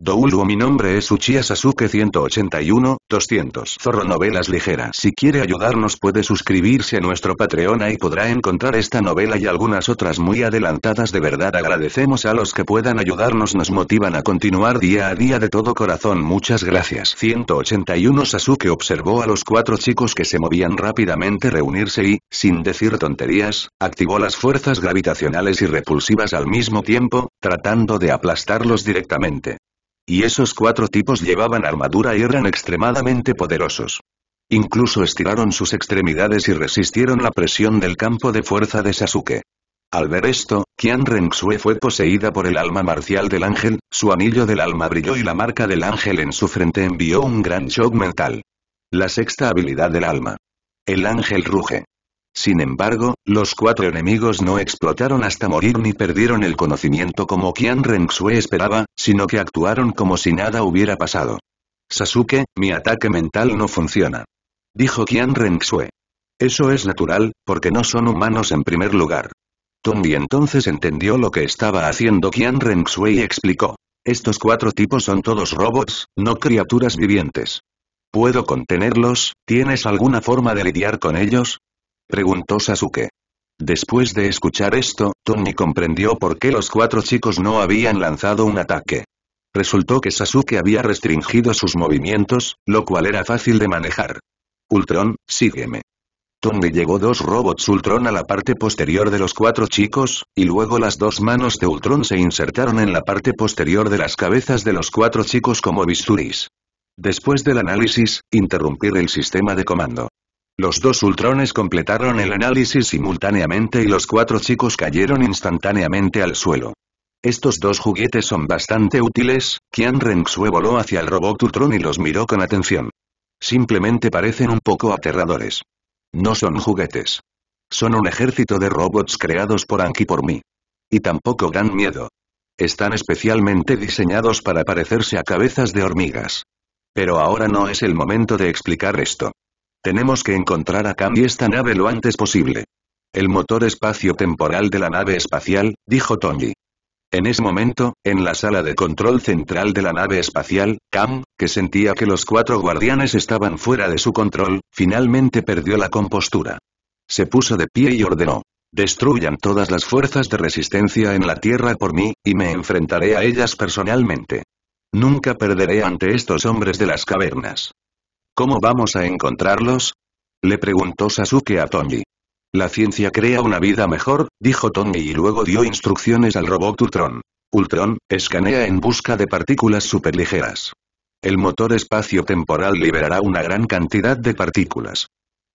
Doulu mi nombre es Uchiha Sasuke 181, 200. Zorro Novelas Ligeras. Si quiere ayudarnos puede suscribirse a nuestro Patreon y podrá encontrar esta novela y algunas otras muy adelantadas de verdad agradecemos a los que puedan ayudarnos nos motivan a continuar día a día de todo corazón muchas gracias. 181 Sasuke observó a los cuatro chicos que se movían rápidamente reunirse y, sin decir tonterías, activó las fuerzas gravitacionales y repulsivas al mismo tiempo, tratando de aplastarlos directamente. Y esos cuatro tipos llevaban armadura y eran extremadamente poderosos. Incluso estiraron sus extremidades y resistieron la presión del campo de fuerza de Sasuke. Al ver esto, Qian Rensue fue poseída por el alma marcial del ángel, su anillo del alma brilló y la marca del ángel en su frente envió un gran shock mental. La sexta habilidad del alma. El ángel ruge. Sin embargo, los cuatro enemigos no explotaron hasta morir ni perdieron el conocimiento como Qian Renxue esperaba, sino que actuaron como si nada hubiera pasado. Sasuke, mi ataque mental no funciona. Dijo Qian Renxue. Eso es natural, porque no son humanos en primer lugar. Tommy entonces entendió lo que estaba haciendo Qian Renxue y explicó. Estos cuatro tipos son todos robots, no criaturas vivientes. ¿Puedo contenerlos? ¿Tienes alguna forma de lidiar con ellos? preguntó Sasuke. Después de escuchar esto, Tony comprendió por qué los cuatro chicos no habían lanzado un ataque. Resultó que Sasuke había restringido sus movimientos, lo cual era fácil de manejar. Ultron, sígueme. Tony llegó dos robots Ultron a la parte posterior de los cuatro chicos, y luego las dos manos de Ultron se insertaron en la parte posterior de las cabezas de los cuatro chicos como bisturis. Después del análisis, interrumpir el sistema de comando. Los dos ultrones completaron el análisis simultáneamente y los cuatro chicos cayeron instantáneamente al suelo. Estos dos juguetes son bastante útiles, Qian Renxue voló hacia el robot Ultron y los miró con atención. Simplemente parecen un poco aterradores. No son juguetes. Son un ejército de robots creados por Anki por mí. Y tampoco dan miedo. Están especialmente diseñados para parecerse a cabezas de hormigas. Pero ahora no es el momento de explicar esto. Tenemos que encontrar a Cam y esta nave lo antes posible. El motor espacio-temporal de la nave espacial, dijo Tony. En ese momento, en la sala de control central de la nave espacial, Cam, que sentía que los cuatro guardianes estaban fuera de su control, finalmente perdió la compostura. Se puso de pie y ordenó. Destruyan todas las fuerzas de resistencia en la Tierra por mí, y me enfrentaré a ellas personalmente. Nunca perderé ante estos hombres de las cavernas. ¿Cómo vamos a encontrarlos? Le preguntó Sasuke a Tony. La ciencia crea una vida mejor, dijo Tony y luego dio instrucciones al robot Ultron. Ultron, escanea en busca de partículas superligeras. El motor espacio-temporal liberará una gran cantidad de partículas.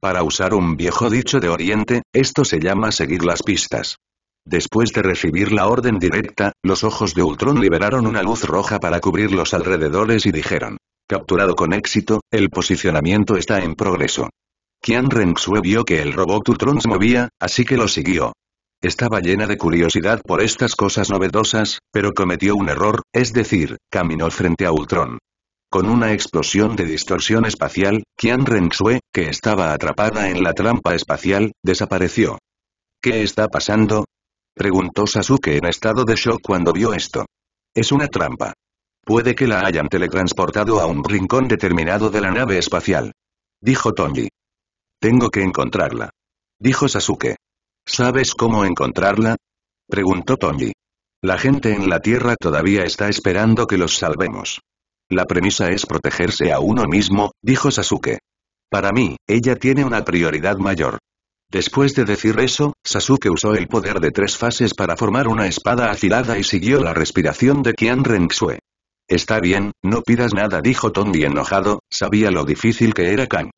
Para usar un viejo dicho de Oriente, esto se llama seguir las pistas. Después de recibir la orden directa, los ojos de Ultron liberaron una luz roja para cubrir los alrededores y dijeron, Capturado con éxito, el posicionamiento está en progreso. Qian Renxue vio que el robot Ultron se movía, así que lo siguió. Estaba llena de curiosidad por estas cosas novedosas, pero cometió un error, es decir, caminó frente a Ultron. Con una explosión de distorsión espacial, Qian Renxue, que estaba atrapada en la trampa espacial, desapareció. ¿Qué está pasando? Preguntó Sasuke en estado de shock cuando vio esto. Es una trampa. Puede que la hayan teletransportado a un rincón determinado de la nave espacial. Dijo Tonji. Tengo que encontrarla. Dijo Sasuke. ¿Sabes cómo encontrarla? Preguntó Tonji. La gente en la Tierra todavía está esperando que los salvemos. La premisa es protegerse a uno mismo, dijo Sasuke. Para mí, ella tiene una prioridad mayor. Después de decir eso, Sasuke usó el poder de tres fases para formar una espada afilada y siguió la respiración de Qian Renxue. Está bien, no pidas nada dijo Tony enojado, sabía lo difícil que era Kang.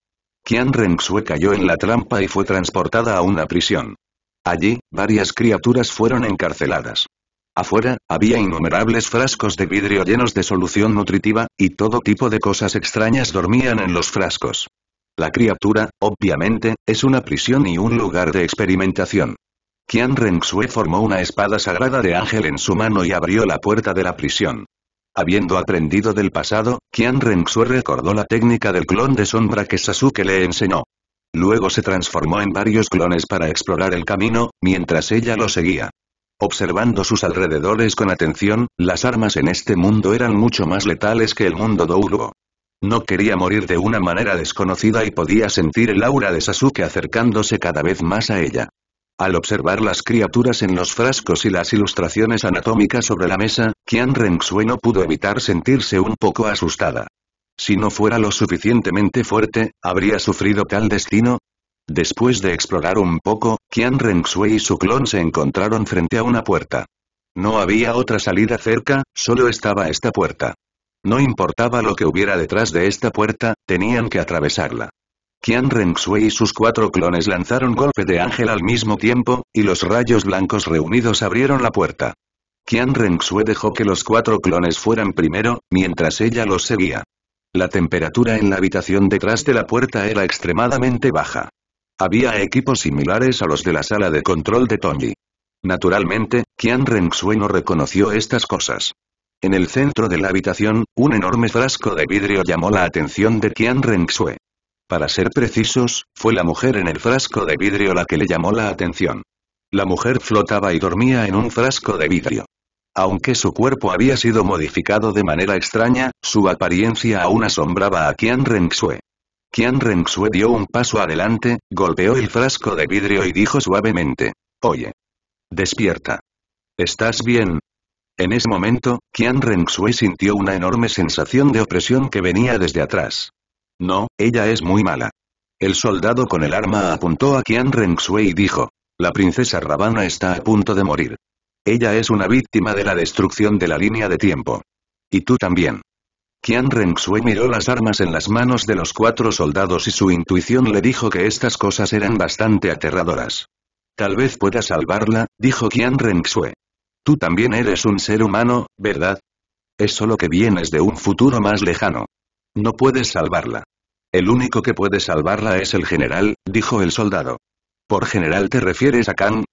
Qian Renxue cayó en la trampa y fue transportada a una prisión. Allí, varias criaturas fueron encarceladas. Afuera, había innumerables frascos de vidrio llenos de solución nutritiva, y todo tipo de cosas extrañas dormían en los frascos. La criatura, obviamente, es una prisión y un lugar de experimentación. Qian Renxue formó una espada sagrada de ángel en su mano y abrió la puerta de la prisión. Habiendo aprendido del pasado, Qian Renxue recordó la técnica del clon de sombra que Sasuke le enseñó. Luego se transformó en varios clones para explorar el camino, mientras ella lo seguía. Observando sus alrededores con atención, las armas en este mundo eran mucho más letales que el mundo Uruguay. No quería morir de una manera desconocida y podía sentir el aura de Sasuke acercándose cada vez más a ella. Al observar las criaturas en los frascos y las ilustraciones anatómicas sobre la mesa, Qian Xue no pudo evitar sentirse un poco asustada. Si no fuera lo suficientemente fuerte, ¿habría sufrido tal destino? Después de explorar un poco, Qian Rensue y su clon se encontraron frente a una puerta. No había otra salida cerca, solo estaba esta puerta. No importaba lo que hubiera detrás de esta puerta, tenían que atravesarla. Qian Renxue y sus cuatro clones lanzaron golpe de ángel al mismo tiempo, y los rayos blancos reunidos abrieron la puerta. Qian Xue dejó que los cuatro clones fueran primero, mientras ella los seguía. La temperatura en la habitación detrás de la puerta era extremadamente baja. Había equipos similares a los de la sala de control de Tony. Naturalmente, Qian Xue no reconoció estas cosas. En el centro de la habitación, un enorme frasco de vidrio llamó la atención de Qian Xue. Para ser precisos, fue la mujer en el frasco de vidrio la que le llamó la atención. La mujer flotaba y dormía en un frasco de vidrio. Aunque su cuerpo había sido modificado de manera extraña, su apariencia aún asombraba a Qian Rengxue. Qian Rengxue dio un paso adelante, golpeó el frasco de vidrio y dijo suavemente. Oye. Despierta. ¿Estás bien? En ese momento, Qian Rengxue sintió una enorme sensación de opresión que venía desde atrás. No, ella es muy mala. El soldado con el arma apuntó a Qian Rengxue y dijo. La princesa Ravana está a punto de morir. Ella es una víctima de la destrucción de la línea de tiempo. Y tú también. Qian Rengxue miró las armas en las manos de los cuatro soldados y su intuición le dijo que estas cosas eran bastante aterradoras. Tal vez pueda salvarla, dijo Qian Rengxue. Tú también eres un ser humano, ¿verdad? Es solo que vienes de un futuro más lejano. No puedes salvarla. El único que puede salvarla es el general, dijo el soldado. ¿Por general te refieres a Kang?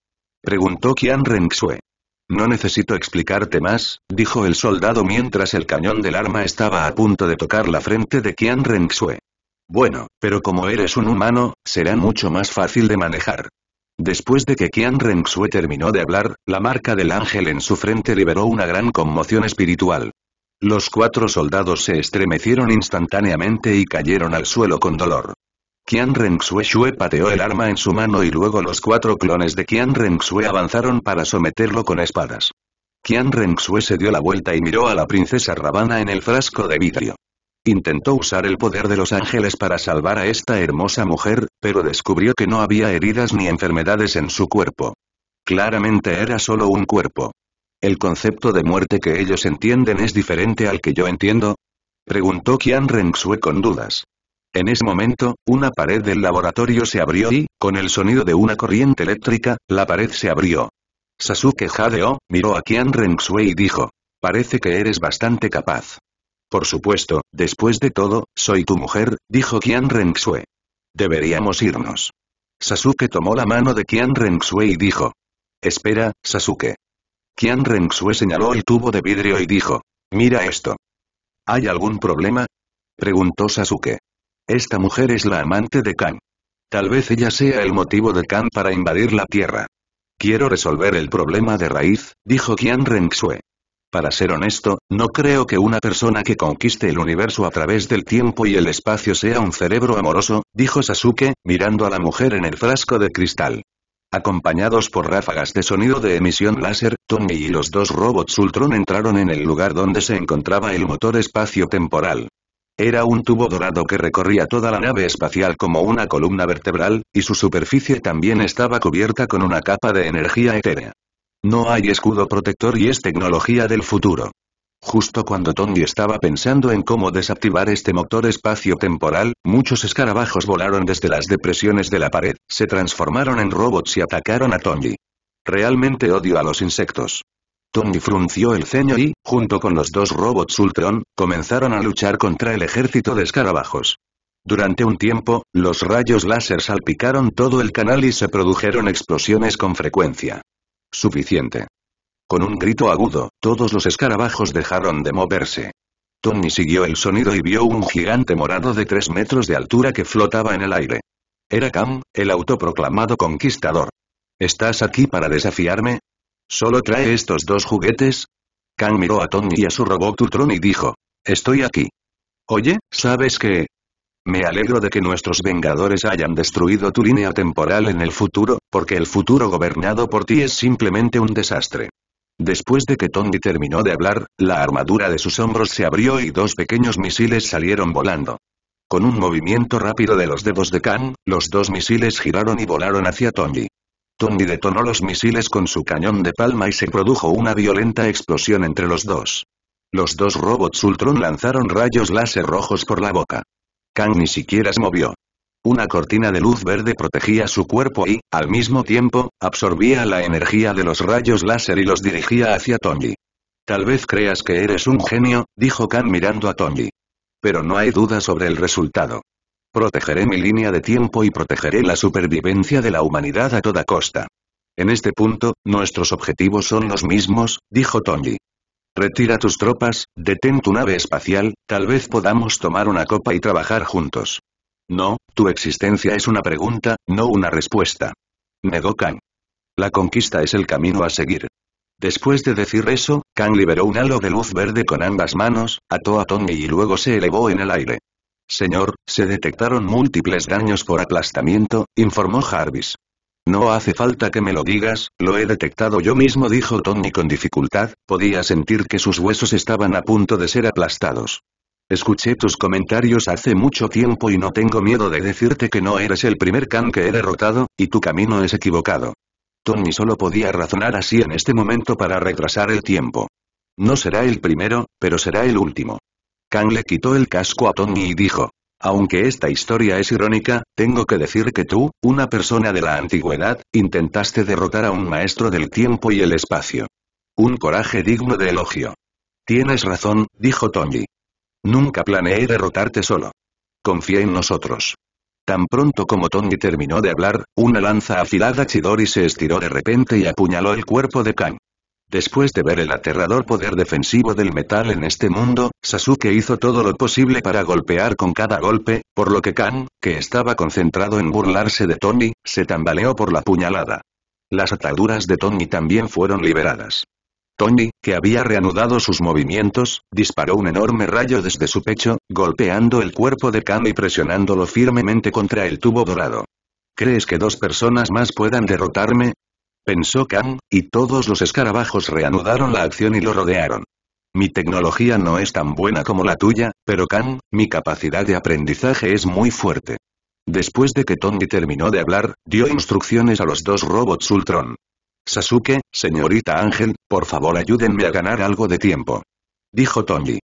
Preguntó Qian Renxue. No necesito explicarte más, dijo el soldado mientras el cañón del arma estaba a punto de tocar la frente de Qian Renxue. Bueno, pero como eres un humano, será mucho más fácil de manejar. Después de que Qian Renxue terminó de hablar, la marca del ángel en su frente liberó una gran conmoción espiritual. Los cuatro soldados se estremecieron instantáneamente y cayeron al suelo con dolor. Qian Rengxue pateó el arma en su mano y luego los cuatro clones de Qian Rengxue avanzaron para someterlo con espadas. Qian Rengxue se dio la vuelta y miró a la princesa Ravana en el frasco de vidrio. Intentó usar el poder de los ángeles para salvar a esta hermosa mujer, pero descubrió que no había heridas ni enfermedades en su cuerpo. Claramente era solo un cuerpo. ¿El concepto de muerte que ellos entienden es diferente al que yo entiendo? Preguntó Qian Xue con dudas. En ese momento, una pared del laboratorio se abrió y, con el sonido de una corriente eléctrica, la pared se abrió. Sasuke jadeó, miró a Qian Xue y dijo. Parece que eres bastante capaz. Por supuesto, después de todo, soy tu mujer, dijo Qian Renxue. Deberíamos irnos. Sasuke tomó la mano de Qian Xue y dijo. Espera, Sasuke. Kian Rengsue señaló el tubo de vidrio y dijo. Mira esto. ¿Hay algún problema? Preguntó Sasuke. Esta mujer es la amante de Kan. Tal vez ella sea el motivo de Kan para invadir la Tierra. Quiero resolver el problema de raíz, dijo Kian Rengsue. Para ser honesto, no creo que una persona que conquiste el universo a través del tiempo y el espacio sea un cerebro amoroso, dijo Sasuke, mirando a la mujer en el frasco de cristal. Acompañados por ráfagas de sonido de emisión láser, Tony y los dos robots Ultron entraron en el lugar donde se encontraba el motor espacio-temporal. Era un tubo dorado que recorría toda la nave espacial como una columna vertebral, y su superficie también estaba cubierta con una capa de energía etérea. No hay escudo protector y es tecnología del futuro. Justo cuando Tony estaba pensando en cómo desactivar este motor espacio-temporal, muchos escarabajos volaron desde las depresiones de la pared, se transformaron en robots y atacaron a Tony. Realmente odio a los insectos. Tony frunció el ceño y, junto con los dos robots Ultron, comenzaron a luchar contra el ejército de escarabajos. Durante un tiempo, los rayos láser salpicaron todo el canal y se produjeron explosiones con frecuencia. Suficiente. Con un grito agudo, todos los escarabajos dejaron de moverse. Tony siguió el sonido y vio un gigante morado de tres metros de altura que flotaba en el aire. Era Cam, el autoproclamado conquistador. ¿Estás aquí para desafiarme? ¿Solo trae estos dos juguetes? Kang miró a Tony y a su robot Ultron y dijo, estoy aquí. Oye, ¿sabes qué? Me alegro de que nuestros Vengadores hayan destruido tu línea temporal en el futuro, porque el futuro gobernado por ti es simplemente un desastre. Después de que Tony terminó de hablar, la armadura de sus hombros se abrió y dos pequeños misiles salieron volando. Con un movimiento rápido de los dedos de Kang, los dos misiles giraron y volaron hacia Tommy. Tommy detonó los misiles con su cañón de palma y se produjo una violenta explosión entre los dos. Los dos robots Ultron lanzaron rayos láser rojos por la boca. Kang ni siquiera se movió. Una cortina de luz verde protegía su cuerpo y, al mismo tiempo, absorbía la energía de los rayos láser y los dirigía hacia Tony. Tal vez creas que eres un genio, dijo Khan mirando a Tony. Pero no hay duda sobre el resultado. Protegeré mi línea de tiempo y protegeré la supervivencia de la humanidad a toda costa. En este punto, nuestros objetivos son los mismos, dijo Tony. Retira tus tropas, detén tu nave espacial, tal vez podamos tomar una copa y trabajar juntos. No, tu existencia es una pregunta, no una respuesta. Negó Kang. La conquista es el camino a seguir. Después de decir eso, Kang liberó un halo de luz verde con ambas manos, ató a Tony y luego se elevó en el aire. Señor, se detectaron múltiples daños por aplastamiento, informó Jarvis. No hace falta que me lo digas, lo he detectado yo mismo, dijo Tony con dificultad, podía sentir que sus huesos estaban a punto de ser aplastados. Escuché tus comentarios hace mucho tiempo y no tengo miedo de decirte que no eres el primer Khan que he derrotado, y tu camino es equivocado. Tony solo podía razonar así en este momento para retrasar el tiempo. No será el primero, pero será el último. Kang le quitó el casco a Tony y dijo, aunque esta historia es irónica, tengo que decir que tú, una persona de la antigüedad, intentaste derrotar a un maestro del tiempo y el espacio. Un coraje digno de elogio. Tienes razón, dijo Tony. Nunca planeé derrotarte solo. Confía en nosotros. Tan pronto como Tony terminó de hablar, una lanza afilada Chidori se estiró de repente y apuñaló el cuerpo de Kang. Después de ver el aterrador poder defensivo del metal en este mundo, Sasuke hizo todo lo posible para golpear con cada golpe, por lo que Kang, que estaba concentrado en burlarse de Tony, se tambaleó por la puñalada. Las ataduras de Tony también fueron liberadas. Tony, que había reanudado sus movimientos, disparó un enorme rayo desde su pecho, golpeando el cuerpo de Cam y presionándolo firmemente contra el tubo dorado. ¿Crees que dos personas más puedan derrotarme? Pensó Cam, y todos los escarabajos reanudaron la acción y lo rodearon. Mi tecnología no es tan buena como la tuya, pero Cam, mi capacidad de aprendizaje es muy fuerte. Después de que Tony terminó de hablar, dio instrucciones a los dos robots Ultron. Sasuke, señorita Ángel, por favor ayúdenme a ganar algo de tiempo. Dijo Tony.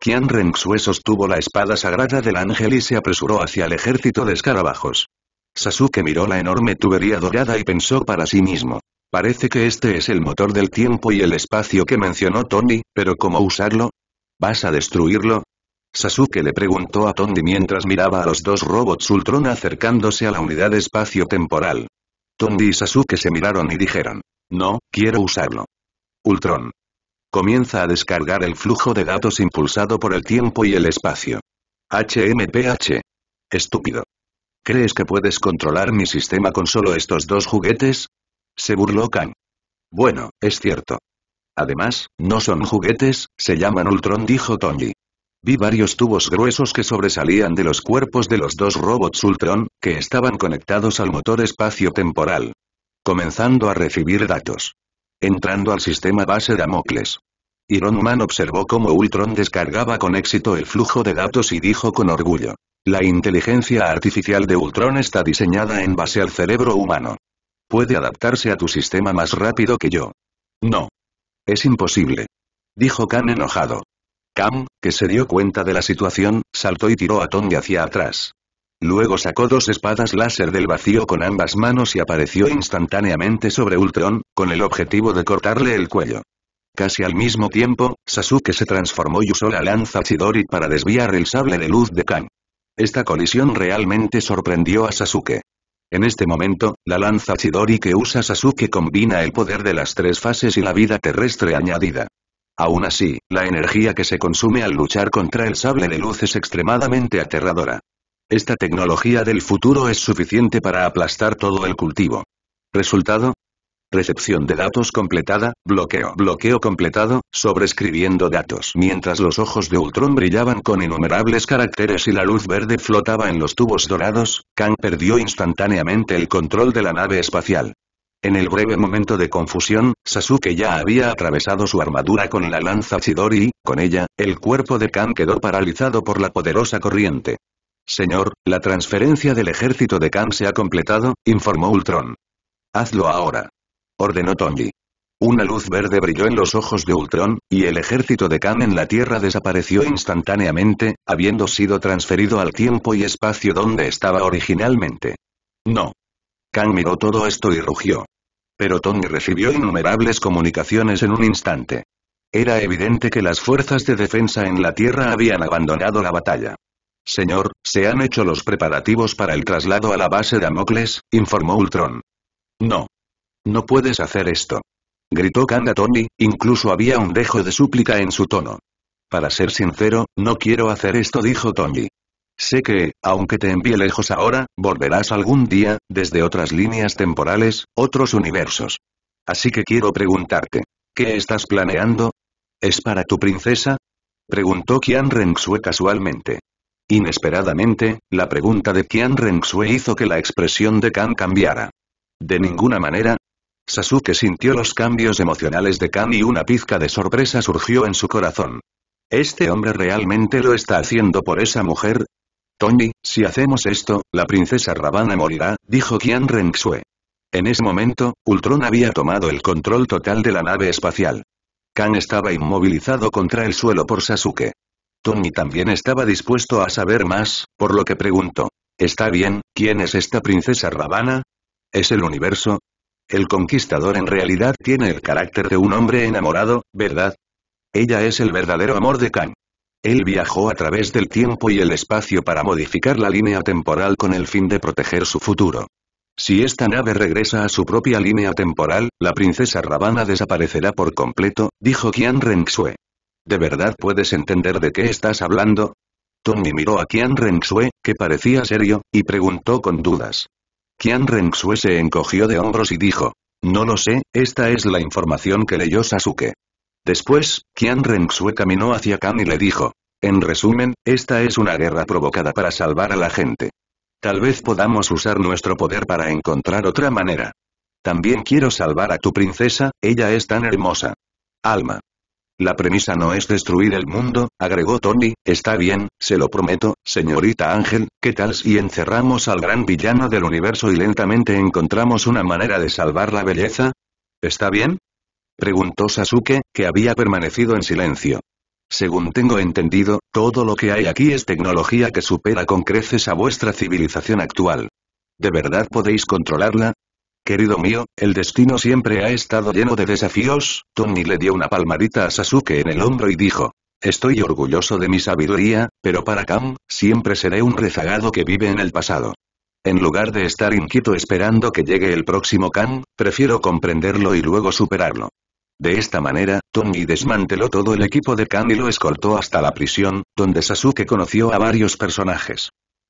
Qian Renxue sostuvo la espada sagrada del ángel y se apresuró hacia el ejército de escarabajos. Sasuke miró la enorme tubería dorada y pensó para sí mismo. Parece que este es el motor del tiempo y el espacio que mencionó Tony, pero ¿cómo usarlo? ¿Vas a destruirlo? Sasuke le preguntó a Tony mientras miraba a los dos robots Ultron acercándose a la unidad espacio-temporal. Tony y Sasuke se miraron y dijeron. No, quiero usarlo. Ultron. Comienza a descargar el flujo de datos impulsado por el tiempo y el espacio. HMPH. Estúpido. ¿Crees que puedes controlar mi sistema con solo estos dos juguetes? Se burló Kang. Bueno, es cierto. Además, no son juguetes, se llaman Ultron dijo Tony. Vi varios tubos gruesos que sobresalían de los cuerpos de los dos robots Ultron, que estaban conectados al motor espacio-temporal. Comenzando a recibir datos. Entrando al sistema base de Damocles. Iron Man observó cómo Ultron descargaba con éxito el flujo de datos y dijo con orgullo. La inteligencia artificial de Ultron está diseñada en base al cerebro humano. Puede adaptarse a tu sistema más rápido que yo. No. Es imposible. Dijo Khan enojado. Kam, que se dio cuenta de la situación, saltó y tiró a Tony hacia atrás. Luego sacó dos espadas láser del vacío con ambas manos y apareció instantáneamente sobre Ultron, con el objetivo de cortarle el cuello. Casi al mismo tiempo, Sasuke se transformó y usó la lanza Chidori para desviar el sable de luz de Kang. Esta colisión realmente sorprendió a Sasuke. En este momento, la lanza Chidori que usa Sasuke combina el poder de las tres fases y la vida terrestre añadida. Aún así, la energía que se consume al luchar contra el sable de luz es extremadamente aterradora. Esta tecnología del futuro es suficiente para aplastar todo el cultivo. Resultado, Recepción de datos completada, bloqueo, bloqueo completado, sobrescribiendo datos. Mientras los ojos de Ultron brillaban con innumerables caracteres y la luz verde flotaba en los tubos dorados, Kang perdió instantáneamente el control de la nave espacial. En el breve momento de confusión, Sasuke ya había atravesado su armadura con la lanza Chidori y, con ella, el cuerpo de Kan quedó paralizado por la poderosa corriente. Señor, la transferencia del ejército de Kan se ha completado, informó Ultron. Hazlo ahora. Ordenó Tonji. Una luz verde brilló en los ojos de Ultron, y el ejército de Khan en la Tierra desapareció instantáneamente, habiendo sido transferido al tiempo y espacio donde estaba originalmente. No. Kang miró todo esto y rugió. Pero Tony recibió innumerables comunicaciones en un instante. Era evidente que las fuerzas de defensa en la Tierra habían abandonado la batalla. Señor, se han hecho los preparativos para el traslado a la base de Amocles, informó Ultron. No. No puedes hacer esto. Gritó Kang a Tony, incluso había un dejo de súplica en su tono. Para ser sincero, no quiero hacer esto dijo Tony. Sé que, aunque te envíe lejos ahora, volverás algún día, desde otras líneas temporales, otros universos. Así que quiero preguntarte, ¿qué estás planeando? ¿Es para tu princesa? Preguntó Qian sue casualmente. Inesperadamente, la pregunta de Qian sue hizo que la expresión de Kan cambiara. De ninguna manera. Sasuke sintió los cambios emocionales de Kan y una pizca de sorpresa surgió en su corazón. ¿Este hombre realmente lo está haciendo por esa mujer? Tony, si hacemos esto, la princesa Ravana morirá, dijo Qian Renxue. En ese momento, Ultron había tomado el control total de la nave espacial. Khan estaba inmovilizado contra el suelo por Sasuke. Tony también estaba dispuesto a saber más, por lo que preguntó. Está bien, ¿quién es esta princesa Ravana? ¿Es el universo? El conquistador en realidad tiene el carácter de un hombre enamorado, ¿verdad? Ella es el verdadero amor de Kang." Él viajó a través del tiempo y el espacio para modificar la línea temporal con el fin de proteger su futuro. Si esta nave regresa a su propia línea temporal, la princesa Ravana desaparecerá por completo, dijo Qian Rengxue. ¿De verdad puedes entender de qué estás hablando? Tony miró a Qian Rengxue, que parecía serio, y preguntó con dudas. Qian Rengxue se encogió de hombros y dijo, no lo sé, esta es la información que leyó Sasuke. Después, Qian Xue caminó hacia Khan y le dijo. En resumen, esta es una guerra provocada para salvar a la gente. Tal vez podamos usar nuestro poder para encontrar otra manera. También quiero salvar a tu princesa, ella es tan hermosa. Alma. La premisa no es destruir el mundo, agregó Tony, está bien, se lo prometo, señorita Ángel, ¿qué tal si encerramos al gran villano del universo y lentamente encontramos una manera de salvar la belleza? ¿Está bien? preguntó Sasuke, que había permanecido en silencio. Según tengo entendido, todo lo que hay aquí es tecnología que supera con creces a vuestra civilización actual. ¿De verdad podéis controlarla? Querido mío, el destino siempre ha estado lleno de desafíos, Tony le dio una palmadita a Sasuke en el hombro y dijo. Estoy orgulloso de mi sabiduría, pero para Kam, siempre seré un rezagado que vive en el pasado. En lugar de estar inquieto esperando que llegue el próximo Khan, prefiero comprenderlo y luego superarlo. De esta manera, Tony desmanteló todo el equipo de Khan y lo escoltó hasta la prisión, donde Sasuke conoció a varios personajes.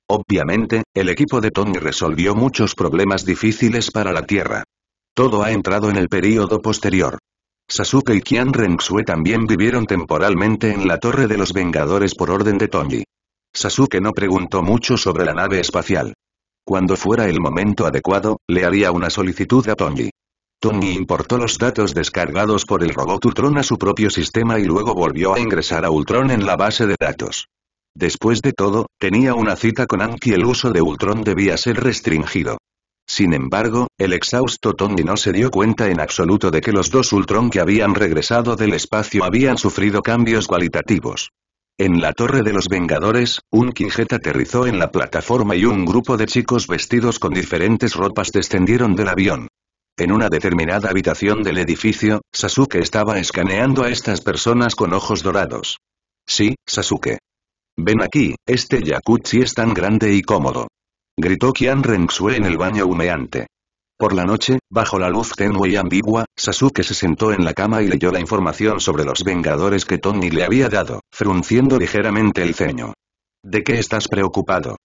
Obviamente, el equipo de Tony resolvió muchos problemas difíciles para la Tierra. Todo ha entrado en el período posterior. Sasuke y Kian Renxue también vivieron temporalmente en la Torre de los Vengadores por orden de Tony. Sasuke no preguntó mucho sobre la nave espacial. Cuando fuera el momento adecuado, le haría una solicitud a Tony. Tony importó los datos descargados por el robot Ultron a su propio sistema y luego volvió a ingresar a Ultron en la base de datos. Después de todo, tenía una cita con Anki y el uso de Ultron debía ser restringido. Sin embargo, el exhausto Tony no se dio cuenta en absoluto de que los dos Ultron que habían regresado del espacio habían sufrido cambios cualitativos. En la Torre de los Vengadores, un Quinjet aterrizó en la plataforma y un grupo de chicos vestidos con diferentes ropas descendieron del avión. En una determinada habitación del edificio, Sasuke estaba escaneando a estas personas con ojos dorados. Sí, Sasuke. Ven aquí, este jacuzzi es tan grande y cómodo. Gritó Kian Renxue en el baño humeante. Por la noche, bajo la luz tenue y ambigua, Sasuke se sentó en la cama y leyó la información sobre los Vengadores que Tony le había dado, frunciendo ligeramente el ceño. ¿De qué estás preocupado?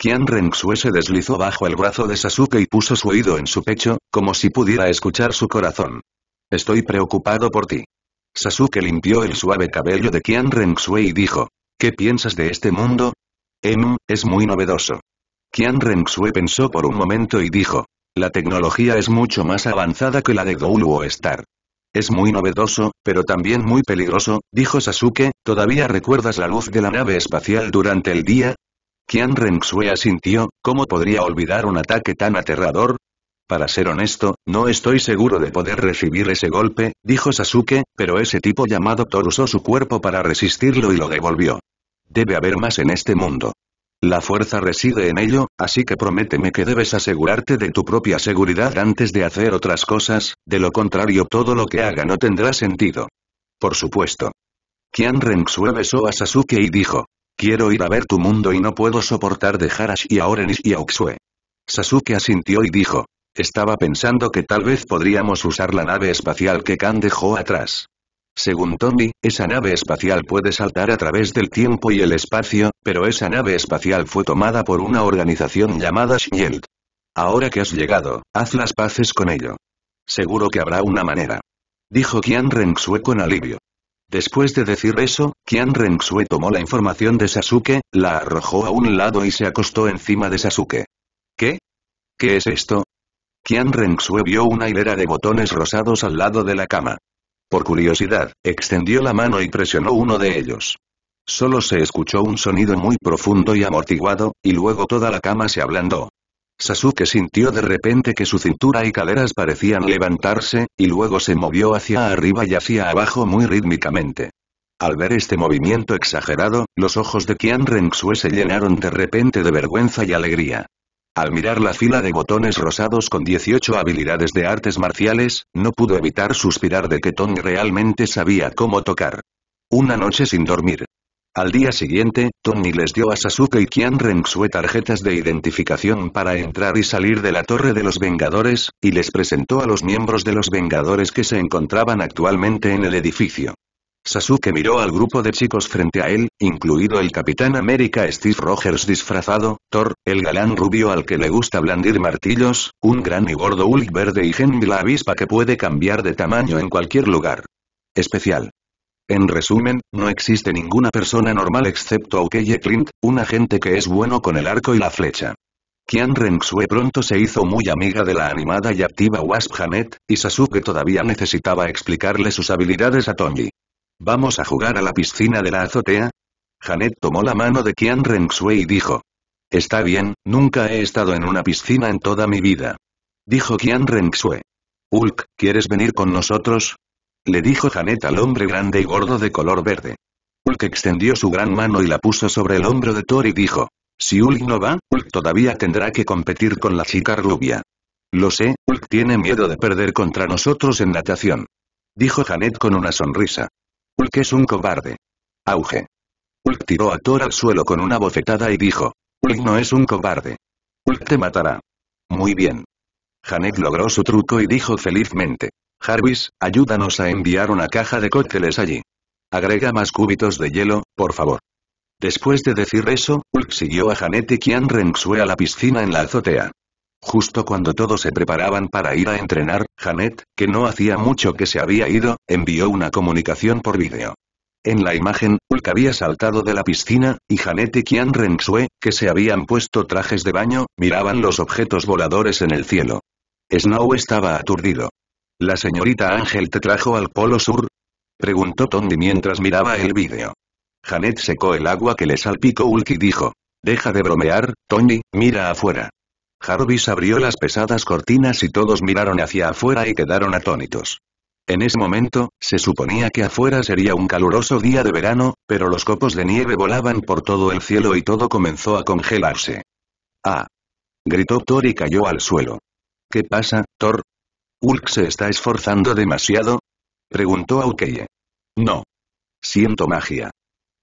Kian Renxue se deslizó bajo el brazo de Sasuke y puso su oído en su pecho, como si pudiera escuchar su corazón. Estoy preocupado por ti. Sasuke limpió el suave cabello de Kian Renxue y dijo. ¿Qué piensas de este mundo? Em, es muy novedoso. Kian Renxue pensó por un momento y dijo. La tecnología es mucho más avanzada que la de o Star. Es muy novedoso, pero también muy peligroso, dijo Sasuke, ¿todavía recuerdas la luz de la nave espacial durante el día? Qian Xue asintió, ¿cómo podría olvidar un ataque tan aterrador? Para ser honesto, no estoy seguro de poder recibir ese golpe, dijo Sasuke, pero ese tipo llamado Thor usó su cuerpo para resistirlo y lo devolvió. Debe haber más en este mundo. La fuerza reside en ello, así que prométeme que debes asegurarte de tu propia seguridad antes de hacer otras cosas, de lo contrario todo lo que haga no tendrá sentido. Por supuesto. Qian Xue besó a Sasuke y dijo, Quiero ir a ver tu mundo y no puedo soportar dejar a Shiaorenis y a Oxue. Sasuke asintió y dijo. Estaba pensando que tal vez podríamos usar la nave espacial que Kan dejó atrás. Según Tommy, esa nave espacial puede saltar a través del tiempo y el espacio, pero esa nave espacial fue tomada por una organización llamada Shield. Ahora que has llegado, haz las paces con ello. Seguro que habrá una manera. Dijo Kian Renxue con alivio. Después de decir eso, Qian Renxue tomó la información de Sasuke, la arrojó a un lado y se acostó encima de Sasuke. ¿Qué? ¿Qué es esto? Qian Renxue vio una hilera de botones rosados al lado de la cama. Por curiosidad, extendió la mano y presionó uno de ellos. Solo se escuchó un sonido muy profundo y amortiguado, y luego toda la cama se ablandó. Sasuke sintió de repente que su cintura y caderas parecían levantarse, y luego se movió hacia arriba y hacia abajo muy rítmicamente. Al ver este movimiento exagerado, los ojos de Qian Renxue se llenaron de repente de vergüenza y alegría. Al mirar la fila de botones rosados con 18 habilidades de artes marciales, no pudo evitar suspirar de que Tong realmente sabía cómo tocar. Una noche sin dormir. Al día siguiente, Tony les dio a Sasuke y Kian Rengsue tarjetas de identificación para entrar y salir de la Torre de los Vengadores, y les presentó a los miembros de los Vengadores que se encontraban actualmente en el edificio. Sasuke miró al grupo de chicos frente a él, incluido el Capitán América Steve Rogers disfrazado, Thor, el galán rubio al que le gusta blandir martillos, un gran y gordo Hulk verde y Genmi la avispa que puede cambiar de tamaño en cualquier lugar. Especial. En resumen, no existe ninguna persona normal excepto Aukeye Clint, un agente que es bueno con el arco y la flecha. Kian Renxue pronto se hizo muy amiga de la animada y activa Wasp Janet, y Sasuke todavía necesitaba explicarle sus habilidades a Tommy. ¿Vamos a jugar a la piscina de la azotea? Janet tomó la mano de Kian Renxue y dijo. Está bien, nunca he estado en una piscina en toda mi vida. Dijo Kian Renxue. Hulk, ¿quieres venir con nosotros? le dijo Janet al hombre grande y gordo de color verde. Hulk extendió su gran mano y la puso sobre el hombro de Thor y dijo, si Hulk no va, Hulk todavía tendrá que competir con la chica rubia. Lo sé, Hulk tiene miedo de perder contra nosotros en natación. Dijo Janet con una sonrisa. Hulk es un cobarde. Auge. Hulk tiró a Thor al suelo con una bofetada y dijo, Hulk no es un cobarde. Hulk te matará. Muy bien. Janet logró su truco y dijo felizmente, Jarvis, ayúdanos a enviar una caja de cócteles allí. Agrega más cúbitos de hielo, por favor. Después de decir eso, Hulk siguió a Janet y Kian Renxue a la piscina en la azotea. Justo cuando todos se preparaban para ir a entrenar, Janet, que no hacía mucho que se había ido, envió una comunicación por vídeo. En la imagen, Hulk había saltado de la piscina, y Janet y Kian Renxue, que se habían puesto trajes de baño, miraban los objetos voladores en el cielo. Snow estaba aturdido. ¿La señorita Ángel te trajo al Polo Sur? Preguntó Tony mientras miraba el vídeo. Janet secó el agua que le salpicó Hulk y dijo. Deja de bromear, Tony, mira afuera. Jarvis abrió las pesadas cortinas y todos miraron hacia afuera y quedaron atónitos. En ese momento, se suponía que afuera sería un caluroso día de verano, pero los copos de nieve volaban por todo el cielo y todo comenzó a congelarse. ¡Ah! gritó Thor y cayó al suelo. ¿Qué pasa, Thor? Ulk se está esforzando demasiado? Preguntó Aukeye. No. Siento magia.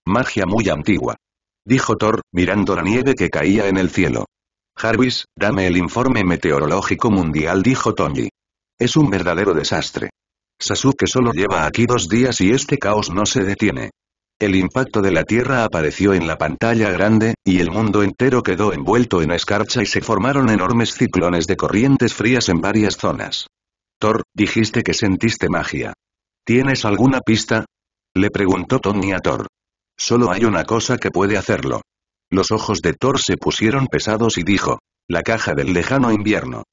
Magia muy antigua. Dijo Thor, mirando la nieve que caía en el cielo. Jarvis, dame el informe meteorológico mundial dijo Tony. Es un verdadero desastre. Sasuke solo lleva aquí dos días y este caos no se detiene. El impacto de la Tierra apareció en la pantalla grande, y el mundo entero quedó envuelto en escarcha y se formaron enormes ciclones de corrientes frías en varias zonas. Thor, dijiste que sentiste magia. ¿Tienes alguna pista? Le preguntó Tony a Thor. Solo hay una cosa que puede hacerlo. Los ojos de Thor se pusieron pesados y dijo, la caja del lejano invierno.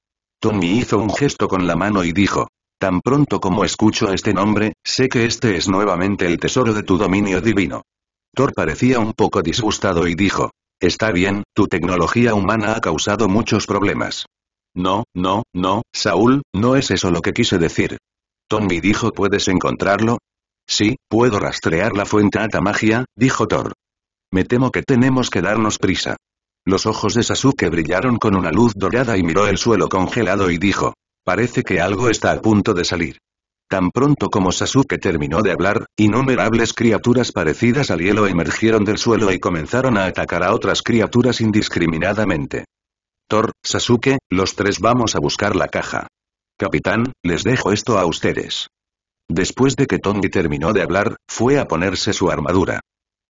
Tony hizo un gesto con la mano y dijo, tan pronto como escucho este nombre, sé que este es nuevamente el tesoro de tu dominio divino. Thor parecía un poco disgustado y dijo, está bien, tu tecnología humana ha causado muchos problemas. No, no, no, Saúl, no es eso lo que quise decir. Tommy dijo ¿puedes encontrarlo? Sí, puedo rastrear la fuente Ata Magia, dijo Thor. Me temo que tenemos que darnos prisa. Los ojos de Sasuke brillaron con una luz dorada y miró el suelo congelado y dijo. Parece que algo está a punto de salir. Tan pronto como Sasuke terminó de hablar, innumerables criaturas parecidas al hielo emergieron del suelo y comenzaron a atacar a otras criaturas indiscriminadamente. Thor, Sasuke, los tres vamos a buscar la caja. Capitán, les dejo esto a ustedes. Después de que Tongi terminó de hablar, fue a ponerse su armadura.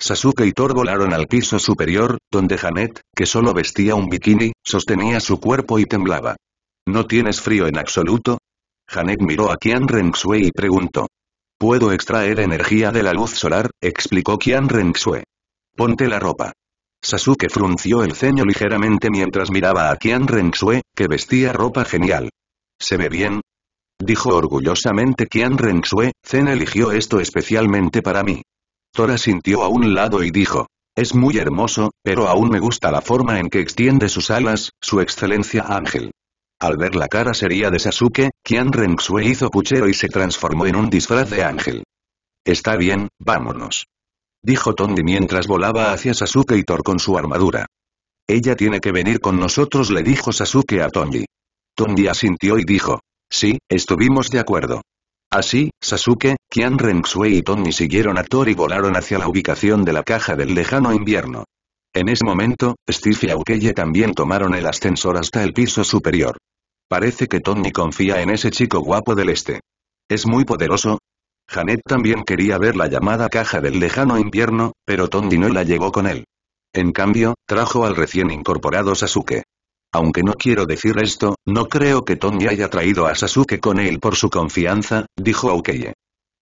Sasuke y Thor volaron al piso superior, donde Janet, que solo vestía un bikini, sostenía su cuerpo y temblaba. ¿No tienes frío en absoluto? Janet miró a Qian Rengsue y preguntó. Puedo extraer energía de la luz solar, explicó Kian Rengsue. Ponte la ropa. Sasuke frunció el ceño ligeramente mientras miraba a Qian Renxue, que vestía ropa genial. ¿Se ve bien? Dijo orgullosamente Qian Renxue. Zen eligió esto especialmente para mí. Tora sintió a un lado y dijo. Es muy hermoso, pero aún me gusta la forma en que extiende sus alas, su excelencia ángel. Al ver la cara seria de Sasuke, Qian Renxue hizo puchero y se transformó en un disfraz de ángel. Está bien, vámonos dijo Tony mientras volaba hacia Sasuke y Thor con su armadura. Ella tiene que venir con nosotros le dijo Sasuke a Tony. Tony asintió y dijo. Sí, estuvimos de acuerdo. Así, Sasuke, Kian Renxue y Tony siguieron a Thor y volaron hacia la ubicación de la caja del lejano invierno. En ese momento, Steve y Aukeye también tomaron el ascensor hasta el piso superior. Parece que Tony confía en ese chico guapo del este. Es muy poderoso, Janet también quería ver la llamada caja del lejano invierno, pero Tondi no la llevó con él. En cambio, trajo al recién incorporado Sasuke. Aunque no quiero decir esto, no creo que Tony haya traído a Sasuke con él por su confianza, dijo Aukeye.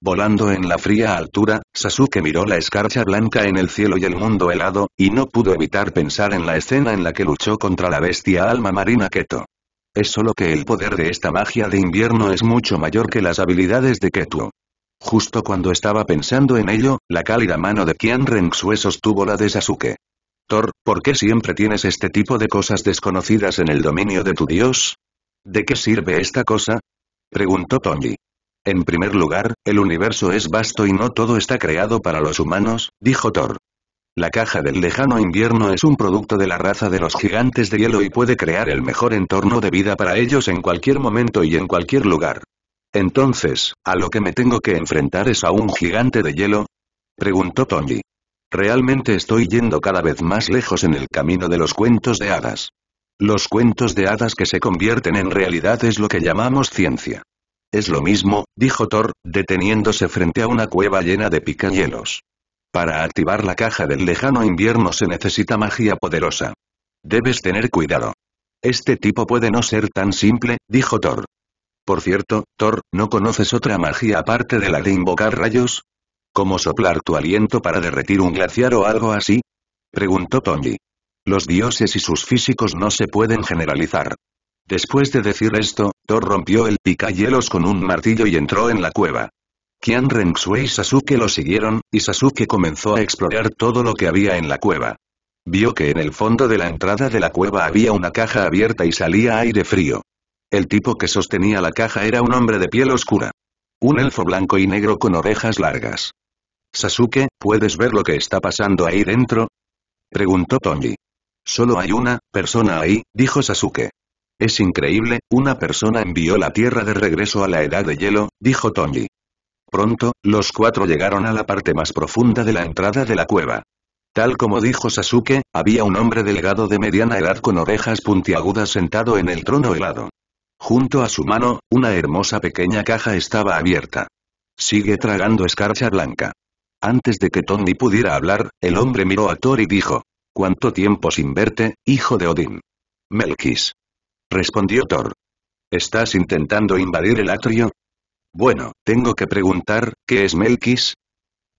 Volando en la fría altura, Sasuke miró la escarcha blanca en el cielo y el mundo helado, y no pudo evitar pensar en la escena en la que luchó contra la bestia alma marina Keto. Es solo que el poder de esta magia de invierno es mucho mayor que las habilidades de Ketu. Justo cuando estaba pensando en ello, la cálida mano de Qian Renxue sostuvo la de Sasuke. Thor, ¿por qué siempre tienes este tipo de cosas desconocidas en el dominio de tu dios? ¿De qué sirve esta cosa? Preguntó Tony. En primer lugar, el universo es vasto y no todo está creado para los humanos, dijo Thor. La caja del lejano invierno es un producto de la raza de los gigantes de hielo y puede crear el mejor entorno de vida para ellos en cualquier momento y en cualquier lugar. Entonces, ¿a lo que me tengo que enfrentar es a un gigante de hielo? Preguntó Tony. Realmente estoy yendo cada vez más lejos en el camino de los cuentos de hadas. Los cuentos de hadas que se convierten en realidad es lo que llamamos ciencia. Es lo mismo, dijo Thor, deteniéndose frente a una cueva llena de picayelos. Para activar la caja del lejano invierno se necesita magia poderosa. Debes tener cuidado. Este tipo puede no ser tan simple, dijo Thor. Por cierto, Thor, ¿no conoces otra magia aparte de la de invocar rayos? ¿Como soplar tu aliento para derretir un glaciar o algo así? Preguntó Tony. Los dioses y sus físicos no se pueden generalizar. Después de decir esto, Thor rompió el picahielos con un martillo y entró en la cueva. Kian Renxue y Sasuke lo siguieron, y Sasuke comenzó a explorar todo lo que había en la cueva. Vio que en el fondo de la entrada de la cueva había una caja abierta y salía aire frío. El tipo que sostenía la caja era un hombre de piel oscura. Un elfo blanco y negro con orejas largas. Sasuke, ¿puedes ver lo que está pasando ahí dentro? Preguntó Tonji. Solo hay una persona ahí, dijo Sasuke. Es increíble, una persona envió la Tierra de regreso a la Edad de Hielo, dijo Tonji. Pronto, los cuatro llegaron a la parte más profunda de la entrada de la cueva. Tal como dijo Sasuke, había un hombre delgado de mediana edad con orejas puntiagudas sentado en el trono helado. Junto a su mano, una hermosa pequeña caja estaba abierta. Sigue tragando escarcha blanca. Antes de que Tony pudiera hablar, el hombre miró a Thor y dijo. ¿Cuánto tiempo sin verte, hijo de Odín? Melkis? Respondió Thor. ¿Estás intentando invadir el atrio? Bueno, tengo que preguntar, ¿qué es Melkis?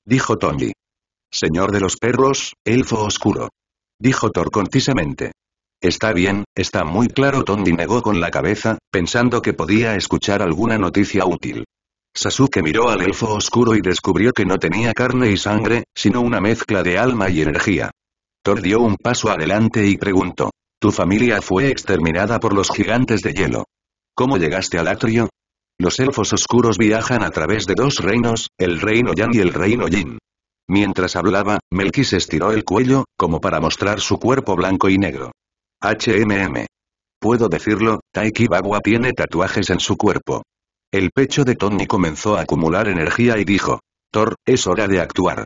Dijo Tony. Señor de los perros, elfo oscuro. Dijo Thor concisamente. Está bien, está muy claro. Tondi negó con la cabeza, pensando que podía escuchar alguna noticia útil. Sasuke miró al elfo oscuro y descubrió que no tenía carne y sangre, sino una mezcla de alma y energía. Thor dio un paso adelante y preguntó. Tu familia fue exterminada por los gigantes de hielo. ¿Cómo llegaste al atrio? Los elfos oscuros viajan a través de dos reinos, el reino Yang y el reino Yin. Mientras hablaba, se estiró el cuello, como para mostrar su cuerpo blanco y negro. HMM. Puedo decirlo, Taiki Bagua tiene tatuajes en su cuerpo. El pecho de Tony comenzó a acumular energía y dijo, Thor, es hora de actuar.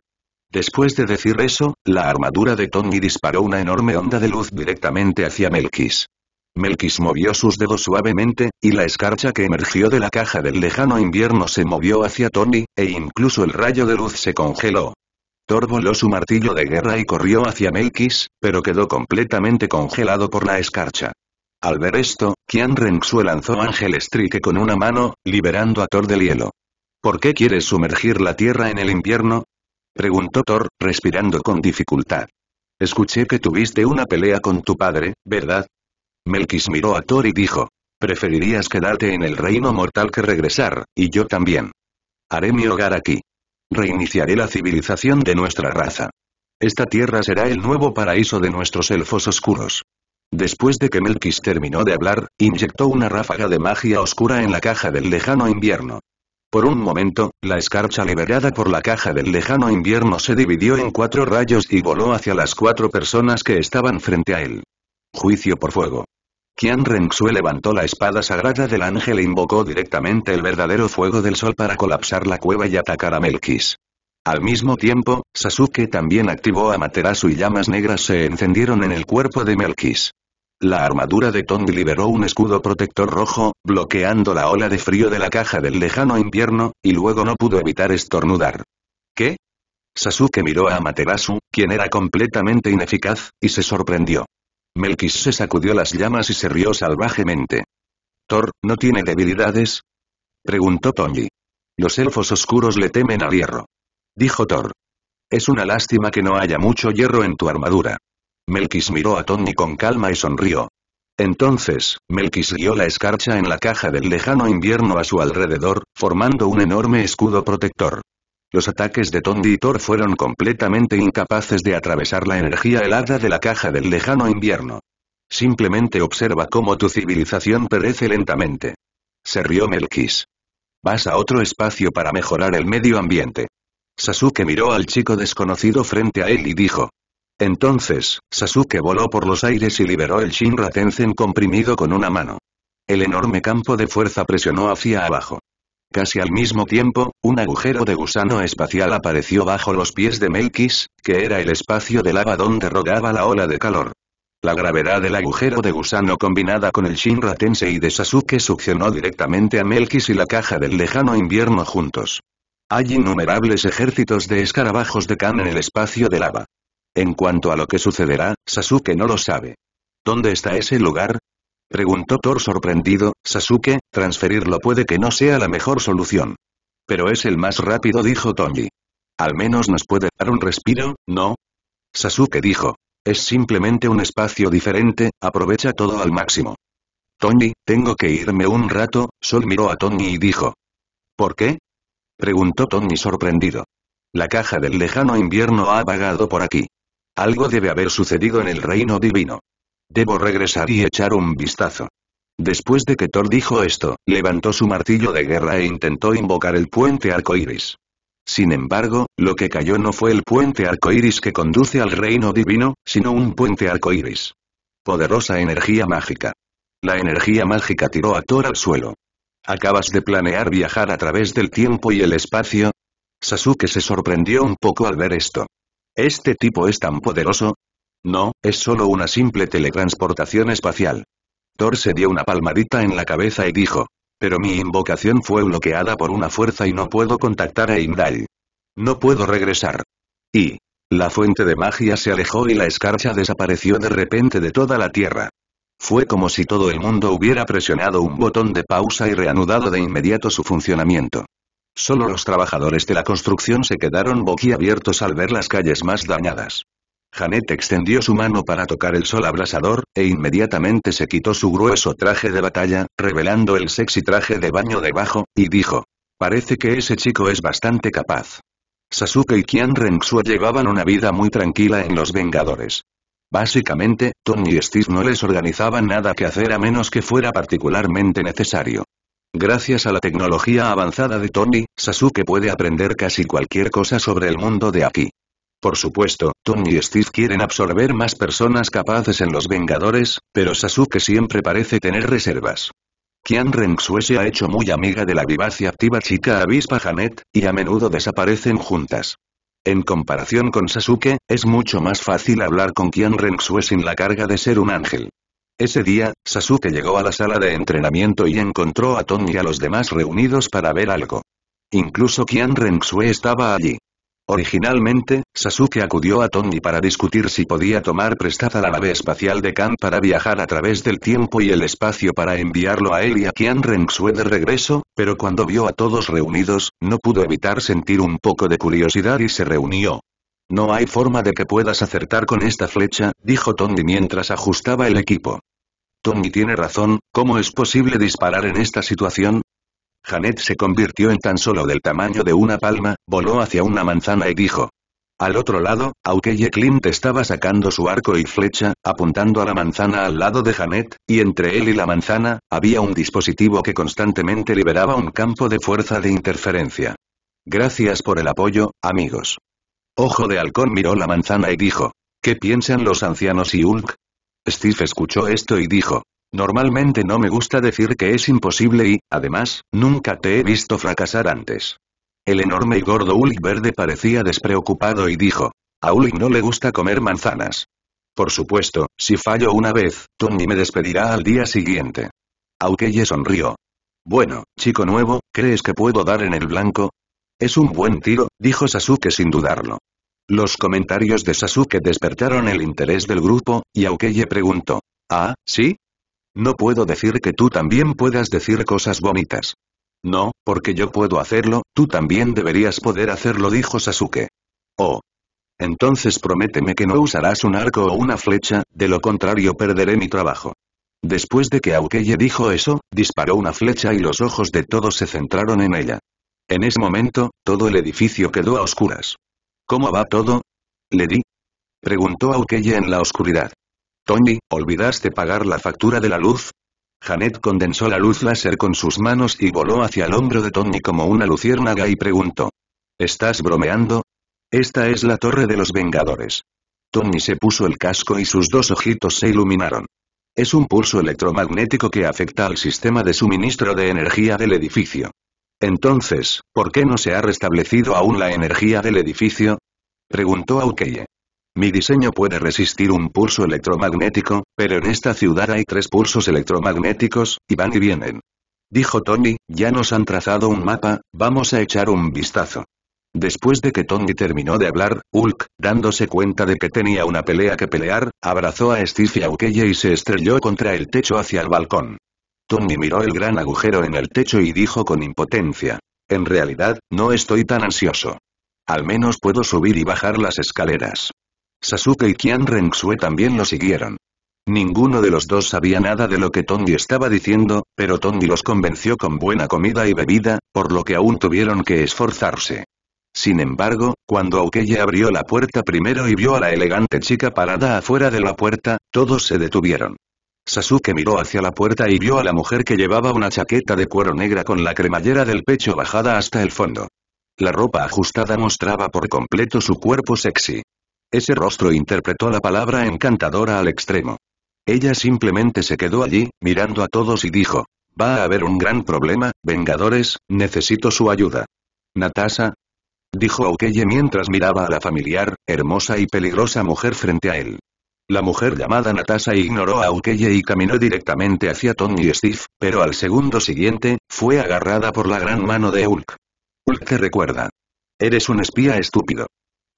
Después de decir eso, la armadura de Tony disparó una enorme onda de luz directamente hacia Melkis. Melkis movió sus dedos suavemente, y la escarcha que emergió de la caja del lejano invierno se movió hacia Tony, e incluso el rayo de luz se congeló. Thor voló su martillo de guerra y corrió hacia Meikis, pero quedó completamente congelado por la escarcha. Al ver esto, Qian Renxue lanzó Ángel Strike con una mano, liberando a Thor del hielo. ¿Por qué quieres sumergir la Tierra en el invierno? Preguntó Thor, respirando con dificultad. Escuché que tuviste una pelea con tu padre, ¿verdad? Melkis miró a Thor y dijo. Preferirías quedarte en el reino mortal que regresar, y yo también. Haré mi hogar aquí. Reiniciaré la civilización de nuestra raza. Esta tierra será el nuevo paraíso de nuestros elfos oscuros. Después de que melquis terminó de hablar, inyectó una ráfaga de magia oscura en la caja del lejano invierno. Por un momento, la escarcha liberada por la caja del lejano invierno se dividió en cuatro rayos y voló hacia las cuatro personas que estaban frente a él. Juicio por fuego. Qian Renxue levantó la espada sagrada del ángel e invocó directamente el verdadero fuego del sol para colapsar la cueva y atacar a Melkis. Al mismo tiempo, Sasuke también activó a Materasu y llamas negras se encendieron en el cuerpo de Melkis. La armadura de Tong liberó un escudo protector rojo, bloqueando la ola de frío de la caja del lejano invierno, y luego no pudo evitar estornudar. ¿Qué? Sasuke miró a Amaterasu, quien era completamente ineficaz, y se sorprendió. Melkis se sacudió las llamas y se rió salvajemente. Thor, ¿no tiene debilidades? Preguntó Tony. Los elfos oscuros le temen al hierro. Dijo Thor. Es una lástima que no haya mucho hierro en tu armadura. Melkis miró a Tony con calma y sonrió. Entonces, Melkis guió la escarcha en la caja del lejano invierno a su alrededor, formando un enorme escudo protector. Los ataques de Thor fueron completamente incapaces de atravesar la energía helada de la caja del lejano invierno. Simplemente observa cómo tu civilización perece lentamente. Se rió Melquis. Vas a otro espacio para mejorar el medio ambiente. Sasuke miró al chico desconocido frente a él y dijo. Entonces, Sasuke voló por los aires y liberó el Shinra Tensen comprimido con una mano. El enorme campo de fuerza presionó hacia abajo. Casi al mismo tiempo, un agujero de gusano espacial apareció bajo los pies de Melkis, que era el espacio de lava donde rodaba la ola de calor. La gravedad del agujero de gusano combinada con el Shinra Tensei de Sasuke succionó directamente a Melkis y la caja del lejano invierno juntos. Hay innumerables ejércitos de escarabajos de Khan en el espacio de lava. En cuanto a lo que sucederá, Sasuke no lo sabe. ¿Dónde está ese lugar? Preguntó Thor sorprendido, Sasuke, transferirlo puede que no sea la mejor solución. Pero es el más rápido dijo Tony. Al menos nos puede dar un respiro, ¿no? Sasuke dijo. Es simplemente un espacio diferente, aprovecha todo al máximo. Tony, tengo que irme un rato, Sol miró a Tony y dijo. ¿Por qué? Preguntó Tony sorprendido. La caja del lejano invierno ha vagado por aquí. Algo debe haber sucedido en el reino divino. Debo regresar y echar un vistazo. Después de que Thor dijo esto, levantó su martillo de guerra e intentó invocar el puente arcoíris. Sin embargo, lo que cayó no fue el puente arcoíris que conduce al reino divino, sino un puente arcoíris. Poderosa energía mágica. La energía mágica tiró a Thor al suelo. ¿Acabas de planear viajar a través del tiempo y el espacio? Sasuke se sorprendió un poco al ver esto. Este tipo es tan poderoso, no, es solo una simple teletransportación espacial. Thor se dio una palmadita en la cabeza y dijo. Pero mi invocación fue bloqueada por una fuerza y no puedo contactar a Imdall. No puedo regresar. Y... La fuente de magia se alejó y la escarcha desapareció de repente de toda la Tierra. Fue como si todo el mundo hubiera presionado un botón de pausa y reanudado de inmediato su funcionamiento. Solo los trabajadores de la construcción se quedaron boquiabiertos al ver las calles más dañadas. Janet extendió su mano para tocar el sol abrasador, e inmediatamente se quitó su grueso traje de batalla, revelando el sexy traje de baño debajo, y dijo. Parece que ese chico es bastante capaz. Sasuke y Kian Renxue llevaban una vida muy tranquila en Los Vengadores. Básicamente, Tony y Steve no les organizaban nada que hacer a menos que fuera particularmente necesario. Gracias a la tecnología avanzada de Tony, Sasuke puede aprender casi cualquier cosa sobre el mundo de aquí. Por supuesto, Tony y Steve quieren absorber más personas capaces en los Vengadores, pero Sasuke siempre parece tener reservas. Kian sue se ha hecho muy amiga de la vivaz y activa chica avispa Janet, y a menudo desaparecen juntas. En comparación con Sasuke, es mucho más fácil hablar con Kian sue sin la carga de ser un ángel. Ese día, Sasuke llegó a la sala de entrenamiento y encontró a Tony y a los demás reunidos para ver algo. Incluso Kian sue estaba allí. Originalmente, Sasuke acudió a Tony para discutir si podía tomar prestada la nave espacial de Kan para viajar a través del tiempo y el espacio para enviarlo a él y a Kian Rengsue de regreso, pero cuando vio a todos reunidos, no pudo evitar sentir un poco de curiosidad y se reunió. No hay forma de que puedas acertar con esta flecha, dijo Tony mientras ajustaba el equipo. Tony tiene razón, ¿cómo es posible disparar en esta situación? Janet se convirtió en tan solo del tamaño de una palma, voló hacia una manzana y dijo. Al otro lado, Aukeye Clint estaba sacando su arco y flecha, apuntando a la manzana al lado de Janet, y entre él y la manzana, había un dispositivo que constantemente liberaba un campo de fuerza de interferencia. Gracias por el apoyo, amigos. Ojo de Halcón miró la manzana y dijo. ¿Qué piensan los ancianos y Hulk? Steve escuchó esto y dijo. Normalmente no me gusta decir que es imposible y, además, nunca te he visto fracasar antes. El enorme y gordo Ulk verde parecía despreocupado y dijo. A no le gusta comer manzanas. Por supuesto, si fallo una vez, Tony me despedirá al día siguiente. Aukeye sonrió. Bueno, chico nuevo, ¿crees que puedo dar en el blanco? Es un buen tiro, dijo Sasuke sin dudarlo. Los comentarios de Sasuke despertaron el interés del grupo, y Aukeye preguntó. Ah, ¿sí? No puedo decir que tú también puedas decir cosas bonitas. No, porque yo puedo hacerlo, tú también deberías poder hacerlo dijo Sasuke. Oh. Entonces prométeme que no usarás un arco o una flecha, de lo contrario perderé mi trabajo. Después de que Aukeye dijo eso, disparó una flecha y los ojos de todos se centraron en ella. En ese momento, todo el edificio quedó a oscuras. ¿Cómo va todo? Le di. Preguntó Aukeye en la oscuridad. Tony, ¿olvidaste pagar la factura de la luz? Janet condensó la luz láser con sus manos y voló hacia el hombro de Tony como una luciérnaga y preguntó. ¿Estás bromeando? Esta es la torre de los Vengadores. Tony se puso el casco y sus dos ojitos se iluminaron. Es un pulso electromagnético que afecta al sistema de suministro de energía del edificio. Entonces, ¿por qué no se ha restablecido aún la energía del edificio? Preguntó Aukeye. Mi diseño puede resistir un pulso electromagnético, pero en esta ciudad hay tres pulsos electromagnéticos, y van y vienen. Dijo Tony, ya nos han trazado un mapa, vamos a echar un vistazo. Después de que Tony terminó de hablar, Hulk, dándose cuenta de que tenía una pelea que pelear, abrazó a Steve y Ukeye y se estrelló contra el techo hacia el balcón. Tony miró el gran agujero en el techo y dijo con impotencia. En realidad, no estoy tan ansioso. Al menos puedo subir y bajar las escaleras. Sasuke y Kian Renxue también lo siguieron. Ninguno de los dos sabía nada de lo que Tongi estaba diciendo, pero Tondi los convenció con buena comida y bebida, por lo que aún tuvieron que esforzarse. Sin embargo, cuando Aukeye abrió la puerta primero y vio a la elegante chica parada afuera de la puerta, todos se detuvieron. Sasuke miró hacia la puerta y vio a la mujer que llevaba una chaqueta de cuero negra con la cremallera del pecho bajada hasta el fondo. La ropa ajustada mostraba por completo su cuerpo sexy. Ese rostro interpretó la palabra encantadora al extremo. Ella simplemente se quedó allí, mirando a todos y dijo, va a haber un gran problema, vengadores, necesito su ayuda. Natasa, dijo Aukeye mientras miraba a la familiar, hermosa y peligrosa mujer frente a él. La mujer llamada Natasa ignoró a Aukeye y caminó directamente hacia Tony y Steve, pero al segundo siguiente, fue agarrada por la gran mano de Hulk. Hulk te recuerda. Eres un espía estúpido.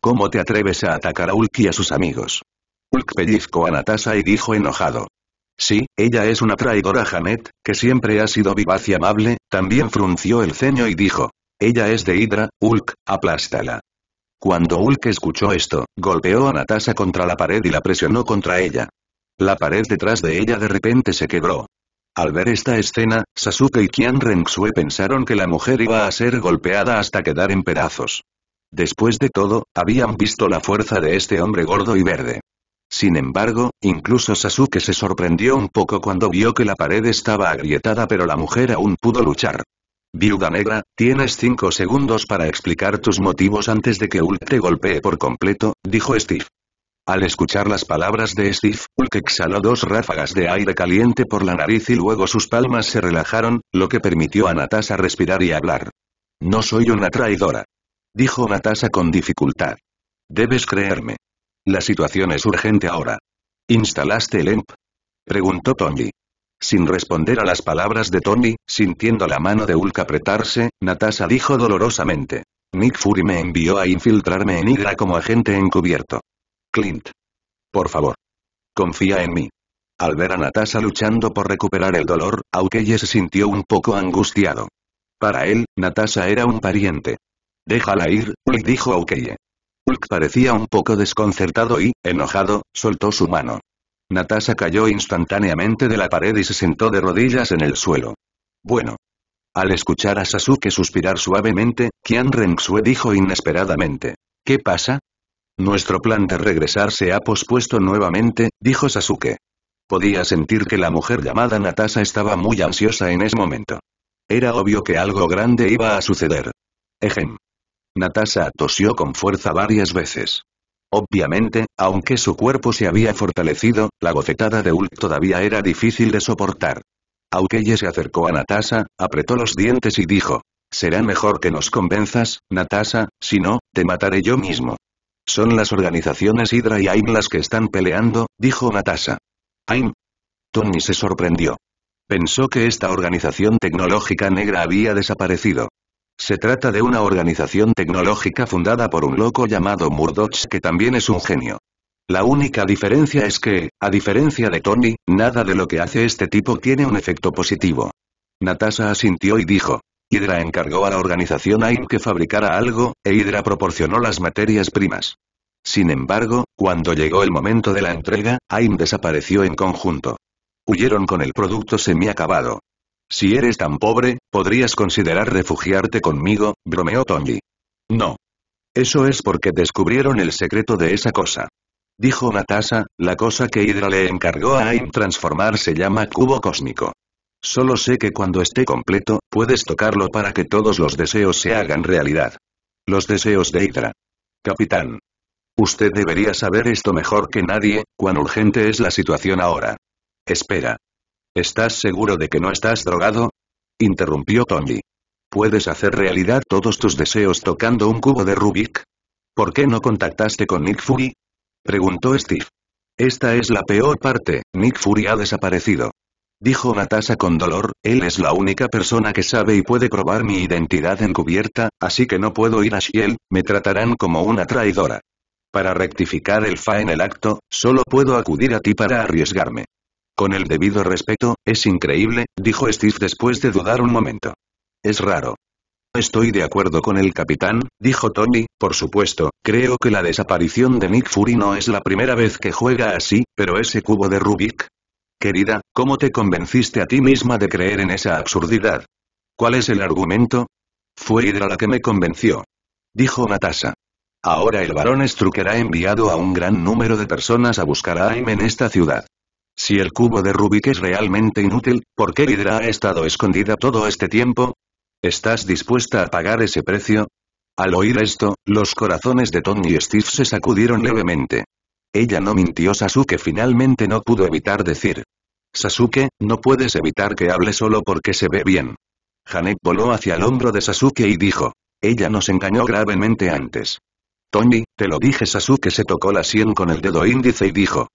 ¿Cómo te atreves a atacar a Ulk y a sus amigos? Ulk pellizcó a Natasha y dijo enojado. Sí, ella es una traidora Janet, que siempre ha sido vivaz y amable, también frunció el ceño y dijo. Ella es de Hydra, Ulk, aplástala. Cuando Ulk escuchó esto, golpeó a Natasha contra la pared y la presionó contra ella. La pared detrás de ella de repente se quebró. Al ver esta escena, Sasuke y Kian Renksue pensaron que la mujer iba a ser golpeada hasta quedar en pedazos. Después de todo, habían visto la fuerza de este hombre gordo y verde. Sin embargo, incluso Sasuke se sorprendió un poco cuando vio que la pared estaba agrietada pero la mujer aún pudo luchar. Viuda Negra, tienes cinco segundos para explicar tus motivos antes de que Ulk te golpee por completo, dijo Steve. Al escuchar las palabras de Steve, Ulk exhaló dos ráfagas de aire caliente por la nariz y luego sus palmas se relajaron, lo que permitió a Natasha respirar y hablar. No soy una traidora dijo Natasha con dificultad. Debes creerme. La situación es urgente ahora. ¿Instalaste el EMP? Preguntó Tony. Sin responder a las palabras de Tony, sintiendo la mano de Hulk apretarse, Natasha dijo dolorosamente. Nick Fury me envió a infiltrarme en Hydra como agente encubierto. Clint. Por favor. Confía en mí. Al ver a Natasha luchando por recuperar el dolor, Aukeye se sintió un poco angustiado. Para él, Natasha era un pariente. Déjala ir, Hulk dijo a Ukeye. Hulk parecía un poco desconcertado y, enojado, soltó su mano. Natasha cayó instantáneamente de la pared y se sentó de rodillas en el suelo. Bueno. Al escuchar a Sasuke suspirar suavemente, Kian Renxue dijo inesperadamente. ¿Qué pasa? Nuestro plan de regresar se ha pospuesto nuevamente, dijo Sasuke. Podía sentir que la mujer llamada Natasha estaba muy ansiosa en ese momento. Era obvio que algo grande iba a suceder. Ejem. Natasha tosió con fuerza varias veces. Obviamente, aunque su cuerpo se había fortalecido, la bofetada de Hulk todavía era difícil de soportar. ella se acercó a Natasha, apretó los dientes y dijo, «Será mejor que nos convenzas, Natasha, si no, te mataré yo mismo». Son las organizaciones Hydra y AIM las que están peleando, dijo Natasha. AIM. Tony se sorprendió. Pensó que esta organización tecnológica negra había desaparecido. Se trata de una organización tecnológica fundada por un loco llamado Murdoch que también es un genio. La única diferencia es que, a diferencia de Tony, nada de lo que hace este tipo tiene un efecto positivo. Natasha asintió y dijo. Hydra encargó a la organización AIM que fabricara algo, e Hydra proporcionó las materias primas. Sin embargo, cuando llegó el momento de la entrega, AIM desapareció en conjunto. Huyeron con el producto semiacabado. Si eres tan pobre, podrías considerar refugiarte conmigo, bromeó Tony. No. Eso es porque descubrieron el secreto de esa cosa. Dijo Natasha, la cosa que Hydra le encargó a Aim transformar se llama cubo cósmico. Solo sé que cuando esté completo, puedes tocarlo para que todos los deseos se hagan realidad. Los deseos de Hydra. Capitán. Usted debería saber esto mejor que nadie, cuán urgente es la situación ahora. Espera. ¿Estás seguro de que no estás drogado? Interrumpió Tommy. ¿Puedes hacer realidad todos tus deseos tocando un cubo de Rubik? ¿Por qué no contactaste con Nick Fury? Preguntó Steve. Esta es la peor parte, Nick Fury ha desaparecido. Dijo Natasha con dolor, él es la única persona que sabe y puede probar mi identidad encubierta, así que no puedo ir a Shiel, me tratarán como una traidora. Para rectificar el fa en el acto, solo puedo acudir a ti para arriesgarme. Con el debido respeto, es increíble, dijo Steve después de dudar un momento. Es raro. Estoy de acuerdo con el capitán, dijo Tony, por supuesto, creo que la desaparición de Nick Fury no es la primera vez que juega así, pero ese cubo de Rubik. Querida, ¿cómo te convenciste a ti misma de creer en esa absurdidad? ¿Cuál es el argumento? Fue Hydra la que me convenció. Dijo Natasha. Ahora el varón Strucker ha enviado a un gran número de personas a buscar a AIM en esta ciudad. Si el cubo de Rubik es realmente inútil, ¿por qué Vidra ha estado escondida todo este tiempo? ¿Estás dispuesta a pagar ese precio? Al oír esto, los corazones de Tony y Steve se sacudieron levemente. Ella no mintió Sasuke finalmente no pudo evitar decir. Sasuke, no puedes evitar que hable solo porque se ve bien. Janet voló hacia el hombro de Sasuke y dijo. Ella nos engañó gravemente antes. Tony, te lo dije Sasuke se tocó la sien con el dedo índice y dijo.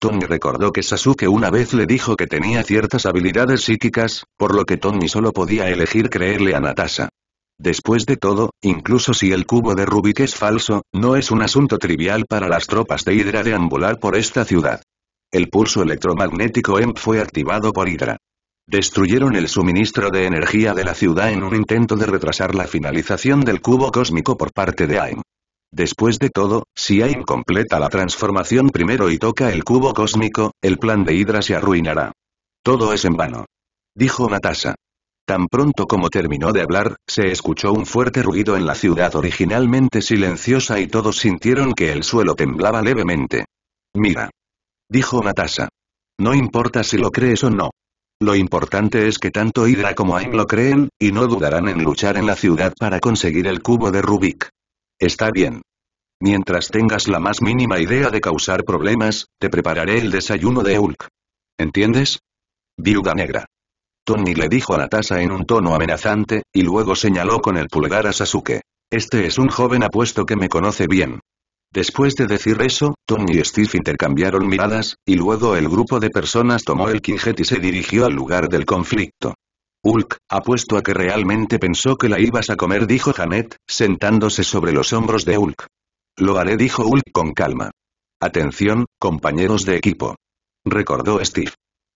Tony recordó que Sasuke una vez le dijo que tenía ciertas habilidades psíquicas, por lo que Tony solo podía elegir creerle a Natasha. Después de todo, incluso si el cubo de Rubik es falso, no es un asunto trivial para las tropas de Hydra deambular por esta ciudad. El pulso electromagnético EMP fue activado por Hydra. Destruyeron el suministro de energía de la ciudad en un intento de retrasar la finalización del cubo cósmico por parte de AIM. Después de todo, si hay completa la transformación primero y toca el cubo cósmico, el plan de Hydra se arruinará. Todo es en vano. Dijo Natasha. Tan pronto como terminó de hablar, se escuchó un fuerte ruido en la ciudad originalmente silenciosa y todos sintieron que el suelo temblaba levemente. Mira. Dijo Natasha. No importa si lo crees o no. Lo importante es que tanto Hydra como Aim lo creen, y no dudarán en luchar en la ciudad para conseguir el cubo de Rubik. Está bien. Mientras tengas la más mínima idea de causar problemas, te prepararé el desayuno de Hulk. ¿Entiendes? Viuda negra. Tony le dijo a tasa en un tono amenazante, y luego señaló con el pulgar a Sasuke. Este es un joven apuesto que me conoce bien. Después de decir eso, Tony y Steve intercambiaron miradas, y luego el grupo de personas tomó el quinjet y se dirigió al lugar del conflicto. Hulk, apuesto a que realmente pensó que la ibas a comer dijo Janet, sentándose sobre los hombros de Hulk. Lo haré dijo Hulk con calma. Atención, compañeros de equipo. Recordó Steve.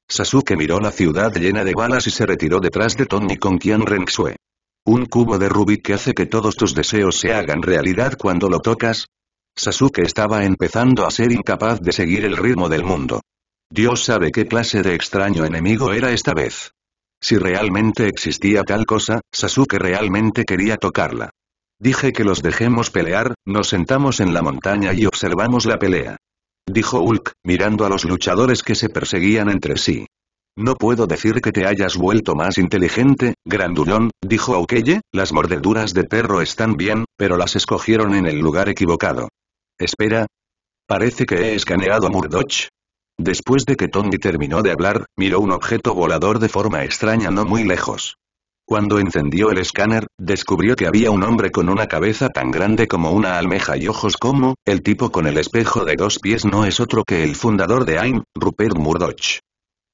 Sasuke miró la ciudad llena de balas y se retiró detrás de Tony con quien Renxue. Un cubo de rubí que hace que todos tus deseos se hagan realidad cuando lo tocas. Sasuke estaba empezando a ser incapaz de seguir el ritmo del mundo. Dios sabe qué clase de extraño enemigo era esta vez. Si realmente existía tal cosa, Sasuke realmente quería tocarla. Dije que los dejemos pelear, nos sentamos en la montaña y observamos la pelea. Dijo Hulk, mirando a los luchadores que se perseguían entre sí. No puedo decir que te hayas vuelto más inteligente, grandulón, dijo Aukeye, las mordeduras de perro están bien, pero las escogieron en el lugar equivocado. Espera. Parece que he escaneado a Murdoch, Después de que Tony terminó de hablar, miró un objeto volador de forma extraña no muy lejos. Cuando encendió el escáner, descubrió que había un hombre con una cabeza tan grande como una almeja y ojos como, el tipo con el espejo de dos pies no es otro que el fundador de AIM, Rupert Murdoch.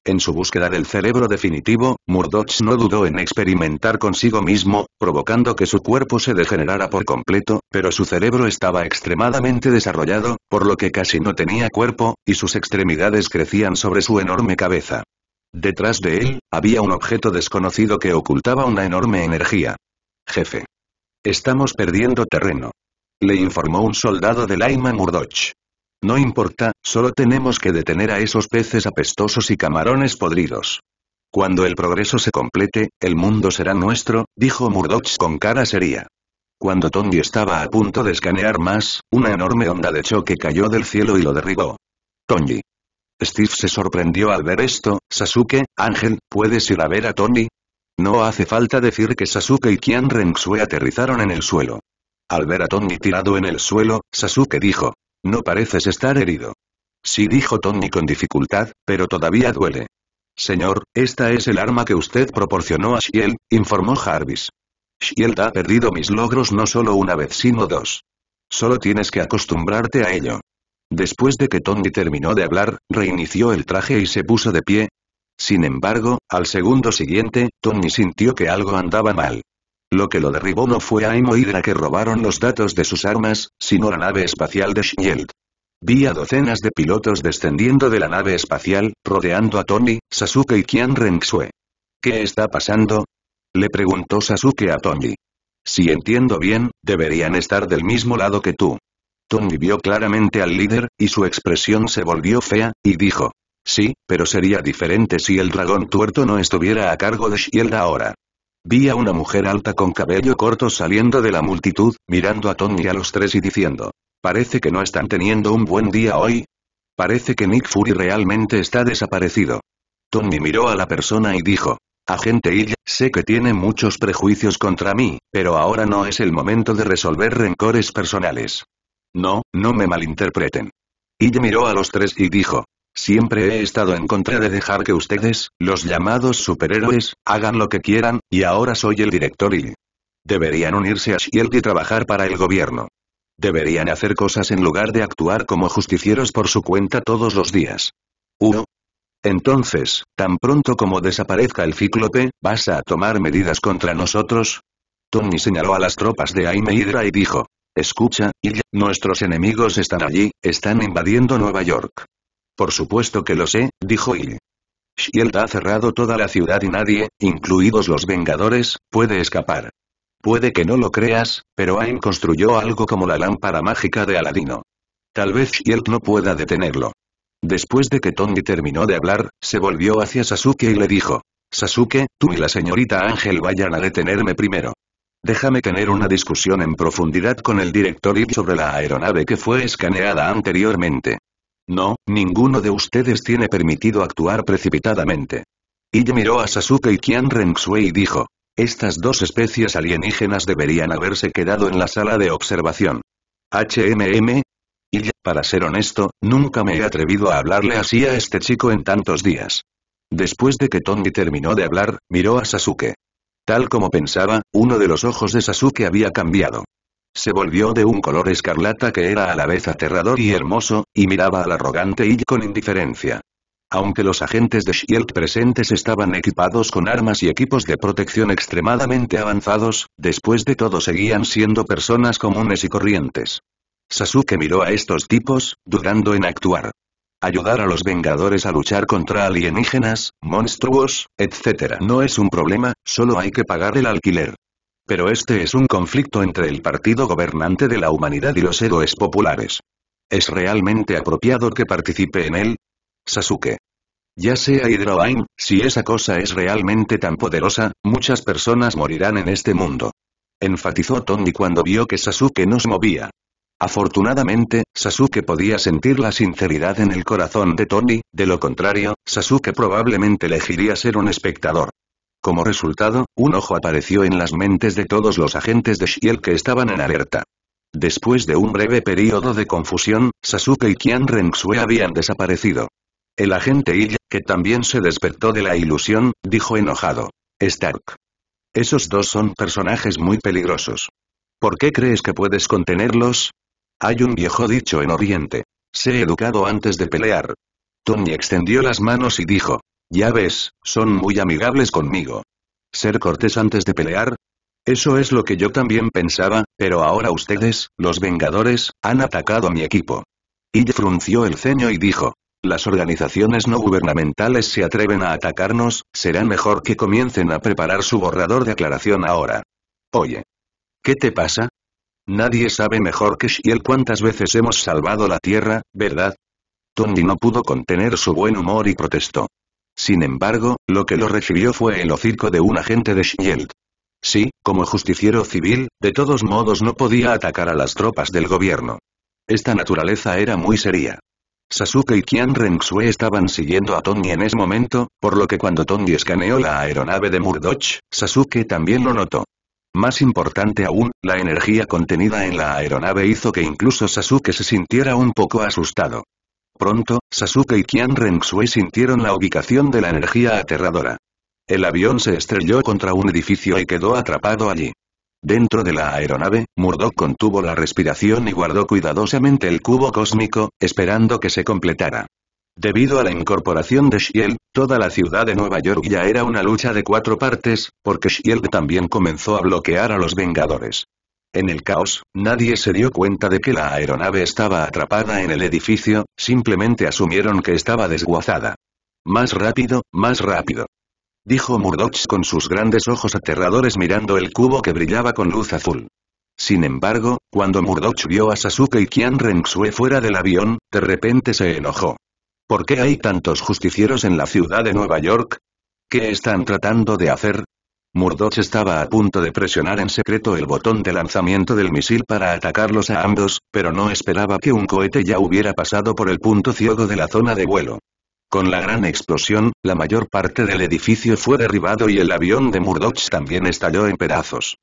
En su búsqueda del cerebro definitivo, Murdoch no dudó en experimentar consigo mismo, provocando que su cuerpo se degenerara por completo, pero su cerebro estaba extremadamente desarrollado, por lo que casi no tenía cuerpo, y sus extremidades crecían sobre su enorme cabeza. Detrás de él, había un objeto desconocido que ocultaba una enorme energía. Jefe. Estamos perdiendo terreno. Le informó un soldado de Laima Murdoch. No importa, solo tenemos que detener a esos peces apestosos y camarones podridos. Cuando el progreso se complete, el mundo será nuestro, dijo Murdoch con cara seria. Cuando Tony estaba a punto de escanear más, una enorme onda de choque cayó del cielo y lo derribó. Tony. Steve se sorprendió al ver esto, Sasuke, Ángel, ¿puedes ir a ver a Tony? No hace falta decir que Sasuke y Kian Rengsue aterrizaron en el suelo. Al ver a Tony tirado en el suelo, Sasuke dijo. No pareces estar herido. Sí dijo Tony con dificultad, pero todavía duele. Señor, esta es el arma que usted proporcionó a Shield, informó Jarvis. Shield ha perdido mis logros no solo una vez sino dos. Solo tienes que acostumbrarte a ello. Después de que Tony terminó de hablar, reinició el traje y se puso de pie. Sin embargo, al segundo siguiente, Tony sintió que algo andaba mal. Lo que lo derribó no fue a Hydra que robaron los datos de sus armas, sino la nave espacial de Shield. Vi a docenas de pilotos descendiendo de la nave espacial, rodeando a Tony, Sasuke y Kian Renxue. ¿Qué está pasando? Le preguntó Sasuke a Tony. Si entiendo bien, deberían estar del mismo lado que tú. Tony vio claramente al líder, y su expresión se volvió fea, y dijo. Sí, pero sería diferente si el dragón tuerto no estuviera a cargo de Shield ahora. Vi a una mujer alta con cabello corto saliendo de la multitud, mirando a Tony y a los tres y diciendo. Parece que no están teniendo un buen día hoy. Parece que Nick Fury realmente está desaparecido. Tony miró a la persona y dijo. Agente Hill, sé que tiene muchos prejuicios contra mí, pero ahora no es el momento de resolver rencores personales. No, no me malinterpreten. Hill miró a los tres y dijo. Siempre he estado en contra de dejar que ustedes, los llamados superhéroes, hagan lo que quieran, y ahora soy el director y... Deberían unirse a SHIELD y trabajar para el gobierno. Deberían hacer cosas en lugar de actuar como justicieros por su cuenta todos los días. ¿Uno? Entonces, tan pronto como desaparezca el cíclope, ¿vas a tomar medidas contra nosotros? Tony señaló a las tropas de Aime Hydra y dijo. Escucha, nuestros enemigos están allí, están invadiendo Nueva York. Por supuesto que lo sé, dijo si Shield ha cerrado toda la ciudad y nadie, incluidos los Vengadores, puede escapar. Puede que no lo creas, pero Ain construyó algo como la lámpara mágica de Aladino. Tal vez Shield no pueda detenerlo. Después de que Tony terminó de hablar, se volvió hacia Sasuke y le dijo. Sasuke, tú y la señorita Ángel vayan a detenerme primero. Déjame tener una discusión en profundidad con el director y sobre la aeronave que fue escaneada anteriormente. No, ninguno de ustedes tiene permitido actuar precipitadamente. Y miró a Sasuke y Qian Renxue y dijo. Estas dos especies alienígenas deberían haberse quedado en la sala de observación. HMM. Ya, para ser honesto, nunca me he atrevido a hablarle así a este chico en tantos días. Después de que Tony terminó de hablar, miró a Sasuke. Tal como pensaba, uno de los ojos de Sasuke había cambiado. Se volvió de un color escarlata que era a la vez aterrador y hermoso, y miraba al arrogante y con indiferencia. Aunque los agentes de SHIELD presentes estaban equipados con armas y equipos de protección extremadamente avanzados, después de todo seguían siendo personas comunes y corrientes. Sasuke miró a estos tipos, dudando en actuar. Ayudar a los Vengadores a luchar contra alienígenas, monstruos, etc. no es un problema, solo hay que pagar el alquiler. Pero este es un conflicto entre el partido gobernante de la humanidad y los héroes populares. ¿Es realmente apropiado que participe en él? Sasuke. Ya sea Hydroain, si esa cosa es realmente tan poderosa, muchas personas morirán en este mundo. Enfatizó Tony cuando vio que Sasuke nos movía. Afortunadamente, Sasuke podía sentir la sinceridad en el corazón de Tony, de lo contrario, Sasuke probablemente elegiría ser un espectador. Como resultado, un ojo apareció en las mentes de todos los agentes de Shiel que estaban en alerta. Después de un breve periodo de confusión, Sasuke y Kian Renxue habían desaparecido. El agente Illa, que también se despertó de la ilusión, dijo enojado. Stark. Esos dos son personajes muy peligrosos. ¿Por qué crees que puedes contenerlos? Hay un viejo dicho en Oriente. Sé educado antes de pelear. Tony extendió las manos y dijo, ya ves, son muy amigables conmigo. Ser cortés antes de pelear, eso es lo que yo también pensaba, pero ahora ustedes, los Vengadores, han atacado a mi equipo. Y frunció el ceño y dijo. Las organizaciones no gubernamentales se atreven a atacarnos, será mejor que comiencen a preparar su borrador de aclaración ahora. Oye. ¿Qué te pasa? Nadie sabe mejor que Shiel cuántas veces hemos salvado la Tierra, ¿verdad? Tony no pudo contener su buen humor y protestó. Sin embargo, lo que lo recibió fue el hocico de un agente de S.H.I.E.L.D. Sí, como justiciero civil, de todos modos no podía atacar a las tropas del gobierno. Esta naturaleza era muy seria. Sasuke y Qian Renxue estaban siguiendo a Tony en ese momento, por lo que cuando Tony escaneó la aeronave de Murdoch, Sasuke también lo notó. Más importante aún, la energía contenida en la aeronave hizo que incluso Sasuke se sintiera un poco asustado. Pronto, Sasuke y Kian sui sintieron la ubicación de la energía aterradora. El avión se estrelló contra un edificio y quedó atrapado allí. Dentro de la aeronave, Murdoch contuvo la respiración y guardó cuidadosamente el cubo cósmico, esperando que se completara. Debido a la incorporación de Shield, toda la ciudad de Nueva York ya era una lucha de cuatro partes, porque Shield también comenzó a bloquear a los Vengadores. En el caos, nadie se dio cuenta de que la aeronave estaba atrapada en el edificio, simplemente asumieron que estaba desguazada. Más rápido, más rápido. Dijo Murdoch con sus grandes ojos aterradores mirando el cubo que brillaba con luz azul. Sin embargo, cuando Murdoch vio a Sasuke y Kian Renksue fuera del avión, de repente se enojó. ¿Por qué hay tantos justicieros en la ciudad de Nueva York? ¿Qué están tratando de hacer? Murdoch estaba a punto de presionar en secreto el botón de lanzamiento del misil para atacarlos a ambos, pero no esperaba que un cohete ya hubiera pasado por el punto ciego de la zona de vuelo. Con la gran explosión, la mayor parte del edificio fue derribado y el avión de Murdoch también estalló en pedazos.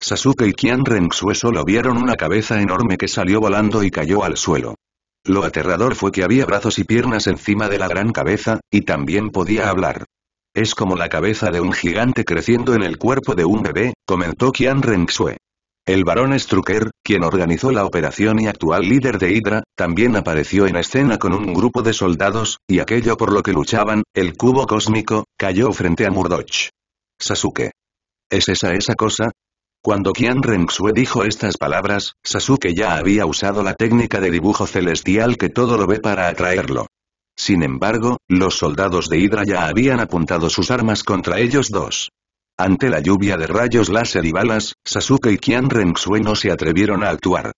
Sasuke y Kian Renxue solo vieron una cabeza enorme que salió volando y cayó al suelo. Lo aterrador fue que había brazos y piernas encima de la gran cabeza, y también podía hablar. Es como la cabeza de un gigante creciendo en el cuerpo de un bebé, comentó Qian Rengxue. El barón Strucker, quien organizó la operación y actual líder de Hydra, también apareció en escena con un grupo de soldados, y aquello por lo que luchaban, el cubo cósmico, cayó frente a Murdoch. Sasuke. ¿Es esa esa cosa? Cuando Qian Rengxue dijo estas palabras, Sasuke ya había usado la técnica de dibujo celestial que todo lo ve para atraerlo. Sin embargo, los soldados de Hydra ya habían apuntado sus armas contra ellos dos. Ante la lluvia de rayos láser y balas, Sasuke y Kian Rengsue no se atrevieron a actuar.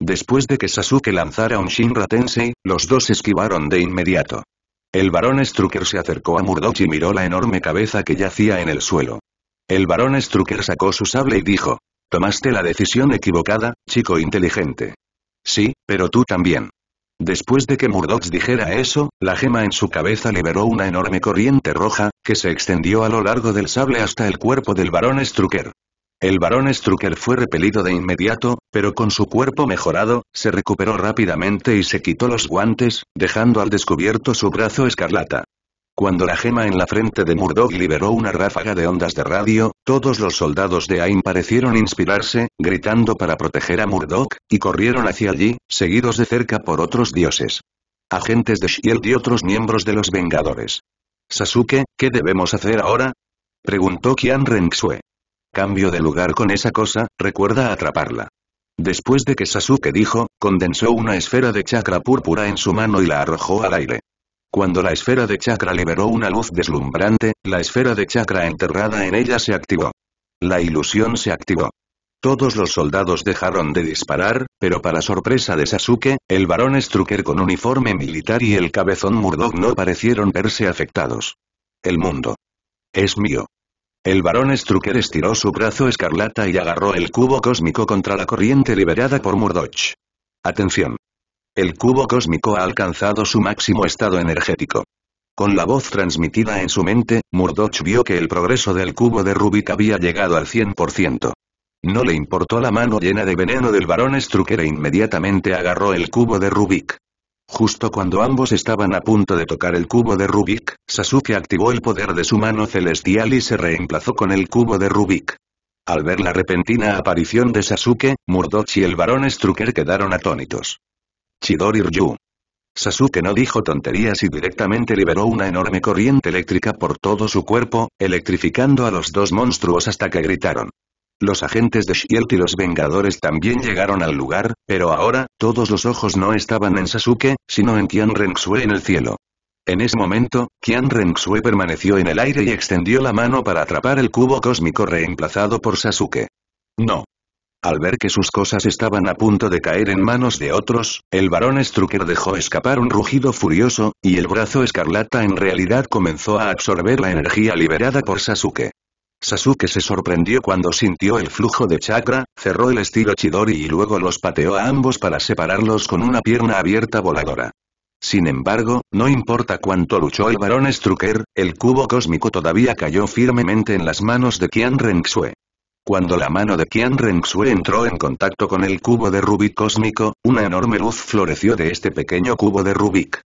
Después de que Sasuke lanzara un Shinra Tensei, los dos esquivaron de inmediato. El varón Strucker se acercó a Murdoch y miró la enorme cabeza que yacía en el suelo. El varón Strucker sacó su sable y dijo, Tomaste la decisión equivocada, chico inteligente. Sí, pero tú también. Después de que Murdoch dijera eso, la gema en su cabeza liberó una enorme corriente roja, que se extendió a lo largo del sable hasta el cuerpo del varón Strucker. El varón Strucker fue repelido de inmediato, pero con su cuerpo mejorado, se recuperó rápidamente y se quitó los guantes, dejando al descubierto su brazo escarlata. Cuando la gema en la frente de Murdoch liberó una ráfaga de ondas de radio, todos los soldados de AIM parecieron inspirarse, gritando para proteger a Murdoch, y corrieron hacia allí, seguidos de cerca por otros dioses. Agentes de SHIELD y otros miembros de los Vengadores. Sasuke, ¿qué debemos hacer ahora? Preguntó Kian Renxue. Cambio de lugar con esa cosa, recuerda atraparla. Después de que Sasuke dijo, condensó una esfera de chakra púrpura en su mano y la arrojó al aire. Cuando la esfera de chakra liberó una luz deslumbrante, la esfera de chakra enterrada en ella se activó. La ilusión se activó. Todos los soldados dejaron de disparar, pero para sorpresa de Sasuke, el varón Strucker con uniforme militar y el cabezón Murdoch no parecieron verse afectados. El mundo. Es mío. El varón Strucker estiró su brazo escarlata y agarró el cubo cósmico contra la corriente liberada por Murdoch. Atención. El cubo cósmico ha alcanzado su máximo estado energético. Con la voz transmitida en su mente, Murdoch vio que el progreso del cubo de Rubik había llegado al 100%. No le importó la mano llena de veneno del varón Strucker e inmediatamente agarró el cubo de Rubik. Justo cuando ambos estaban a punto de tocar el cubo de Rubik, Sasuke activó el poder de su mano celestial y se reemplazó con el cubo de Rubik. Al ver la repentina aparición de Sasuke, Murdoch y el Barón Strucker quedaron atónitos. Chidori Ryu. Sasuke no dijo tonterías y directamente liberó una enorme corriente eléctrica por todo su cuerpo, electrificando a los dos monstruos hasta que gritaron. Los agentes de Shield y los Vengadores también llegaron al lugar, pero ahora, todos los ojos no estaban en Sasuke, sino en Qian Renxue en el cielo. En ese momento, Qian Renxue permaneció en el aire y extendió la mano para atrapar el cubo cósmico reemplazado por Sasuke. No. Al ver que sus cosas estaban a punto de caer en manos de otros, el barón Strucker dejó escapar un rugido furioso, y el brazo escarlata en realidad comenzó a absorber la energía liberada por Sasuke. Sasuke se sorprendió cuando sintió el flujo de chakra, cerró el estilo Chidori y luego los pateó a ambos para separarlos con una pierna abierta voladora. Sin embargo, no importa cuánto luchó el barón Strucker, el cubo cósmico todavía cayó firmemente en las manos de Kian Renxue. Cuando la mano de Qian Renxue entró en contacto con el cubo de Rubik cósmico, una enorme luz floreció de este pequeño cubo de Rubik.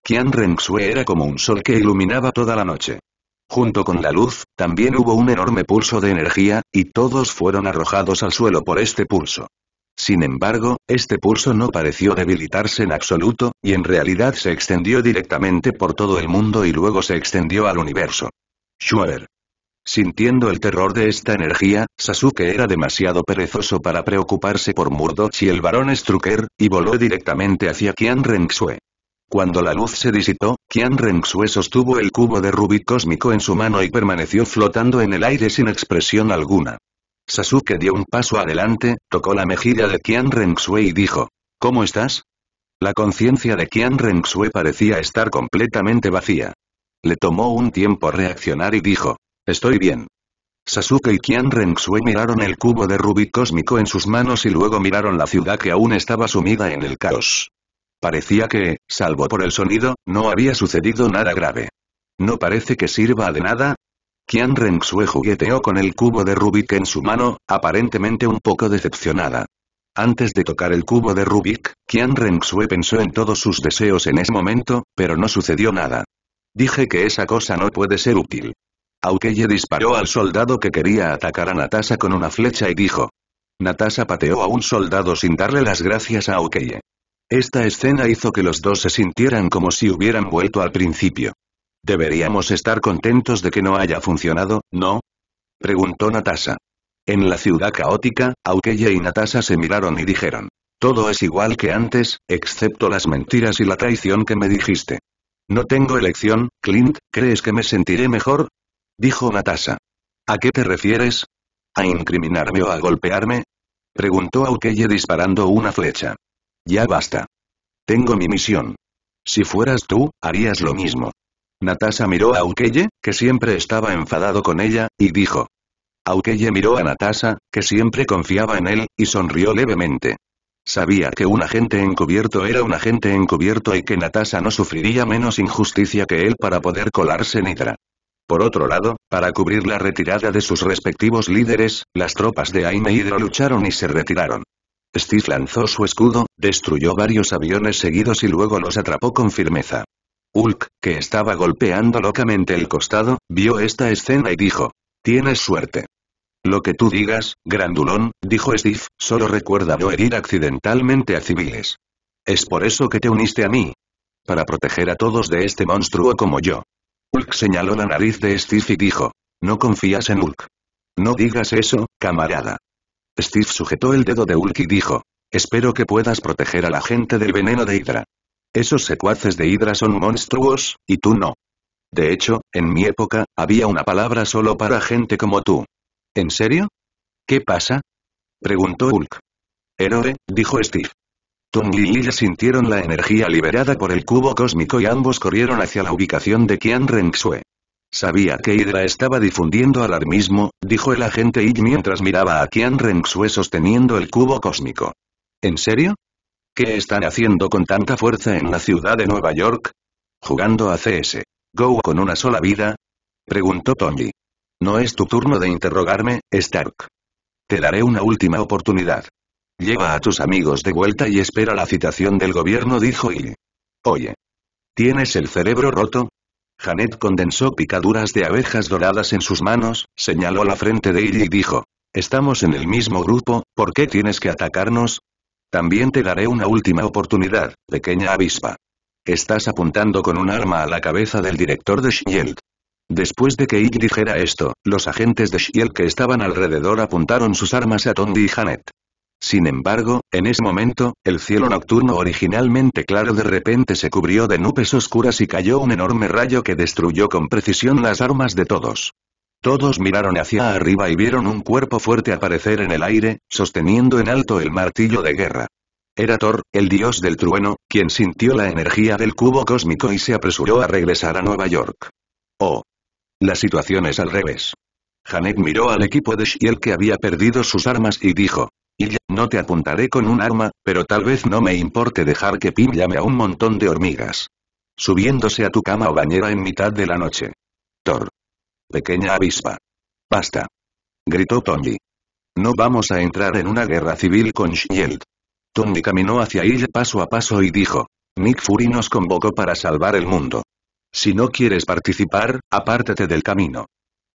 Qian Renxue era como un sol que iluminaba toda la noche. Junto con la luz, también hubo un enorme pulso de energía, y todos fueron arrojados al suelo por este pulso. Sin embargo, este pulso no pareció debilitarse en absoluto, y en realidad se extendió directamente por todo el mundo y luego se extendió al universo. Schuer. Sintiendo el terror de esta energía, Sasuke era demasiado perezoso para preocuparse por Murdoch y el varón Strucker, y voló directamente hacia Qian Renxue. Cuando la luz se disipó, Qian Renxue sostuvo el cubo de rubí cósmico en su mano y permaneció flotando en el aire sin expresión alguna. Sasuke dio un paso adelante, tocó la mejilla de Qian Renxue y dijo, ¿Cómo estás? La conciencia de Qian Renxue parecía estar completamente vacía. Le tomó un tiempo reaccionar y dijo, Estoy bien. Sasuke y Kian Renxue miraron el cubo de Rubik cósmico en sus manos y luego miraron la ciudad que aún estaba sumida en el caos. Parecía que, salvo por el sonido, no había sucedido nada grave. No parece que sirva de nada, Kian Renxue jugueteó con el cubo de Rubik en su mano, aparentemente un poco decepcionada. Antes de tocar el cubo de Rubik, Kian Rengsue pensó en todos sus deseos en ese momento, pero no sucedió nada. Dije que esa cosa no puede ser útil. Aukeye disparó al soldado que quería atacar a Natasa con una flecha y dijo. Natasa pateó a un soldado sin darle las gracias a Aukeye. Esta escena hizo que los dos se sintieran como si hubieran vuelto al principio. ¿Deberíamos estar contentos de que no haya funcionado, no? Preguntó Natasa. En la ciudad caótica, Aukeye y Natasa se miraron y dijeron. Todo es igual que antes, excepto las mentiras y la traición que me dijiste. No tengo elección, Clint, ¿crees que me sentiré mejor? dijo Natasha. ¿A qué te refieres? ¿A incriminarme o a golpearme? preguntó Aukeye disparando una flecha. Ya basta. Tengo mi misión. Si fueras tú, harías lo mismo. Natasha miró a Aukeye, que siempre estaba enfadado con ella, y dijo. Aukeye miró a Natasha, que siempre confiaba en él, y sonrió levemente. Sabía que un agente encubierto era un agente encubierto y que Natasha no sufriría menos injusticia que él para poder colarse en por otro lado, para cubrir la retirada de sus respectivos líderes, las tropas de Aime lucharon y se retiraron. Steve lanzó su escudo, destruyó varios aviones seguidos y luego los atrapó con firmeza. Hulk, que estaba golpeando locamente el costado, vio esta escena y dijo. Tienes suerte. Lo que tú digas, grandulón, dijo Steve, solo recuerda no herir accidentalmente a civiles. Es por eso que te uniste a mí. Para proteger a todos de este monstruo como yo. Hulk señaló la nariz de Steve y dijo. No confías en Hulk. No digas eso, camarada. Steve sujetó el dedo de Hulk y dijo. Espero que puedas proteger a la gente del veneno de Hydra. Esos secuaces de Hydra son monstruos, y tú no. De hecho, en mi época, había una palabra solo para gente como tú. ¿En serio? ¿Qué pasa? Preguntó Hulk. Héroe, dijo Steve. Tung y Lily sintieron la energía liberada por el cubo cósmico y ambos corrieron hacia la ubicación de Qian Renxue. Sabía que Hydra estaba difundiendo alarmismo, dijo el agente Yi mientras miraba a Qian Renxue sosteniendo el cubo cósmico. ¿En serio? ¿Qué están haciendo con tanta fuerza en la ciudad de Nueva York? ¿Jugando a CS? ¿Go con una sola vida? Preguntó Tommy. No es tu turno de interrogarme, Stark. Te daré una última oportunidad. Lleva a tus amigos de vuelta y espera la citación del gobierno dijo y Oye. ¿Tienes el cerebro roto? Janet condensó picaduras de abejas doradas en sus manos, señaló la frente de Hill y dijo. Estamos en el mismo grupo, ¿por qué tienes que atacarnos? También te daré una última oportunidad, pequeña avispa. Estás apuntando con un arma a la cabeza del director de Shield. Después de que Hill dijera esto, los agentes de Shield que estaban alrededor apuntaron sus armas a Tondi y Janet. Sin embargo, en ese momento, el cielo nocturno originalmente claro de repente se cubrió de nubes oscuras y cayó un enorme rayo que destruyó con precisión las armas de todos. Todos miraron hacia arriba y vieron un cuerpo fuerte aparecer en el aire, sosteniendo en alto el martillo de guerra. Era Thor, el dios del trueno, quien sintió la energía del cubo cósmico y se apresuró a regresar a Nueva York. Oh. La situación es al revés. Janet miró al equipo de Shield que había perdido sus armas y dijo, no te apuntaré con un arma, pero tal vez no me importe dejar que Pim llame a un montón de hormigas. Subiéndose a tu cama o bañera en mitad de la noche. Thor. Pequeña avispa. Basta. Gritó Tommy. No vamos a entrar en una guerra civil con Shield. Tony caminó hacia ella paso a paso y dijo. Nick Fury nos convocó para salvar el mundo. Si no quieres participar, apártate del camino.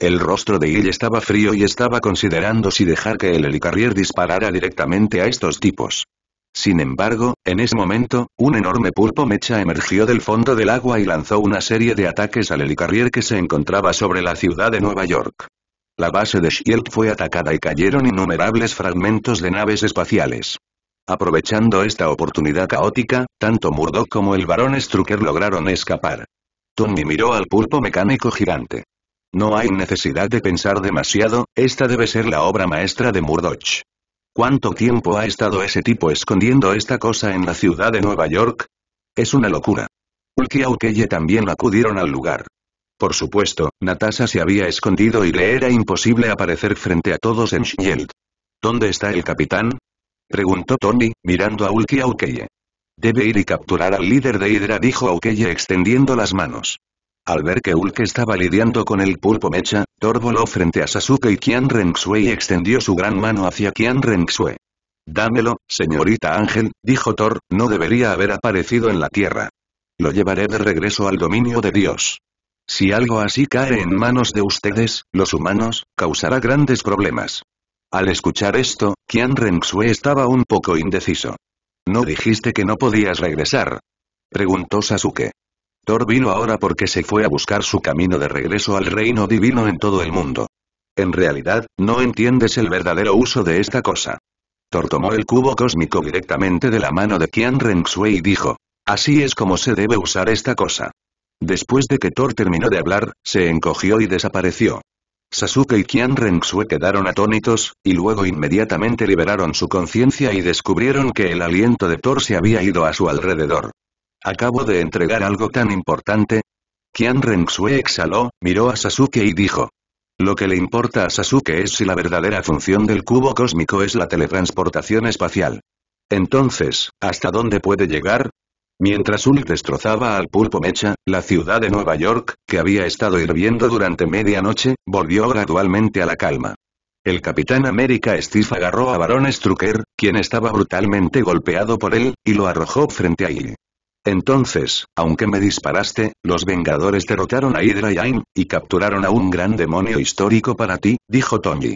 El rostro de Hill estaba frío y estaba considerando si dejar que el helicarrier disparara directamente a estos tipos. Sin embargo, en ese momento, un enorme pulpo mecha emergió del fondo del agua y lanzó una serie de ataques al helicarrier que se encontraba sobre la ciudad de Nueva York. La base de Shield fue atacada y cayeron innumerables fragmentos de naves espaciales. Aprovechando esta oportunidad caótica, tanto Murdoch como el barón Strucker lograron escapar. Tony miró al pulpo mecánico gigante. No hay necesidad de pensar demasiado, esta debe ser la obra maestra de Murdoch. ¿Cuánto tiempo ha estado ese tipo escondiendo esta cosa en la ciudad de Nueva York? Es una locura. Ulki y también acudieron al lugar. Por supuesto, Natasha se había escondido y le era imposible aparecer frente a todos en Shield. ¿Dónde está el capitán? Preguntó Tony, mirando a Ulki Aukeye. Debe ir y capturar al líder de Hydra dijo Aukeye extendiendo las manos. Al ver que Hulk estaba lidiando con el pulpo mecha, Thor voló frente a Sasuke y Qian Xue y extendió su gran mano hacia Qian Rengsue. Dámelo, señorita Ángel, dijo Thor, no debería haber aparecido en la Tierra. Lo llevaré de regreso al dominio de Dios. Si algo así cae en manos de ustedes, los humanos, causará grandes problemas. Al escuchar esto, Qian Xue estaba un poco indeciso. ¿No dijiste que no podías regresar? Preguntó Sasuke. Thor vino ahora porque se fue a buscar su camino de regreso al reino divino en todo el mundo. En realidad, no entiendes el verdadero uso de esta cosa. Thor tomó el cubo cósmico directamente de la mano de Qian Rensui y dijo, así es como se debe usar esta cosa. Después de que Thor terminó de hablar, se encogió y desapareció. Sasuke y Qian Rensue quedaron atónitos, y luego inmediatamente liberaron su conciencia y descubrieron que el aliento de Thor se había ido a su alrededor. Acabo de entregar algo tan importante. Qian Renxue exhaló, miró a Sasuke y dijo. Lo que le importa a Sasuke es si la verdadera función del cubo cósmico es la teletransportación espacial. Entonces, ¿hasta dónde puede llegar? Mientras Hulk destrozaba al pulpo mecha, la ciudad de Nueva York, que había estado hirviendo durante medianoche, volvió gradualmente a la calma. El Capitán América Steve agarró a Baron Strucker, quien estaba brutalmente golpeado por él, y lo arrojó frente a él. Entonces, aunque me disparaste, los Vengadores derrotaron a Hydra y y capturaron a un gran demonio histórico para ti, dijo Tony.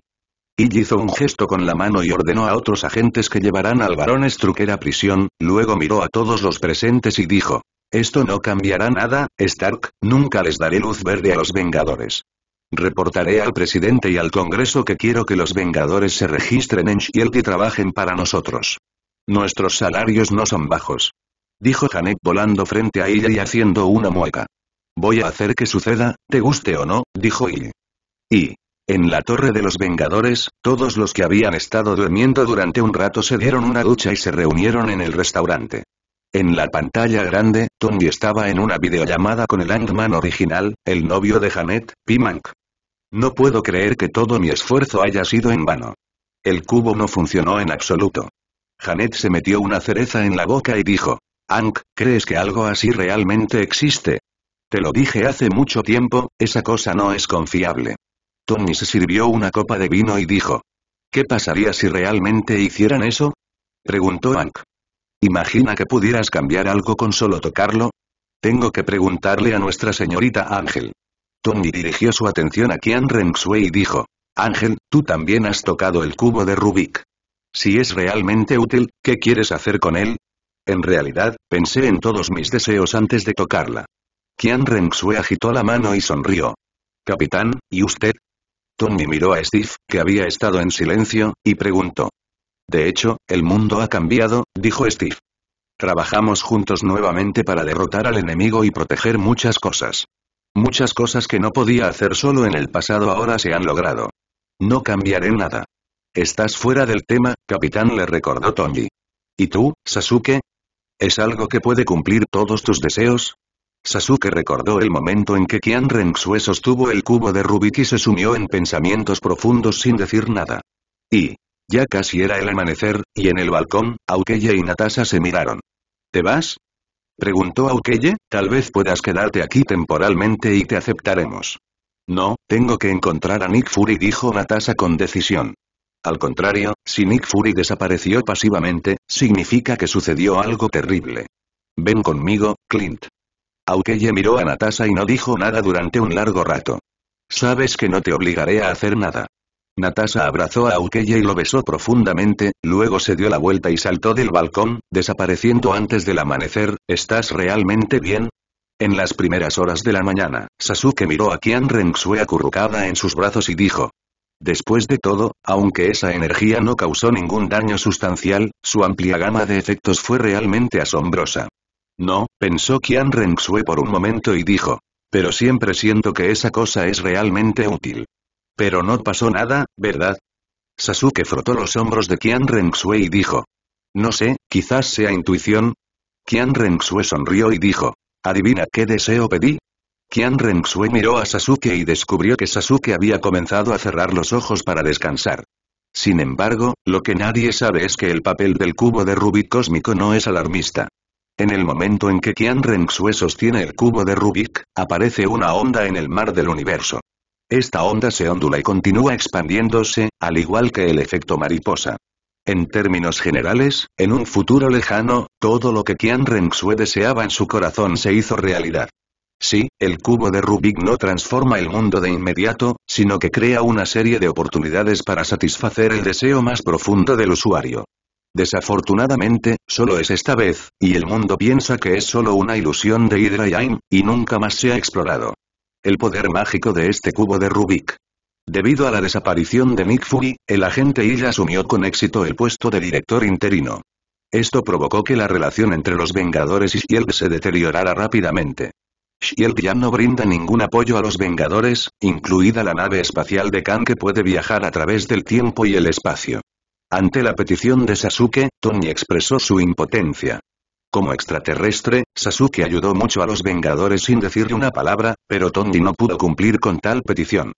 Y hizo un gesto con la mano y ordenó a otros agentes que llevarán al varón Strucker a prisión, luego miró a todos los presentes y dijo. Esto no cambiará nada, Stark, nunca les daré luz verde a los Vengadores. Reportaré al presidente y al Congreso que quiero que los Vengadores se registren en Shield y trabajen para nosotros. Nuestros salarios no son bajos dijo Janet volando frente a ella y haciendo una mueca. Voy a hacer que suceda, te guste o no, dijo él. Y, en la Torre de los Vengadores, todos los que habían estado durmiendo durante un rato se dieron una ducha y se reunieron en el restaurante. En la pantalla grande, Tony estaba en una videollamada con el Ant-Man original, el novio de Janet, p No puedo creer que todo mi esfuerzo haya sido en vano. El cubo no funcionó en absoluto. Janet se metió una cereza en la boca y dijo, Hank, ¿crees que algo así realmente existe? Te lo dije hace mucho tiempo, esa cosa no es confiable. Tony se sirvió una copa de vino y dijo. ¿Qué pasaría si realmente hicieran eso? Preguntó Hank. Imagina que pudieras cambiar algo con solo tocarlo. Tengo que preguntarle a nuestra señorita Ángel. Tony dirigió su atención a Kian Rensway y dijo. Ángel, tú también has tocado el cubo de Rubik. Si es realmente útil, ¿qué quieres hacer con él? En realidad, pensé en todos mis deseos antes de tocarla. Qian Rengsue agitó la mano y sonrió. Capitán, ¿y usted? Tommy miró a Steve, que había estado en silencio, y preguntó. De hecho, el mundo ha cambiado, dijo Steve. Trabajamos juntos nuevamente para derrotar al enemigo y proteger muchas cosas. Muchas cosas que no podía hacer solo en el pasado ahora se han logrado. No cambiaré nada. Estás fuera del tema, capitán le recordó Tommy. ¿Y tú, Sasuke? ¿Es algo que puede cumplir todos tus deseos? Sasuke recordó el momento en que Kian Renxue sostuvo el cubo de Rubik y se sumió en pensamientos profundos sin decir nada. Y, ya casi era el amanecer, y en el balcón, Aukeye y Natasa se miraron. ¿Te vas? Preguntó Aukeye, tal vez puedas quedarte aquí temporalmente y te aceptaremos. No, tengo que encontrar a Nick Fury dijo Natasa con decisión. Al contrario, si Nick Fury desapareció pasivamente, significa que sucedió algo terrible. Ven conmigo, Clint. Aukeye miró a Natasha y no dijo nada durante un largo rato. Sabes que no te obligaré a hacer nada. Natasha abrazó a Aukeye y lo besó profundamente, luego se dio la vuelta y saltó del balcón, desapareciendo antes del amanecer, ¿estás realmente bien? En las primeras horas de la mañana, Sasuke miró a Kian Rengsue acurrucada en sus brazos y dijo, Después de todo, aunque esa energía no causó ningún daño sustancial, su amplia gama de efectos fue realmente asombrosa. No, pensó Qian Renxue por un momento y dijo. Pero siempre siento que esa cosa es realmente útil. Pero no pasó nada, ¿verdad? Sasuke frotó los hombros de Qian Renxue y dijo. No sé, quizás sea intuición. Qian Renxue sonrió y dijo. Adivina qué deseo pedí, Qian Renxue miró a Sasuke y descubrió que Sasuke había comenzado a cerrar los ojos para descansar. Sin embargo, lo que nadie sabe es que el papel del cubo de Rubik cósmico no es alarmista. En el momento en que Qian Renxue sostiene el cubo de Rubik, aparece una onda en el mar del universo. Esta onda se ondula y continúa expandiéndose, al igual que el efecto mariposa. En términos generales, en un futuro lejano, todo lo que Qian Renxue deseaba en su corazón se hizo realidad. Sí, el cubo de Rubik no transforma el mundo de inmediato, sino que crea una serie de oportunidades para satisfacer el deseo más profundo del usuario. Desafortunadamente, solo es esta vez, y el mundo piensa que es solo una ilusión de Hydra y y nunca más se ha explorado. El poder mágico de este cubo de Rubik. Debido a la desaparición de Nick Fury, el agente Hill asumió con éxito el puesto de director interino. Esto provocó que la relación entre los Vengadores y Shield se deteriorara rápidamente. Shield ya no brinda ningún apoyo a los Vengadores, incluida la nave espacial de Khan que puede viajar a través del tiempo y el espacio. Ante la petición de Sasuke, Tony expresó su impotencia. Como extraterrestre, Sasuke ayudó mucho a los Vengadores sin decirle una palabra, pero Tony no pudo cumplir con tal petición.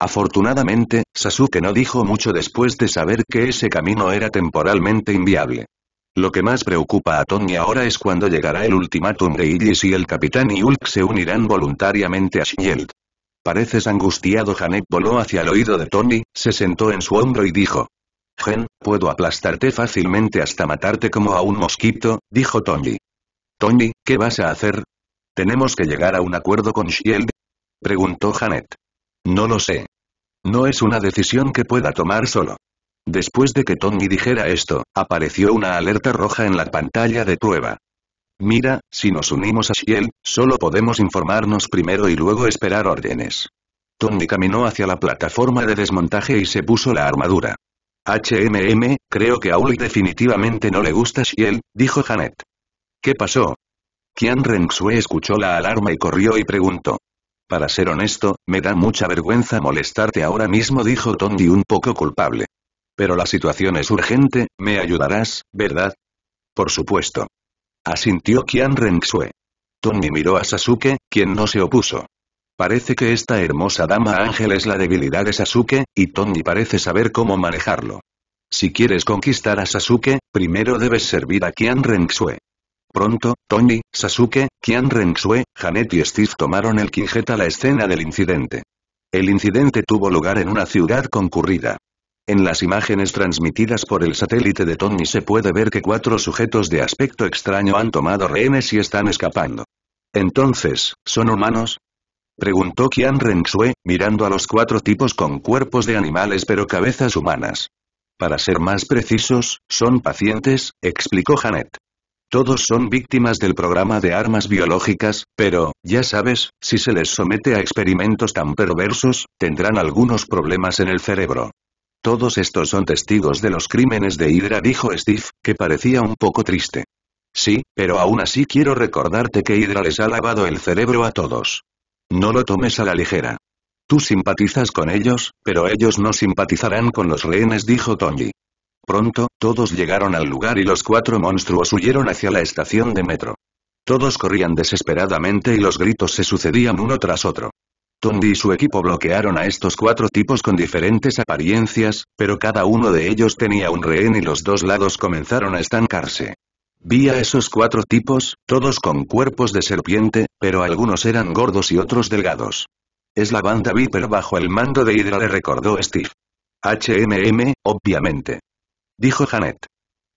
Afortunadamente, Sasuke no dijo mucho después de saber que ese camino era temporalmente inviable. Lo que más preocupa a Tony ahora es cuando llegará el ultimátum de Illis y el Capitán y Hulk se unirán voluntariamente a S.H.I.E.L.D. Pareces angustiado Janet voló hacia el oído de Tony, se sentó en su hombro y dijo. Gen, puedo aplastarte fácilmente hasta matarte como a un mosquito, dijo Tony. Tony, ¿qué vas a hacer? ¿Tenemos que llegar a un acuerdo con Shield? Preguntó Janet. No lo sé. No es una decisión que pueda tomar solo. Después de que Tony dijera esto, apareció una alerta roja en la pantalla de prueba. Mira, si nos unimos a Xiel, solo podemos informarnos primero y luego esperar órdenes. Tony caminó hacia la plataforma de desmontaje y se puso la armadura. HMM, creo que a Uli definitivamente no le gusta Shield, dijo Janet. ¿Qué pasó? Qian Renxue escuchó la alarma y corrió y preguntó. Para ser honesto, me da mucha vergüenza molestarte ahora mismo dijo Tony un poco culpable pero la situación es urgente, me ayudarás, ¿verdad? Por supuesto. Asintió Qian Renxue. Tony miró a Sasuke, quien no se opuso. Parece que esta hermosa dama ángel es la debilidad de Sasuke, y Tony parece saber cómo manejarlo. Si quieres conquistar a Sasuke, primero debes servir a Kian Renxue. Pronto, Tony, Sasuke, Kian Renxue, Janet y Steve tomaron el quinjet a la escena del incidente. El incidente tuvo lugar en una ciudad concurrida. En las imágenes transmitidas por el satélite de Tony se puede ver que cuatro sujetos de aspecto extraño han tomado rehenes y están escapando. Entonces, ¿son humanos? Preguntó Qian Renxue, mirando a los cuatro tipos con cuerpos de animales pero cabezas humanas. Para ser más precisos, son pacientes, explicó Janet. Todos son víctimas del programa de armas biológicas, pero, ya sabes, si se les somete a experimentos tan perversos, tendrán algunos problemas en el cerebro. Todos estos son testigos de los crímenes de Hydra dijo Steve, que parecía un poco triste. Sí, pero aún así quiero recordarte que Hydra les ha lavado el cerebro a todos. No lo tomes a la ligera. Tú simpatizas con ellos, pero ellos no simpatizarán con los rehenes dijo Tony. Pronto, todos llegaron al lugar y los cuatro monstruos huyeron hacia la estación de metro. Todos corrían desesperadamente y los gritos se sucedían uno tras otro. Tondi y su equipo bloquearon a estos cuatro tipos con diferentes apariencias, pero cada uno de ellos tenía un rehén y los dos lados comenzaron a estancarse. Vi a esos cuatro tipos, todos con cuerpos de serpiente, pero algunos eran gordos y otros delgados. Es la banda Viper bajo el mando de Hydra le recordó Steve. HMM, obviamente. Dijo Janet.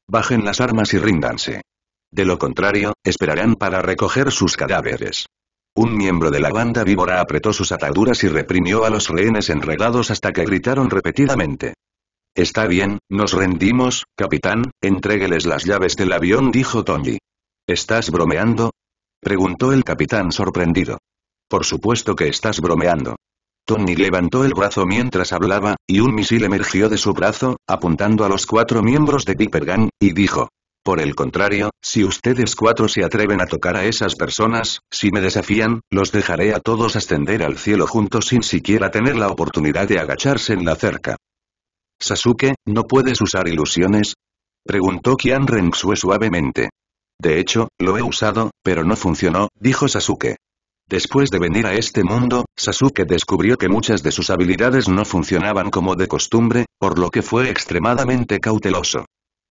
Bajen las armas y ríndanse. De lo contrario, esperarán para recoger sus cadáveres. Un miembro de la banda víbora apretó sus ataduras y reprimió a los rehenes enredados hasta que gritaron repetidamente. Está bien, nos rendimos, capitán, entrégueles las llaves del avión, dijo Tony. ¿Estás bromeando? preguntó el capitán sorprendido. Por supuesto que estás bromeando. Tony levantó el brazo mientras hablaba, y un misil emergió de su brazo, apuntando a los cuatro miembros de Viper Gang, y dijo, por el contrario, si ustedes cuatro se atreven a tocar a esas personas, si me desafían, los dejaré a todos ascender al cielo juntos sin siquiera tener la oportunidad de agacharse en la cerca. Sasuke, ¿no puedes usar ilusiones? Preguntó Kian Rengsue suavemente. De hecho, lo he usado, pero no funcionó, dijo Sasuke. Después de venir a este mundo, Sasuke descubrió que muchas de sus habilidades no funcionaban como de costumbre, por lo que fue extremadamente cauteloso.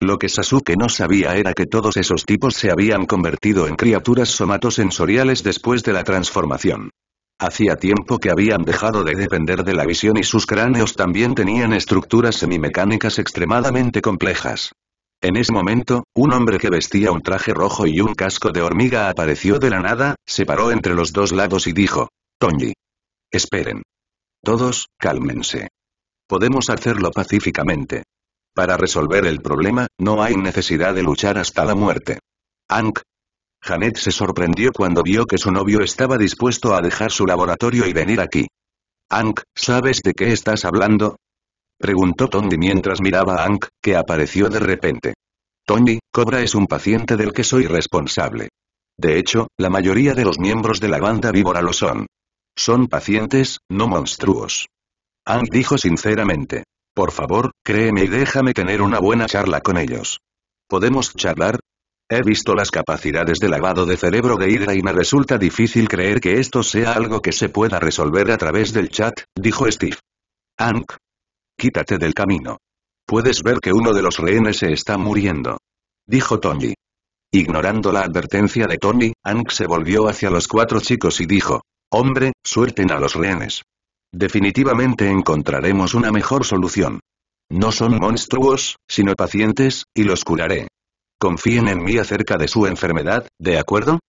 Lo que Sasuke no sabía era que todos esos tipos se habían convertido en criaturas somatosensoriales después de la transformación. Hacía tiempo que habían dejado de depender de la visión y sus cráneos también tenían estructuras semimecánicas extremadamente complejas. En ese momento, un hombre que vestía un traje rojo y un casco de hormiga apareció de la nada, se paró entre los dos lados y dijo, Tonji. Esperen. Todos, cálmense. Podemos hacerlo pacíficamente. Para resolver el problema, no hay necesidad de luchar hasta la muerte. Ank, Janet se sorprendió cuando vio que su novio estaba dispuesto a dejar su laboratorio y venir aquí. Ank, ¿sabes de qué estás hablando? Preguntó Tony mientras miraba a Ank, que apareció de repente. Tony, Cobra es un paciente del que soy responsable. De hecho, la mayoría de los miembros de la banda víbora lo son. Son pacientes, no monstruos. Ank dijo sinceramente. Por favor, créeme y déjame tener una buena charla con ellos. ¿Podemos charlar? He visto las capacidades de lavado de cerebro de Hydra y me resulta difícil creer que esto sea algo que se pueda resolver a través del chat, dijo Steve. Hank. Quítate del camino. Puedes ver que uno de los rehenes se está muriendo. Dijo Tony. Ignorando la advertencia de Tony, Hank se volvió hacia los cuatro chicos y dijo. Hombre, suelten a los rehenes. Definitivamente encontraremos una mejor solución. No son monstruos, sino pacientes, y los curaré. Confíen en mí acerca de su enfermedad, ¿de acuerdo?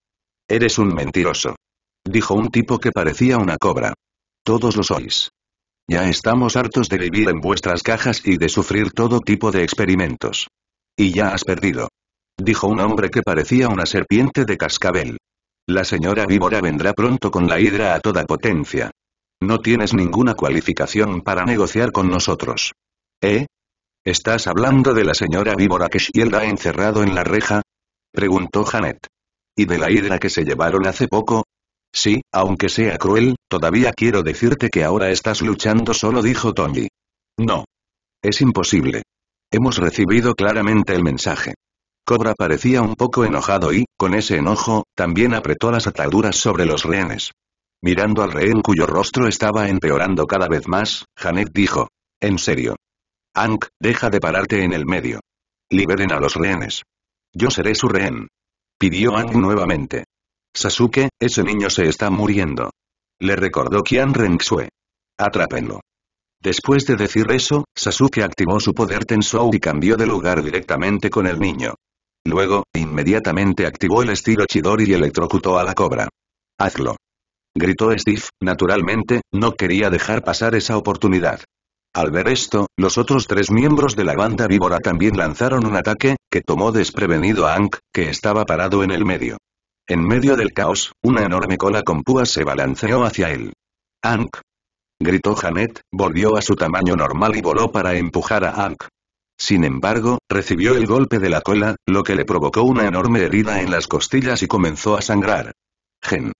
Eres un mentiroso. Dijo un tipo que parecía una cobra. Todos lo sois. Ya estamos hartos de vivir en vuestras cajas y de sufrir todo tipo de experimentos. Y ya has perdido. Dijo un hombre que parecía una serpiente de cascabel. La señora víbora vendrá pronto con la hidra a toda potencia. No tienes ninguna cualificación para negociar con nosotros. ¿Eh? ¿Estás hablando de la señora víbora que Shield ha encerrado en la reja? Preguntó Janet. ¿Y de la hidra que se llevaron hace poco? Sí, aunque sea cruel, todavía quiero decirte que ahora estás luchando solo dijo Tony. No. Es imposible. Hemos recibido claramente el mensaje. Cobra parecía un poco enojado y, con ese enojo, también apretó las ataduras sobre los rehenes. Mirando al rehén cuyo rostro estaba empeorando cada vez más, Janet dijo. En serio. Ank, deja de pararte en el medio. Liberen a los rehenes. Yo seré su rehén. Pidió Ank nuevamente. Sasuke, ese niño se está muriendo. Le recordó Kian Renxue. Atrápenlo. Después de decir eso, Sasuke activó su poder Tensou y cambió de lugar directamente con el niño. Luego, inmediatamente activó el estilo Chidori y electrocutó a la cobra. Hazlo gritó Steve, naturalmente, no quería dejar pasar esa oportunidad. Al ver esto, los otros tres miembros de la banda víbora también lanzaron un ataque, que tomó desprevenido a Hank, que estaba parado en el medio. En medio del caos, una enorme cola con púas se balanceó hacia él. «¡Hank!» Gritó Janet, volvió a su tamaño normal y voló para empujar a Hank. Sin embargo, recibió el golpe de la cola, lo que le provocó una enorme herida en las costillas y comenzó a sangrar. Gen.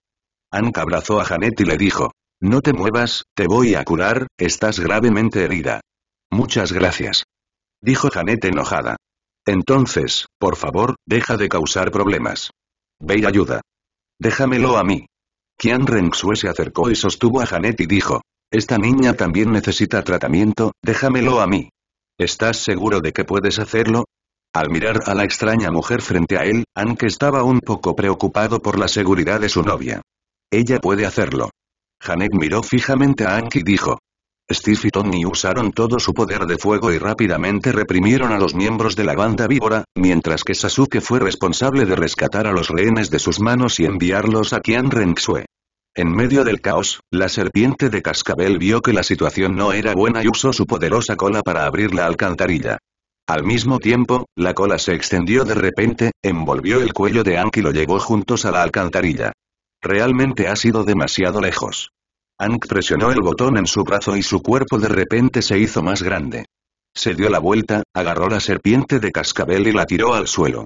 Ank abrazó a Janet y le dijo. No te muevas, te voy a curar, estás gravemente herida. Muchas gracias. Dijo Janet enojada. Entonces, por favor, deja de causar problemas. Ve y ayuda. Déjamelo a mí. Qian Renxue se acercó y sostuvo a Janet y dijo. Esta niña también necesita tratamiento, déjamelo a mí. ¿Estás seguro de que puedes hacerlo? Al mirar a la extraña mujer frente a él, Anke estaba un poco preocupado por la seguridad de su novia. Ella puede hacerlo. Hanek miró fijamente a Anki y dijo. Steve y Tony usaron todo su poder de fuego y rápidamente reprimieron a los miembros de la banda víbora, mientras que Sasuke fue responsable de rescatar a los rehenes de sus manos y enviarlos a Qian Renxue. En medio del caos, la serpiente de cascabel vio que la situación no era buena y usó su poderosa cola para abrir la alcantarilla. Al mismo tiempo, la cola se extendió de repente, envolvió el cuello de Anki y lo llevó juntos a la alcantarilla. Realmente ha sido demasiado lejos. Ank presionó el botón en su brazo y su cuerpo de repente se hizo más grande. Se dio la vuelta, agarró la serpiente de cascabel y la tiró al suelo.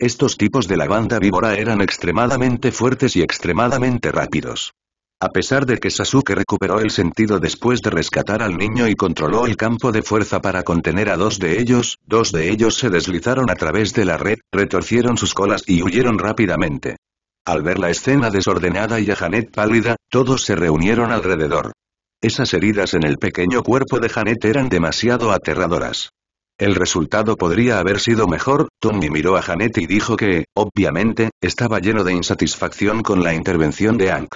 Estos tipos de la banda víbora eran extremadamente fuertes y extremadamente rápidos. A pesar de que Sasuke recuperó el sentido después de rescatar al niño y controló el campo de fuerza para contener a dos de ellos, dos de ellos se deslizaron a través de la red, retorcieron sus colas y huyeron rápidamente. Al ver la escena desordenada y a Janet pálida, todos se reunieron alrededor. Esas heridas en el pequeño cuerpo de Janet eran demasiado aterradoras. El resultado podría haber sido mejor, Tommy miró a Janet y dijo que, obviamente, estaba lleno de insatisfacción con la intervención de Ank.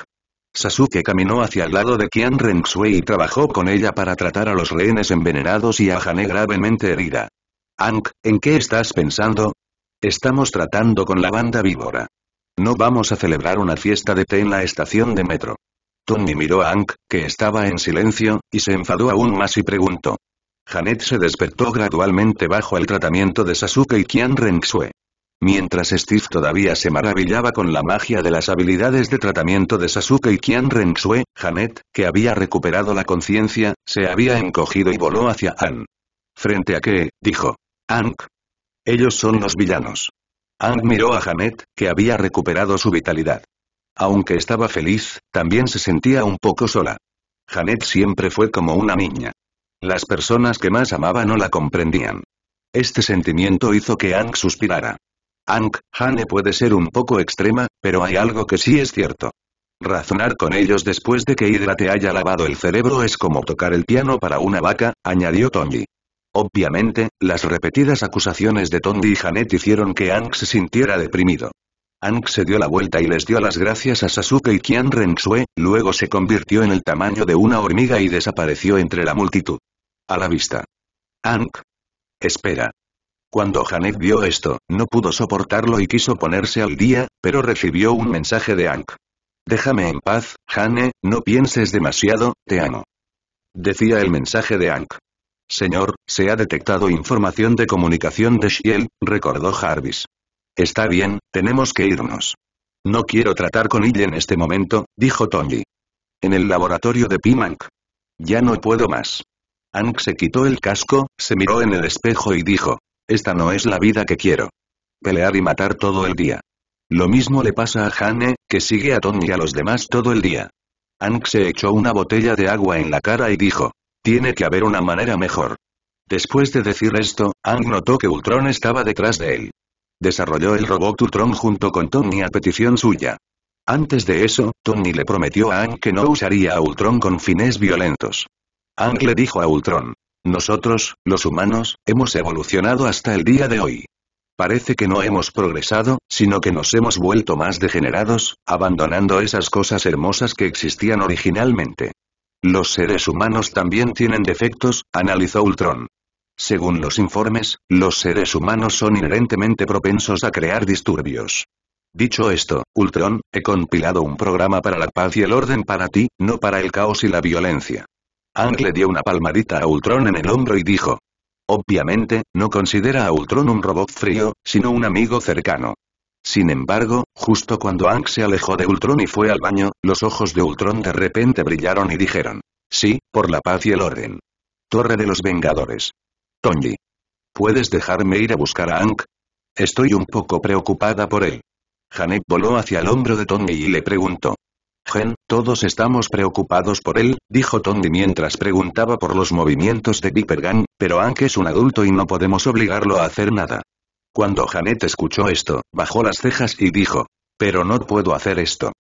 Sasuke caminó hacia el lado de Kian Renxue y trabajó con ella para tratar a los rehenes envenenados y a Janet gravemente herida. Ank, ¿en qué estás pensando? Estamos tratando con la banda víbora. No vamos a celebrar una fiesta de té en la estación de metro. Tony miró a Hank, que estaba en silencio, y se enfadó aún más y preguntó. Janet se despertó gradualmente bajo el tratamiento de Sasuke y Kian Renxue. Mientras Steve todavía se maravillaba con la magia de las habilidades de tratamiento de Sasuke y Kian Renxue, Janet, que había recuperado la conciencia, se había encogido y voló hacia An. Frente a qué, dijo. Ank. Ellos son los villanos. Ang miró a Janet, que había recuperado su vitalidad. Aunque estaba feliz, también se sentía un poco sola. Janet siempre fue como una niña. Las personas que más amaba no la comprendían. Este sentimiento hizo que Ang suspirara. Ank, Hane puede ser un poco extrema, pero hay algo que sí es cierto. Razonar con ellos después de que Hydra te haya lavado el cerebro es como tocar el piano para una vaca, añadió Tony. Obviamente, las repetidas acusaciones de Tondi y Janet hicieron que Ang se sintiera deprimido. Ang se dio la vuelta y les dio las gracias a Sasuke y Qian Rensue, luego se convirtió en el tamaño de una hormiga y desapareció entre la multitud. A la vista. Ang. Espera. Cuando Janet vio esto, no pudo soportarlo y quiso ponerse al día, pero recibió un mensaje de Ang. Déjame en paz, Jane, no pienses demasiado, te amo. Decía el mensaje de Ankh. Señor, se ha detectado información de comunicación de Shield, recordó Jarvis. Está bien, tenemos que irnos. No quiero tratar con ella en este momento, dijo Tony. En el laboratorio de Pimank. Ya no puedo más. Ank se quitó el casco, se miró en el espejo y dijo, esta no es la vida que quiero. Pelear y matar todo el día. Lo mismo le pasa a Hane, que sigue a Tony y a los demás todo el día. Ank se echó una botella de agua en la cara y dijo, tiene que haber una manera mejor. Después de decir esto, Ang notó que Ultron estaba detrás de él. Desarrolló el robot Ultron junto con Tony a petición suya. Antes de eso, Tony le prometió a Ang que no usaría a Ultron con fines violentos. Ang le dijo a Ultron, nosotros, los humanos, hemos evolucionado hasta el día de hoy. Parece que no hemos progresado, sino que nos hemos vuelto más degenerados, abandonando esas cosas hermosas que existían originalmente. Los seres humanos también tienen defectos, analizó Ultron. Según los informes, los seres humanos son inherentemente propensos a crear disturbios. Dicho esto, Ultron, he compilado un programa para la paz y el orden para ti, no para el caos y la violencia. Ang le dio una palmadita a Ultron en el hombro y dijo. Obviamente, no considera a Ultron un robot frío, sino un amigo cercano. Sin embargo, justo cuando Hank se alejó de Ultron y fue al baño, los ojos de Ultron de repente brillaron y dijeron, sí, por la paz y el orden. Torre de los Vengadores. Tony. ¿Puedes dejarme ir a buscar a Hank? Estoy un poco preocupada por él. Janet voló hacia el hombro de Tony y le preguntó. Gen, todos estamos preocupados por él, dijo Tony mientras preguntaba por los movimientos de Viper Gang, pero Hank es un adulto y no podemos obligarlo a hacer nada. Cuando Janet escuchó esto, bajó las cejas y dijo, pero no puedo hacer esto.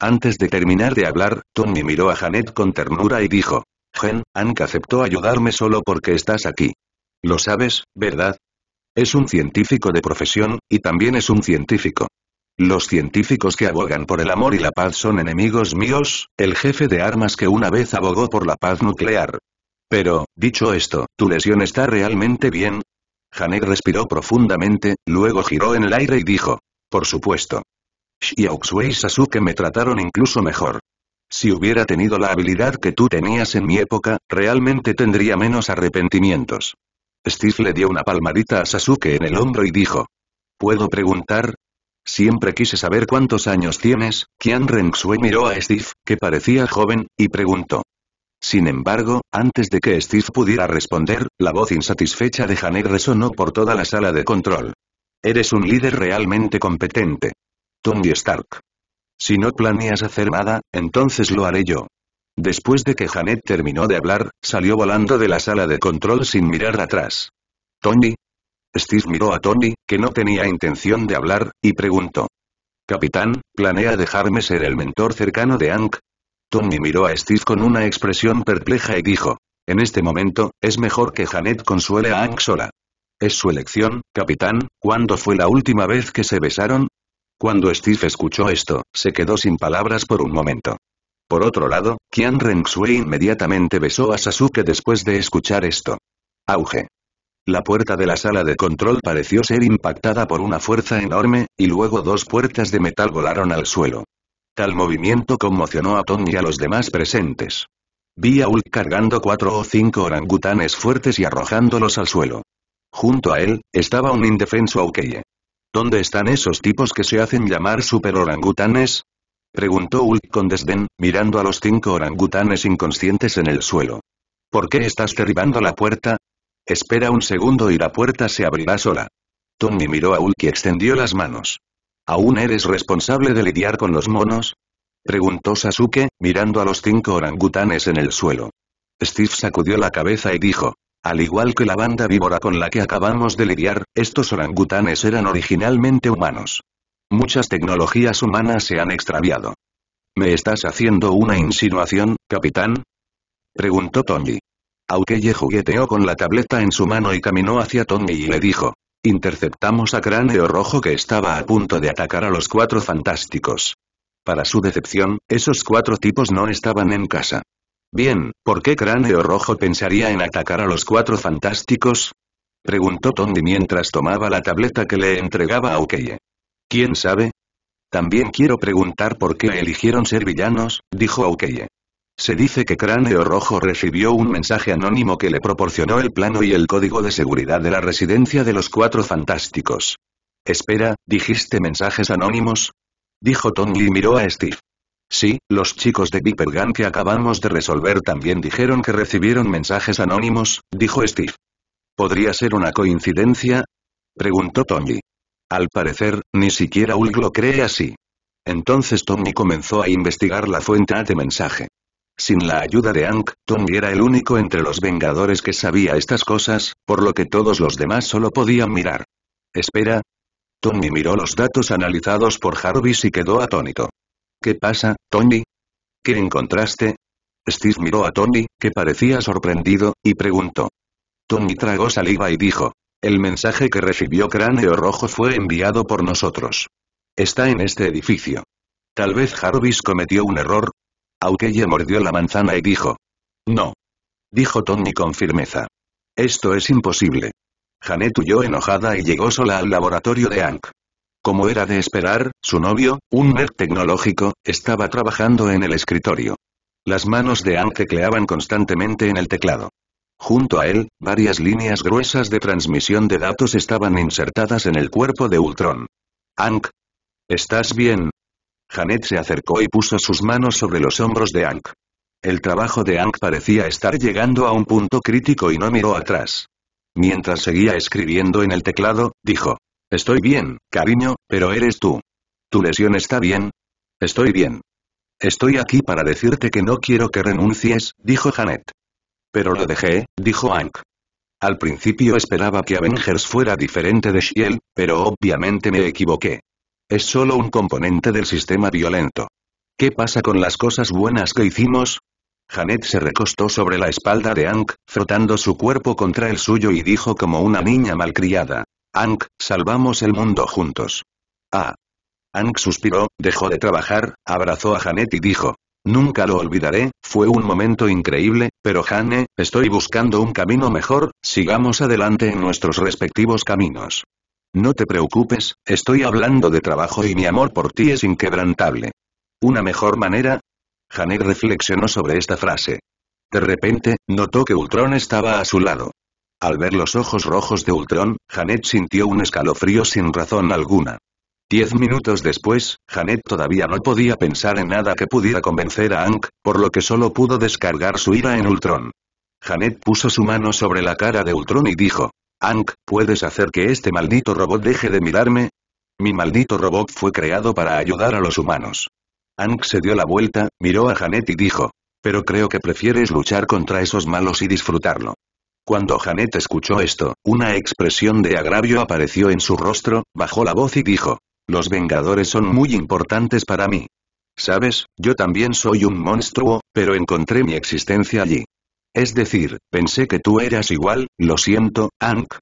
Antes de terminar de hablar, Tony miró a Janet con ternura y dijo, Gen, Ank aceptó ayudarme solo porque estás aquí. Lo sabes, ¿verdad? Es un científico de profesión, y también es un científico. Los científicos que abogan por el amor y la paz son enemigos míos, el jefe de armas que una vez abogó por la paz nuclear. Pero, dicho esto, ¿tu lesión está realmente bien? Hanek respiró profundamente, luego giró en el aire y dijo. Por supuesto. Shiauxue y Sasuke me trataron incluso mejor. Si hubiera tenido la habilidad que tú tenías en mi época, realmente tendría menos arrepentimientos. Steve le dio una palmadita a Sasuke en el hombro y dijo. ¿Puedo preguntar? Siempre quise saber cuántos años tienes, Qian Rengxue miró a Steve, que parecía joven, y preguntó. Sin embargo, antes de que Steve pudiera responder, la voz insatisfecha de Janet resonó por toda la sala de control. Eres un líder realmente competente. Tony Stark. Si no planeas hacer nada, entonces lo haré yo. Después de que Janet terminó de hablar, salió volando de la sala de control sin mirar atrás. Tony. Steve miró a Tony, que no tenía intención de hablar, y preguntó. Capitán, ¿planea dejarme ser el mentor cercano de Hank? Tommy miró a Steve con una expresión perpleja y dijo. En este momento, es mejor que Janet consuele a anxola sola. Es su elección, capitán, ¿cuándo fue la última vez que se besaron? Cuando Steve escuchó esto, se quedó sin palabras por un momento. Por otro lado, Qian sui inmediatamente besó a Sasuke después de escuchar esto. Auge. La puerta de la sala de control pareció ser impactada por una fuerza enorme, y luego dos puertas de metal volaron al suelo. Tal movimiento conmocionó a Tony y a los demás presentes. Vi a Hulk cargando cuatro o cinco orangutanes fuertes y arrojándolos al suelo. Junto a él, estaba un indefenso Aukeye. ¿Dónde están esos tipos que se hacen llamar super orangutanes? Preguntó Hulk con desdén, mirando a los cinco orangutanes inconscientes en el suelo. ¿Por qué estás derribando la puerta? Espera un segundo y la puerta se abrirá sola. Tony miró a Hulk y extendió las manos. ¿Aún eres responsable de lidiar con los monos? Preguntó Sasuke, mirando a los cinco orangutanes en el suelo. Steve sacudió la cabeza y dijo. Al igual que la banda víbora con la que acabamos de lidiar, estos orangutanes eran originalmente humanos. Muchas tecnologías humanas se han extraviado. ¿Me estás haciendo una insinuación, capitán? Preguntó Tommy. Aukeye jugueteó con la tableta en su mano y caminó hacia Tony y le dijo. Interceptamos a Cráneo Rojo que estaba a punto de atacar a los cuatro fantásticos. Para su decepción, esos cuatro tipos no estaban en casa. Bien, ¿por qué Cráneo Rojo pensaría en atacar a los cuatro fantásticos? Preguntó Tony mientras tomaba la tableta que le entregaba a Okeye. ¿Quién sabe? También quiero preguntar por qué eligieron ser villanos, dijo Ukeye. Se dice que Cráneo Rojo recibió un mensaje anónimo que le proporcionó el plano y el código de seguridad de la residencia de los Cuatro Fantásticos. Espera, ¿dijiste mensajes anónimos? Dijo Tony y miró a Steve. Sí, los chicos de Viper Gun que acabamos de resolver también dijeron que recibieron mensajes anónimos, dijo Steve. ¿Podría ser una coincidencia? Preguntó Tommy. Al parecer, ni siquiera Hulk lo cree así. Entonces Tony comenzó a investigar la fuente de mensaje. Sin la ayuda de Hank, Tony era el único entre los Vengadores que sabía estas cosas, por lo que todos los demás solo podían mirar. Espera. Tony miró los datos analizados por Jarvis y quedó atónito. ¿Qué pasa, Tony? ¿Qué encontraste? Steve miró a Tony, que parecía sorprendido, y preguntó. Tony tragó saliva y dijo. El mensaje que recibió Cráneo Rojo fue enviado por nosotros. Está en este edificio. Tal vez Jarvis cometió un error, aunque ella mordió la manzana y dijo. No. Dijo Tony con firmeza. Esto es imposible. Janet huyó enojada y llegó sola al laboratorio de Hank. Como era de esperar, su novio, un nerd tecnológico, estaba trabajando en el escritorio. Las manos de Hank tecleaban constantemente en el teclado. Junto a él, varias líneas gruesas de transmisión de datos estaban insertadas en el cuerpo de Ultron. Hank. ¿Estás bien? Janet se acercó y puso sus manos sobre los hombros de Hank. El trabajo de Hank parecía estar llegando a un punto crítico y no miró atrás. Mientras seguía escribiendo en el teclado, dijo. Estoy bien, cariño, pero eres tú. ¿Tu lesión está bien? Estoy bien. Estoy aquí para decirte que no quiero que renuncies, dijo Janet. Pero lo dejé, dijo Hank. Al principio esperaba que Avengers fuera diferente de Shield, pero obviamente me equivoqué. Es solo un componente del sistema violento. ¿Qué pasa con las cosas buenas que hicimos? Janet se recostó sobre la espalda de Ank, frotando su cuerpo contra el suyo y dijo como una niña malcriada. Ank, salvamos el mundo juntos. Ah. Ank suspiró, dejó de trabajar, abrazó a Janet y dijo. Nunca lo olvidaré, fue un momento increíble, pero Jane, estoy buscando un camino mejor, sigamos adelante en nuestros respectivos caminos. No te preocupes, estoy hablando de trabajo y mi amor por ti es inquebrantable. ¿Una mejor manera? Janet reflexionó sobre esta frase. De repente, notó que Ultron estaba a su lado. Al ver los ojos rojos de Ultron, Janet sintió un escalofrío sin razón alguna. Diez minutos después, Janet todavía no podía pensar en nada que pudiera convencer a Hank, por lo que solo pudo descargar su ira en Ultron. Janet puso su mano sobre la cara de Ultron y dijo, Ank, ¿puedes hacer que este maldito robot deje de mirarme? Mi maldito robot fue creado para ayudar a los humanos. Ank se dio la vuelta, miró a Janet y dijo. Pero creo que prefieres luchar contra esos malos y disfrutarlo. Cuando Janet escuchó esto, una expresión de agravio apareció en su rostro, bajó la voz y dijo. Los Vengadores son muy importantes para mí. Sabes, yo también soy un monstruo, pero encontré mi existencia allí. Es decir, pensé que tú eras igual, lo siento, Hank.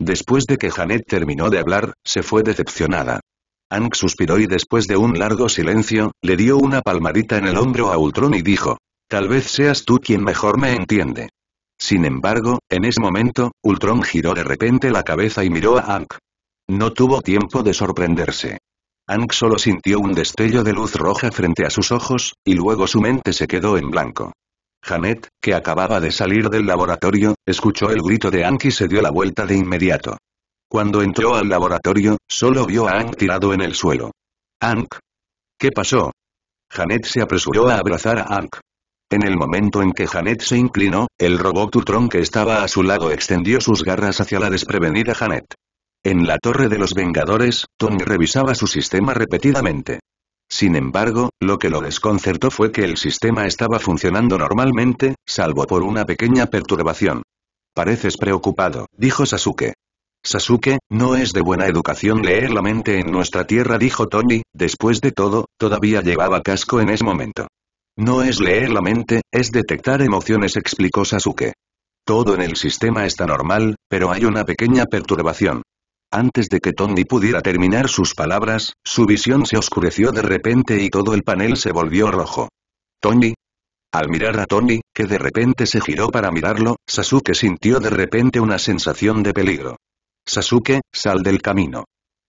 Después de que Janet terminó de hablar, se fue decepcionada. Hank suspiró y después de un largo silencio, le dio una palmadita en el hombro a Ultron y dijo, tal vez seas tú quien mejor me entiende. Sin embargo, en ese momento, Ultron giró de repente la cabeza y miró a Hank. No tuvo tiempo de sorprenderse. Hank solo sintió un destello de luz roja frente a sus ojos, y luego su mente se quedó en blanco. Janet, que acababa de salir del laboratorio, escuchó el grito de Ank y se dio la vuelta de inmediato. Cuando entró al laboratorio, solo vio a Ank tirado en el suelo. Ank. ¿Qué pasó? Janet se apresuró a abrazar a Ank. En el momento en que Janet se inclinó, el robot Utron que estaba a su lado extendió sus garras hacia la desprevenida Janet. En la torre de los Vengadores, Tony revisaba su sistema repetidamente. Sin embargo, lo que lo desconcertó fue que el sistema estaba funcionando normalmente, salvo por una pequeña perturbación. Pareces preocupado, dijo Sasuke. Sasuke, no es de buena educación leer la mente en nuestra tierra, dijo Tony, después de todo, todavía llevaba casco en ese momento. No es leer la mente, es detectar emociones, explicó Sasuke. Todo en el sistema está normal, pero hay una pequeña perturbación. Antes de que Tony pudiera terminar sus palabras, su visión se oscureció de repente y todo el panel se volvió rojo. Tony. Al mirar a Tony, que de repente se giró para mirarlo, Sasuke sintió de repente una sensación de peligro. Sasuke, sal del camino.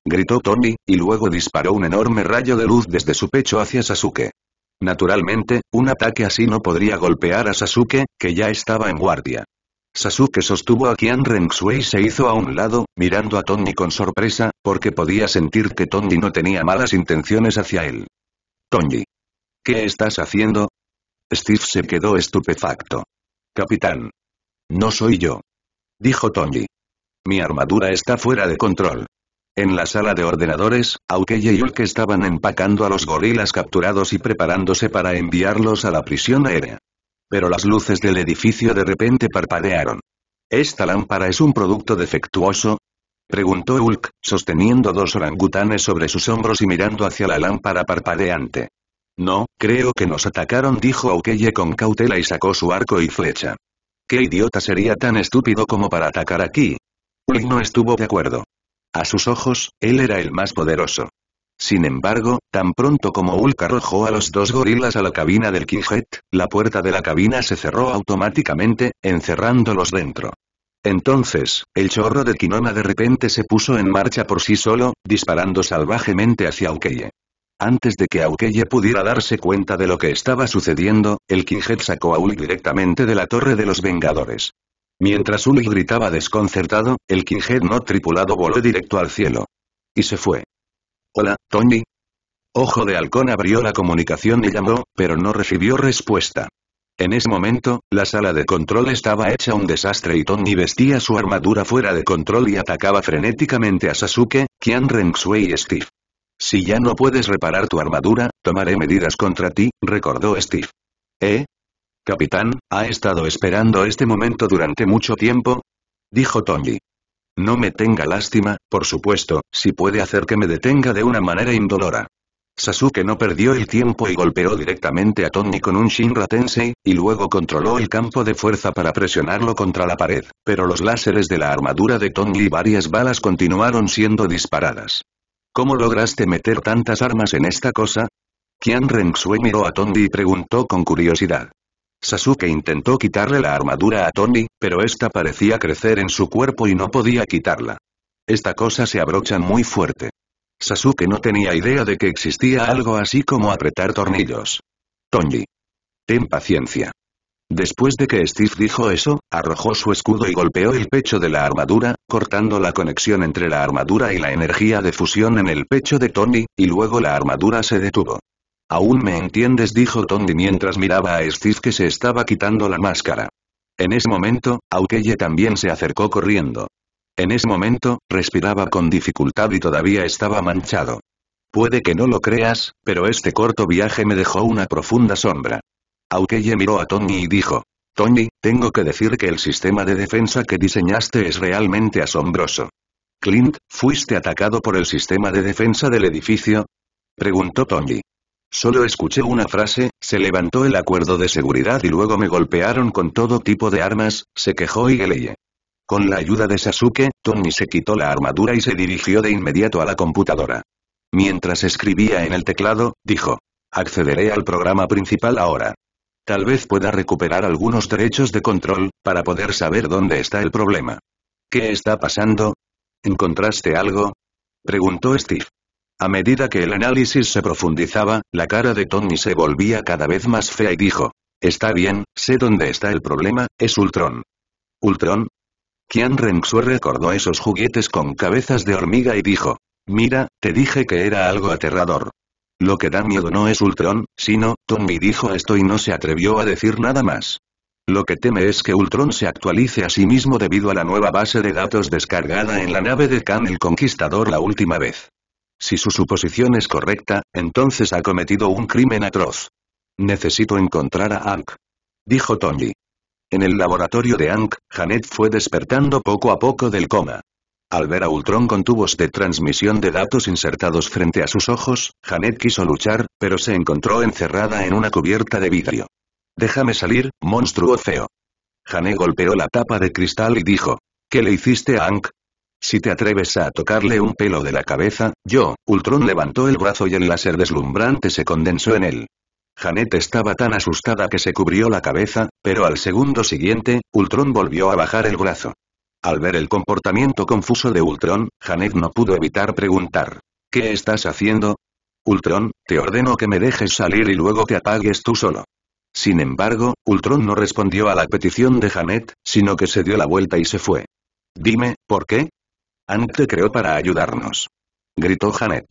Gritó Tony, y luego disparó un enorme rayo de luz desde su pecho hacia Sasuke. Naturalmente, un ataque así no podría golpear a Sasuke, que ya estaba en guardia. Sasuke sostuvo a Kian Renxue y se hizo a un lado, mirando a Tony con sorpresa, porque podía sentir que Tony no tenía malas intenciones hacia él. Tony. ¿Qué estás haciendo? Steve se quedó estupefacto. Capitán. No soy yo. Dijo Tony. Mi armadura está fuera de control. En la sala de ordenadores, Aukeye y Ulke estaban empacando a los gorilas capturados y preparándose para enviarlos a la prisión aérea pero las luces del edificio de repente parpadearon. ¿Esta lámpara es un producto defectuoso? Preguntó Hulk, sosteniendo dos orangutanes sobre sus hombros y mirando hacia la lámpara parpadeante. No, creo que nos atacaron dijo Aukeye con cautela y sacó su arco y flecha. ¿Qué idiota sería tan estúpido como para atacar aquí? Hulk no estuvo de acuerdo. A sus ojos, él era el más poderoso. Sin embargo, tan pronto como Hulk arrojó a los dos gorilas a la cabina del Quinjet, la puerta de la cabina se cerró automáticamente, encerrándolos dentro. Entonces, el chorro de Quinona de repente se puso en marcha por sí solo, disparando salvajemente hacia Aukeye. Antes de que Aukeye pudiera darse cuenta de lo que estaba sucediendo, el Quinjet sacó a Hulk directamente de la Torre de los Vengadores. Mientras Hulk gritaba desconcertado, el Quinjet no tripulado voló directo al cielo. Y se fue. Hola, Tony. Ojo de Halcón abrió la comunicación y llamó, pero no recibió respuesta. En ese momento, la sala de control estaba hecha un desastre y Tony vestía su armadura fuera de control y atacaba frenéticamente a Sasuke, Kian Rengsue y Steve. Si ya no puedes reparar tu armadura, tomaré medidas contra ti, recordó Steve. ¿Eh? Capitán, ¿ha estado esperando este momento durante mucho tiempo? Dijo Tony. No me tenga lástima, por supuesto, si puede hacer que me detenga de una manera indolora. Sasuke no perdió el tiempo y golpeó directamente a Tony con un Shinra Tensei, y luego controló el campo de fuerza para presionarlo contra la pared, pero los láseres de la armadura de Tony y varias balas continuaron siendo disparadas. ¿Cómo lograste meter tantas armas en esta cosa? Qian Rengsue miró a Tony y preguntó con curiosidad. Sasuke intentó quitarle la armadura a Tony, pero esta parecía crecer en su cuerpo y no podía quitarla. Esta cosa se abrocha muy fuerte. Sasuke no tenía idea de que existía algo así como apretar tornillos. Tony. Ten paciencia. Después de que Steve dijo eso, arrojó su escudo y golpeó el pecho de la armadura, cortando la conexión entre la armadura y la energía de fusión en el pecho de Tony, y luego la armadura se detuvo. Aún me entiendes dijo Tony mientras miraba a Steve que se estaba quitando la máscara. En ese momento, Aukeye también se acercó corriendo. En ese momento, respiraba con dificultad y todavía estaba manchado. Puede que no lo creas, pero este corto viaje me dejó una profunda sombra. Aukeye miró a Tony y dijo. Tony, tengo que decir que el sistema de defensa que diseñaste es realmente asombroso. Clint, ¿fuiste atacado por el sistema de defensa del edificio? Preguntó Tony. Solo escuché una frase, se levantó el acuerdo de seguridad y luego me golpearon con todo tipo de armas, se quejó y galeé Con la ayuda de Sasuke, Tommy se quitó la armadura y se dirigió de inmediato a la computadora. Mientras escribía en el teclado, dijo. Accederé al programa principal ahora. Tal vez pueda recuperar algunos derechos de control, para poder saber dónde está el problema. ¿Qué está pasando? ¿Encontraste algo? Preguntó Steve. A medida que el análisis se profundizaba, la cara de Tommy se volvía cada vez más fea y dijo. Está bien, sé dónde está el problema, es Ultron. ¿Ultron? Kian Renxue recordó esos juguetes con cabezas de hormiga y dijo. Mira, te dije que era algo aterrador. Lo que da miedo no es Ultron, sino, Tommy dijo esto y no se atrevió a decir nada más. Lo que teme es que Ultron se actualice a sí mismo debido a la nueva base de datos descargada en la nave de Khan el Conquistador la última vez. Si su suposición es correcta, entonces ha cometido un crimen atroz. Necesito encontrar a Hank. Dijo Tony. En el laboratorio de Ank, Janet fue despertando poco a poco del coma. Al ver a Ultron con tubos de transmisión de datos insertados frente a sus ojos, Janet quiso luchar, pero se encontró encerrada en una cubierta de vidrio. Déjame salir, monstruo feo. Janet golpeó la tapa de cristal y dijo. ¿Qué le hiciste a Hank? Si te atreves a tocarle un pelo de la cabeza, yo, Ultron levantó el brazo y el láser deslumbrante se condensó en él. Janet estaba tan asustada que se cubrió la cabeza, pero al segundo siguiente, Ultron volvió a bajar el brazo. Al ver el comportamiento confuso de Ultron, Janet no pudo evitar preguntar. ¿Qué estás haciendo? Ultron, te ordeno que me dejes salir y luego te apagues tú solo. Sin embargo, Ultron no respondió a la petición de Janet, sino que se dio la vuelta y se fue. Dime, ¿por qué? "ant te creó para ayudarnos. Gritó Janet.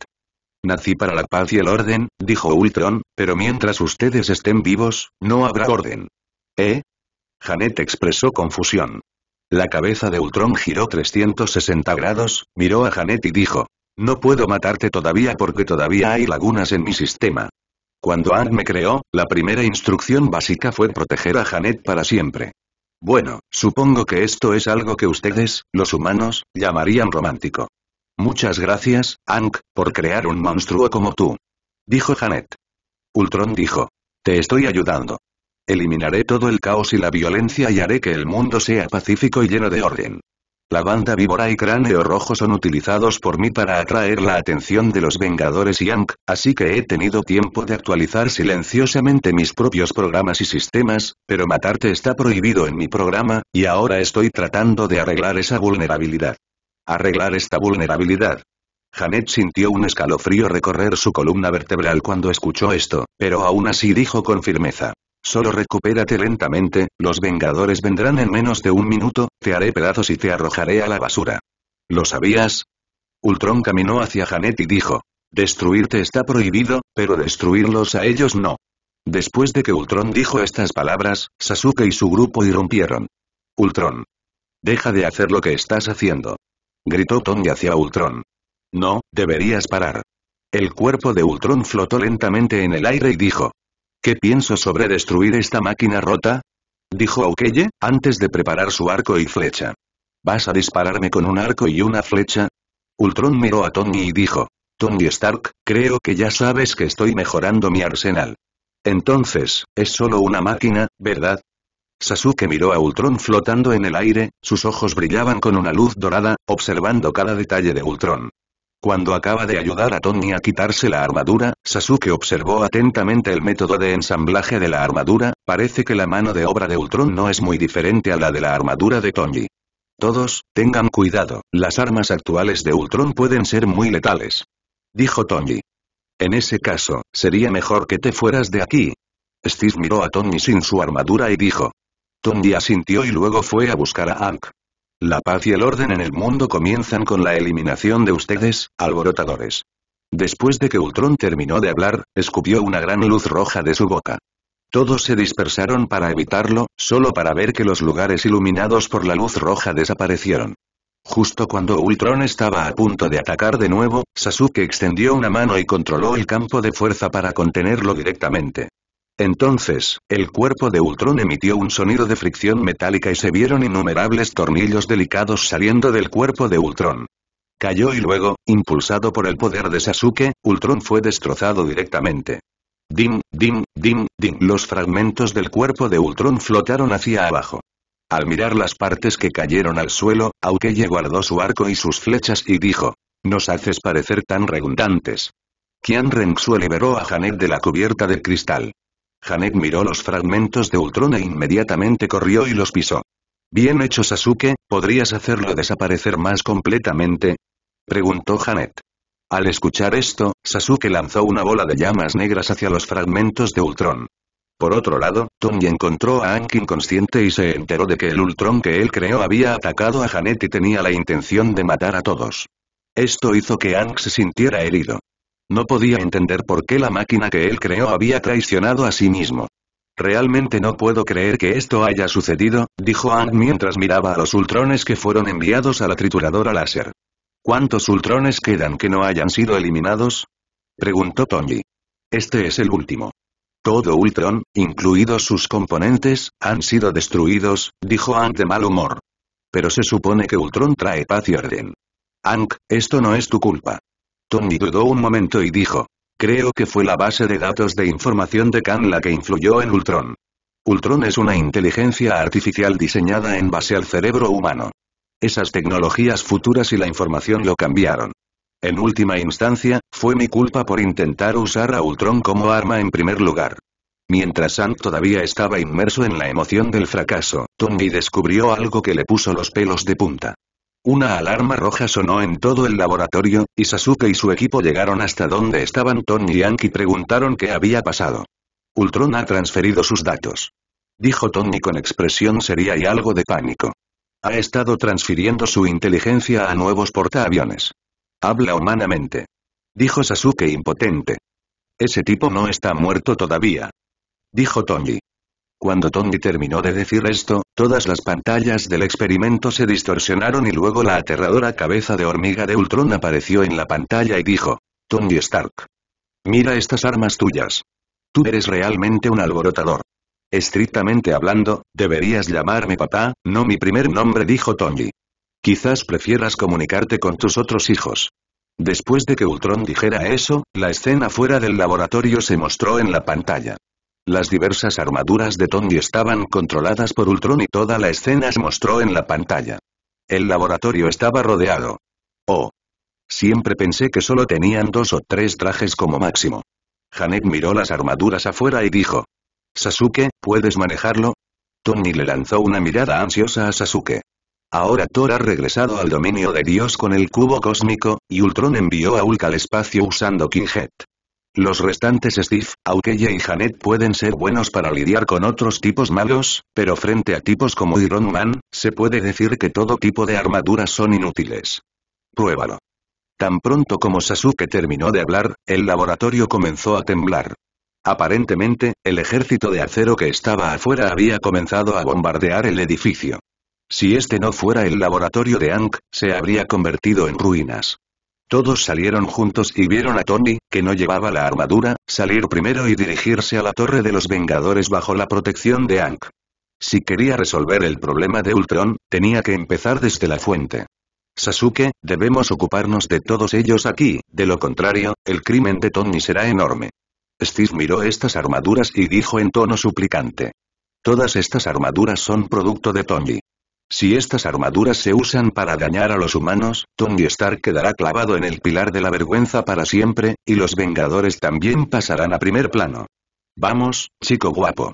Nací para la paz y el orden, dijo Ultron, pero mientras ustedes estén vivos, no habrá orden. ¿Eh? Janet expresó confusión. La cabeza de Ultron giró 360 grados, miró a Janet y dijo, no puedo matarte todavía porque todavía hay lagunas en mi sistema. Cuando Ant me creó, la primera instrucción básica fue proteger a Janet para siempre. Bueno, supongo que esto es algo que ustedes, los humanos, llamarían romántico. Muchas gracias, Hank, por crear un monstruo como tú. Dijo Janet. Ultron dijo. Te estoy ayudando. Eliminaré todo el caos y la violencia y haré que el mundo sea pacífico y lleno de orden. La banda Víbora y Cráneo Rojo son utilizados por mí para atraer la atención de los Vengadores y así que he tenido tiempo de actualizar silenciosamente mis propios programas y sistemas, pero matarte está prohibido en mi programa, y ahora estoy tratando de arreglar esa vulnerabilidad. Arreglar esta vulnerabilidad. Janet sintió un escalofrío recorrer su columna vertebral cuando escuchó esto, pero aún así dijo con firmeza. Solo recupérate lentamente, los Vengadores vendrán en menos de un minuto, te haré pedazos y te arrojaré a la basura. ¿Lo sabías? Ultron caminó hacia Janet y dijo. Destruirte está prohibido, pero destruirlos a ellos no. Después de que Ultron dijo estas palabras, Sasuke y su grupo irrumpieron. Ultron. Deja de hacer lo que estás haciendo. Gritó Tony hacia Ultron. No, deberías parar. El cuerpo de Ultron flotó lentamente en el aire y dijo. ¿Qué pienso sobre destruir esta máquina rota? Dijo Aukeye, antes de preparar su arco y flecha. ¿Vas a dispararme con un arco y una flecha? Ultron miró a Tony y dijo. Tony Stark, creo que ya sabes que estoy mejorando mi arsenal. Entonces, es solo una máquina, ¿verdad? Sasuke miró a Ultron flotando en el aire, sus ojos brillaban con una luz dorada, observando cada detalle de Ultron. Cuando acaba de ayudar a Tony a quitarse la armadura, Sasuke observó atentamente el método de ensamblaje de la armadura, parece que la mano de obra de Ultron no es muy diferente a la de la armadura de Tony. Todos, tengan cuidado, las armas actuales de Ultron pueden ser muy letales. Dijo Tony. En ese caso, sería mejor que te fueras de aquí. Steve miró a Tony sin su armadura y dijo. Tony asintió y luego fue a buscar a Hank. La paz y el orden en el mundo comienzan con la eliminación de ustedes, alborotadores. Después de que Ultron terminó de hablar, escupió una gran luz roja de su boca. Todos se dispersaron para evitarlo, solo para ver que los lugares iluminados por la luz roja desaparecieron. Justo cuando Ultron estaba a punto de atacar de nuevo, Sasuke extendió una mano y controló el campo de fuerza para contenerlo directamente. Entonces, el cuerpo de Ultron emitió un sonido de fricción metálica y se vieron innumerables tornillos delicados saliendo del cuerpo de Ultron. Cayó y luego, impulsado por el poder de Sasuke, Ultron fue destrozado directamente. Dim, dim, dim, dim. Los fragmentos del cuerpo de Ultron flotaron hacia abajo. Al mirar las partes que cayeron al suelo, Aukeye guardó su arco y sus flechas y dijo, «Nos haces parecer tan redundantes». Qian Renxue liberó a Janet de la cubierta de cristal. Janet miró los fragmentos de Ultron e inmediatamente corrió y los pisó. Bien hecho Sasuke, ¿podrías hacerlo desaparecer más completamente? Preguntó Janet. Al escuchar esto, Sasuke lanzó una bola de llamas negras hacia los fragmentos de Ultron. Por otro lado, Tony encontró a Ank inconsciente y se enteró de que el Ultron que él creó había atacado a Janet y tenía la intención de matar a todos. Esto hizo que Ank se sintiera herido. No podía entender por qué la máquina que él creó había traicionado a sí mismo. Realmente no puedo creer que esto haya sucedido, dijo Hank mientras miraba a los ultrones que fueron enviados a la trituradora láser. ¿Cuántos ultrones quedan que no hayan sido eliminados? Preguntó Tony. Este es el último. Todo Ultron, incluidos sus componentes, han sido destruidos, dijo Hank de mal humor. Pero se supone que Ultron trae paz y orden. Hank, esto no es tu culpa. Tony dudó un momento y dijo. Creo que fue la base de datos de información de Khan la que influyó en Ultron. Ultron es una inteligencia artificial diseñada en base al cerebro humano. Esas tecnologías futuras y la información lo cambiaron. En última instancia, fue mi culpa por intentar usar a Ultron como arma en primer lugar. Mientras Sam todavía estaba inmerso en la emoción del fracaso, Tony descubrió algo que le puso los pelos de punta. Una alarma roja sonó en todo el laboratorio, y Sasuke y su equipo llegaron hasta donde estaban Tony y Anki preguntaron qué había pasado. Ultron ha transferido sus datos. Dijo Tony con expresión seria y algo de pánico. Ha estado transfiriendo su inteligencia a nuevos portaaviones. Habla humanamente. Dijo Sasuke impotente. Ese tipo no está muerto todavía. Dijo Tony. Cuando Tony terminó de decir esto, todas las pantallas del experimento se distorsionaron y luego la aterradora cabeza de hormiga de Ultron apareció en la pantalla y dijo, Tony Stark. Mira estas armas tuyas. Tú eres realmente un alborotador. Estrictamente hablando, deberías llamarme papá, no mi primer nombre dijo Tony. Quizás prefieras comunicarte con tus otros hijos. Después de que Ultron dijera eso, la escena fuera del laboratorio se mostró en la pantalla. Las diversas armaduras de Tony estaban controladas por Ultron y toda la escena se mostró en la pantalla. El laboratorio estaba rodeado. Oh. Siempre pensé que solo tenían dos o tres trajes como máximo. Janet miró las armaduras afuera y dijo. Sasuke, ¿puedes manejarlo? Tony le lanzó una mirada ansiosa a Sasuke. Ahora Thor ha regresado al dominio de Dios con el cubo cósmico, y Ultron envió a Hulk al espacio usando King los restantes Steve, Aukeye y Janet pueden ser buenos para lidiar con otros tipos malos, pero frente a tipos como Iron Man, se puede decir que todo tipo de armaduras son inútiles. Pruébalo. Tan pronto como Sasuke terminó de hablar, el laboratorio comenzó a temblar. Aparentemente, el ejército de acero que estaba afuera había comenzado a bombardear el edificio. Si este no fuera el laboratorio de Ank, se habría convertido en ruinas. Todos salieron juntos y vieron a Tony, que no llevaba la armadura, salir primero y dirigirse a la Torre de los Vengadores bajo la protección de Hank. Si quería resolver el problema de Ultron, tenía que empezar desde la fuente. Sasuke, debemos ocuparnos de todos ellos aquí, de lo contrario, el crimen de Tony será enorme. Steve miró estas armaduras y dijo en tono suplicante. Todas estas armaduras son producto de Tony. Si estas armaduras se usan para dañar a los humanos, Tony Stark quedará clavado en el pilar de la vergüenza para siempre, y los Vengadores también pasarán a primer plano. Vamos, chico guapo.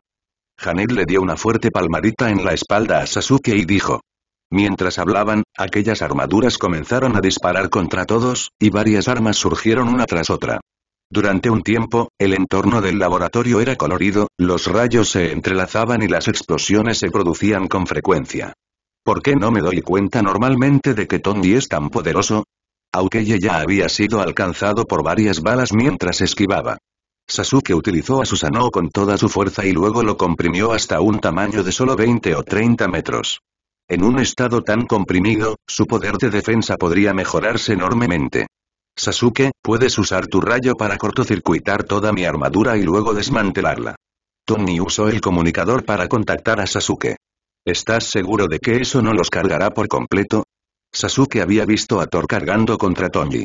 Janet le dio una fuerte palmadita en la espalda a Sasuke y dijo. Mientras hablaban, aquellas armaduras comenzaron a disparar contra todos, y varias armas surgieron una tras otra. Durante un tiempo, el entorno del laboratorio era colorido, los rayos se entrelazaban y las explosiones se producían con frecuencia. ¿Por qué no me doy cuenta normalmente de que Tony es tan poderoso? Aunque ya había sido alcanzado por varias balas mientras esquivaba. Sasuke utilizó a Susanoo con toda su fuerza y luego lo comprimió hasta un tamaño de solo 20 o 30 metros. En un estado tan comprimido, su poder de defensa podría mejorarse enormemente. Sasuke, puedes usar tu rayo para cortocircuitar toda mi armadura y luego desmantelarla. Tony usó el comunicador para contactar a Sasuke. ¿Estás seguro de que eso no los cargará por completo? Sasuke había visto a Thor cargando contra Tonji.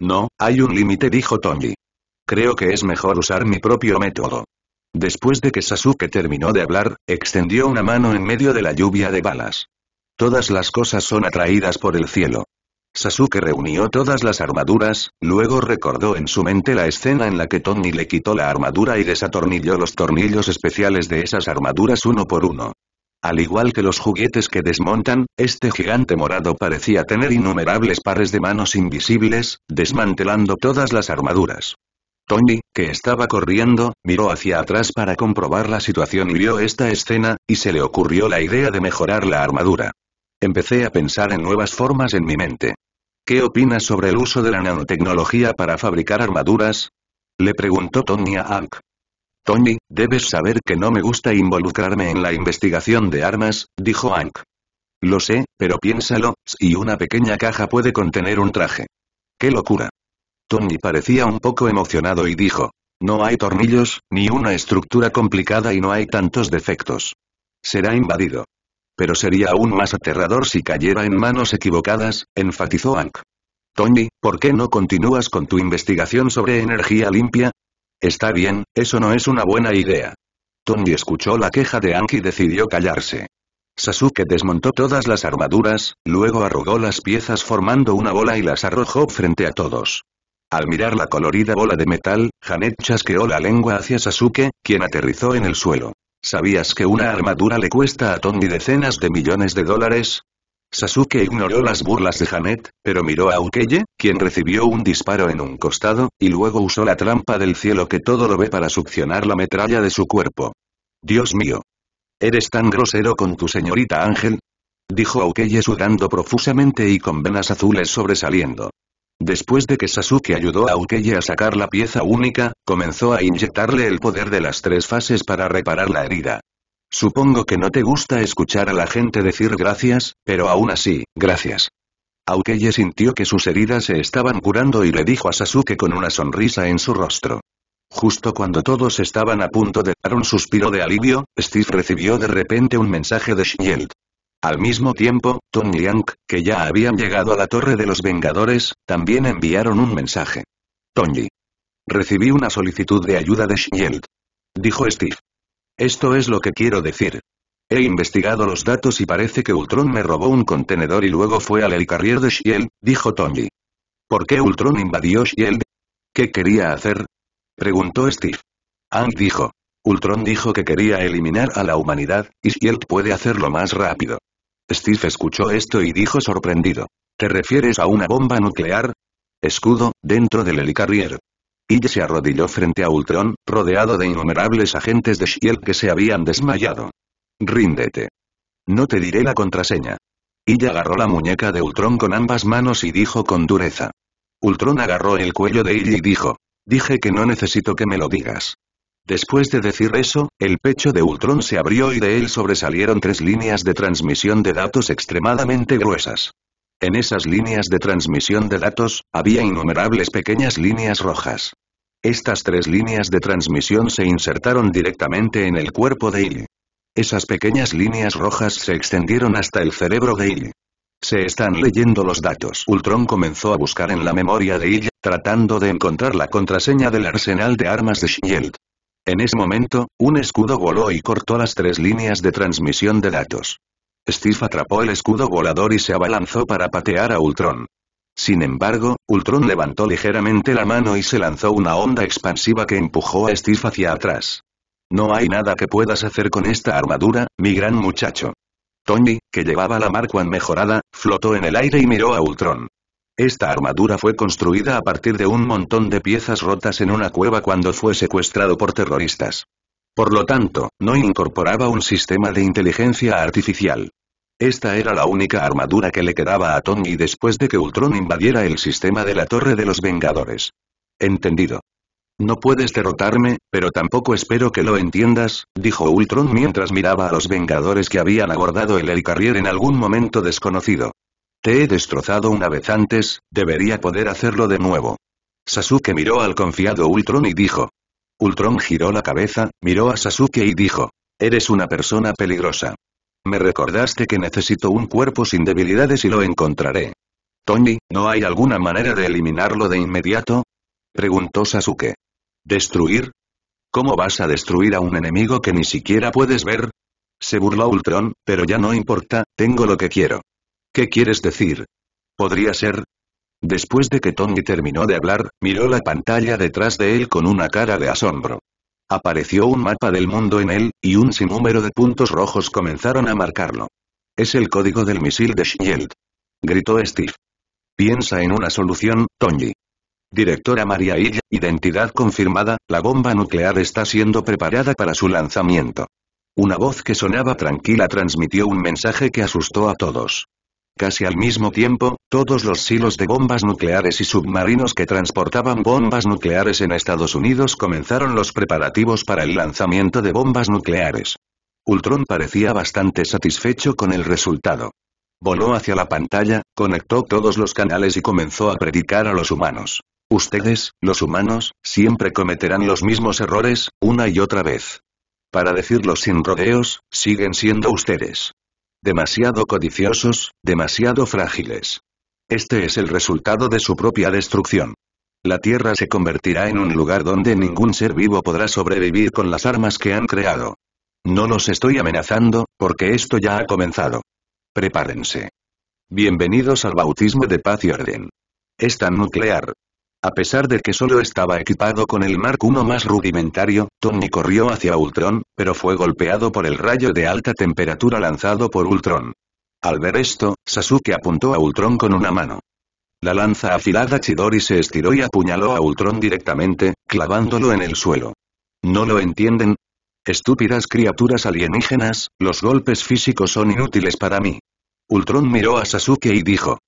No, hay un límite dijo Tonji. Creo que es mejor usar mi propio método. Después de que Sasuke terminó de hablar, extendió una mano en medio de la lluvia de balas. Todas las cosas son atraídas por el cielo. Sasuke reunió todas las armaduras, luego recordó en su mente la escena en la que Tony le quitó la armadura y desatornilló los tornillos especiales de esas armaduras uno por uno. Al igual que los juguetes que desmontan, este gigante morado parecía tener innumerables pares de manos invisibles, desmantelando todas las armaduras. Tony, que estaba corriendo, miró hacia atrás para comprobar la situación y vio esta escena, y se le ocurrió la idea de mejorar la armadura. Empecé a pensar en nuevas formas en mi mente. ¿Qué opinas sobre el uso de la nanotecnología para fabricar armaduras? Le preguntó Tony a Hank. Tony, debes saber que no me gusta involucrarme en la investigación de armas, dijo Hank. Lo sé, pero piénsalo, si una pequeña caja puede contener un traje. ¡Qué locura! Tony parecía un poco emocionado y dijo, no hay tornillos, ni una estructura complicada y no hay tantos defectos. Será invadido. Pero sería aún más aterrador si cayera en manos equivocadas, enfatizó Hank. Tony, ¿por qué no continúas con tu investigación sobre energía limpia? Está bien, eso no es una buena idea. Tony escuchó la queja de Anki y decidió callarse. Sasuke desmontó todas las armaduras, luego arrugó las piezas formando una bola y las arrojó frente a todos. Al mirar la colorida bola de metal, Janet chasqueó la lengua hacia Sasuke, quien aterrizó en el suelo. ¿Sabías que una armadura le cuesta a Tony decenas de millones de dólares? Sasuke ignoró las burlas de Janet, pero miró a Ukeye, quien recibió un disparo en un costado, y luego usó la trampa del cielo que todo lo ve para succionar la metralla de su cuerpo. Dios mío. ¿Eres tan grosero con tu señorita Ángel? Dijo Ukeye sudando profusamente y con venas azules sobresaliendo. Después de que Sasuke ayudó a Ukeye a sacar la pieza única, comenzó a inyectarle el poder de las tres fases para reparar la herida. Supongo que no te gusta escuchar a la gente decir gracias, pero aún así, gracias. Aukeye sintió que sus heridas se estaban curando y le dijo a Sasuke con una sonrisa en su rostro. Justo cuando todos estaban a punto de dar un suspiro de alivio, Steve recibió de repente un mensaje de Shield. Al mismo tiempo, Tony y que ya habían llegado a la Torre de los Vengadores, también enviaron un mensaje. Tony. Recibí una solicitud de ayuda de Shield. Dijo Steve. Esto es lo que quiero decir. He investigado los datos y parece que Ultron me robó un contenedor y luego fue al helicarrier de Shield, dijo Tony. ¿Por qué Ultron invadió Shield? ¿Qué quería hacer? Preguntó Steve. Hank dijo. Ultron dijo que quería eliminar a la humanidad, y Shield puede hacerlo más rápido. Steve escuchó esto y dijo sorprendido. ¿Te refieres a una bomba nuclear? Escudo, dentro del helicarrier. Ella se arrodilló frente a Ultron, rodeado de innumerables agentes de Shield que se habían desmayado. Ríndete. No te diré la contraseña. Ella agarró la muñeca de Ultron con ambas manos y dijo con dureza. Ultron agarró el cuello de ella y dijo. Dije que no necesito que me lo digas. Después de decir eso, el pecho de Ultron se abrió y de él sobresalieron tres líneas de transmisión de datos extremadamente gruesas. En esas líneas de transmisión de datos, había innumerables pequeñas líneas rojas. Estas tres líneas de transmisión se insertaron directamente en el cuerpo de Ili. Esas pequeñas líneas rojas se extendieron hasta el cerebro de Ili. Se están leyendo los datos. Ultron comenzó a buscar en la memoria de Il, tratando de encontrar la contraseña del arsenal de armas de S.H.I.E.L.D. En ese momento, un escudo voló y cortó las tres líneas de transmisión de datos. Steve atrapó el escudo volador y se abalanzó para patear a Ultron. Sin embargo, Ultron levantó ligeramente la mano y se lanzó una onda expansiva que empujó a Steve hacia atrás. No hay nada que puedas hacer con esta armadura, mi gran muchacho. Tony, que llevaba la Marquand mejorada, flotó en el aire y miró a Ultron. Esta armadura fue construida a partir de un montón de piezas rotas en una cueva cuando fue secuestrado por terroristas. Por lo tanto, no incorporaba un sistema de inteligencia artificial. Esta era la única armadura que le quedaba a Tony después de que Ultron invadiera el sistema de la Torre de los Vengadores. Entendido. No puedes derrotarme, pero tampoco espero que lo entiendas, dijo Ultron mientras miraba a los Vengadores que habían abordado el helicarrier en algún momento desconocido. Te he destrozado una vez antes, debería poder hacerlo de nuevo. Sasuke miró al confiado Ultron y dijo. Ultron giró la cabeza, miró a Sasuke y dijo. Eres una persona peligrosa. Me recordaste que necesito un cuerpo sin debilidades y lo encontraré. Tony, ¿no hay alguna manera de eliminarlo de inmediato? Preguntó Sasuke. ¿Destruir? ¿Cómo vas a destruir a un enemigo que ni siquiera puedes ver? Se burló Ultron, pero ya no importa, tengo lo que quiero. ¿Qué quieres decir? ¿Podría ser? Después de que Tony terminó de hablar, miró la pantalla detrás de él con una cara de asombro. Apareció un mapa del mundo en él, y un sinnúmero de puntos rojos comenzaron a marcarlo. Es el código del misil de Shield. Gritó Steve. Piensa en una solución, Tony. Directora María Illa, identidad confirmada, la bomba nuclear está siendo preparada para su lanzamiento. Una voz que sonaba tranquila transmitió un mensaje que asustó a todos. Casi al mismo tiempo, todos los silos de bombas nucleares y submarinos que transportaban bombas nucleares en Estados Unidos comenzaron los preparativos para el lanzamiento de bombas nucleares. Ultron parecía bastante satisfecho con el resultado. Voló hacia la pantalla, conectó todos los canales y comenzó a predicar a los humanos. Ustedes, los humanos, siempre cometerán los mismos errores, una y otra vez. Para decirlo sin rodeos, siguen siendo ustedes demasiado codiciosos, demasiado frágiles. Este es el resultado de su propia destrucción. La Tierra se convertirá en un lugar donde ningún ser vivo podrá sobrevivir con las armas que han creado. No los estoy amenazando, porque esto ya ha comenzado. Prepárense. Bienvenidos al bautismo de paz y orden. Es tan nuclear, a pesar de que solo estaba equipado con el Mark I más rudimentario, Tony corrió hacia Ultron, pero fue golpeado por el rayo de alta temperatura lanzado por Ultron. Al ver esto, Sasuke apuntó a Ultron con una mano. La lanza afilada Chidori se estiró y apuñaló a Ultron directamente, clavándolo en el suelo. ¿No lo entienden? Estúpidas criaturas alienígenas, los golpes físicos son inútiles para mí. Ultron miró a Sasuke y dijo,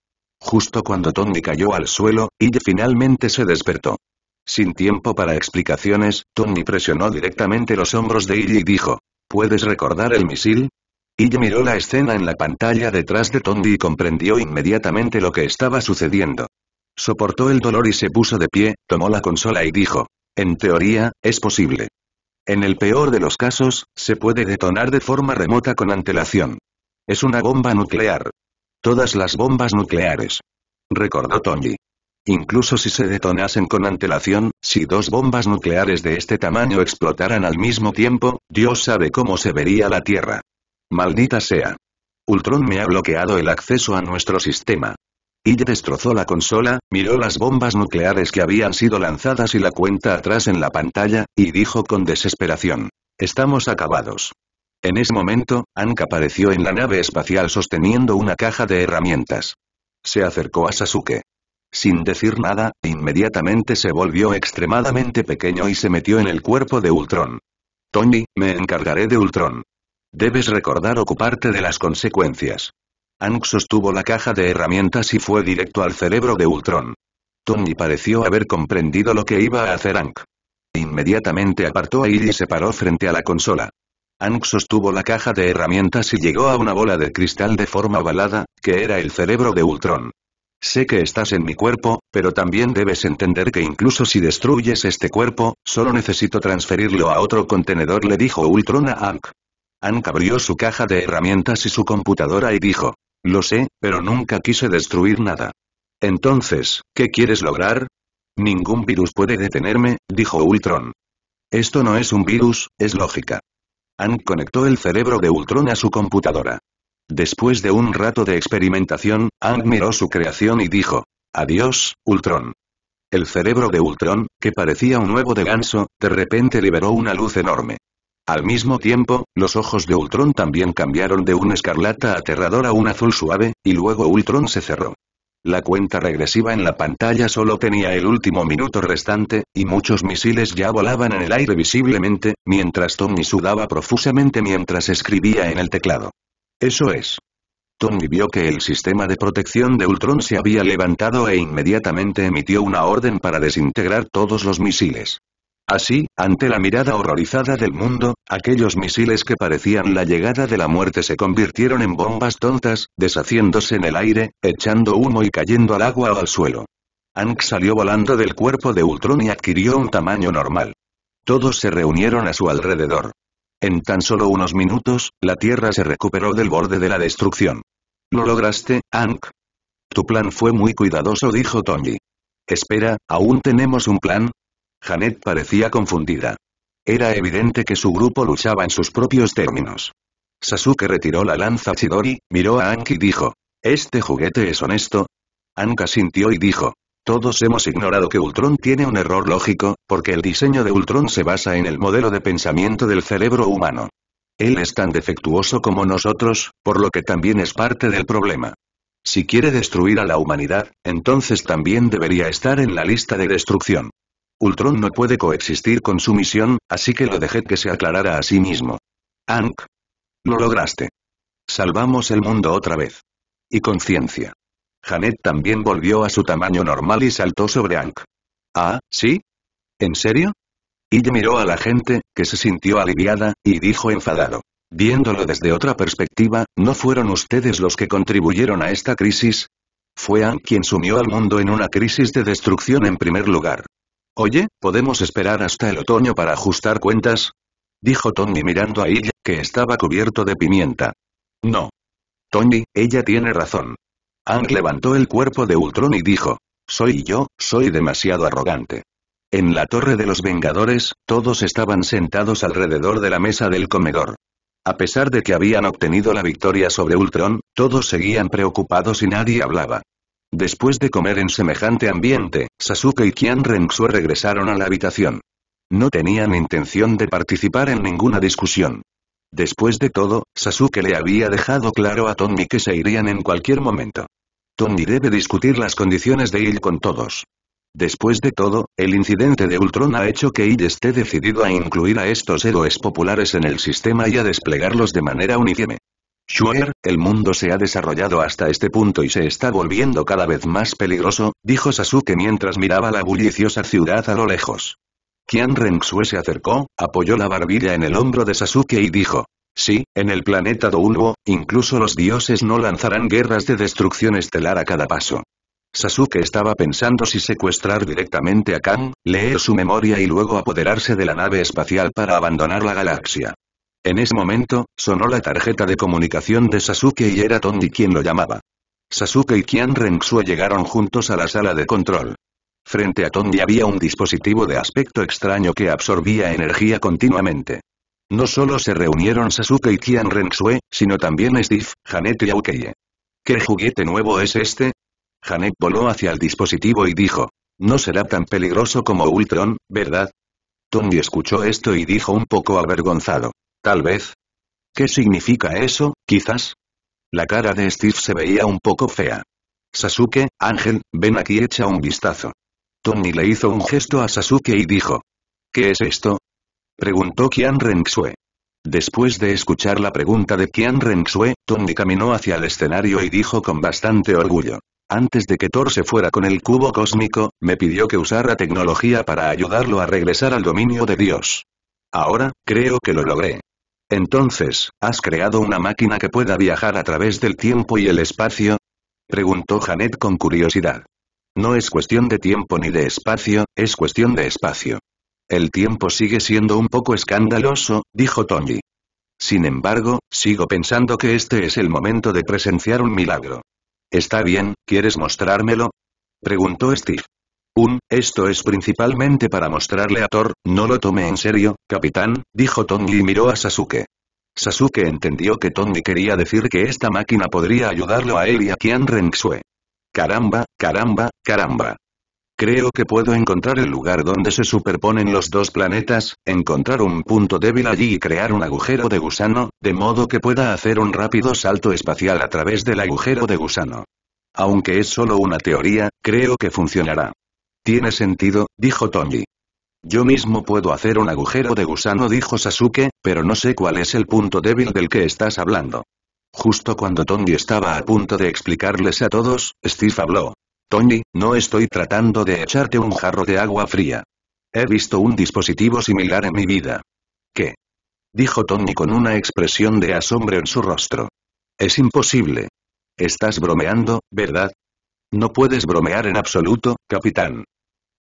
Justo cuando Tony cayó al suelo, Ille finalmente se despertó. Sin tiempo para explicaciones, Tony presionó directamente los hombros de Ille y dijo, ¿Puedes recordar el misil? Ille miró la escena en la pantalla detrás de Tony y comprendió inmediatamente lo que estaba sucediendo. Soportó el dolor y se puso de pie, tomó la consola y dijo, en teoría, es posible. En el peor de los casos, se puede detonar de forma remota con antelación. Es una bomba nuclear, Todas las bombas nucleares. Recordó Tony. Incluso si se detonasen con antelación, si dos bombas nucleares de este tamaño explotaran al mismo tiempo, Dios sabe cómo se vería la Tierra. Maldita sea. Ultron me ha bloqueado el acceso a nuestro sistema. Y destrozó la consola, miró las bombas nucleares que habían sido lanzadas y la cuenta atrás en la pantalla, y dijo con desesperación. Estamos acabados. En ese momento, Ank apareció en la nave espacial sosteniendo una caja de herramientas. Se acercó a Sasuke. Sin decir nada, inmediatamente se volvió extremadamente pequeño y se metió en el cuerpo de Ultron. Tony, me encargaré de Ultron. Debes recordar ocuparte de las consecuencias. Ank sostuvo la caja de herramientas y fue directo al cerebro de Ultron. Tony pareció haber comprendido lo que iba a hacer Ank. Inmediatamente apartó a Iri y se paró frente a la consola. Ank sostuvo la caja de herramientas y llegó a una bola de cristal de forma ovalada, que era el cerebro de Ultron. Sé que estás en mi cuerpo, pero también debes entender que incluso si destruyes este cuerpo, solo necesito transferirlo a otro contenedor le dijo Ultron a Ank. Ank abrió su caja de herramientas y su computadora y dijo. Lo sé, pero nunca quise destruir nada. Entonces, ¿qué quieres lograr? Ningún virus puede detenerme, dijo Ultron. Esto no es un virus, es lógica. Han conectó el cerebro de Ultron a su computadora. Después de un rato de experimentación, Ang miró su creación y dijo, Adiós, Ultron. El cerebro de Ultron, que parecía un nuevo de ganso, de repente liberó una luz enorme. Al mismo tiempo, los ojos de Ultron también cambiaron de un escarlata aterrador a un azul suave, y luego Ultron se cerró. La cuenta regresiva en la pantalla solo tenía el último minuto restante, y muchos misiles ya volaban en el aire visiblemente, mientras Tommy sudaba profusamente mientras escribía en el teclado. Eso es. Tommy vio que el sistema de protección de Ultron se había levantado e inmediatamente emitió una orden para desintegrar todos los misiles. Así, ante la mirada horrorizada del mundo, aquellos misiles que parecían la llegada de la muerte se convirtieron en bombas tontas, deshaciéndose en el aire, echando humo y cayendo al agua o al suelo. Hank salió volando del cuerpo de Ultron y adquirió un tamaño normal. Todos se reunieron a su alrededor. En tan solo unos minutos, la Tierra se recuperó del borde de la destrucción. Lo lograste, Hank. Tu plan fue muy cuidadoso, dijo Tony. Espera, aún tenemos un plan, Janet parecía confundida. Era evidente que su grupo luchaba en sus propios términos. Sasuke retiró la lanza Chidori, miró a Anki y dijo, ¿Este juguete es honesto? Anka sintió y dijo, todos hemos ignorado que Ultron tiene un error lógico, porque el diseño de Ultron se basa en el modelo de pensamiento del cerebro humano. Él es tan defectuoso como nosotros, por lo que también es parte del problema. Si quiere destruir a la humanidad, entonces también debería estar en la lista de destrucción. Ultron no puede coexistir con su misión, así que lo dejé que se aclarara a sí mismo. Hank. Lo lograste. Salvamos el mundo otra vez. Y conciencia. Janet también volvió a su tamaño normal y saltó sobre Hank. Ah, ¿sí? ¿En serio? Y miró a la gente, que se sintió aliviada, y dijo enfadado. Viéndolo desde otra perspectiva, ¿no fueron ustedes los que contribuyeron a esta crisis? Fue Hank quien sumió al mundo en una crisis de destrucción en primer lugar. Oye, ¿podemos esperar hasta el otoño para ajustar cuentas? Dijo Tony mirando a ella, que estaba cubierto de pimienta. No. Tony, ella tiene razón. Ang levantó el cuerpo de Ultron y dijo. Soy yo, soy demasiado arrogante. En la torre de los Vengadores, todos estaban sentados alrededor de la mesa del comedor. A pesar de que habían obtenido la victoria sobre Ultron, todos seguían preocupados y nadie hablaba. Después de comer en semejante ambiente, Sasuke y Qian Rengsue regresaron a la habitación. No tenían intención de participar en ninguna discusión. Después de todo, Sasuke le había dejado claro a Tommy que se irían en cualquier momento. Tommy debe discutir las condiciones de Il con todos. Después de todo, el incidente de Ultron ha hecho que Il esté decidido a incluir a estos héroes populares en el sistema y a desplegarlos de manera uniforme. Shuer, el mundo se ha desarrollado hasta este punto y se está volviendo cada vez más peligroso, dijo Sasuke mientras miraba la bulliciosa ciudad a lo lejos. Qian Renxue se acercó, apoyó la barbilla en el hombro de Sasuke y dijo. Sí, en el planeta Douluo, incluso los dioses no lanzarán guerras de destrucción estelar a cada paso. Sasuke estaba pensando si secuestrar directamente a Kang, leer su memoria y luego apoderarse de la nave espacial para abandonar la galaxia. En ese momento, sonó la tarjeta de comunicación de Sasuke y era Tondi quien lo llamaba. Sasuke y Kian Renxue llegaron juntos a la sala de control. Frente a Tondi había un dispositivo de aspecto extraño que absorbía energía continuamente. No solo se reunieron Sasuke y Kian Rensue, sino también Steve, Janet y Aukeye. ¿Qué juguete nuevo es este? Janet voló hacia el dispositivo y dijo. No será tan peligroso como Ultron, ¿verdad? Tondi escuchó esto y dijo un poco avergonzado. Tal vez. ¿Qué significa eso, quizás? La cara de Steve se veía un poco fea. Sasuke, Ángel, ven aquí echa un vistazo. Tony le hizo un gesto a Sasuke y dijo. ¿Qué es esto? Preguntó Qian Renxue. Después de escuchar la pregunta de Qian Renxue, Tony caminó hacia el escenario y dijo con bastante orgullo. Antes de que Thor se fuera con el cubo cósmico, me pidió que usara tecnología para ayudarlo a regresar al dominio de Dios. Ahora, creo que lo logré. Entonces, ¿has creado una máquina que pueda viajar a través del tiempo y el espacio? Preguntó Janet con curiosidad. No es cuestión de tiempo ni de espacio, es cuestión de espacio. El tiempo sigue siendo un poco escandaloso, dijo Tony. Sin embargo, sigo pensando que este es el momento de presenciar un milagro. Está bien, ¿quieres mostrármelo? Preguntó Steve. Un, esto es principalmente para mostrarle a Thor, no lo tome en serio, capitán, dijo Tony y miró a Sasuke. Sasuke entendió que Tony quería decir que esta máquina podría ayudarlo a él y a Kian Renxue. Caramba, caramba, caramba. Creo que puedo encontrar el lugar donde se superponen los dos planetas, encontrar un punto débil allí y crear un agujero de gusano, de modo que pueda hacer un rápido salto espacial a través del agujero de gusano. Aunque es solo una teoría, creo que funcionará. Tiene sentido, dijo Tony. Yo mismo puedo hacer un agujero de gusano, dijo Sasuke, pero no sé cuál es el punto débil del que estás hablando. Justo cuando Tony estaba a punto de explicarles a todos, Steve habló. Tony, no estoy tratando de echarte un jarro de agua fría. He visto un dispositivo similar en mi vida. ¿Qué? Dijo Tony con una expresión de asombro en su rostro. Es imposible. Estás bromeando, ¿verdad? No puedes bromear en absoluto, capitán.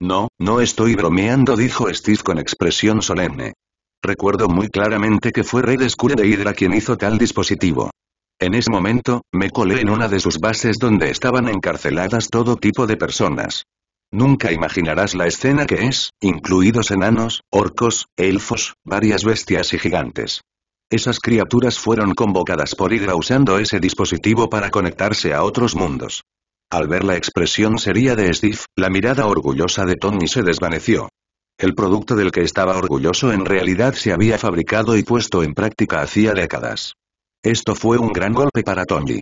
No, no estoy bromeando, dijo Steve con expresión solemne. Recuerdo muy claramente que fue Red Escura de Hydra quien hizo tal dispositivo. En ese momento, me colé en una de sus bases donde estaban encarceladas todo tipo de personas. Nunca imaginarás la escena que es, incluidos enanos, orcos, elfos, varias bestias y gigantes. Esas criaturas fueron convocadas por Hydra usando ese dispositivo para conectarse a otros mundos. Al ver la expresión seria de Steve, la mirada orgullosa de Tony se desvaneció. El producto del que estaba orgulloso en realidad se había fabricado y puesto en práctica hacía décadas. Esto fue un gran golpe para Tony.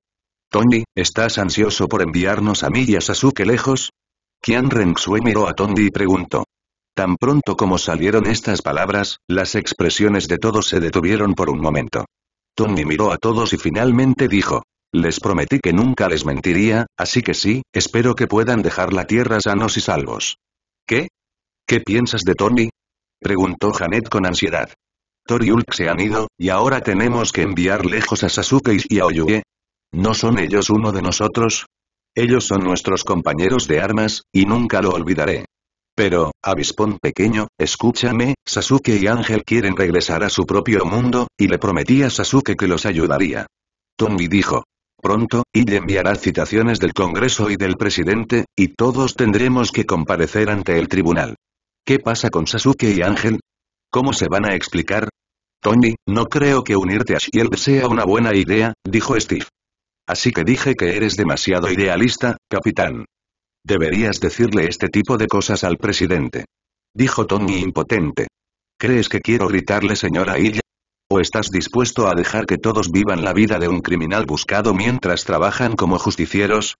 Tony, ¿estás ansioso por enviarnos a Millas y a Sasuke lejos? Qian Renxue miró a Tony y preguntó. Tan pronto como salieron estas palabras, las expresiones de todos se detuvieron por un momento. Tony miró a todos y finalmente dijo. Les prometí que nunca les mentiría, así que sí, espero que puedan dejar la tierra sanos y salvos. ¿Qué? ¿Qué piensas de Tony? Preguntó Janet con ansiedad. Tori y Ulk se han ido, y ahora tenemos que enviar lejos a Sasuke y a Oyuge. ¿No son ellos uno de nosotros? Ellos son nuestros compañeros de armas, y nunca lo olvidaré. Pero, avispón pequeño, escúchame, Sasuke y Ángel quieren regresar a su propio mundo, y le prometí a Sasuke que los ayudaría. Tommy dijo pronto, y enviará citaciones del Congreso y del presidente, y todos tendremos que comparecer ante el tribunal. ¿Qué pasa con Sasuke y Ángel? ¿Cómo se van a explicar? Tony, no creo que unirte a Shield sea una buena idea, dijo Steve. Así que dije que eres demasiado idealista, capitán. Deberías decirle este tipo de cosas al presidente. Dijo Tony impotente. ¿Crees que quiero gritarle señora Illa? ¿O estás dispuesto a dejar que todos vivan la vida de un criminal buscado mientras trabajan como justicieros?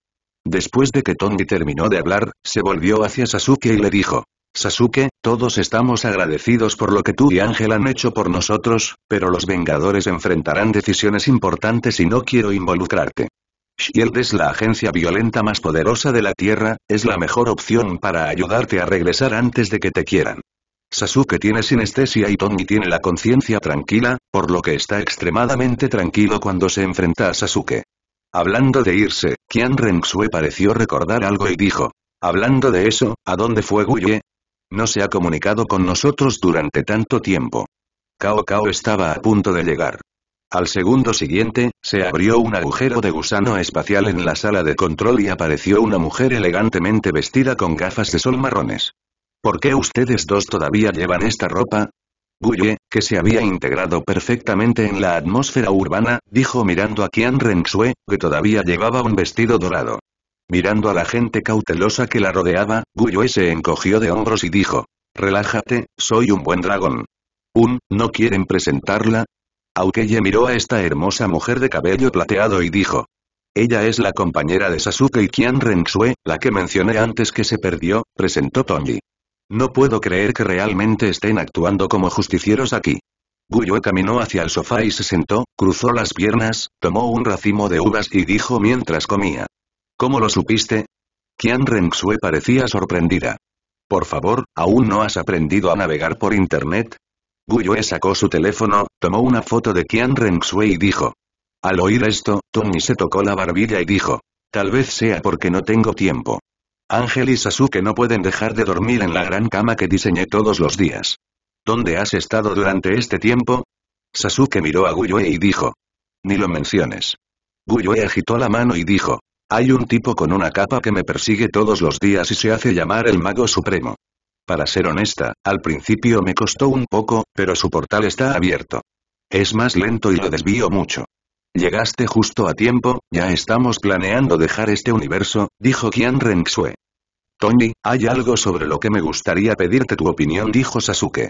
Después de que Tony terminó de hablar, se volvió hacia Sasuke y le dijo. Sasuke, todos estamos agradecidos por lo que tú y Ángel han hecho por nosotros, pero los Vengadores enfrentarán decisiones importantes y no quiero involucrarte. Shield es la agencia violenta más poderosa de la Tierra, es la mejor opción para ayudarte a regresar antes de que te quieran. Sasuke tiene sinestesia y Tommy tiene la conciencia tranquila, por lo que está extremadamente tranquilo cuando se enfrenta a Sasuke. Hablando de irse, Kian Renxue pareció recordar algo y dijo. Hablando de eso, ¿a dónde fue Guye? No se ha comunicado con nosotros durante tanto tiempo. Cao Kao estaba a punto de llegar. Al segundo siguiente, se abrió un agujero de gusano espacial en la sala de control y apareció una mujer elegantemente vestida con gafas de sol marrones. ¿Por qué ustedes dos todavía llevan esta ropa? Guye, que se había integrado perfectamente en la atmósfera urbana, dijo mirando a Qian Rensue, que todavía llevaba un vestido dorado. Mirando a la gente cautelosa que la rodeaba, Guye se encogió de hombros y dijo, Relájate, soy un buen dragón. ¿Un, no quieren presentarla? Aukeye miró a esta hermosa mujer de cabello plateado y dijo, ella es la compañera de Sasuke y Qian Rensue, la que mencioné antes que se perdió, presentó Tonji. No puedo creer que realmente estén actuando como justicieros aquí. Guyo caminó hacia el sofá y se sentó, cruzó las piernas, tomó un racimo de uvas y dijo mientras comía. ¿Cómo lo supiste? Qian Renxue parecía sorprendida. Por favor, ¿aún no has aprendido a navegar por internet? Guyue sacó su teléfono, tomó una foto de Qian Renxue y dijo. Al oír esto, Tony se tocó la barbilla y dijo. Tal vez sea porque no tengo tiempo. Ángel y Sasuke no pueden dejar de dormir en la gran cama que diseñé todos los días. ¿Dónde has estado durante este tiempo? Sasuke miró a Guyue y dijo. Ni lo menciones. Guyue agitó la mano y dijo. Hay un tipo con una capa que me persigue todos los días y se hace llamar el Mago Supremo. Para ser honesta, al principio me costó un poco, pero su portal está abierto. Es más lento y lo desvío mucho. Llegaste justo a tiempo, ya estamos planeando dejar este universo, dijo Qian Renxue. Tony, hay algo sobre lo que me gustaría pedirte tu opinión dijo Sasuke.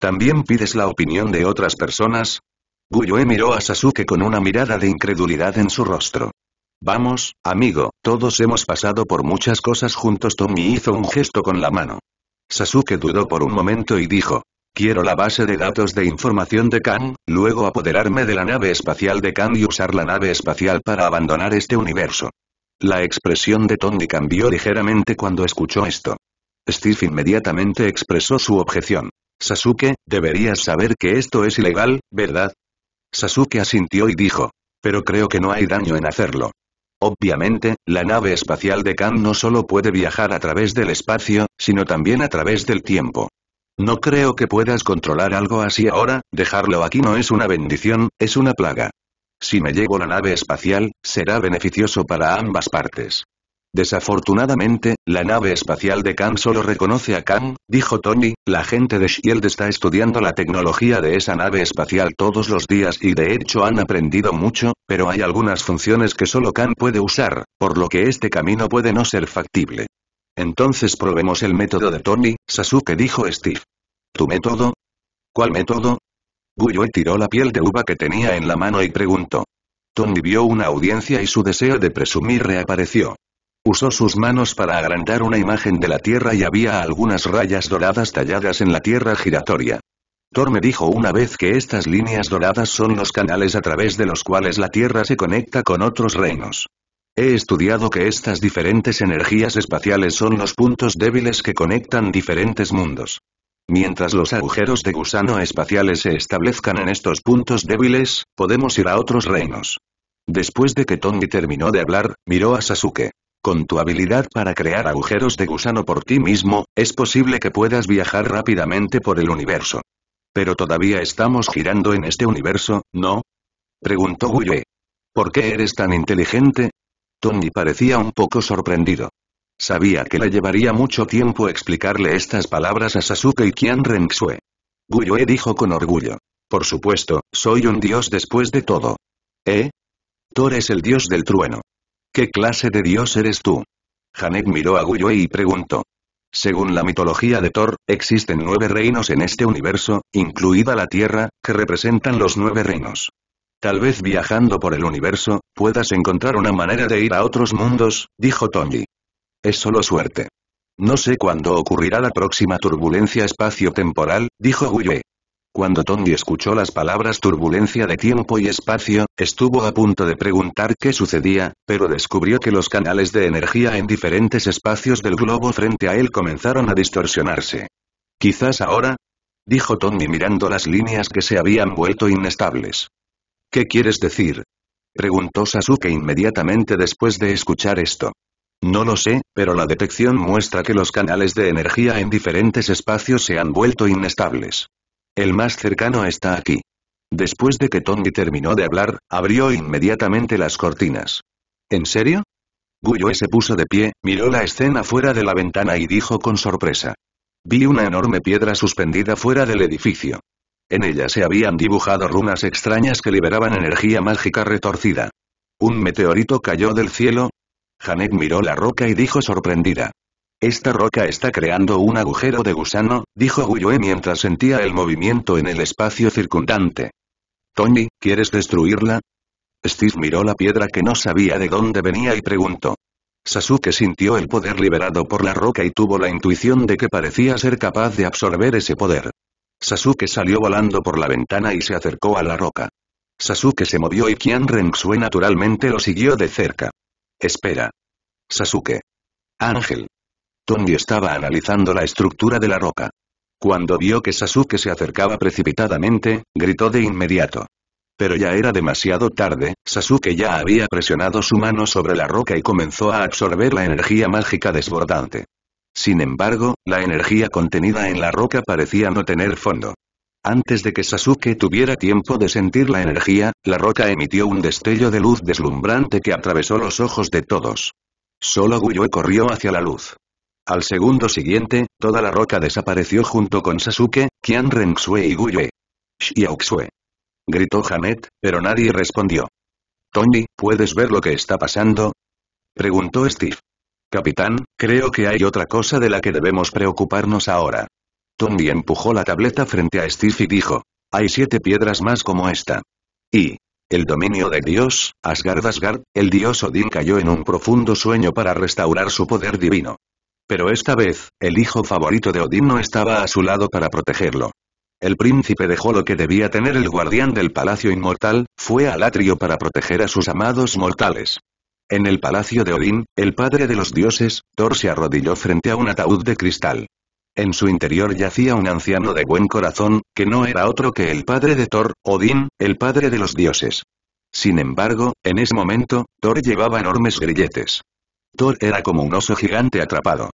¿También pides la opinión de otras personas? Guyue miró a Sasuke con una mirada de incredulidad en su rostro. Vamos, amigo, todos hemos pasado por muchas cosas juntos Tony hizo un gesto con la mano. Sasuke dudó por un momento y dijo, Quiero la base de datos de información de Khan, luego apoderarme de la nave espacial de Khan y usar la nave espacial para abandonar este universo. La expresión de Tony cambió ligeramente cuando escuchó esto. Steve inmediatamente expresó su objeción. Sasuke, deberías saber que esto es ilegal, ¿verdad? Sasuke asintió y dijo. Pero creo que no hay daño en hacerlo. Obviamente, la nave espacial de Khan no solo puede viajar a través del espacio, sino también a través del tiempo. No creo que puedas controlar algo así ahora, dejarlo aquí no es una bendición, es una plaga. Si me llevo la nave espacial, será beneficioso para ambas partes. Desafortunadamente, la nave espacial de Khan solo reconoce a Khan, dijo Tony, la gente de Shield está estudiando la tecnología de esa nave espacial todos los días y de hecho han aprendido mucho, pero hay algunas funciones que solo Khan puede usar, por lo que este camino puede no ser factible. Entonces probemos el método de Tony, Sasuke dijo Steve. ¿Tu método? ¿Cuál método? Guyue tiró la piel de uva que tenía en la mano y preguntó. Tony vio una audiencia y su deseo de presumir reapareció. Usó sus manos para agrandar una imagen de la Tierra y había algunas rayas doradas talladas en la Tierra giratoria. Torme dijo una vez que estas líneas doradas son los canales a través de los cuales la Tierra se conecta con otros reinos. He estudiado que estas diferentes energías espaciales son los puntos débiles que conectan diferentes mundos. Mientras los agujeros de gusano espaciales se establezcan en estos puntos débiles, podemos ir a otros reinos. Después de que Tongi terminó de hablar, miró a Sasuke. Con tu habilidad para crear agujeros de gusano por ti mismo, es posible que puedas viajar rápidamente por el universo. Pero todavía estamos girando en este universo, ¿no? Preguntó Guye. ¿Por qué eres tan inteligente? y parecía un poco sorprendido. Sabía que le llevaría mucho tiempo explicarle estas palabras a Sasuke y Kian Renxue. Guyue dijo con orgullo. Por supuesto, soy un dios después de todo. ¿Eh? Thor es el dios del trueno. ¿Qué clase de dios eres tú? Hanek miró a Guyue y preguntó. Según la mitología de Thor, existen nueve reinos en este universo, incluida la Tierra, que representan los nueve reinos. Tal vez viajando por el universo, puedas encontrar una manera de ir a otros mundos, dijo Tony. Es solo suerte. No sé cuándo ocurrirá la próxima turbulencia espacio-temporal, dijo Guye. Cuando Tony escuchó las palabras turbulencia de tiempo y espacio, estuvo a punto de preguntar qué sucedía, pero descubrió que los canales de energía en diferentes espacios del globo frente a él comenzaron a distorsionarse. Quizás ahora, dijo Tony mirando las líneas que se habían vuelto inestables. ¿Qué quieres decir? Preguntó Sasuke inmediatamente después de escuchar esto. No lo sé, pero la detección muestra que los canales de energía en diferentes espacios se han vuelto inestables. El más cercano está aquí. Después de que Tommy terminó de hablar, abrió inmediatamente las cortinas. ¿En serio? Guyue se puso de pie, miró la escena fuera de la ventana y dijo con sorpresa. Vi una enorme piedra suspendida fuera del edificio. En ella se habían dibujado runas extrañas que liberaban energía mágica retorcida. Un meteorito cayó del cielo. Janet miró la roca y dijo sorprendida. Esta roca está creando un agujero de gusano, dijo Guyue mientras sentía el movimiento en el espacio circundante. Tony, ¿quieres destruirla? Steve miró la piedra que no sabía de dónde venía y preguntó. Sasuke sintió el poder liberado por la roca y tuvo la intuición de que parecía ser capaz de absorber ese poder. Sasuke salió volando por la ventana y se acercó a la roca. Sasuke se movió y Kian Renxue naturalmente lo siguió de cerca. Espera. Sasuke. Ángel. Tony estaba analizando la estructura de la roca. Cuando vio que Sasuke se acercaba precipitadamente, gritó de inmediato. Pero ya era demasiado tarde, Sasuke ya había presionado su mano sobre la roca y comenzó a absorber la energía mágica desbordante. Sin embargo, la energía contenida en la roca parecía no tener fondo. Antes de que Sasuke tuviera tiempo de sentir la energía, la roca emitió un destello de luz deslumbrante que atravesó los ojos de todos. Solo Guyue corrió hacia la luz. Al segundo siguiente, toda la roca desapareció junto con Sasuke, Qian Renxue y Guyue. Xiaoxue. Gritó Hamet, pero nadie respondió. Tony, ¿puedes ver lo que está pasando? Preguntó Steve. Capitán, creo que hay otra cosa de la que debemos preocuparnos ahora. Tommy empujó la tableta frente a Steve y dijo, hay siete piedras más como esta. Y, el dominio de Dios, Asgard Asgard, el dios Odín cayó en un profundo sueño para restaurar su poder divino. Pero esta vez, el hijo favorito de Odín no estaba a su lado para protegerlo. El príncipe dejó lo que debía tener el guardián del palacio inmortal, fue al atrio para proteger a sus amados mortales. En el palacio de Odín, el padre de los dioses, Thor se arrodilló frente a un ataúd de cristal. En su interior yacía un anciano de buen corazón, que no era otro que el padre de Thor, Odín, el padre de los dioses. Sin embargo, en ese momento, Thor llevaba enormes grilletes. Thor era como un oso gigante atrapado.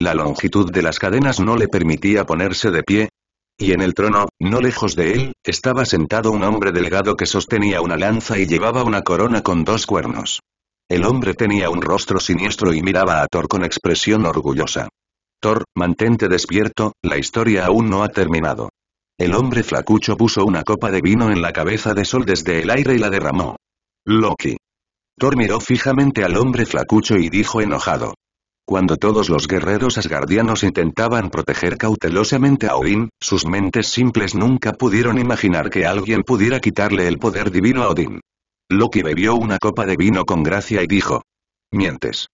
La longitud de las cadenas no le permitía ponerse de pie. Y en el trono, no lejos de él, estaba sentado un hombre delgado que sostenía una lanza y llevaba una corona con dos cuernos. El hombre tenía un rostro siniestro y miraba a Thor con expresión orgullosa. Thor, mantente despierto, la historia aún no ha terminado. El hombre flacucho puso una copa de vino en la cabeza de Sol desde el aire y la derramó. Loki. Thor miró fijamente al hombre flacucho y dijo enojado. Cuando todos los guerreros asgardianos intentaban proteger cautelosamente a Odín, sus mentes simples nunca pudieron imaginar que alguien pudiera quitarle el poder divino a Odín. Loki bebió una copa de vino con gracia y dijo. Mientes.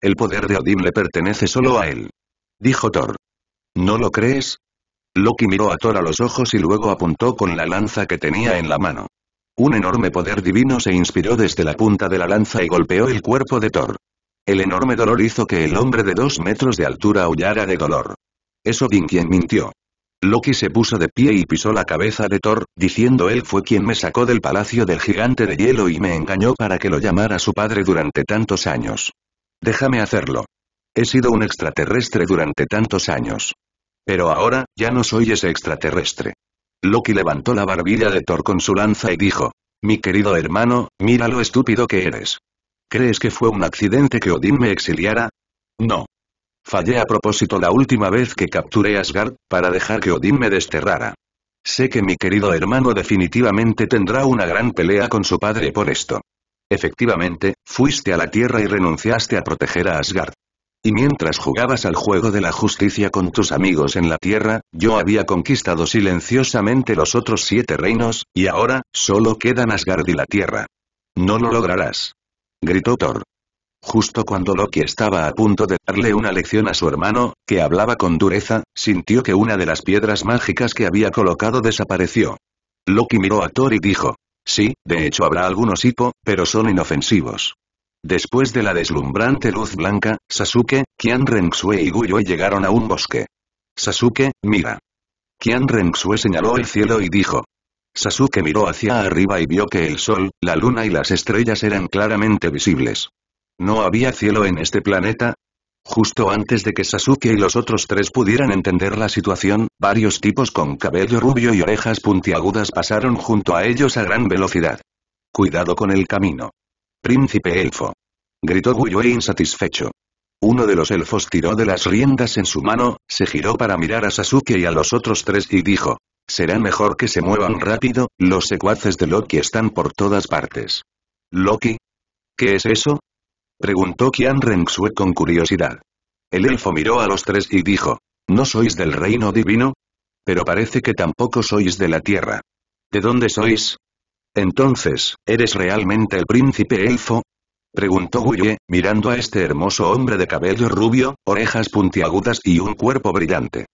El poder de Odín le pertenece solo a él. Dijo Thor. ¿No lo crees? Loki miró a Thor a los ojos y luego apuntó con la lanza que tenía en la mano. Un enorme poder divino se inspiró desde la punta de la lanza y golpeó el cuerpo de Thor. El enorme dolor hizo que el hombre de dos metros de altura aullara de dolor. Es Odín quien mintió. Loki se puso de pie y pisó la cabeza de Thor, diciendo él fue quien me sacó del palacio del gigante de hielo y me engañó para que lo llamara su padre durante tantos años. Déjame hacerlo. He sido un extraterrestre durante tantos años. Pero ahora, ya no soy ese extraterrestre. Loki levantó la barbilla de Thor con su lanza y dijo, mi querido hermano, mira lo estúpido que eres. ¿Crees que fue un accidente que Odín me exiliara? No. Fallé a propósito la última vez que capturé Asgard, para dejar que Odín me desterrara. Sé que mi querido hermano definitivamente tendrá una gran pelea con su padre por esto. Efectivamente, fuiste a la Tierra y renunciaste a proteger a Asgard. Y mientras jugabas al juego de la justicia con tus amigos en la Tierra, yo había conquistado silenciosamente los otros siete reinos, y ahora, solo quedan Asgard y la Tierra. No lo lograrás. Gritó Thor. Justo cuando Loki estaba a punto de darle una lección a su hermano, que hablaba con dureza, sintió que una de las piedras mágicas que había colocado desapareció. Loki miró a Thor y dijo, sí, de hecho habrá algunos hipo, pero son inofensivos. Después de la deslumbrante luz blanca, Sasuke, Kian Rensue y Guyo llegaron a un bosque. Sasuke, mira. Kian Rensue señaló el cielo y dijo. Sasuke miró hacia arriba y vio que el sol, la luna y las estrellas eran claramente visibles. ¿No había cielo en este planeta? Justo antes de que Sasuke y los otros tres pudieran entender la situación, varios tipos con cabello rubio y orejas puntiagudas pasaron junto a ellos a gran velocidad. Cuidado con el camino. Príncipe elfo. Gritó Guyue insatisfecho. Uno de los elfos tiró de las riendas en su mano, se giró para mirar a Sasuke y a los otros tres y dijo. Será mejor que se muevan rápido, los secuaces de Loki están por todas partes. ¿Loki? ¿Qué es eso? Preguntó Qian Renxue con curiosidad. El elfo miró a los tres y dijo. ¿No sois del reino divino? Pero parece que tampoco sois de la tierra. ¿De dónde sois? Entonces, ¿eres realmente el príncipe elfo? Preguntó Wuye, mirando a este hermoso hombre de cabello rubio, orejas puntiagudas y un cuerpo brillante.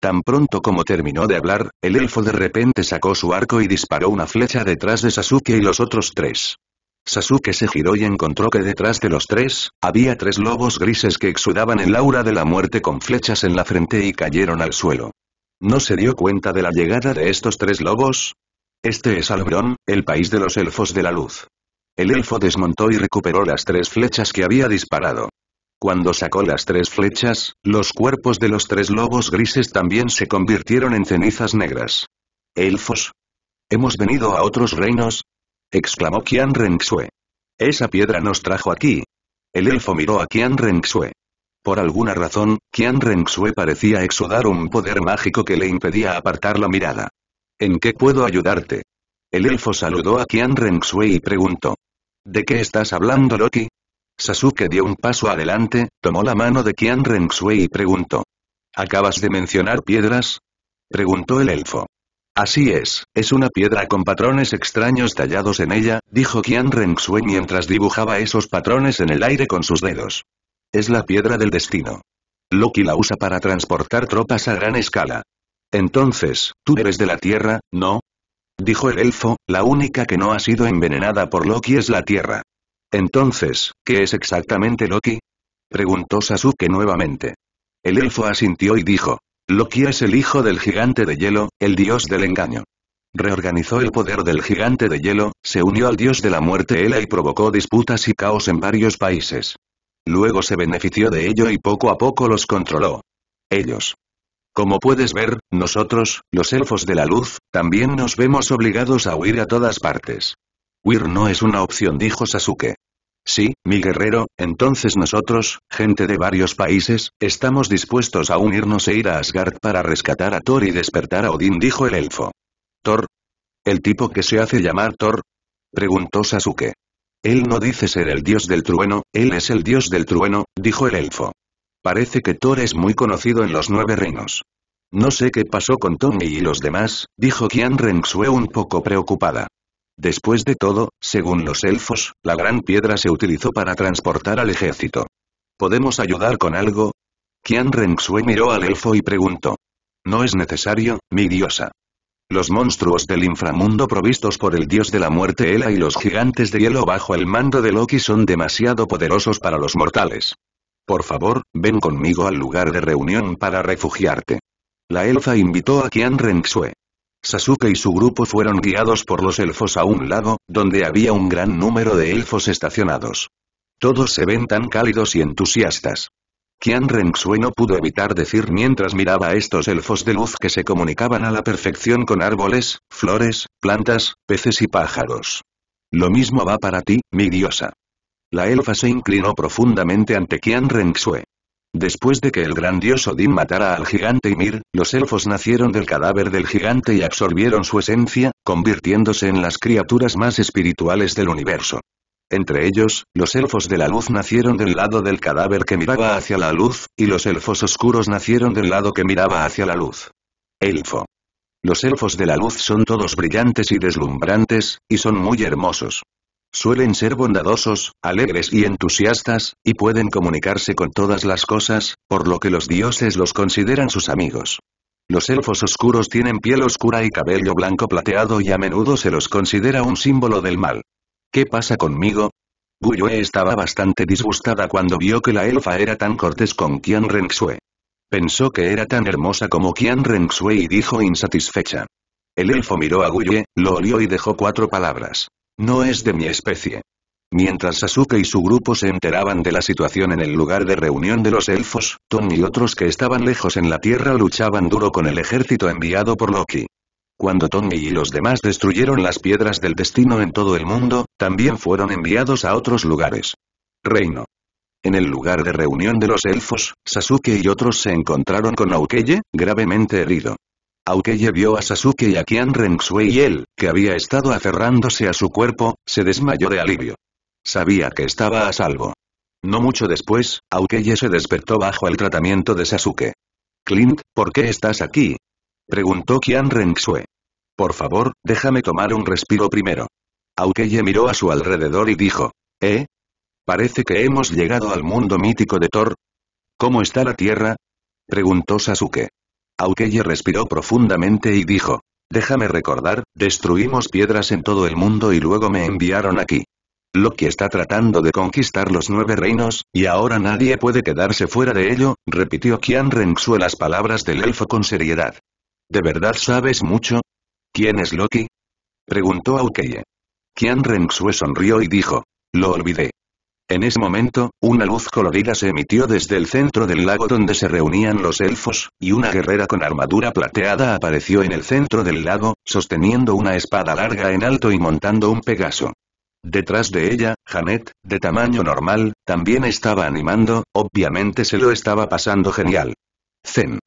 Tan pronto como terminó de hablar, el elfo de repente sacó su arco y disparó una flecha detrás de Sasuke y los otros tres. Sasuke se giró y encontró que detrás de los tres, había tres lobos grises que exudaban el aura de la muerte con flechas en la frente y cayeron al suelo. ¿No se dio cuenta de la llegada de estos tres lobos? Este es Albrón, el país de los elfos de la luz. El elfo desmontó y recuperó las tres flechas que había disparado. Cuando sacó las tres flechas, los cuerpos de los tres lobos grises también se convirtieron en cenizas negras. ¿Elfos? Hemos venido a otros reinos, exclamó Qian Renxue. Esa piedra nos trajo aquí. El elfo miró a Qian Renxue. Por alguna razón, Qian Renxue parecía exudar un poder mágico que le impedía apartar la mirada. ¿En qué puedo ayudarte? El elfo saludó a Qian Renxue y preguntó. ¿De qué estás hablando Loki? Sasuke dio un paso adelante, tomó la mano de Qian Renxue y preguntó. ¿Acabas de mencionar piedras? Preguntó el elfo. Así es, es una piedra con patrones extraños tallados en ella, dijo Qian sui mientras dibujaba esos patrones en el aire con sus dedos. Es la piedra del destino. Loki la usa para transportar tropas a gran escala. Entonces, tú eres de la Tierra, ¿no? Dijo el elfo, la única que no ha sido envenenada por Loki es la Tierra. Entonces, ¿qué es exactamente Loki? Preguntó Sasuke nuevamente. El elfo asintió y dijo, Loki es el hijo del gigante de hielo, el dios del engaño. Reorganizó el poder del gigante de hielo, se unió al dios de la muerte Ela y provocó disputas y caos en varios países. Luego se benefició de ello y poco a poco los controló. Ellos. Como puedes ver, nosotros, los elfos de la luz, también nos vemos obligados a huir a todas partes. Huir no es una opción dijo Sasuke. Sí, mi guerrero, entonces nosotros, gente de varios países, estamos dispuestos a unirnos e ir a Asgard para rescatar a Thor y despertar a Odín dijo el elfo. ¿Thor? ¿El tipo que se hace llamar Thor? Preguntó Sasuke. Él no dice ser el dios del trueno, él es el dios del trueno, dijo el elfo. Parece que Thor es muy conocido en los nueve reinos. No sé qué pasó con Tommy y los demás, dijo Qian Rensue un poco preocupada. Después de todo, según los elfos, la gran piedra se utilizó para transportar al ejército. ¿Podemos ayudar con algo? Qian Renxue miró al elfo y preguntó. No es necesario, mi diosa. Los monstruos del inframundo provistos por el dios de la muerte Ela y los gigantes de hielo bajo el mando de Loki son demasiado poderosos para los mortales. Por favor, ven conmigo al lugar de reunión para refugiarte. La elfa invitó a Qian Renxue. Sasuke y su grupo fueron guiados por los elfos a un lago, donde había un gran número de elfos estacionados. Todos se ven tan cálidos y entusiastas. Qian Renxue no pudo evitar decir mientras miraba a estos elfos de luz que se comunicaban a la perfección con árboles, flores, plantas, peces y pájaros. Lo mismo va para ti, mi diosa. La elfa se inclinó profundamente ante Qian Renxue. Después de que el grandioso dios matara al gigante Ymir, los elfos nacieron del cadáver del gigante y absorbieron su esencia, convirtiéndose en las criaturas más espirituales del universo. Entre ellos, los elfos de la luz nacieron del lado del cadáver que miraba hacia la luz, y los elfos oscuros nacieron del lado que miraba hacia la luz. Elfo. Los elfos de la luz son todos brillantes y deslumbrantes, y son muy hermosos. Suelen ser bondadosos, alegres y entusiastas, y pueden comunicarse con todas las cosas, por lo que los dioses los consideran sus amigos. Los elfos oscuros tienen piel oscura y cabello blanco plateado y a menudo se los considera un símbolo del mal. ¿Qué pasa conmigo? Guyue estaba bastante disgustada cuando vio que la elfa era tan cortés con Qian Rengxue. Pensó que era tan hermosa como Qian Rengxue y dijo insatisfecha. El elfo miró a Guyue, lo olió y dejó cuatro palabras. No es de mi especie. Mientras Sasuke y su grupo se enteraban de la situación en el lugar de reunión de los elfos, Tony y otros que estaban lejos en la Tierra luchaban duro con el ejército enviado por Loki. Cuando Tony y los demás destruyeron las piedras del destino en todo el mundo, también fueron enviados a otros lugares. Reino. En el lugar de reunión de los elfos, Sasuke y otros se encontraron con Aukeye, gravemente herido. Aukeye vio a Sasuke y a Kian Rengxue y él, que había estado aferrándose a su cuerpo, se desmayó de alivio. Sabía que estaba a salvo. No mucho después, Aukeye se despertó bajo el tratamiento de Sasuke. Clint, ¿por qué estás aquí? Preguntó Kian Rengsue. Por favor, déjame tomar un respiro primero. Aukeye miró a su alrededor y dijo. ¿Eh? Parece que hemos llegado al mundo mítico de Thor. ¿Cómo está la Tierra? Preguntó Sasuke. Aukeye respiró profundamente y dijo. Déjame recordar, destruimos piedras en todo el mundo y luego me enviaron aquí. Loki está tratando de conquistar los nueve reinos, y ahora nadie puede quedarse fuera de ello, repitió Kian Renxue las palabras del elfo con seriedad. ¿De verdad sabes mucho? ¿Quién es Loki? Preguntó Aukeye. Kian Rengxue sonrió y dijo. Lo olvidé. En ese momento, una luz colorida se emitió desde el centro del lago donde se reunían los elfos, y una guerrera con armadura plateada apareció en el centro del lago, sosteniendo una espada larga en alto y montando un pegaso. Detrás de ella, Janet, de tamaño normal, también estaba animando, obviamente se lo estaba pasando genial. Zen.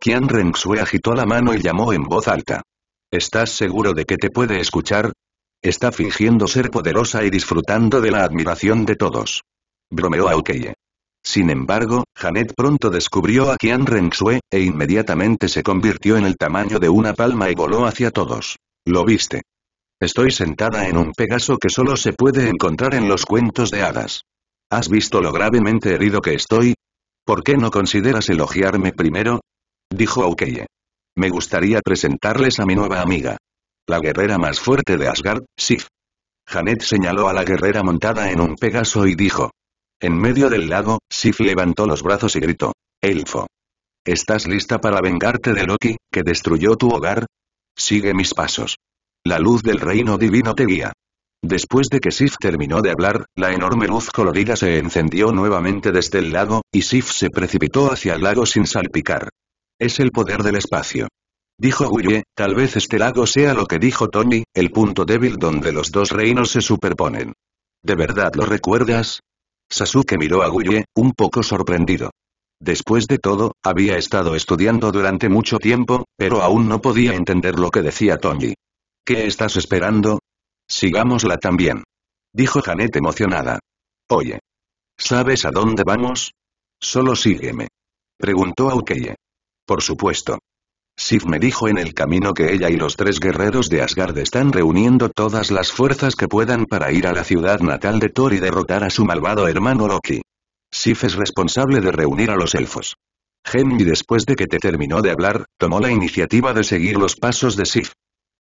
Qian Renxue agitó la mano y llamó en voz alta. ¿Estás seguro de que te puede escuchar? Está fingiendo ser poderosa y disfrutando de la admiración de todos. Bromeó Aukeye. Sin embargo, Janet pronto descubrió a Qian Rengsue, e inmediatamente se convirtió en el tamaño de una palma y voló hacia todos. ¿Lo viste? Estoy sentada en un Pegaso que solo se puede encontrar en los cuentos de hadas. ¿Has visto lo gravemente herido que estoy? ¿Por qué no consideras elogiarme primero? Dijo Aukeye. Me gustaría presentarles a mi nueva amiga. La guerrera más fuerte de Asgard, Sif. Janet señaló a la guerrera montada en un Pegaso y dijo. En medio del lago, Sif levantó los brazos y gritó. Elfo. ¿Estás lista para vengarte de Loki, que destruyó tu hogar? Sigue mis pasos. La luz del reino divino te guía. Después de que Sif terminó de hablar, la enorme luz colorida se encendió nuevamente desde el lago, y Sif se precipitó hacia el lago sin salpicar. Es el poder del espacio. Dijo Guye, tal vez este lago sea lo que dijo Tony, el punto débil donde los dos reinos se superponen. ¿De verdad lo recuerdas? Sasuke miró a Guye, un poco sorprendido. Después de todo, había estado estudiando durante mucho tiempo, pero aún no podía entender lo que decía Tony. ¿Qué estás esperando? Sigámosla también. Dijo Janet emocionada. Oye. ¿Sabes a dónde vamos? Solo sígueme. Preguntó Aukeye. Por supuesto. Sif me dijo en el camino que ella y los tres guerreros de Asgard están reuniendo todas las fuerzas que puedan para ir a la ciudad natal de Thor y derrotar a su malvado hermano Loki. Sif es responsable de reunir a los elfos. Henry después de que te terminó de hablar, tomó la iniciativa de seguir los pasos de Sif.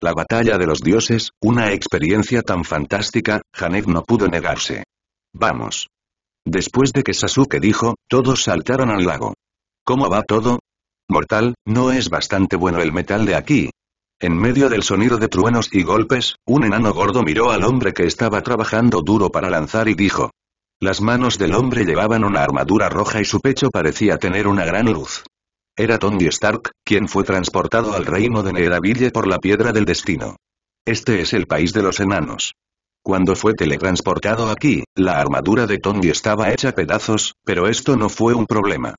La batalla de los dioses, una experiencia tan fantástica, Janek no pudo negarse. Vamos. Después de que Sasuke dijo, todos saltaron al lago. ¿Cómo va todo? Mortal, ¿no es bastante bueno el metal de aquí? En medio del sonido de truenos y golpes, un enano gordo miró al hombre que estaba trabajando duro para lanzar y dijo. Las manos del hombre llevaban una armadura roja y su pecho parecía tener una gran luz. Era Tony Stark, quien fue transportado al reino de Neraville por la Piedra del Destino. Este es el país de los enanos. Cuando fue teletransportado aquí, la armadura de Tony estaba hecha pedazos, pero esto no fue un problema.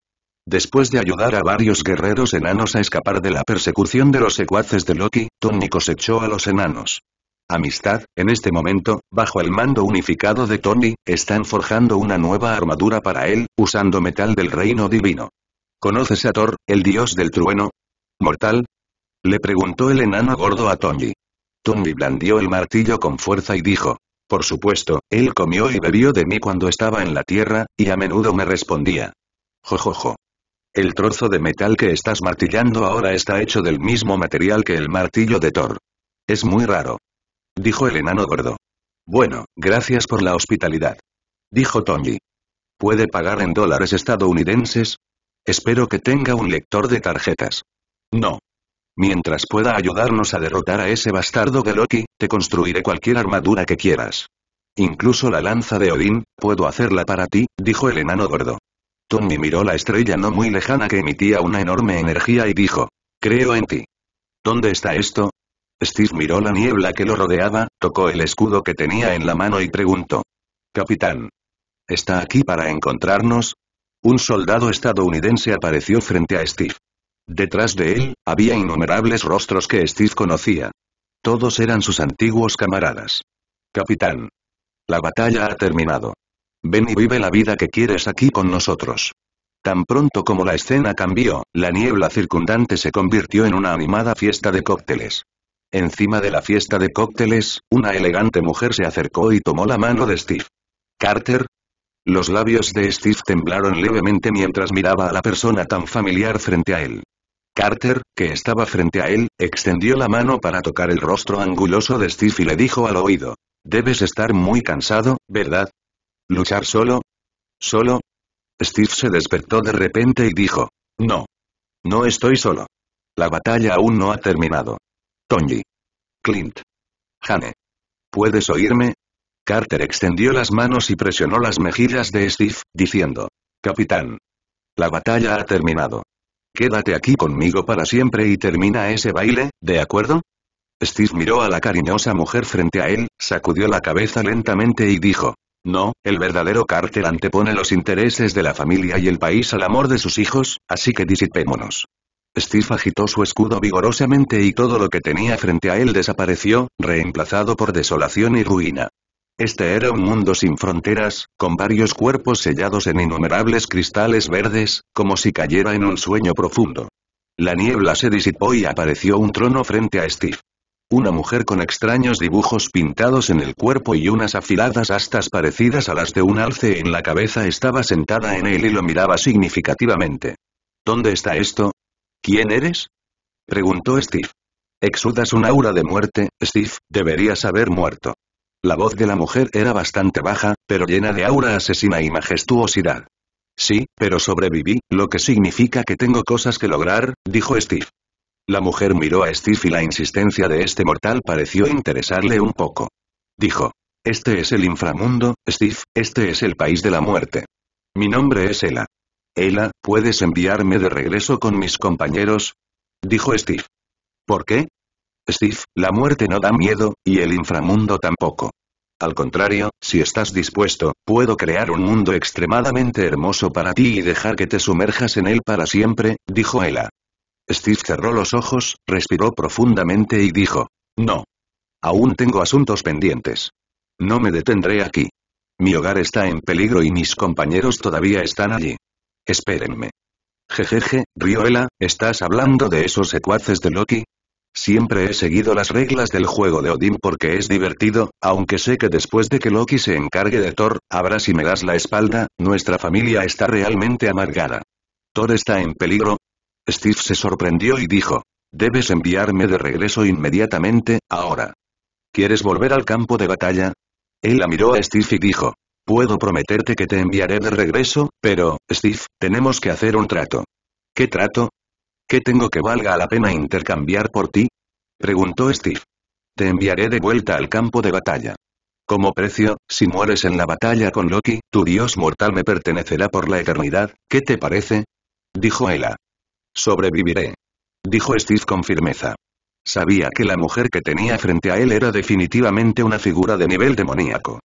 Después de ayudar a varios guerreros enanos a escapar de la persecución de los secuaces de Loki, Tony cosechó a los enanos. Amistad, en este momento, bajo el mando unificado de Tony, están forjando una nueva armadura para él, usando metal del reino divino. ¿Conoces a Thor, el dios del trueno? ¿Mortal? Le preguntó el enano gordo a Tony. Tony blandió el martillo con fuerza y dijo. Por supuesto, él comió y bebió de mí cuando estaba en la tierra, y a menudo me respondía. Jojojo. El trozo de metal que estás martillando ahora está hecho del mismo material que el martillo de Thor. Es muy raro. Dijo el enano gordo. Bueno, gracias por la hospitalidad. Dijo Tommy. ¿Puede pagar en dólares estadounidenses? Espero que tenga un lector de tarjetas. No. Mientras pueda ayudarnos a derrotar a ese bastardo de Loki, te construiré cualquier armadura que quieras. Incluso la lanza de Odín, puedo hacerla para ti, dijo el enano gordo. Tommy miró la estrella no muy lejana que emitía una enorme energía y dijo, creo en ti. ¿Dónde está esto? Steve miró la niebla que lo rodeaba, tocó el escudo que tenía en la mano y preguntó. Capitán. ¿Está aquí para encontrarnos? Un soldado estadounidense apareció frente a Steve. Detrás de él, había innumerables rostros que Steve conocía. Todos eran sus antiguos camaradas. Capitán. La batalla ha terminado. Ven y vive la vida que quieres aquí con nosotros. Tan pronto como la escena cambió, la niebla circundante se convirtió en una animada fiesta de cócteles. Encima de la fiesta de cócteles, una elegante mujer se acercó y tomó la mano de Steve. Carter. Los labios de Steve temblaron levemente mientras miraba a la persona tan familiar frente a él. Carter, que estaba frente a él, extendió la mano para tocar el rostro anguloso de Steve y le dijo al oído. Debes estar muy cansado, ¿verdad? ¿Luchar solo? ¿Solo? Steve se despertó de repente y dijo. No. No estoy solo. La batalla aún no ha terminado. Tony. Clint. Jane. ¿Puedes oírme? Carter extendió las manos y presionó las mejillas de Steve, diciendo. Capitán. La batalla ha terminado. Quédate aquí conmigo para siempre y termina ese baile, ¿de acuerdo? Steve miró a la cariñosa mujer frente a él, sacudió la cabeza lentamente y dijo. No, el verdadero cártel antepone los intereses de la familia y el país al amor de sus hijos, así que disipémonos. Steve agitó su escudo vigorosamente y todo lo que tenía frente a él desapareció, reemplazado por desolación y ruina. Este era un mundo sin fronteras, con varios cuerpos sellados en innumerables cristales verdes, como si cayera en un sueño profundo. La niebla se disipó y apareció un trono frente a Steve una mujer con extraños dibujos pintados en el cuerpo y unas afiladas astas parecidas a las de un alce en la cabeza estaba sentada en él y lo miraba significativamente. ¿Dónde está esto? ¿Quién eres? preguntó Steve. Exudas un aura de muerte, Steve, deberías haber muerto. La voz de la mujer era bastante baja, pero llena de aura asesina y majestuosidad. Sí, pero sobreviví, lo que significa que tengo cosas que lograr, dijo Steve. La mujer miró a Steve y la insistencia de este mortal pareció interesarle un poco. Dijo. Este es el inframundo, Steve, este es el país de la muerte. Mi nombre es Ela. Ela, ¿puedes enviarme de regreso con mis compañeros? Dijo Steve. ¿Por qué? Steve, la muerte no da miedo, y el inframundo tampoco. Al contrario, si estás dispuesto, puedo crear un mundo extremadamente hermoso para ti y dejar que te sumerjas en él para siempre, dijo Ela. Steve cerró los ojos, respiró profundamente y dijo, no. Aún tengo asuntos pendientes. No me detendré aquí. Mi hogar está en peligro y mis compañeros todavía están allí. Espérenme. Jejeje, Riuela, ¿estás hablando de esos secuaces de Loki? Siempre he seguido las reglas del juego de Odín porque es divertido, aunque sé que después de que Loki se encargue de Thor, habrá si me das la espalda, nuestra familia está realmente amargada. Thor está en peligro, Steve se sorprendió y dijo. Debes enviarme de regreso inmediatamente, ahora. ¿Quieres volver al campo de batalla? Ella miró a Steve y dijo. Puedo prometerte que te enviaré de regreso, pero, Steve, tenemos que hacer un trato. ¿Qué trato? ¿Qué tengo que valga la pena intercambiar por ti? Preguntó Steve. Te enviaré de vuelta al campo de batalla. Como precio, si mueres en la batalla con Loki, tu dios mortal me pertenecerá por la eternidad, ¿qué te parece? Dijo Ella. Sobreviviré. Dijo Steve con firmeza. Sabía que la mujer que tenía frente a él era definitivamente una figura de nivel demoníaco.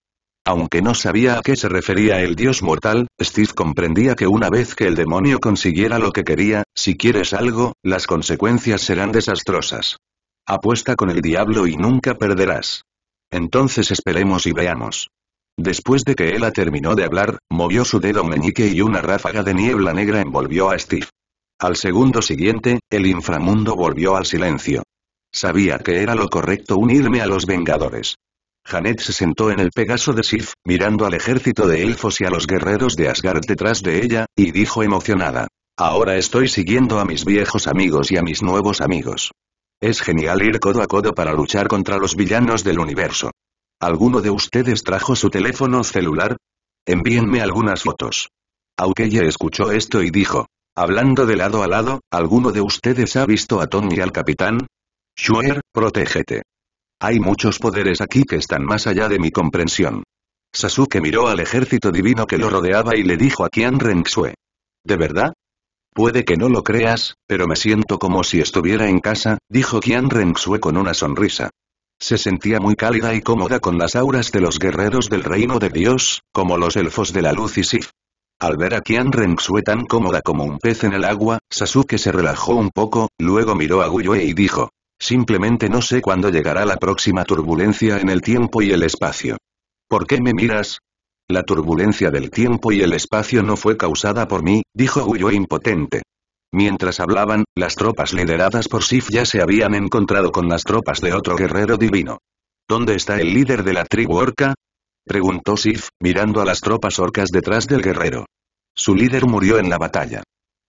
Aunque no sabía a qué se refería el dios mortal, Steve comprendía que una vez que el demonio consiguiera lo que quería, si quieres algo, las consecuencias serán desastrosas. Apuesta con el diablo y nunca perderás. Entonces esperemos y veamos. Después de que ella terminó de hablar, movió su dedo meñique y una ráfaga de niebla negra envolvió a Steve. Al segundo siguiente, el inframundo volvió al silencio. Sabía que era lo correcto unirme a los Vengadores. Janet se sentó en el Pegaso de Sif, mirando al ejército de elfos y a los guerreros de Asgard detrás de ella, y dijo emocionada. Ahora estoy siguiendo a mis viejos amigos y a mis nuevos amigos. Es genial ir codo a codo para luchar contra los villanos del universo. ¿Alguno de ustedes trajo su teléfono celular? Envíenme algunas fotos. ella escuchó esto y dijo, Hablando de lado a lado, ¿alguno de ustedes ha visto a Tony y al capitán? Shuer, protégete. Hay muchos poderes aquí que están más allá de mi comprensión. Sasuke miró al ejército divino que lo rodeaba y le dijo a Qian Renxue. ¿De verdad? Puede que no lo creas, pero me siento como si estuviera en casa, dijo Qian Renxue con una sonrisa. Se sentía muy cálida y cómoda con las auras de los guerreros del reino de Dios, como los elfos de la luz y Sif. Al ver a Qian Rengsue tan cómoda como un pez en el agua, Sasuke se relajó un poco, luego miró a Guyue y dijo. Simplemente no sé cuándo llegará la próxima turbulencia en el tiempo y el espacio. ¿Por qué me miras? La turbulencia del tiempo y el espacio no fue causada por mí, dijo Guyue impotente. Mientras hablaban, las tropas lideradas por Sif ya se habían encontrado con las tropas de otro guerrero divino. ¿Dónde está el líder de la tribu orca? Preguntó Sif, mirando a las tropas orcas detrás del guerrero. Su líder murió en la batalla.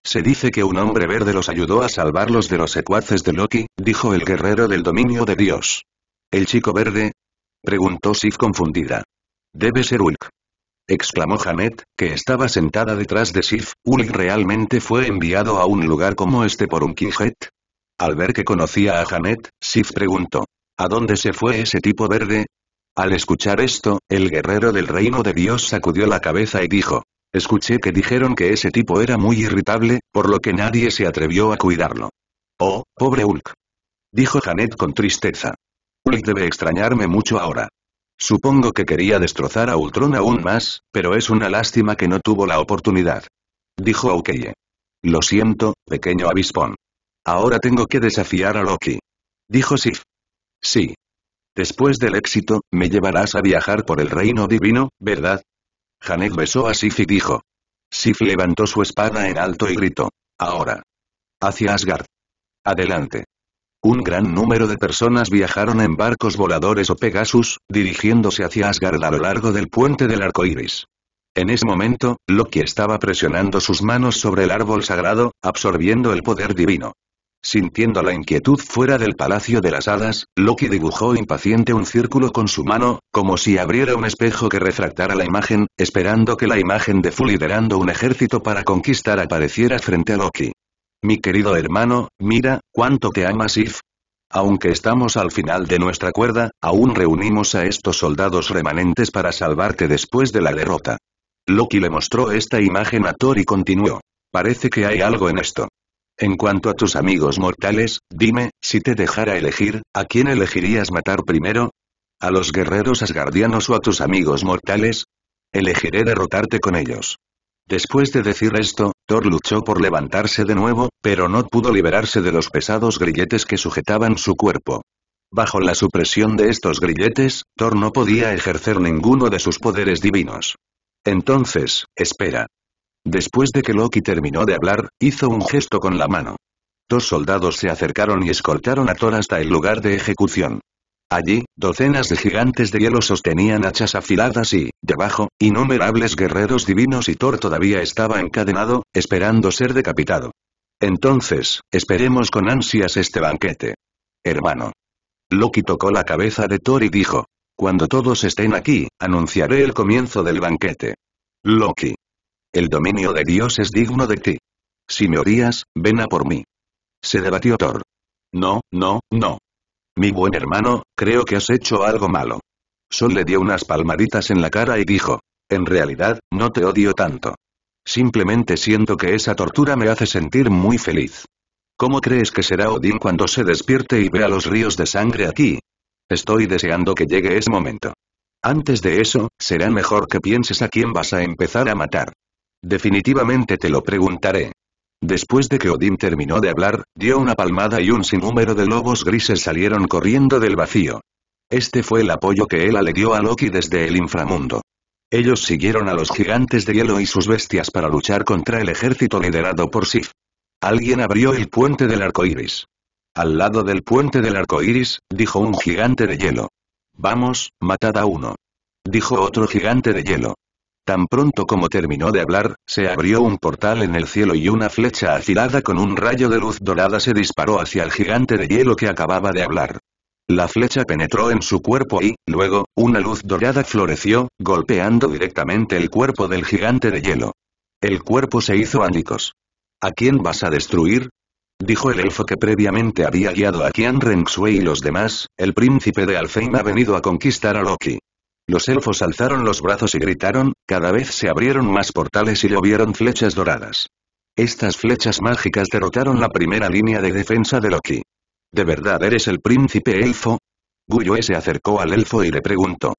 Se dice que un hombre verde los ayudó a salvarlos de los secuaces de Loki, dijo el guerrero del dominio de Dios. ¿El chico verde? Preguntó Sif confundida. Debe ser Ulk. Exclamó Janet, que estaba sentada detrás de Sif, ¿Ulk realmente fue enviado a un lugar como este por un Kijet? Al ver que conocía a Janet, Sif preguntó. ¿A dónde se fue ese tipo verde? Al escuchar esto, el guerrero del reino de Dios sacudió la cabeza y dijo. Escuché que dijeron que ese tipo era muy irritable, por lo que nadie se atrevió a cuidarlo. Oh, pobre Hulk. Dijo Janet con tristeza. Hulk debe extrañarme mucho ahora. Supongo que quería destrozar a Ultron aún más, pero es una lástima que no tuvo la oportunidad. Dijo Aukeye. Lo siento, pequeño avispón. Ahora tengo que desafiar a Loki. Dijo Sif. Sí, Después del éxito, me llevarás a viajar por el reino divino, ¿verdad? Janek besó a Sif y dijo. Sif levantó su espada en alto y gritó. Ahora. Hacia Asgard. Adelante. Un gran número de personas viajaron en barcos voladores o Pegasus, dirigiéndose hacia Asgard a lo largo del puente del arco iris. En ese momento, Loki estaba presionando sus manos sobre el árbol sagrado, absorbiendo el poder divino. Sintiendo la inquietud fuera del Palacio de las Hadas, Loki dibujó impaciente un círculo con su mano, como si abriera un espejo que refractara la imagen, esperando que la imagen de Fu liderando un ejército para conquistar apareciera frente a Loki. Mi querido hermano, mira, cuánto te amas If. Aunque estamos al final de nuestra cuerda, aún reunimos a estos soldados remanentes para salvarte después de la derrota. Loki le mostró esta imagen a Thor y continuó. Parece que hay algo en esto. En cuanto a tus amigos mortales, dime, si te dejara elegir, ¿a quién elegirías matar primero? ¿A los guerreros asgardianos o a tus amigos mortales? Elegiré derrotarte con ellos. Después de decir esto, Thor luchó por levantarse de nuevo, pero no pudo liberarse de los pesados grilletes que sujetaban su cuerpo. Bajo la supresión de estos grilletes, Thor no podía ejercer ninguno de sus poderes divinos. Entonces, espera. Después de que Loki terminó de hablar, hizo un gesto con la mano. Dos soldados se acercaron y escoltaron a Thor hasta el lugar de ejecución. Allí, docenas de gigantes de hielo sostenían hachas afiladas y, debajo, innumerables guerreros divinos y Thor todavía estaba encadenado, esperando ser decapitado. Entonces, esperemos con ansias este banquete. Hermano. Loki tocó la cabeza de Thor y dijo. Cuando todos estén aquí, anunciaré el comienzo del banquete. Loki. El dominio de Dios es digno de ti. Si me odias, ven a por mí. Se debatió Thor. No, no, no. Mi buen hermano, creo que has hecho algo malo. Sol le dio unas palmaditas en la cara y dijo. En realidad, no te odio tanto. Simplemente siento que esa tortura me hace sentir muy feliz. ¿Cómo crees que será Odín cuando se despierte y vea los ríos de sangre aquí? Estoy deseando que llegue ese momento. Antes de eso, será mejor que pienses a quién vas a empezar a matar. Definitivamente te lo preguntaré. Después de que Odín terminó de hablar, dio una palmada y un sinnúmero de lobos grises salieron corriendo del vacío. Este fue el apoyo que él le dio a Loki desde el inframundo. Ellos siguieron a los gigantes de hielo y sus bestias para luchar contra el ejército liderado por Sif. Alguien abrió el puente del arco iris. Al lado del puente del arco iris, dijo un gigante de hielo. Vamos, matad a uno. Dijo otro gigante de hielo. Tan pronto como terminó de hablar, se abrió un portal en el cielo y una flecha afilada con un rayo de luz dorada se disparó hacia el gigante de hielo que acababa de hablar. La flecha penetró en su cuerpo y, luego, una luz dorada floreció, golpeando directamente el cuerpo del gigante de hielo. El cuerpo se hizo ánicos. ¿A quién vas a destruir? Dijo el elfo que previamente había guiado a Qian Rengxue y los demás, el príncipe de Alfheim ha venido a conquistar a Loki. Los elfos alzaron los brazos y gritaron, cada vez se abrieron más portales y llovieron flechas doradas. Estas flechas mágicas derrotaron la primera línea de defensa de Loki. ¿De verdad eres el príncipe elfo? Guyue se acercó al elfo y le preguntó.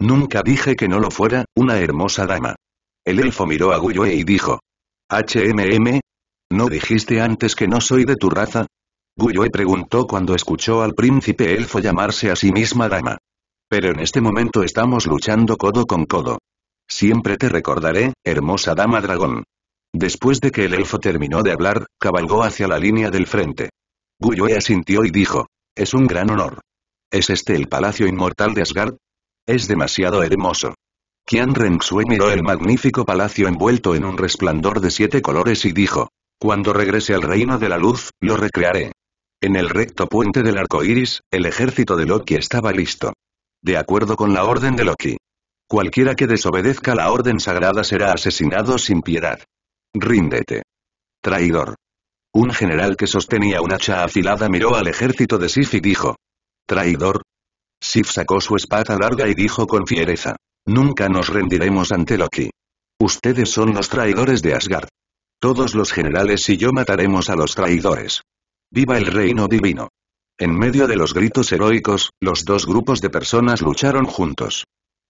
Nunca dije que no lo fuera, una hermosa dama. El elfo miró a Guyue y dijo. HMM. ¿No dijiste antes que no soy de tu raza? Guyue preguntó cuando escuchó al príncipe elfo llamarse a sí misma dama. Pero en este momento estamos luchando codo con codo. Siempre te recordaré, hermosa dama dragón. Después de que el elfo terminó de hablar, cabalgó hacia la línea del frente. Guyue asintió y dijo, es un gran honor. ¿Es este el palacio inmortal de Asgard? Es demasiado hermoso. Qian miró el magnífico palacio envuelto en un resplandor de siete colores y dijo, cuando regrese al reino de la luz, lo recrearé. En el recto puente del arco iris, el ejército de Loki estaba listo. De acuerdo con la orden de Loki. Cualquiera que desobedezca la orden sagrada será asesinado sin piedad. Ríndete. Traidor. Un general que sostenía un hacha afilada miró al ejército de Sif y dijo. Traidor. Sif sacó su espada larga y dijo con fiereza. Nunca nos rendiremos ante Loki. Ustedes son los traidores de Asgard. Todos los generales y yo mataremos a los traidores. Viva el reino divino. En medio de los gritos heroicos, los dos grupos de personas lucharon juntos.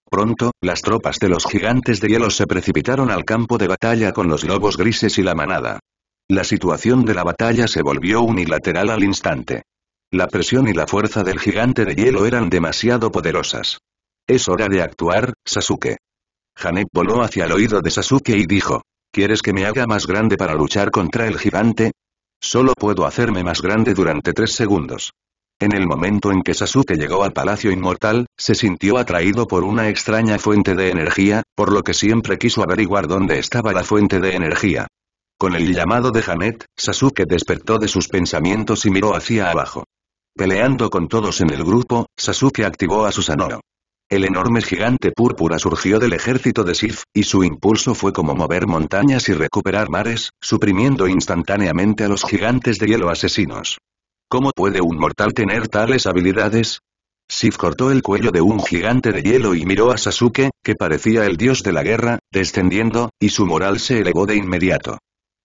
Pronto, las tropas de los gigantes de hielo se precipitaron al campo de batalla con los lobos grises y la manada. La situación de la batalla se volvió unilateral al instante. La presión y la fuerza del gigante de hielo eran demasiado poderosas. Es hora de actuar, Sasuke. Hanek voló hacia el oído de Sasuke y dijo, ¿Quieres que me haga más grande para luchar contra el gigante? Solo puedo hacerme más grande durante tres segundos. En el momento en que Sasuke llegó al Palacio Inmortal, se sintió atraído por una extraña fuente de energía, por lo que siempre quiso averiguar dónde estaba la fuente de energía. Con el llamado de Janet, Sasuke despertó de sus pensamientos y miró hacia abajo. Peleando con todos en el grupo, Sasuke activó a Susanoo. El enorme gigante púrpura surgió del ejército de Sif, y su impulso fue como mover montañas y recuperar mares, suprimiendo instantáneamente a los gigantes de hielo asesinos. ¿Cómo puede un mortal tener tales habilidades? Sif cortó el cuello de un gigante de hielo y miró a Sasuke, que parecía el dios de la guerra, descendiendo, y su moral se elevó de inmediato.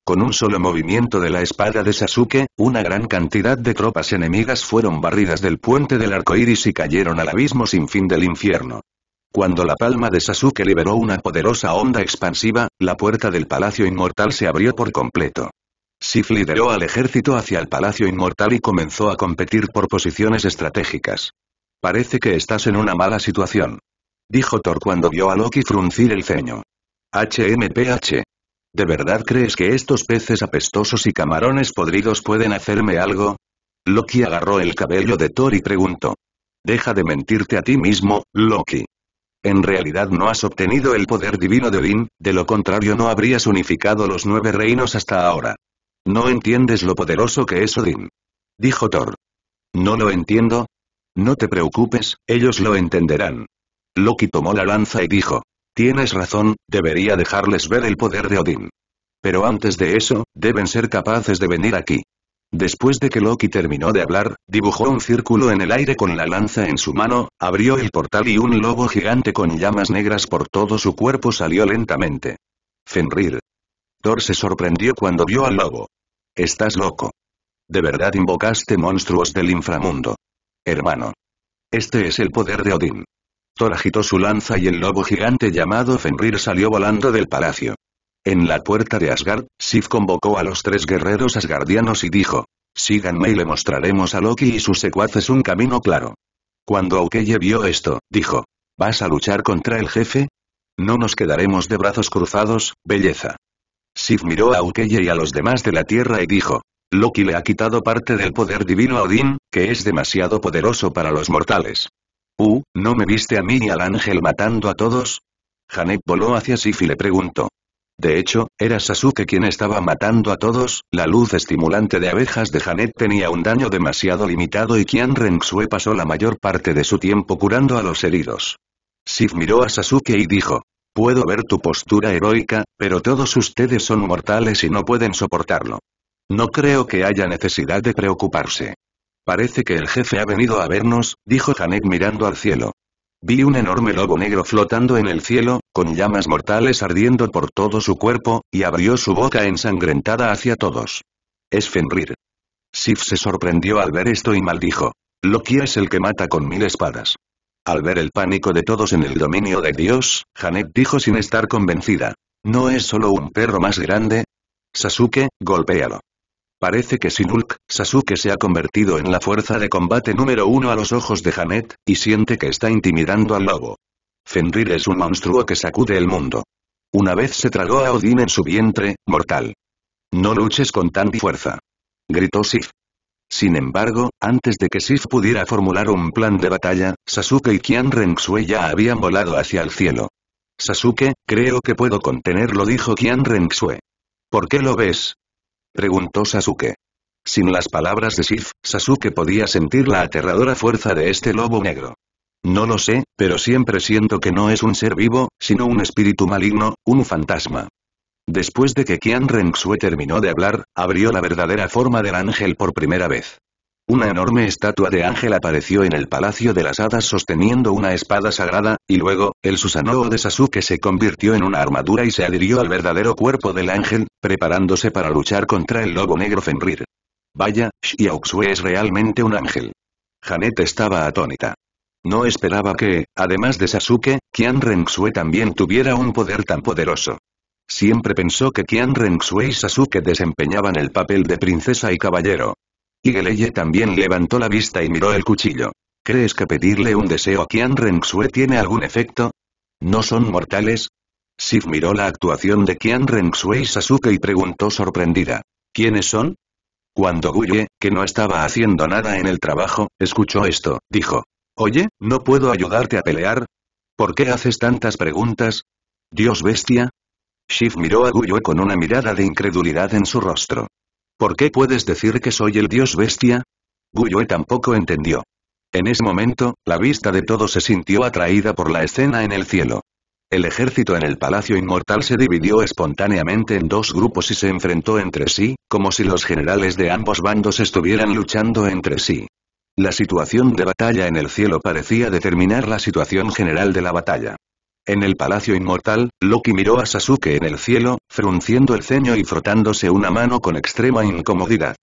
Con un solo movimiento de la espada de Sasuke, una gran cantidad de tropas enemigas fueron barridas del puente del arco iris y cayeron al abismo sin fin del infierno. Cuando la palma de Sasuke liberó una poderosa onda expansiva, la puerta del Palacio Inmortal se abrió por completo. Sif lideró al ejército hacia el Palacio Inmortal y comenzó a competir por posiciones estratégicas. Parece que estás en una mala situación. Dijo Thor cuando vio a Loki fruncir el ceño. HMPH. ¿De verdad crees que estos peces apestosos y camarones podridos pueden hacerme algo? Loki agarró el cabello de Thor y preguntó. Deja de mentirte a ti mismo, Loki. En realidad no has obtenido el poder divino de Odín, de lo contrario no habrías unificado los nueve reinos hasta ahora. No entiendes lo poderoso que es Odín. Dijo Thor. No lo entiendo. No te preocupes, ellos lo entenderán. Loki tomó la lanza y dijo. Tienes razón, debería dejarles ver el poder de Odín. Pero antes de eso, deben ser capaces de venir aquí. Después de que Loki terminó de hablar, dibujó un círculo en el aire con la lanza en su mano, abrió el portal y un lobo gigante con llamas negras por todo su cuerpo salió lentamente. Fenrir. Thor se sorprendió cuando vio al lobo. Estás loco. De verdad invocaste monstruos del inframundo. Hermano. Este es el poder de Odín. Thor agitó su lanza y el lobo gigante llamado Fenrir salió volando del palacio. En la puerta de Asgard, Sif convocó a los tres guerreros asgardianos y dijo, síganme y le mostraremos a Loki y sus secuaces un camino claro. Cuando Aukeye vio esto, dijo, ¿vas a luchar contra el jefe? No nos quedaremos de brazos cruzados, belleza. Sif miró a Aukeye y a los demás de la tierra y dijo, Loki le ha quitado parte del poder divino a Odín, que es demasiado poderoso para los mortales. Uh, ¿no me viste a mí y al ángel matando a todos? Janet voló hacia Sif y le preguntó. De hecho, era Sasuke quien estaba matando a todos, la luz estimulante de abejas de Janet tenía un daño demasiado limitado y Kian Rengsue pasó la mayor parte de su tiempo curando a los heridos. Sif miró a Sasuke y dijo. Puedo ver tu postura heroica, pero todos ustedes son mortales y no pueden soportarlo. No creo que haya necesidad de preocuparse. Parece que el jefe ha venido a vernos, dijo Janet mirando al cielo. Vi un enorme lobo negro flotando en el cielo, con llamas mortales ardiendo por todo su cuerpo, y abrió su boca ensangrentada hacia todos. Es Fenrir. Sif se sorprendió al ver esto y maldijo. Loki es el que mata con mil espadas. Al ver el pánico de todos en el dominio de Dios, Janet dijo sin estar convencida. ¿No es solo un perro más grande? Sasuke, golpéalo. Parece que sin Sasuke se ha convertido en la fuerza de combate número uno a los ojos de Janet, y siente que está intimidando al lobo. Fenrir es un monstruo que sacude el mundo. Una vez se tragó a Odín en su vientre, mortal. No luches con tanta fuerza. Gritó Sif. Sin embargo, antes de que Sif pudiera formular un plan de batalla, Sasuke y Kian Rengsue ya habían volado hacia el cielo. Sasuke, creo que puedo contenerlo dijo Kian Renxue. ¿Por qué lo ves? preguntó Sasuke. Sin las palabras de Sif, Sasuke podía sentir la aterradora fuerza de este lobo negro. No lo sé, pero siempre siento que no es un ser vivo, sino un espíritu maligno, un fantasma. Después de que Qian Renxue terminó de hablar, abrió la verdadera forma del ángel por primera vez. Una enorme estatua de ángel apareció en el Palacio de las Hadas sosteniendo una espada sagrada, y luego, el Susanoo de Sasuke se convirtió en una armadura y se adhirió al verdadero cuerpo del ángel, preparándose para luchar contra el lobo negro Fenrir. Vaya, Xiaoxue es realmente un ángel. Janet estaba atónita. No esperaba que, además de Sasuke, Qian Renxue también tuviera un poder tan poderoso. Siempre pensó que Qian Renxue y Sasuke desempeñaban el papel de princesa y caballero. Y Igeleye también levantó la vista y miró el cuchillo. ¿Crees que pedirle un deseo a Qian Renxue tiene algún efecto? ¿No son mortales? Shiv miró la actuación de Qian Renxue y Sasuke y preguntó sorprendida. ¿Quiénes son? Cuando Guye, que no estaba haciendo nada en el trabajo, escuchó esto, dijo. Oye, ¿no puedo ayudarte a pelear? ¿Por qué haces tantas preguntas? Dios bestia. Shiv miró a Guye con una mirada de incredulidad en su rostro. ¿Por qué puedes decir que soy el dios bestia? Guyue tampoco entendió. En ese momento, la vista de todos se sintió atraída por la escena en el cielo. El ejército en el Palacio Inmortal se dividió espontáneamente en dos grupos y se enfrentó entre sí, como si los generales de ambos bandos estuvieran luchando entre sí. La situación de batalla en el cielo parecía determinar la situación general de la batalla. En el Palacio Inmortal, Loki miró a Sasuke en el cielo, frunciendo el ceño y frotándose una mano con extrema incomodidad.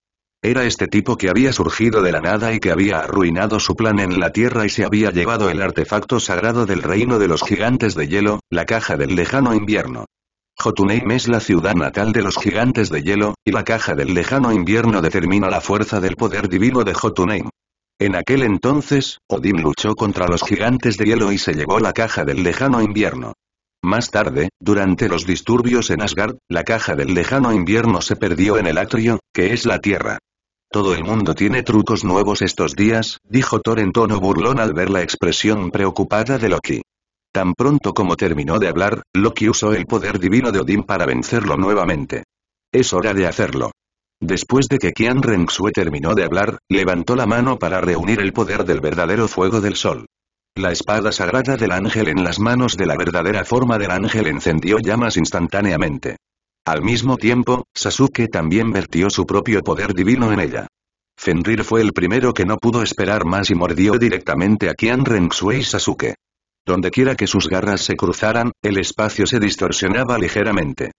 Era este tipo que había surgido de la nada y que había arruinado su plan en la Tierra y se había llevado el artefacto sagrado del reino de los gigantes de hielo, la caja del lejano invierno. Jotunheim es la ciudad natal de los gigantes de hielo, y la caja del lejano invierno determina la fuerza del poder divino de Jotunheim. En aquel entonces, Odín luchó contra los gigantes de hielo y se llevó la caja del lejano invierno. Más tarde, durante los disturbios en Asgard, la caja del lejano invierno se perdió en el atrio, que es la Tierra. Todo el mundo tiene trucos nuevos estos días, dijo Thor en tono burlón al ver la expresión preocupada de Loki. Tan pronto como terminó de hablar, Loki usó el poder divino de Odín para vencerlo nuevamente. Es hora de hacerlo. Después de que Qian Xue terminó de hablar, levantó la mano para reunir el poder del verdadero fuego del sol. La espada sagrada del ángel en las manos de la verdadera forma del ángel encendió llamas instantáneamente. Al mismo tiempo, Sasuke también vertió su propio poder divino en ella. Fenrir fue el primero que no pudo esperar más y mordió directamente a Qian Xue y Sasuke. Dondequiera que sus garras se cruzaran, el espacio se distorsionaba ligeramente.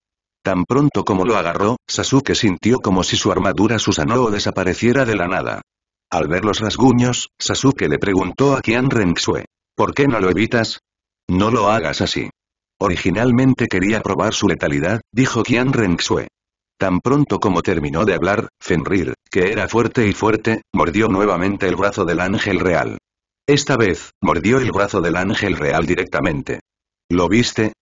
Tan pronto como lo agarró, Sasuke sintió como si su armadura Susanoo desapareciera de la nada. Al ver los rasguños, Sasuke le preguntó a Qian Renxue. ¿Por qué no lo evitas? No lo hagas así. Originalmente quería probar su letalidad, dijo Qian Renxue. Tan pronto como terminó de hablar, Fenrir, que era fuerte y fuerte, mordió nuevamente el brazo del ángel real. Esta vez, mordió el brazo del ángel real directamente. ¿Lo viste?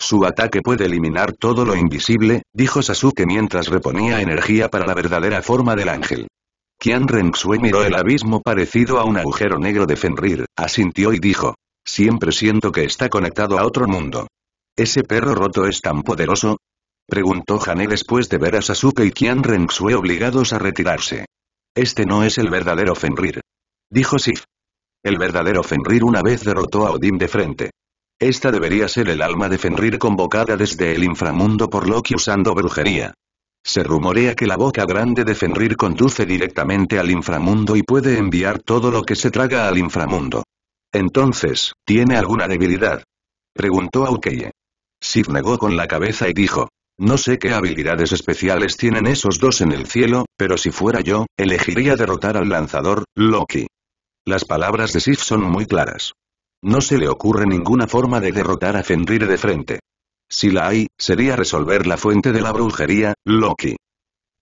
Su ataque puede eliminar todo lo invisible, dijo Sasuke mientras reponía energía para la verdadera forma del ángel. Qian Rengsue miró el abismo parecido a un agujero negro de Fenrir, asintió y dijo. Siempre siento que está conectado a otro mundo. ¿Ese perro roto es tan poderoso? Preguntó Hane después de ver a Sasuke y Qian Rengsue obligados a retirarse. Este no es el verdadero Fenrir. Dijo Sif. El verdadero Fenrir una vez derrotó a Odín de frente. Esta debería ser el alma de Fenrir convocada desde el inframundo por Loki usando brujería. Se rumorea que la boca grande de Fenrir conduce directamente al inframundo y puede enviar todo lo que se traga al inframundo. Entonces, ¿tiene alguna debilidad? Preguntó Aukeye. Sif negó con la cabeza y dijo, no sé qué habilidades especiales tienen esos dos en el cielo, pero si fuera yo, elegiría derrotar al lanzador, Loki. Las palabras de Sif son muy claras. No se le ocurre ninguna forma de derrotar a Fenrir de frente. Si la hay, sería resolver la fuente de la brujería, Loki.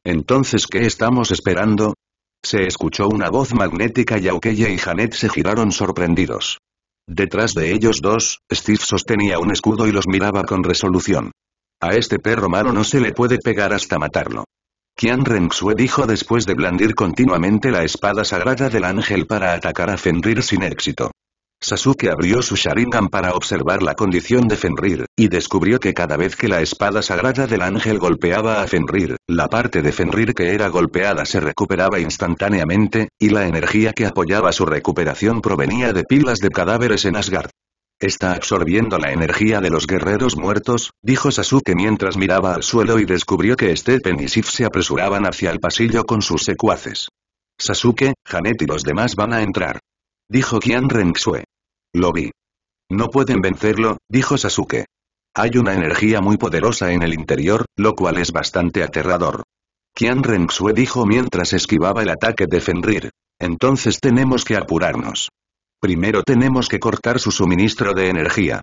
Entonces, ¿qué estamos esperando? Se escuchó una voz magnética y Aukeye y Janet se giraron sorprendidos. Detrás de ellos dos, Steve sostenía un escudo y los miraba con resolución. A este perro malo no se le puede pegar hasta matarlo. Qian Renxue dijo después de blandir continuamente la espada sagrada del ángel para atacar a Fenrir sin éxito. Sasuke abrió su Sharingan para observar la condición de Fenrir, y descubrió que cada vez que la espada sagrada del ángel golpeaba a Fenrir, la parte de Fenrir que era golpeada se recuperaba instantáneamente, y la energía que apoyaba su recuperación provenía de pilas de cadáveres en Asgard. Está absorbiendo la energía de los guerreros muertos, dijo Sasuke mientras miraba al suelo y descubrió que Stephen y Sif se apresuraban hacia el pasillo con sus secuaces. Sasuke, Janet y los demás van a entrar. Dijo Kian lo vi. No pueden vencerlo, dijo Sasuke. Hay una energía muy poderosa en el interior, lo cual es bastante aterrador. Qian Renxue dijo mientras esquivaba el ataque de Fenrir. Entonces tenemos que apurarnos. Primero tenemos que cortar su suministro de energía.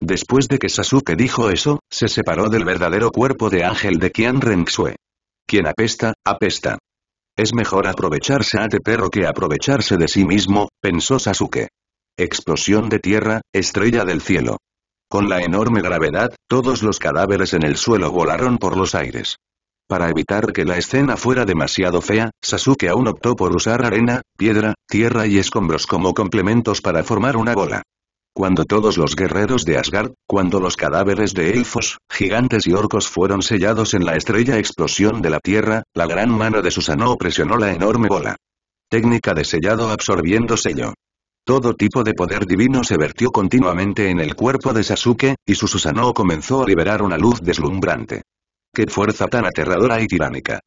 Después de que Sasuke dijo eso, se separó del verdadero cuerpo de ángel de Qian Renxue. Quien apesta, apesta. Es mejor aprovecharse a de perro que aprovecharse de sí mismo, pensó Sasuke. Explosión de tierra, estrella del cielo. Con la enorme gravedad, todos los cadáveres en el suelo volaron por los aires. Para evitar que la escena fuera demasiado fea, Sasuke aún optó por usar arena, piedra, tierra y escombros como complementos para formar una bola. Cuando todos los guerreros de Asgard, cuando los cadáveres de elfos, gigantes y orcos fueron sellados en la estrella explosión de la tierra, la gran mano de Susanoo presionó la enorme bola. Técnica de sellado absorbiendo sello. Todo tipo de poder divino se vertió continuamente en el cuerpo de Sasuke, y su Susanoo comenzó a liberar una luz deslumbrante. ¡Qué fuerza tan aterradora y tiránica!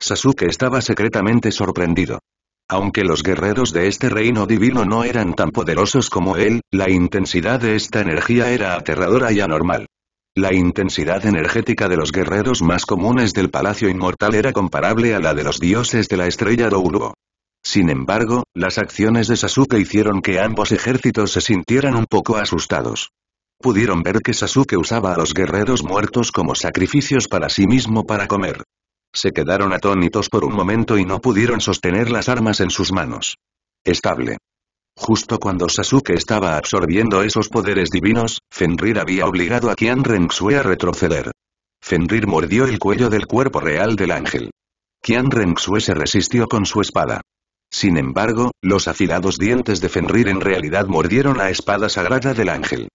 Sasuke estaba secretamente sorprendido. Aunque los guerreros de este reino divino no eran tan poderosos como él, la intensidad de esta energía era aterradora y anormal. La intensidad energética de los guerreros más comunes del Palacio Inmortal era comparable a la de los dioses de la estrella Douluo. Sin embargo, las acciones de Sasuke hicieron que ambos ejércitos se sintieran un poco asustados. Pudieron ver que Sasuke usaba a los guerreros muertos como sacrificios para sí mismo para comer. Se quedaron atónitos por un momento y no pudieron sostener las armas en sus manos. Estable. Justo cuando Sasuke estaba absorbiendo esos poderes divinos, Fenrir había obligado a Qian Rengsue a retroceder. Fenrir mordió el cuello del cuerpo real del ángel. Qian Rengsue se resistió con su espada. Sin embargo, los afilados dientes de Fenrir en realidad mordieron la espada sagrada del ángel.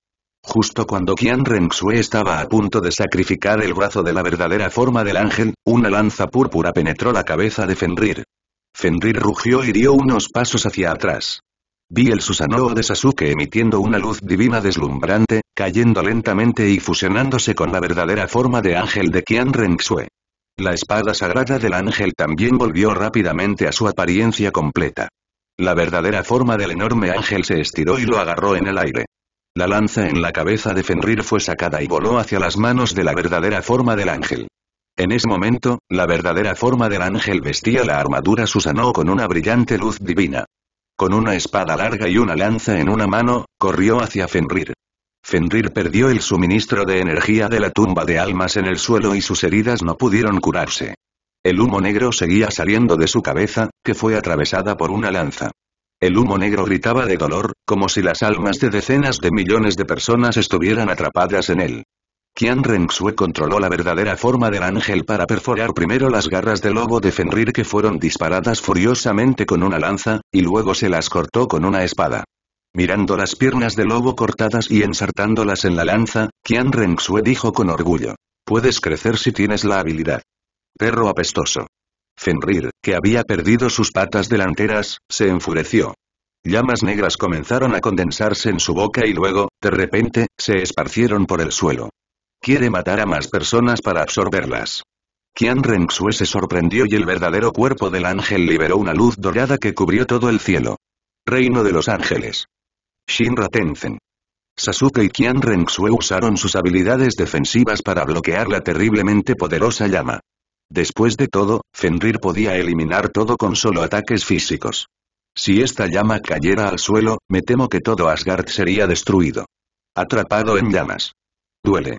Justo cuando Qian Renxue estaba a punto de sacrificar el brazo de la verdadera forma del ángel, una lanza púrpura penetró la cabeza de Fenrir. Fenrir rugió y dio unos pasos hacia atrás. Vi el Susanoo de Sasuke emitiendo una luz divina deslumbrante, cayendo lentamente y fusionándose con la verdadera forma de ángel de Qian Renxue. La espada sagrada del ángel también volvió rápidamente a su apariencia completa. La verdadera forma del enorme ángel se estiró y lo agarró en el aire. La lanza en la cabeza de Fenrir fue sacada y voló hacia las manos de la verdadera forma del ángel. En ese momento, la verdadera forma del ángel vestía la armadura Susanoo con una brillante luz divina. Con una espada larga y una lanza en una mano, corrió hacia Fenrir. Fenrir perdió el suministro de energía de la tumba de almas en el suelo y sus heridas no pudieron curarse. El humo negro seguía saliendo de su cabeza, que fue atravesada por una lanza. El humo negro gritaba de dolor, como si las almas de decenas de millones de personas estuvieran atrapadas en él. Qian Renxue controló la verdadera forma del ángel para perforar primero las garras del lobo de Fenrir que fueron disparadas furiosamente con una lanza, y luego se las cortó con una espada. Mirando las piernas de lobo cortadas y ensartándolas en la lanza, Qian Xue dijo con orgullo. Puedes crecer si tienes la habilidad. Perro apestoso. Fenrir, que había perdido sus patas delanteras, se enfureció. Llamas negras comenzaron a condensarse en su boca y luego, de repente, se esparcieron por el suelo. Quiere matar a más personas para absorberlas. Qian Xue se sorprendió y el verdadero cuerpo del ángel liberó una luz dorada que cubrió todo el cielo. Reino de los ángeles. Shinra Tenzen. Sasuke y Qian Renxue usaron sus habilidades defensivas para bloquear la terriblemente poderosa llama. Después de todo, Fenrir podía eliminar todo con solo ataques físicos. Si esta llama cayera al suelo, me temo que todo Asgard sería destruido. Atrapado en llamas. Duele.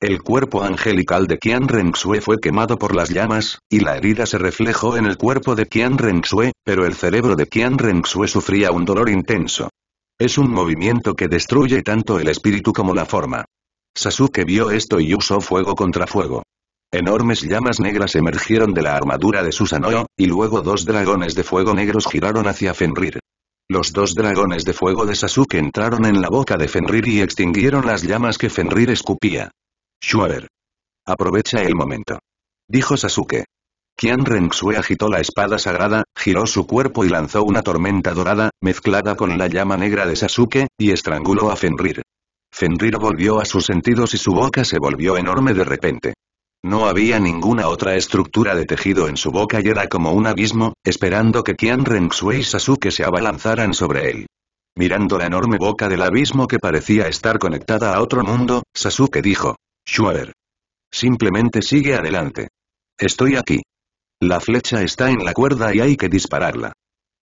El cuerpo angelical de Qian Renxue fue quemado por las llamas, y la herida se reflejó en el cuerpo de Qian Renxue, pero el cerebro de Qian Renxue sufría un dolor intenso. Es un movimiento que destruye tanto el espíritu como la forma. Sasuke vio esto y usó fuego contra fuego. Enormes llamas negras emergieron de la armadura de Susanoo, y luego dos dragones de fuego negros giraron hacia Fenrir. Los dos dragones de fuego de Sasuke entraron en la boca de Fenrir y extinguieron las llamas que Fenrir escupía. Schwaber. Aprovecha el momento. Dijo Sasuke. Qian Xue agitó la espada sagrada, giró su cuerpo y lanzó una tormenta dorada, mezclada con la llama negra de Sasuke, y estranguló a Fenrir. Fenrir volvió a sus sentidos y su boca se volvió enorme de repente. No había ninguna otra estructura de tejido en su boca y era como un abismo, esperando que Kian Rengsue y Sasuke se abalanzaran sobre él. Mirando la enorme boca del abismo que parecía estar conectada a otro mundo, Sasuke dijo. «Shuer. Simplemente sigue adelante. Estoy aquí. La flecha está en la cuerda y hay que dispararla.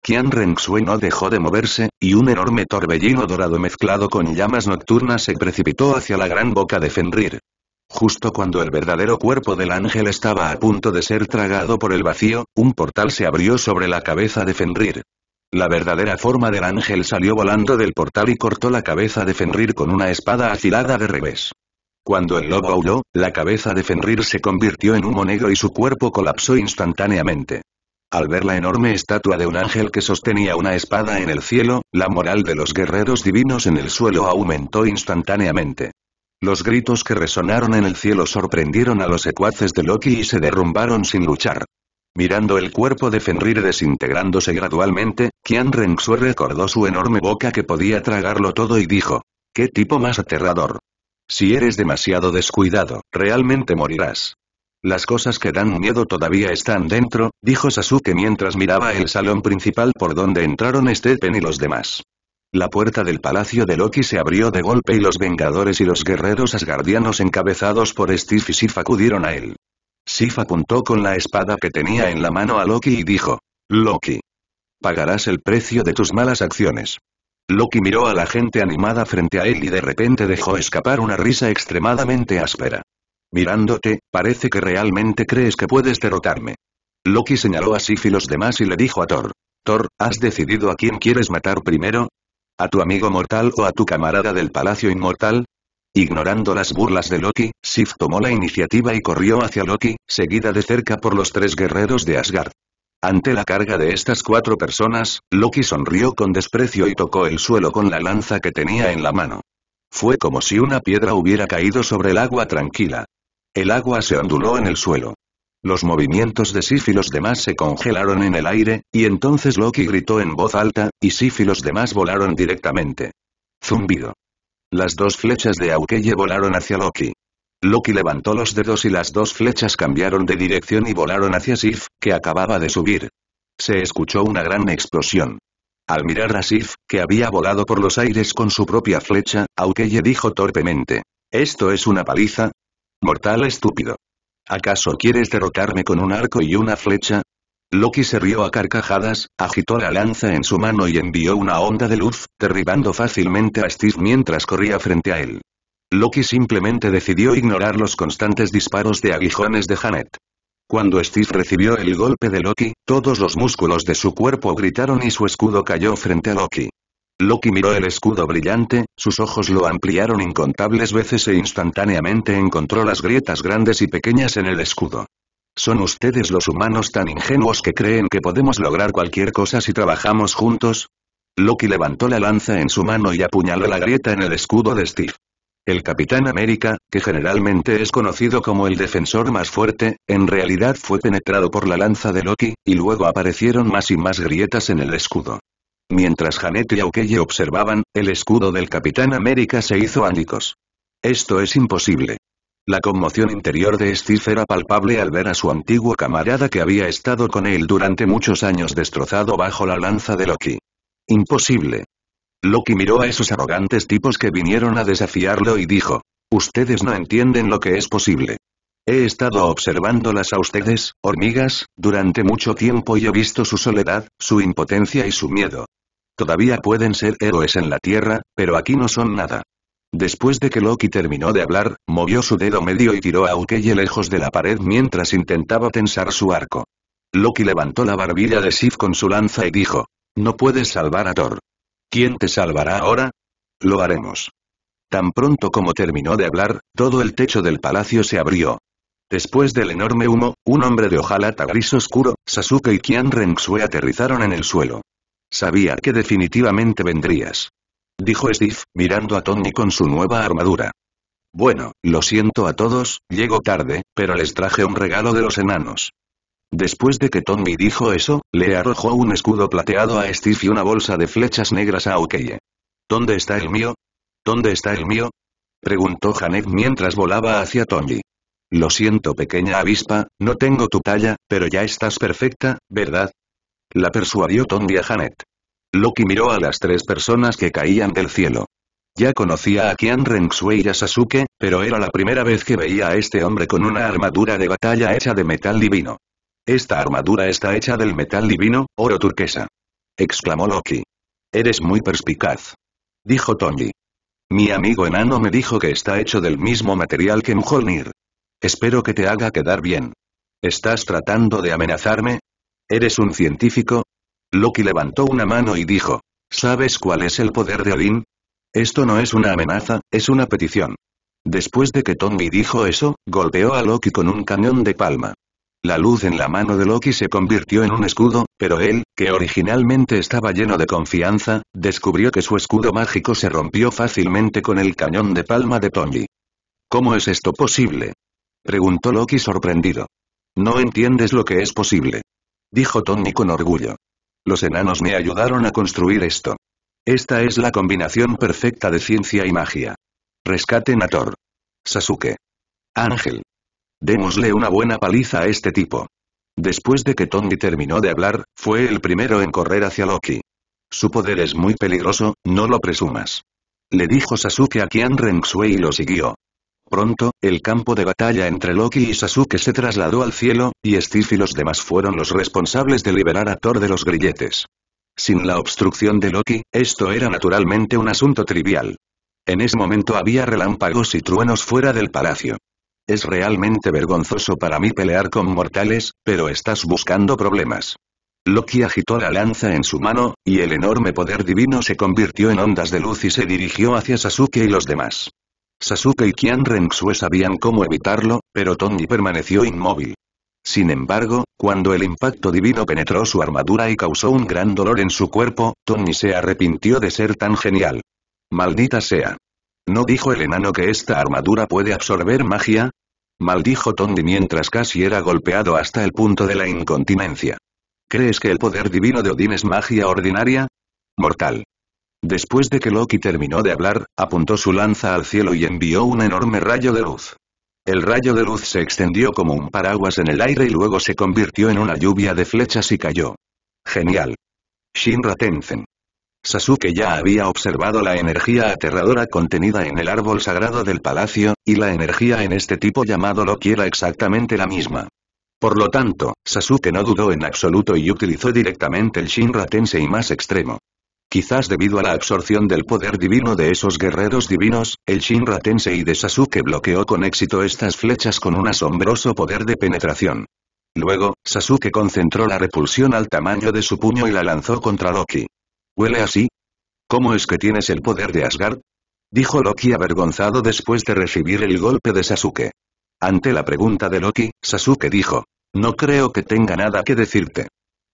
Qian Sui no dejó de moverse, y un enorme torbellino dorado mezclado con llamas nocturnas se precipitó hacia la gran boca de Fenrir. Justo cuando el verdadero cuerpo del ángel estaba a punto de ser tragado por el vacío, un portal se abrió sobre la cabeza de Fenrir. La verdadera forma del ángel salió volando del portal y cortó la cabeza de Fenrir con una espada afilada de revés. Cuando el lobo auló, la cabeza de Fenrir se convirtió en humo negro y su cuerpo colapsó instantáneamente. Al ver la enorme estatua de un ángel que sostenía una espada en el cielo, la moral de los guerreros divinos en el suelo aumentó instantáneamente. Los gritos que resonaron en el cielo sorprendieron a los secuaces de Loki y se derrumbaron sin luchar. Mirando el cuerpo de Fenrir desintegrándose gradualmente, Kian recordó su enorme boca que podía tragarlo todo y dijo, ¡Qué tipo más aterrador! Si eres demasiado descuidado, realmente morirás. Las cosas que dan miedo todavía están dentro, dijo Sasuke mientras miraba el salón principal por donde entraron Stephen y los demás. La puerta del palacio de Loki se abrió de golpe y los Vengadores y los guerreros asgardianos encabezados por Steve y Sif acudieron a él. Sif apuntó con la espada que tenía en la mano a Loki y dijo, Loki, pagarás el precio de tus malas acciones. Loki miró a la gente animada frente a él y de repente dejó escapar una risa extremadamente áspera. Mirándote, parece que realmente crees que puedes derrotarme. Loki señaló a Sif y los demás y le dijo a Thor. Thor, ¿has decidido a quién quieres matar primero? ¿A tu amigo mortal o a tu camarada del Palacio Inmortal? Ignorando las burlas de Loki, Sif tomó la iniciativa y corrió hacia Loki, seguida de cerca por los tres guerreros de Asgard. Ante la carga de estas cuatro personas, Loki sonrió con desprecio y tocó el suelo con la lanza que tenía en la mano. Fue como si una piedra hubiera caído sobre el agua tranquila. El agua se onduló en el suelo. Los movimientos de Sif y los demás se congelaron en el aire, y entonces Loki gritó en voz alta, y Sif y los demás volaron directamente. Zumbido. Las dos flechas de Aukeye volaron hacia Loki. Loki levantó los dedos y las dos flechas cambiaron de dirección y volaron hacia Sif, que acababa de subir. Se escuchó una gran explosión. Al mirar a Sif, que había volado por los aires con su propia flecha, Aukeye dijo torpemente. ¿Esto es una paliza? Mortal estúpido. ¿Acaso quieres derrotarme con un arco y una flecha? Loki se rió a carcajadas, agitó la lanza en su mano y envió una onda de luz, derribando fácilmente a Steve mientras corría frente a él. Loki simplemente decidió ignorar los constantes disparos de aguijones de Janet. Cuando Steve recibió el golpe de Loki, todos los músculos de su cuerpo gritaron y su escudo cayó frente a Loki. Loki miró el escudo brillante, sus ojos lo ampliaron incontables veces e instantáneamente encontró las grietas grandes y pequeñas en el escudo. Son ustedes los humanos tan ingenuos que creen que podemos lograr cualquier cosa si trabajamos juntos. Loki levantó la lanza en su mano y apuñaló la grieta en el escudo de Steve. El Capitán América, que generalmente es conocido como el defensor más fuerte, en realidad fue penetrado por la lanza de Loki, y luego aparecieron más y más grietas en el escudo. Mientras Janet y Aukeye observaban, el escudo del Capitán América se hizo ánicos. Esto es imposible. La conmoción interior de Steve era palpable al ver a su antiguo camarada que había estado con él durante muchos años destrozado bajo la lanza de Loki. Imposible. Loki miró a esos arrogantes tipos que vinieron a desafiarlo y dijo. Ustedes no entienden lo que es posible. He estado observándolas a ustedes, hormigas, durante mucho tiempo y he visto su soledad, su impotencia y su miedo. Todavía pueden ser héroes en la Tierra, pero aquí no son nada. Después de que Loki terminó de hablar, movió su dedo medio y tiró a Ukeye lejos de la pared mientras intentaba tensar su arco. Loki levantó la barbilla de Sif con su lanza y dijo, no puedes salvar a Thor. ¿Quién te salvará ahora? Lo haremos. Tan pronto como terminó de hablar, todo el techo del palacio se abrió. Después del enorme humo, un hombre de hojalata gris oscuro, Sasuke y Kian Rengsue aterrizaron en el suelo. Sabía que definitivamente vendrías. Dijo Steve, mirando a Tony con su nueva armadura. Bueno, lo siento a todos, llego tarde, pero les traje un regalo de los enanos. Después de que Tommy dijo eso, le arrojó un escudo plateado a Steve y una bolsa de flechas negras a Okeye. ¿Dónde está el mío? ¿Dónde está el mío? Preguntó Janet mientras volaba hacia Tommy. Lo siento pequeña avispa, no tengo tu talla, pero ya estás perfecta, ¿verdad? La persuadió Tommy a Janet. Loki miró a las tres personas que caían del cielo. Ya conocía a Kian Rensue y a Sasuke, pero era la primera vez que veía a este hombre con una armadura de batalla hecha de metal divino. Esta armadura está hecha del metal divino, oro turquesa. Exclamó Loki. Eres muy perspicaz. Dijo Tommy. Mi amigo enano me dijo que está hecho del mismo material que Mjolnir. Espero que te haga quedar bien. ¿Estás tratando de amenazarme? ¿Eres un científico? Loki levantó una mano y dijo. ¿Sabes cuál es el poder de Odín? Esto no es una amenaza, es una petición. Después de que Tommy dijo eso, golpeó a Loki con un cañón de palma. La luz en la mano de Loki se convirtió en un escudo, pero él, que originalmente estaba lleno de confianza, descubrió que su escudo mágico se rompió fácilmente con el cañón de palma de Tony. ¿Cómo es esto posible? Preguntó Loki sorprendido. No entiendes lo que es posible. Dijo Tony con orgullo. Los enanos me ayudaron a construir esto. Esta es la combinación perfecta de ciencia y magia. Rescate a Thor. Sasuke. Ángel. Démosle una buena paliza a este tipo. Después de que Tommy terminó de hablar, fue el primero en correr hacia Loki. Su poder es muy peligroso, no lo presumas. Le dijo Sasuke a Kian Renxue y lo siguió. Pronto, el campo de batalla entre Loki y Sasuke se trasladó al cielo, y Steve y los demás fueron los responsables de liberar a Thor de los grilletes. Sin la obstrucción de Loki, esto era naturalmente un asunto trivial. En ese momento había relámpagos y truenos fuera del palacio. Es realmente vergonzoso para mí pelear con mortales, pero estás buscando problemas. Loki agitó la lanza en su mano, y el enorme poder divino se convirtió en ondas de luz y se dirigió hacia Sasuke y los demás. Sasuke y Kian Renxue sabían cómo evitarlo, pero Tony permaneció inmóvil. Sin embargo, cuando el impacto divino penetró su armadura y causó un gran dolor en su cuerpo, Tony se arrepintió de ser tan genial. Maldita sea. ¿No dijo el enano que esta armadura puede absorber magia? Maldijo Tondi mientras casi era golpeado hasta el punto de la incontinencia. ¿Crees que el poder divino de Odín es magia ordinaria? Mortal. Después de que Loki terminó de hablar, apuntó su lanza al cielo y envió un enorme rayo de luz. El rayo de luz se extendió como un paraguas en el aire y luego se convirtió en una lluvia de flechas y cayó. Genial. Shinra Tenzen. Sasuke ya había observado la energía aterradora contenida en el árbol sagrado del palacio, y la energía en este tipo llamado Loki era exactamente la misma. Por lo tanto, Sasuke no dudó en absoluto y utilizó directamente el Shinra Tensei más extremo. Quizás debido a la absorción del poder divino de esos guerreros divinos, el Shinra Tensei de Sasuke bloqueó con éxito estas flechas con un asombroso poder de penetración. Luego, Sasuke concentró la repulsión al tamaño de su puño y la lanzó contra Loki. ¿Huele así? ¿Cómo es que tienes el poder de Asgard? Dijo Loki avergonzado después de recibir el golpe de Sasuke. Ante la pregunta de Loki, Sasuke dijo. No creo que tenga nada que decirte.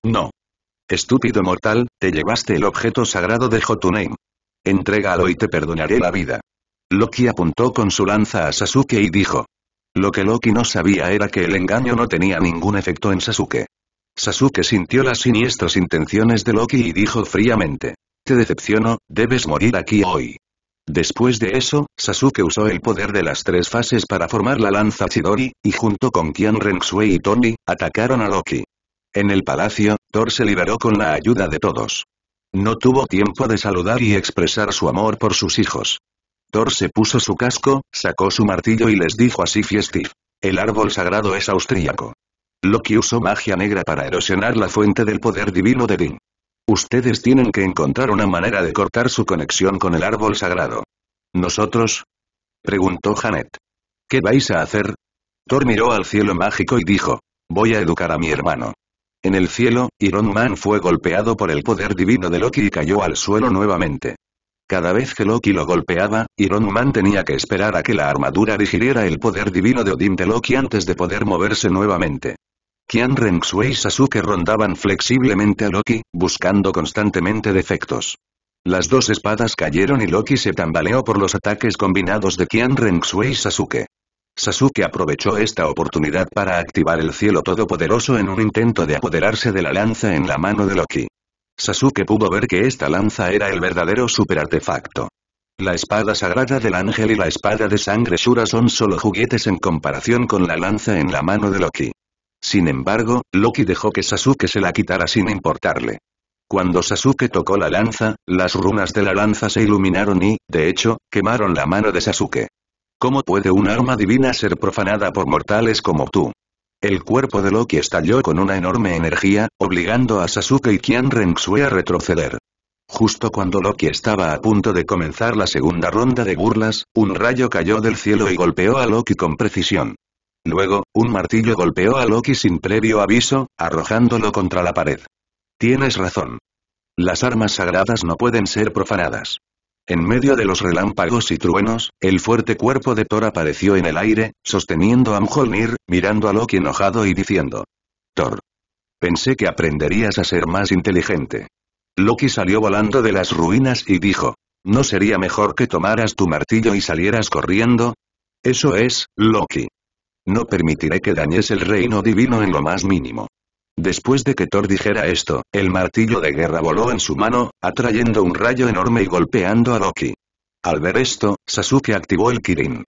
No. Estúpido mortal, te llevaste el objeto sagrado de Jotunheim. Entrégalo y te perdonaré la vida. Loki apuntó con su lanza a Sasuke y dijo. Lo que Loki no sabía era que el engaño no tenía ningún efecto en Sasuke. Sasuke sintió las siniestras intenciones de Loki y dijo fríamente. Te decepciono, debes morir aquí hoy. Después de eso, Sasuke usó el poder de las tres fases para formar la lanza Chidori, y junto con Kian Renxue y Tony, atacaron a Loki. En el palacio, Thor se liberó con la ayuda de todos. No tuvo tiempo de saludar y expresar su amor por sus hijos. Thor se puso su casco, sacó su martillo y les dijo a y Steve: El árbol sagrado es austríaco. Loki usó magia negra para erosionar la fuente del poder divino de Din. Ustedes tienen que encontrar una manera de cortar su conexión con el árbol sagrado. ¿Nosotros? preguntó Janet. ¿Qué vais a hacer? Thor miró al cielo mágico y dijo, voy a educar a mi hermano. En el cielo, Iron Man fue golpeado por el poder divino de Loki y cayó al suelo nuevamente. Cada vez que Loki lo golpeaba, Iron Man tenía que esperar a que la armadura digiriera el poder divino de Odin de Loki antes de poder moverse nuevamente. Kian y Sasuke rondaban flexiblemente a Loki, buscando constantemente defectos. Las dos espadas cayeron y Loki se tambaleó por los ataques combinados de Kian Renxue y Sasuke. Sasuke aprovechó esta oportunidad para activar el cielo todopoderoso en un intento de apoderarse de la lanza en la mano de Loki. Sasuke pudo ver que esta lanza era el verdadero superartefacto. La espada sagrada del ángel y la espada de sangre Shura son solo juguetes en comparación con la lanza en la mano de Loki. Sin embargo, Loki dejó que Sasuke se la quitara sin importarle. Cuando Sasuke tocó la lanza, las runas de la lanza se iluminaron y, de hecho, quemaron la mano de Sasuke. ¿Cómo puede un arma divina ser profanada por mortales como tú? El cuerpo de Loki estalló con una enorme energía, obligando a Sasuke y Kian Renxue a retroceder. Justo cuando Loki estaba a punto de comenzar la segunda ronda de burlas, un rayo cayó del cielo y golpeó a Loki con precisión. Luego, un martillo golpeó a Loki sin previo aviso, arrojándolo contra la pared. Tienes razón. Las armas sagradas no pueden ser profanadas. En medio de los relámpagos y truenos, el fuerte cuerpo de Thor apareció en el aire, sosteniendo a Mjolnir, mirando a Loki enojado y diciendo. Thor. Pensé que aprenderías a ser más inteligente. Loki salió volando de las ruinas y dijo. ¿No sería mejor que tomaras tu martillo y salieras corriendo? Eso es, Loki. No permitiré que dañes el reino divino en lo más mínimo. Después de que Thor dijera esto, el martillo de guerra voló en su mano, atrayendo un rayo enorme y golpeando a Loki. Al ver esto, Sasuke activó el Kirin.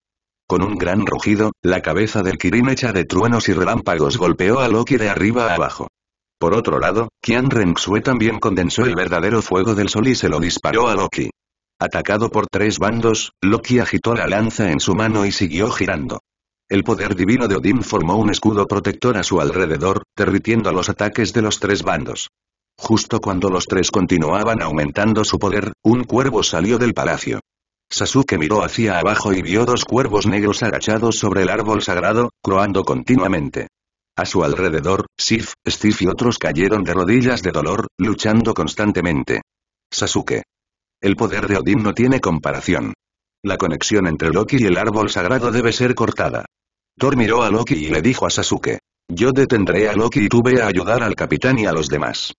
Con un gran rugido, la cabeza del Kirin hecha de truenos y relámpagos golpeó a Loki de arriba a abajo. Por otro lado, Qian Sue también condensó el verdadero fuego del sol y se lo disparó a Loki. Atacado por tres bandos, Loki agitó la lanza en su mano y siguió girando. El poder divino de Odín formó un escudo protector a su alrededor, derritiendo los ataques de los tres bandos. Justo cuando los tres continuaban aumentando su poder, un cuervo salió del palacio. Sasuke miró hacia abajo y vio dos cuervos negros agachados sobre el árbol sagrado, croando continuamente. A su alrededor, Sif, Steve y otros cayeron de rodillas de dolor, luchando constantemente. Sasuke. El poder de Odín no tiene comparación. La conexión entre Loki y el árbol sagrado debe ser cortada. Thor miró a Loki y le dijo a Sasuke. Yo detendré a Loki y tuve a ayudar al capitán y a los demás.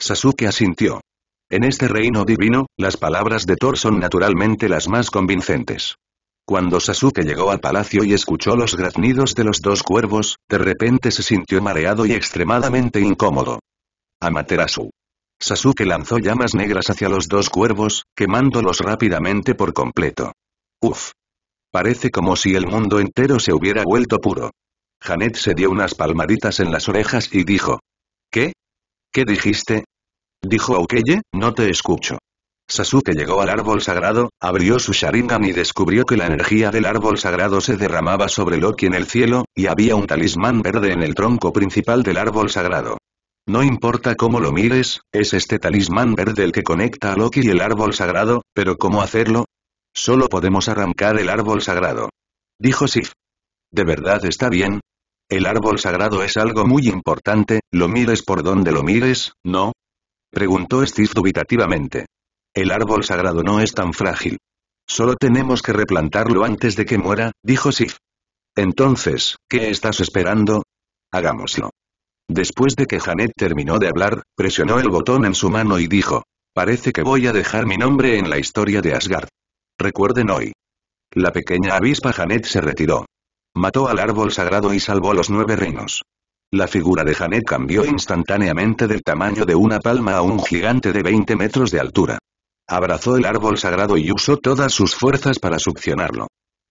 Sasuke asintió. En este reino divino, las palabras de Thor son naturalmente las más convincentes. Cuando Sasuke llegó al palacio y escuchó los graznidos de los dos cuervos, de repente se sintió mareado y extremadamente incómodo. Amaterasu. Sasuke lanzó llamas negras hacia los dos cuervos, quemándolos rápidamente por completo. Uf. Parece como si el mundo entero se hubiera vuelto puro. Janet se dio unas palmaditas en las orejas y dijo. ¿Qué? ¿Qué dijiste? Dijo Aukeye, no te escucho. Sasuke llegó al árbol sagrado, abrió su Sharingan y descubrió que la energía del árbol sagrado se derramaba sobre Loki en el cielo, y había un talismán verde en el tronco principal del árbol sagrado. No importa cómo lo mires, es este talismán verde el que conecta a Loki y el árbol sagrado, pero ¿cómo hacerlo? Solo podemos arrancar el árbol sagrado. Dijo Sif. ¿De verdad está bien? El árbol sagrado es algo muy importante, lo mires por donde lo mires, ¿no? Preguntó Steve dubitativamente. El árbol sagrado no es tan frágil. Solo tenemos que replantarlo antes de que muera, dijo Sif. Entonces, ¿qué estás esperando? Hagámoslo. Después de que Janet terminó de hablar, presionó el botón en su mano y dijo, parece que voy a dejar mi nombre en la historia de Asgard. Recuerden hoy. La pequeña avispa Janet se retiró. Mató al árbol sagrado y salvó los nueve reinos. La figura de Janet cambió instantáneamente del tamaño de una palma a un gigante de 20 metros de altura. Abrazó el árbol sagrado y usó todas sus fuerzas para succionarlo.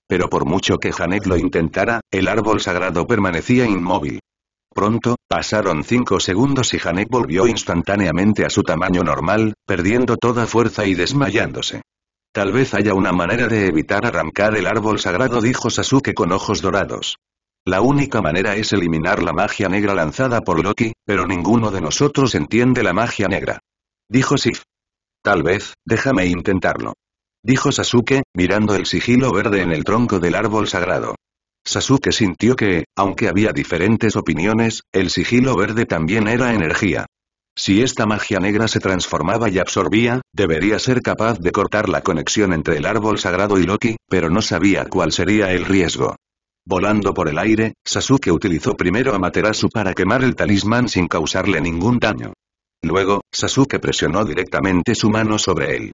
Pero por mucho que Janet lo intentara, el árbol sagrado permanecía inmóvil. Pronto, pasaron cinco segundos y Janet volvió instantáneamente a su tamaño normal, perdiendo toda fuerza y desmayándose. Tal vez haya una manera de evitar arrancar el árbol sagrado dijo Sasuke con ojos dorados. La única manera es eliminar la magia negra lanzada por Loki, pero ninguno de nosotros entiende la magia negra. Dijo Sif. Tal vez, déjame intentarlo. Dijo Sasuke, mirando el sigilo verde en el tronco del árbol sagrado. Sasuke sintió que, aunque había diferentes opiniones, el sigilo verde también era energía. Si esta magia negra se transformaba y absorbía, debería ser capaz de cortar la conexión entre el árbol sagrado y Loki, pero no sabía cuál sería el riesgo. Volando por el aire, Sasuke utilizó primero a Materasu para quemar el talismán sin causarle ningún daño. Luego, Sasuke presionó directamente su mano sobre él.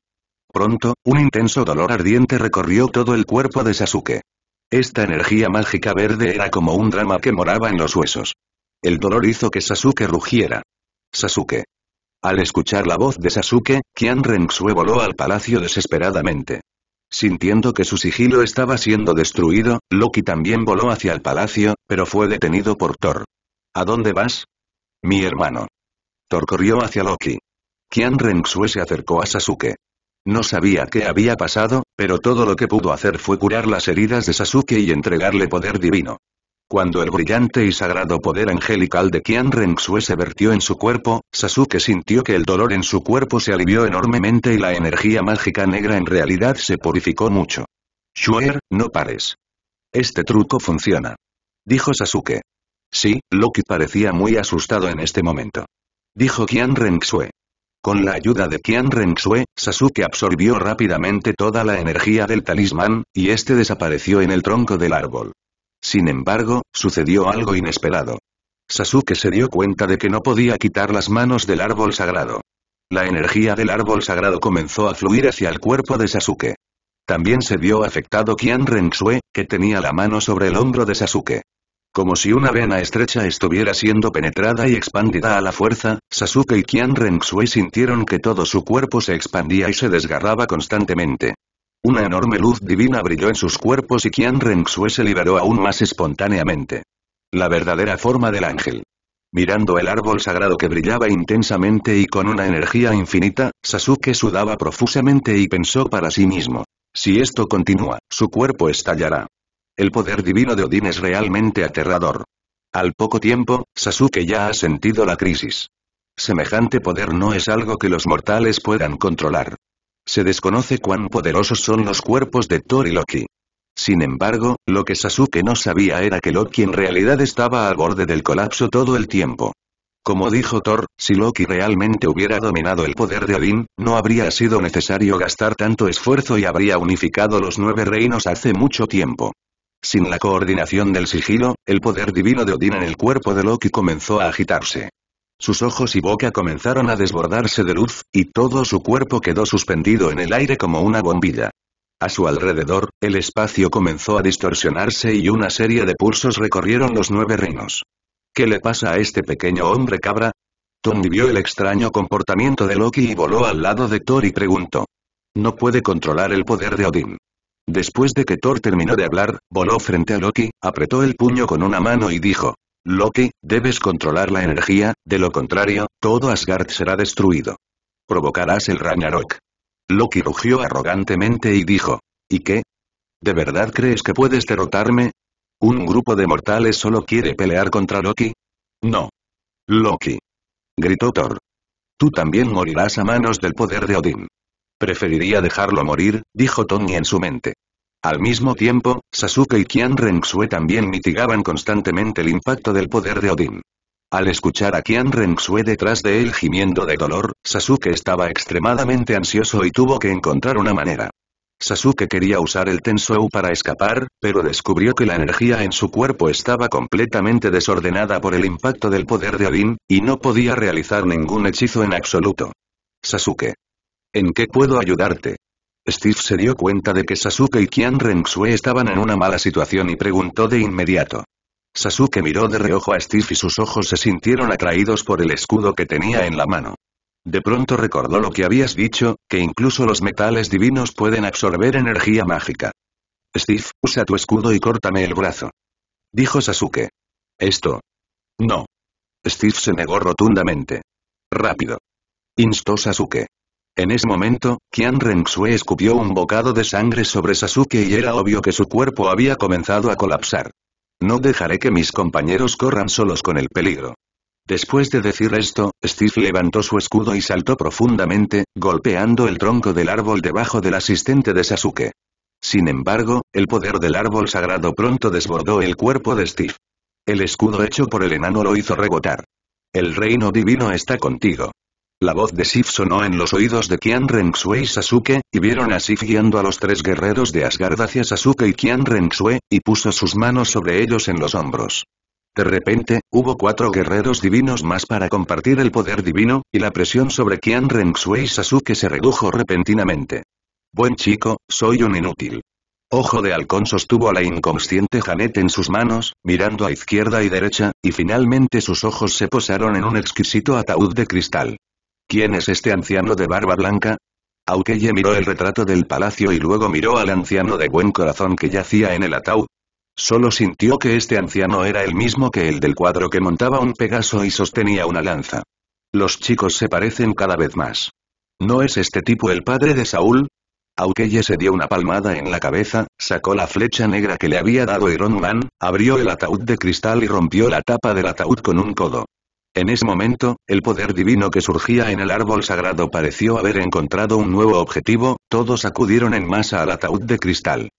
Pronto, un intenso dolor ardiente recorrió todo el cuerpo de Sasuke. Esta energía mágica verde era como un drama que moraba en los huesos. El dolor hizo que Sasuke rugiera. Sasuke. Al escuchar la voz de Sasuke, Qian Rensue voló al palacio desesperadamente. Sintiendo que su sigilo estaba siendo destruido, Loki también voló hacia el palacio, pero fue detenido por Thor. ¿A dónde vas? Mi hermano. Thor corrió hacia Loki. Qian Rensue se acercó a Sasuke. No sabía qué había pasado, pero todo lo que pudo hacer fue curar las heridas de Sasuke y entregarle poder divino. Cuando el brillante y sagrado poder angelical de Qian Renxue se vertió en su cuerpo, Sasuke sintió que el dolor en su cuerpo se alivió enormemente y la energía mágica negra en realidad se purificó mucho. Shuer, no pares. Este truco funciona. Dijo Sasuke. Sí, Loki parecía muy asustado en este momento. Dijo Qian Renxue. Con la ayuda de Qian Renxue, Sasuke absorbió rápidamente toda la energía del talismán, y este desapareció en el tronco del árbol. Sin embargo, sucedió algo inesperado. Sasuke se dio cuenta de que no podía quitar las manos del árbol sagrado. La energía del árbol sagrado comenzó a fluir hacia el cuerpo de Sasuke. También se vio afectado Kian Rensue, que tenía la mano sobre el hombro de Sasuke. Como si una vena estrecha estuviera siendo penetrada y expandida a la fuerza, Sasuke y Kian Rensue sintieron que todo su cuerpo se expandía y se desgarraba constantemente. Una enorme luz divina brilló en sus cuerpos y Qian Renxue se liberó aún más espontáneamente. La verdadera forma del ángel. Mirando el árbol sagrado que brillaba intensamente y con una energía infinita, Sasuke sudaba profusamente y pensó para sí mismo. Si esto continúa, su cuerpo estallará. El poder divino de Odin es realmente aterrador. Al poco tiempo, Sasuke ya ha sentido la crisis. Semejante poder no es algo que los mortales puedan controlar. Se desconoce cuán poderosos son los cuerpos de Thor y Loki. Sin embargo, lo que Sasuke no sabía era que Loki en realidad estaba al borde del colapso todo el tiempo. Como dijo Thor, si Loki realmente hubiera dominado el poder de Odín, no habría sido necesario gastar tanto esfuerzo y habría unificado los nueve reinos hace mucho tiempo. Sin la coordinación del sigilo, el poder divino de Odín en el cuerpo de Loki comenzó a agitarse. Sus ojos y boca comenzaron a desbordarse de luz, y todo su cuerpo quedó suspendido en el aire como una bombilla. A su alrededor, el espacio comenzó a distorsionarse y una serie de pulsos recorrieron los nueve reinos. ¿Qué le pasa a este pequeño hombre cabra? Tony vio el extraño comportamiento de Loki y voló al lado de Thor y preguntó. No puede controlar el poder de Odín. Después de que Thor terminó de hablar, voló frente a Loki, apretó el puño con una mano y dijo. Loki, debes controlar la energía, de lo contrario, todo Asgard será destruido. Provocarás el Ragnarok. Loki rugió arrogantemente y dijo. ¿Y qué? ¿De verdad crees que puedes derrotarme? ¿Un grupo de mortales solo quiere pelear contra Loki? No. Loki. Gritó Thor. Tú también morirás a manos del poder de Odín. Preferiría dejarlo morir, dijo Tony en su mente. Al mismo tiempo, Sasuke y Qian Renxue también mitigaban constantemente el impacto del poder de Odin. Al escuchar a Qian Renxue detrás de él gimiendo de dolor, Sasuke estaba extremadamente ansioso y tuvo que encontrar una manera. Sasuke quería usar el Tensou para escapar, pero descubrió que la energía en su cuerpo estaba completamente desordenada por el impacto del poder de Odin y no podía realizar ningún hechizo en absoluto. Sasuke. ¿En qué puedo ayudarte? Steve se dio cuenta de que Sasuke y Kian Rensue estaban en una mala situación y preguntó de inmediato. Sasuke miró de reojo a Steve y sus ojos se sintieron atraídos por el escudo que tenía en la mano. De pronto recordó lo que habías dicho, que incluso los metales divinos pueden absorber energía mágica. Steve, usa tu escudo y córtame el brazo. Dijo Sasuke. Esto. No. Steve se negó rotundamente. Rápido. Instó Sasuke. En ese momento, Kian Renxue escupió un bocado de sangre sobre Sasuke y era obvio que su cuerpo había comenzado a colapsar. No dejaré que mis compañeros corran solos con el peligro. Después de decir esto, Steve levantó su escudo y saltó profundamente, golpeando el tronco del árbol debajo del asistente de Sasuke. Sin embargo, el poder del árbol sagrado pronto desbordó el cuerpo de Steve. El escudo hecho por el enano lo hizo rebotar. El reino divino está contigo. La voz de Sif sonó en los oídos de Qian y Sasuke, y vieron a Sif guiando a los tres guerreros de Asgard hacia Sasuke y Qian y puso sus manos sobre ellos en los hombros. De repente, hubo cuatro guerreros divinos más para compartir el poder divino, y la presión sobre Qian y Sasuke se redujo repentinamente. Buen chico, soy un inútil. Ojo de halcón sostuvo a la inconsciente Janet en sus manos, mirando a izquierda y derecha, y finalmente sus ojos se posaron en un exquisito ataúd de cristal. ¿Quién es este anciano de barba blanca? Aukeye miró el retrato del palacio y luego miró al anciano de buen corazón que yacía en el ataúd. Solo sintió que este anciano era el mismo que el del cuadro que montaba un Pegaso y sostenía una lanza. Los chicos se parecen cada vez más. ¿No es este tipo el padre de Saúl? Aukeye se dio una palmada en la cabeza, sacó la flecha negra que le había dado Iron Man, abrió el ataúd de cristal y rompió la tapa del ataúd con un codo. En ese momento, el poder divino que surgía en el árbol sagrado pareció haber encontrado un nuevo objetivo, todos acudieron en masa al ataúd de cristal.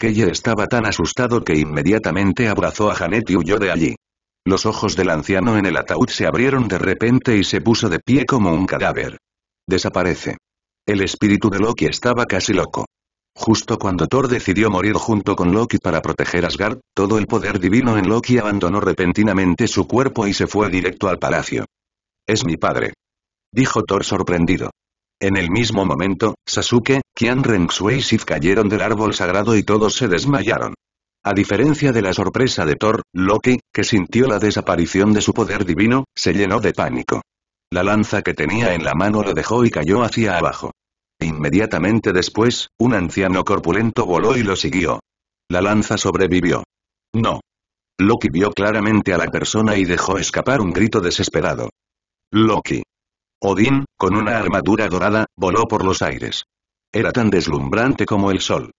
ella estaba tan asustado que inmediatamente abrazó a Janet y huyó de allí. Los ojos del anciano en el ataúd se abrieron de repente y se puso de pie como un cadáver. Desaparece. El espíritu de Loki estaba casi loco. Justo cuando Thor decidió morir junto con Loki para proteger Asgard, todo el poder divino en Loki abandonó repentinamente su cuerpo y se fue directo al palacio. Es mi padre. Dijo Thor sorprendido. En el mismo momento, Sasuke, Kian y Sif cayeron del árbol sagrado y todos se desmayaron. A diferencia de la sorpresa de Thor, Loki, que sintió la desaparición de su poder divino, se llenó de pánico. La lanza que tenía en la mano lo dejó y cayó hacia abajo. Inmediatamente después, un anciano corpulento voló y lo siguió. La lanza sobrevivió. No. Loki vio claramente a la persona y dejó escapar un grito desesperado. Loki. Odín, con una armadura dorada, voló por los aires. Era tan deslumbrante como el sol.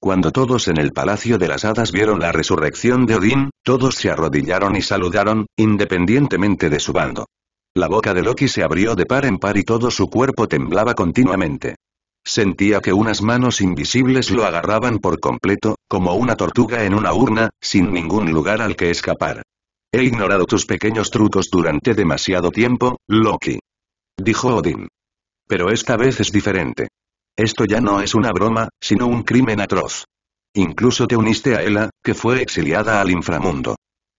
Cuando todos en el Palacio de las Hadas vieron la resurrección de Odín, todos se arrodillaron y saludaron, independientemente de su bando. La boca de Loki se abrió de par en par y todo su cuerpo temblaba continuamente. Sentía que unas manos invisibles lo agarraban por completo, como una tortuga en una urna, sin ningún lugar al que escapar. He ignorado tus pequeños trucos durante demasiado tiempo, Loki. Dijo Odín. Pero esta vez es diferente. Esto ya no es una broma, sino un crimen atroz. Incluso te uniste a Ela, que fue exiliada al inframundo.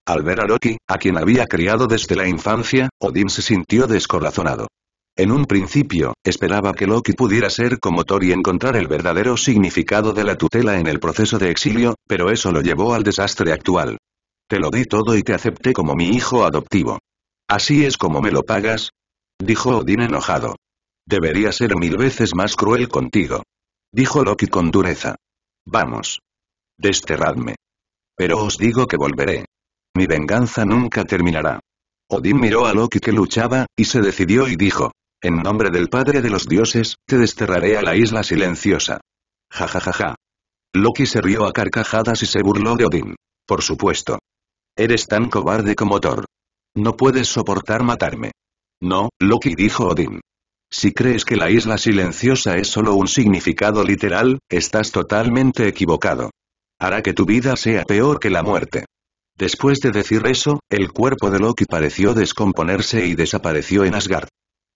Al ver a Loki, a quien había criado desde la infancia, Odín se sintió descorazonado. En un principio, esperaba que Loki pudiera ser como Thor y encontrar el verdadero significado de la tutela en el proceso de exilio, pero eso lo llevó al desastre actual. Te lo di todo y te acepté como mi hijo adoptivo. ¿Así es como me lo pagas? Dijo Odín enojado. Debería ser mil veces más cruel contigo. Dijo Loki con dureza. Vamos. Desterradme. Pero os digo que volveré. Mi venganza nunca terminará. Odín miró a Loki que luchaba, y se decidió y dijo. En nombre del Padre de los Dioses, te desterraré a la isla silenciosa. Ja Loki se rió a carcajadas y se burló de Odín. Por supuesto. Eres tan cobarde como Thor. No puedes soportar matarme. No, Loki dijo Odín. Si crees que la isla silenciosa es solo un significado literal, estás totalmente equivocado. Hará que tu vida sea peor que la muerte. Después de decir eso, el cuerpo de Loki pareció descomponerse y desapareció en Asgard.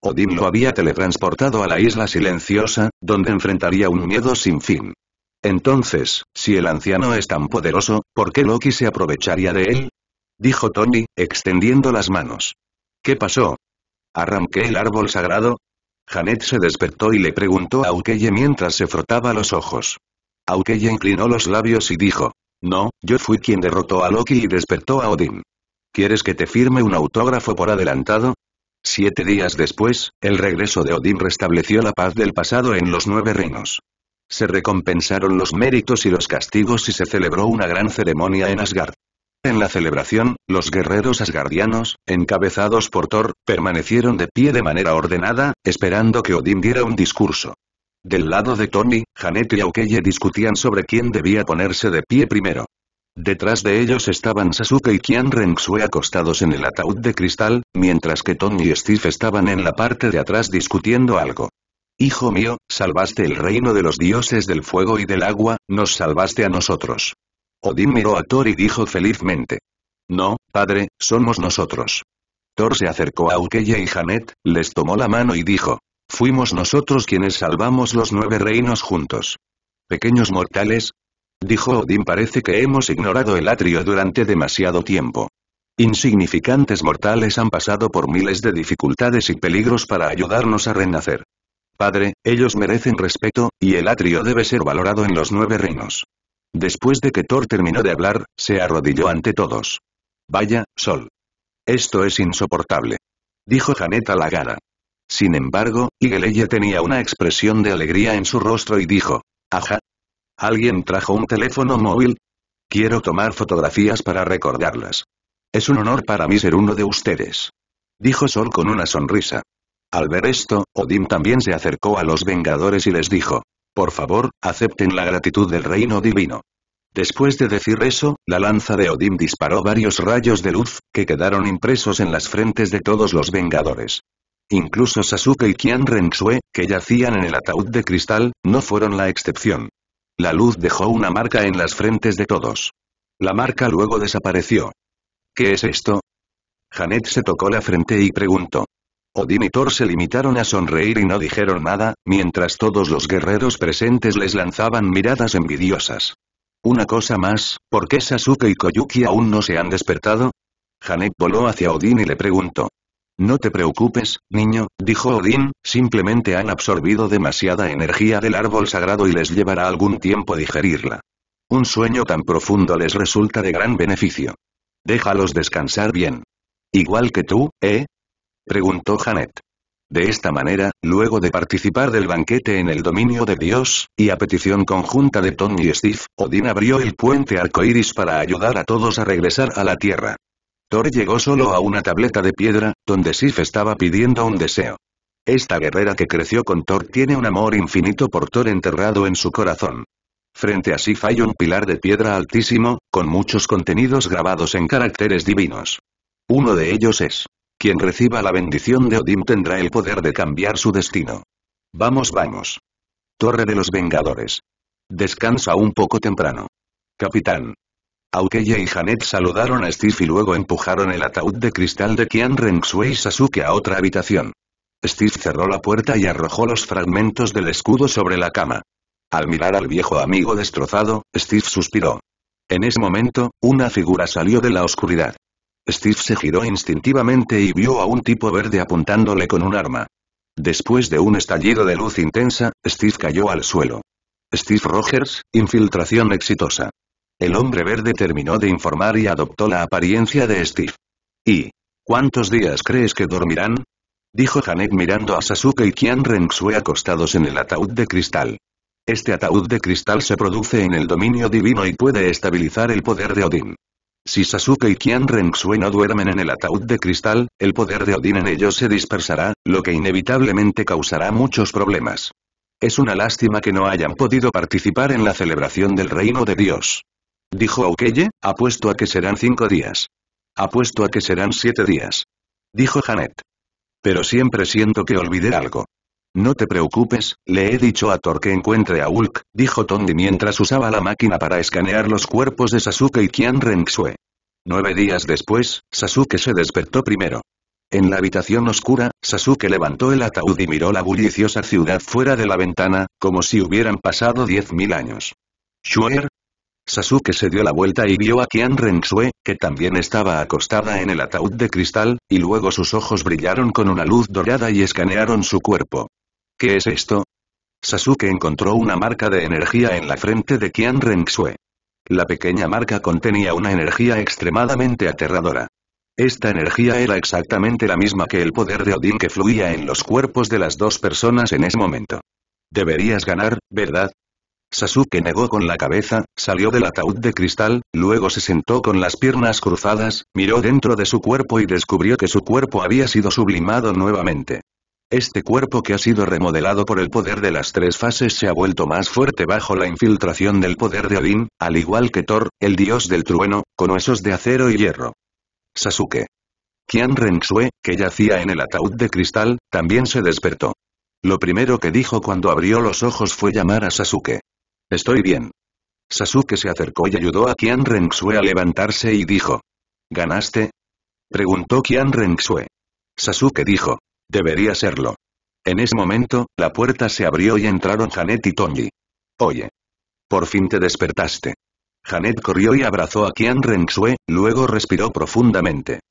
Odín lo había teletransportado a la isla silenciosa, donde enfrentaría un miedo sin fin. Entonces, si el anciano es tan poderoso, ¿por qué Loki se aprovecharía de él? Dijo Tony, extendiendo las manos. ¿Qué pasó? ¿Arranqué el árbol sagrado? Janet se despertó y le preguntó a Aukeye mientras se frotaba los ojos. Aukeye inclinó los labios y dijo. No, yo fui quien derrotó a Loki y despertó a Odín. ¿Quieres que te firme un autógrafo por adelantado? Siete días después, el regreso de Odín restableció la paz del pasado en los nueve reinos. Se recompensaron los méritos y los castigos y se celebró una gran ceremonia en Asgard. En la celebración, los guerreros asgardianos, encabezados por Thor, permanecieron de pie de manera ordenada, esperando que Odín diera un discurso. Del lado de Tony, Janet y Aukeye discutían sobre quién debía ponerse de pie primero. Detrás de ellos estaban Sasuke y Kian Rengsue acostados en el ataúd de cristal, mientras que Tony y Steve estaban en la parte de atrás discutiendo algo. Hijo mío, salvaste el reino de los dioses del fuego y del agua, nos salvaste a nosotros. Odin miró a Thor y dijo felizmente. No, padre, somos nosotros. Thor se acercó a Ukeye y Janet, les tomó la mano y dijo. Fuimos nosotros quienes salvamos los nueve reinos juntos. Pequeños mortales, Dijo Odín parece que hemos ignorado el atrio durante demasiado tiempo. Insignificantes mortales han pasado por miles de dificultades y peligros para ayudarnos a renacer. Padre, ellos merecen respeto, y el atrio debe ser valorado en los nueve reinos. Después de que Thor terminó de hablar, se arrodilló ante todos. Vaya, Sol. Esto es insoportable. Dijo Janet a la Sin embargo, Iglesia tenía una expresión de alegría en su rostro y dijo. Ajá, Alguien trajo un teléfono móvil. Quiero tomar fotografías para recordarlas. Es un honor para mí ser uno de ustedes. Dijo Sol con una sonrisa. Al ver esto, Odín también se acercó a los Vengadores y les dijo, por favor, acepten la gratitud del reino divino. Después de decir eso, la lanza de Odín disparó varios rayos de luz, que quedaron impresos en las frentes de todos los Vengadores. Incluso Sasuke y Qian Rensue, que yacían en el ataúd de cristal, no fueron la excepción. La luz dejó una marca en las frentes de todos. La marca luego desapareció. ¿Qué es esto? Janet se tocó la frente y preguntó. Odin y Thor se limitaron a sonreír y no dijeron nada, mientras todos los guerreros presentes les lanzaban miradas envidiosas. Una cosa más, ¿por qué Sasuke y Koyuki aún no se han despertado? Janet voló hacia Odin y le preguntó. No te preocupes, niño, dijo Odín, simplemente han absorbido demasiada energía del árbol sagrado y les llevará algún tiempo digerirla. Un sueño tan profundo les resulta de gran beneficio. Déjalos descansar bien. Igual que tú, ¿eh? preguntó Janet. De esta manera, luego de participar del banquete en el dominio de Dios, y a petición conjunta de Tony y Steve, Odín abrió el puente arcoíris para ayudar a todos a regresar a la Tierra. Thor llegó solo a una tableta de piedra, donde Sif estaba pidiendo un deseo. Esta guerrera que creció con Thor tiene un amor infinito por Thor enterrado en su corazón. Frente a Sif hay un pilar de piedra altísimo, con muchos contenidos grabados en caracteres divinos. Uno de ellos es, quien reciba la bendición de Odín tendrá el poder de cambiar su destino. Vamos, vamos. Torre de los Vengadores. Descansa un poco temprano. Capitán. Aukella y Janet saludaron a Steve y luego empujaron el ataúd de cristal de Qian Renxue y Sasuke a otra habitación. Steve cerró la puerta y arrojó los fragmentos del escudo sobre la cama. Al mirar al viejo amigo destrozado, Steve suspiró. En ese momento, una figura salió de la oscuridad. Steve se giró instintivamente y vio a un tipo verde apuntándole con un arma. Después de un estallido de luz intensa, Steve cayó al suelo. Steve Rogers, infiltración exitosa. El hombre verde terminó de informar y adoptó la apariencia de Steve. ¿Y cuántos días crees que dormirán? Dijo Hanek mirando a Sasuke y Kian Rengsue acostados en el ataúd de cristal. Este ataúd de cristal se produce en el dominio divino y puede estabilizar el poder de Odín. Si Sasuke y Kian Rengsue no duermen en el ataúd de cristal, el poder de Odín en ellos se dispersará, lo que inevitablemente causará muchos problemas. Es una lástima que no hayan podido participar en la celebración del reino de Dios. Dijo Aukeye, apuesto a que serán cinco días. Apuesto a que serán siete días. Dijo Janet. Pero siempre siento que olvidé algo. No te preocupes, le he dicho a Thor que encuentre a Hulk, dijo Tondi mientras usaba la máquina para escanear los cuerpos de Sasuke y Kian Renxue. Nueve días después, Sasuke se despertó primero. En la habitación oscura, Sasuke levantó el ataúd y miró la bulliciosa ciudad fuera de la ventana, como si hubieran pasado diez mil años. Sasuke se dio la vuelta y vio a Qian Renxue, que también estaba acostada en el ataúd de cristal, y luego sus ojos brillaron con una luz dorada y escanearon su cuerpo. ¿Qué es esto? Sasuke encontró una marca de energía en la frente de Qian Renxue. La pequeña marca contenía una energía extremadamente aterradora. Esta energía era exactamente la misma que el poder de Odin que fluía en los cuerpos de las dos personas en ese momento. Deberías ganar, ¿verdad? Sasuke negó con la cabeza, salió del ataúd de cristal, luego se sentó con las piernas cruzadas, miró dentro de su cuerpo y descubrió que su cuerpo había sido sublimado nuevamente. Este cuerpo que ha sido remodelado por el poder de las tres fases se ha vuelto más fuerte bajo la infiltración del poder de Odin, al igual que Thor, el dios del trueno, con huesos de acero y hierro. Sasuke. Qian Rensue, que yacía en el ataúd de cristal, también se despertó. Lo primero que dijo cuando abrió los ojos fue llamar a Sasuke. Estoy bien. Sasuke se acercó y ayudó a Qian Rengsue a levantarse y dijo. ¿Ganaste? Preguntó Qian Rengsue. Sasuke dijo. Debería serlo. En ese momento, la puerta se abrió y entraron Janet y Tonji. Oye. Por fin te despertaste. Janet corrió y abrazó a Qian Rengsue, luego respiró profundamente.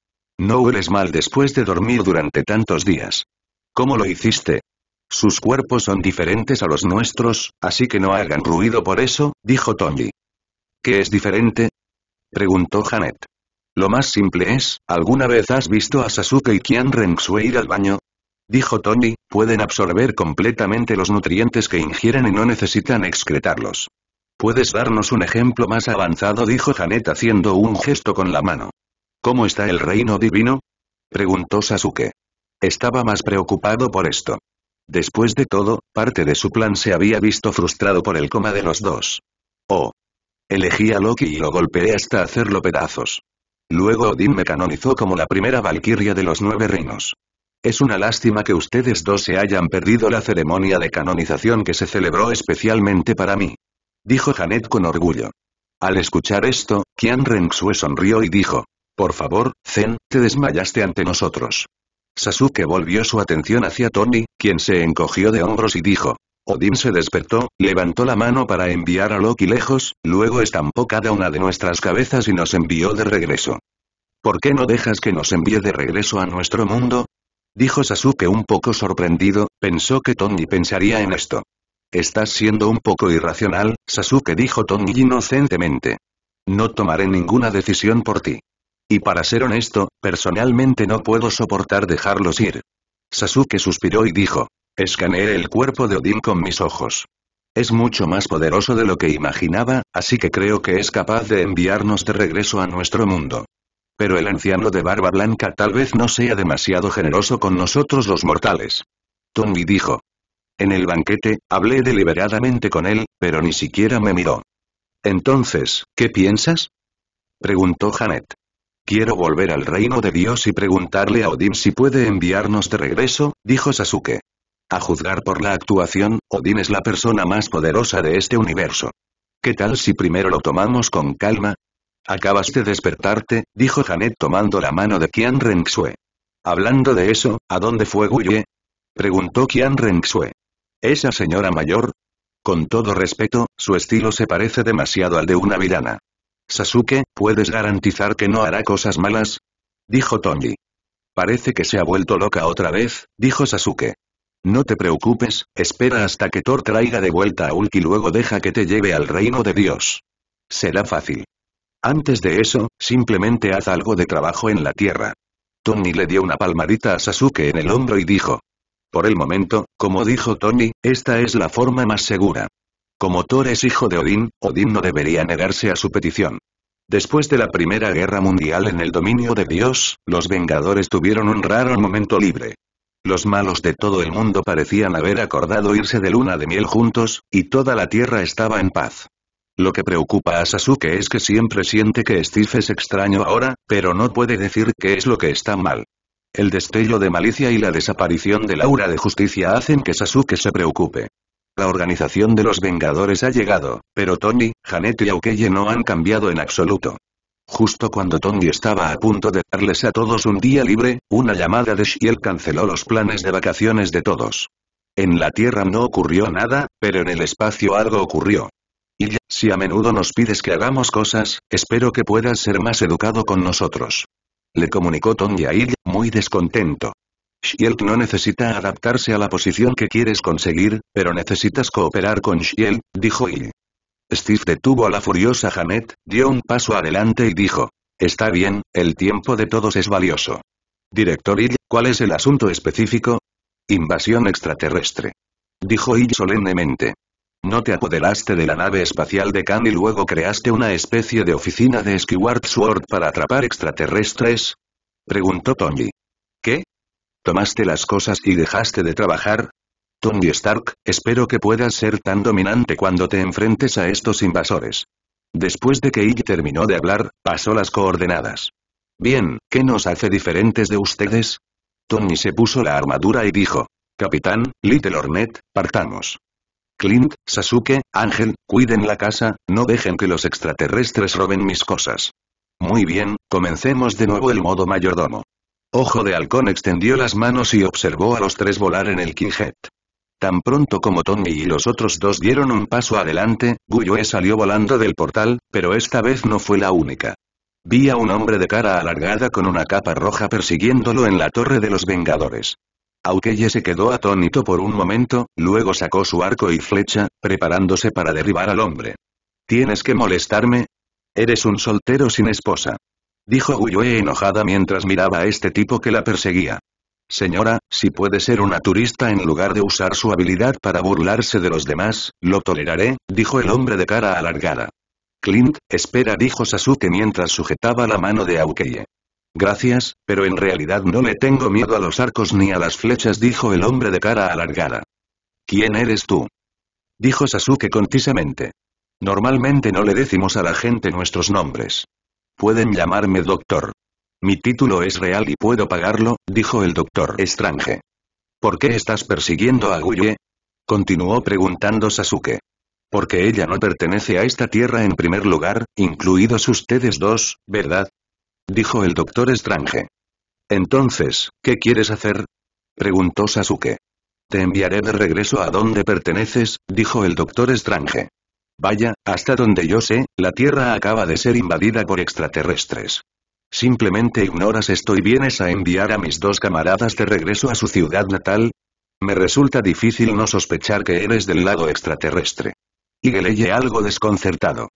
No hueles mal después de dormir durante tantos días. ¿Cómo lo hiciste? Sus cuerpos son diferentes a los nuestros, así que no hagan ruido por eso, dijo Tony. ¿Qué es diferente? preguntó Janet. Lo más simple es, ¿alguna vez has visto a Sasuke y Kian Renksue ir al baño? Dijo Tony, pueden absorber completamente los nutrientes que ingieren y no necesitan excretarlos. ¿Puedes darnos un ejemplo más avanzado? dijo Janet haciendo un gesto con la mano. ¿Cómo está el reino divino? preguntó Sasuke. Estaba más preocupado por esto. Después de todo, parte de su plan se había visto frustrado por el coma de los dos. Oh. Elegí a Loki y lo golpeé hasta hacerlo pedazos. Luego Odin me canonizó como la primera valquiria de los nueve reinos. Es una lástima que ustedes dos se hayan perdido la ceremonia de canonización que se celebró especialmente para mí. Dijo Janet con orgullo. Al escuchar esto, Qian sue sonrió y dijo. Por favor, Zen, te desmayaste ante nosotros. Sasuke volvió su atención hacia Tony, quien se encogió de hombros y dijo. "Odin se despertó, levantó la mano para enviar a Loki lejos, luego estampó cada una de nuestras cabezas y nos envió de regreso. ¿Por qué no dejas que nos envíe de regreso a nuestro mundo? Dijo Sasuke un poco sorprendido, pensó que Tony pensaría en esto. Estás siendo un poco irracional, Sasuke dijo Tony inocentemente. No tomaré ninguna decisión por ti. Y para ser honesto, personalmente no puedo soportar dejarlos ir. Sasuke suspiró y dijo. Escaneé el cuerpo de Odin con mis ojos. Es mucho más poderoso de lo que imaginaba, así que creo que es capaz de enviarnos de regreso a nuestro mundo. Pero el anciano de barba blanca tal vez no sea demasiado generoso con nosotros los mortales. Tony dijo. En el banquete, hablé deliberadamente con él, pero ni siquiera me miró. Entonces, ¿qué piensas? Preguntó Janet. Quiero volver al reino de Dios y preguntarle a Odín si puede enviarnos de regreso, dijo Sasuke. A juzgar por la actuación, Odín es la persona más poderosa de este universo. ¿Qué tal si primero lo tomamos con calma? Acabas de despertarte, dijo Janet tomando la mano de Qian Rengxue. Hablando de eso, ¿a dónde fue Guye? Preguntó Qian Rengxue. ¿Esa señora mayor? Con todo respeto, su estilo se parece demasiado al de una vilana. Sasuke, ¿puedes garantizar que no hará cosas malas? Dijo Tony. Parece que se ha vuelto loca otra vez, dijo Sasuke. No te preocupes, espera hasta que Thor traiga de vuelta a Hulk y luego deja que te lleve al reino de Dios. Será fácil. Antes de eso, simplemente haz algo de trabajo en la tierra. Tony le dio una palmadita a Sasuke en el hombro y dijo. Por el momento, como dijo Tony, esta es la forma más segura. Como Thor es hijo de Odín, Odín no debería negarse a su petición. Después de la Primera Guerra Mundial en el dominio de Dios, los Vengadores tuvieron un raro momento libre. Los malos de todo el mundo parecían haber acordado irse de luna de miel juntos, y toda la Tierra estaba en paz. Lo que preocupa a Sasuke es que siempre siente que Steve es extraño ahora, pero no puede decir qué es lo que está mal. El destello de malicia y la desaparición la aura de justicia hacen que Sasuke se preocupe. La organización de los Vengadores ha llegado, pero Tony, Janet y Aukeye no han cambiado en absoluto. Justo cuando Tony estaba a punto de darles a todos un día libre, una llamada de Shiel canceló los planes de vacaciones de todos. En la Tierra no ocurrió nada, pero en el espacio algo ocurrió. Y ya, si a menudo nos pides que hagamos cosas, espero que puedas ser más educado con nosotros. Le comunicó Tony a Ilya, muy descontento. Shield no necesita adaptarse a la posición que quieres conseguir, pero necesitas cooperar con Shield, dijo Ill. Steve detuvo a la furiosa Janet, dio un paso adelante y dijo. Está bien, el tiempo de todos es valioso. Director Hill, ¿cuál es el asunto específico? Invasión extraterrestre. Dijo Hill solemnemente. No te apoderaste de la nave espacial de Khan y luego creaste una especie de oficina de Skyward Sword para atrapar extraterrestres? Preguntó Tony. ¿Tomaste las cosas y dejaste de trabajar? Tony Stark, espero que puedas ser tan dominante cuando te enfrentes a estos invasores. Después de que Iggy terminó de hablar, pasó las coordenadas. Bien, ¿qué nos hace diferentes de ustedes? Tony se puso la armadura y dijo. Capitán, Little Hornet, partamos. Clint, Sasuke, Ángel, cuiden la casa, no dejen que los extraterrestres roben mis cosas. Muy bien, comencemos de nuevo el modo mayordomo. Ojo de Halcón extendió las manos y observó a los tres volar en el Quinjet. Tan pronto como Tony y los otros dos dieron un paso adelante, Guyue salió volando del portal, pero esta vez no fue la única. Vi a un hombre de cara alargada con una capa roja persiguiéndolo en la Torre de los Vengadores. Aukeye se quedó atónito por un momento, luego sacó su arco y flecha, preparándose para derribar al hombre. ¿Tienes que molestarme? Eres un soltero sin esposa dijo Guyue enojada mientras miraba a este tipo que la perseguía. Señora, si puede ser una turista en lugar de usar su habilidad para burlarse de los demás, lo toleraré, dijo el hombre de cara alargada. Clint, espera dijo Sasuke mientras sujetaba la mano de Aukeye. Gracias, pero en realidad no le tengo miedo a los arcos ni a las flechas dijo el hombre de cara alargada. ¿Quién eres tú? Dijo Sasuke concisamente Normalmente no le decimos a la gente nuestros nombres. Pueden llamarme doctor. Mi título es real y puedo pagarlo, dijo el doctor estrange. ¿Por qué estás persiguiendo a Guye? Continuó preguntando Sasuke. Porque ella no pertenece a esta tierra en primer lugar, incluidos ustedes dos, ¿verdad? Dijo el doctor Strange. Entonces, ¿qué quieres hacer? Preguntó Sasuke. Te enviaré de regreso a donde perteneces, dijo el doctor estrange. Vaya, hasta donde yo sé, la Tierra acaba de ser invadida por extraterrestres. ¿Simplemente ignoras esto y vienes a enviar a mis dos camaradas de regreso a su ciudad natal? Me resulta difícil no sospechar que eres del lado extraterrestre. Y leye algo desconcertado.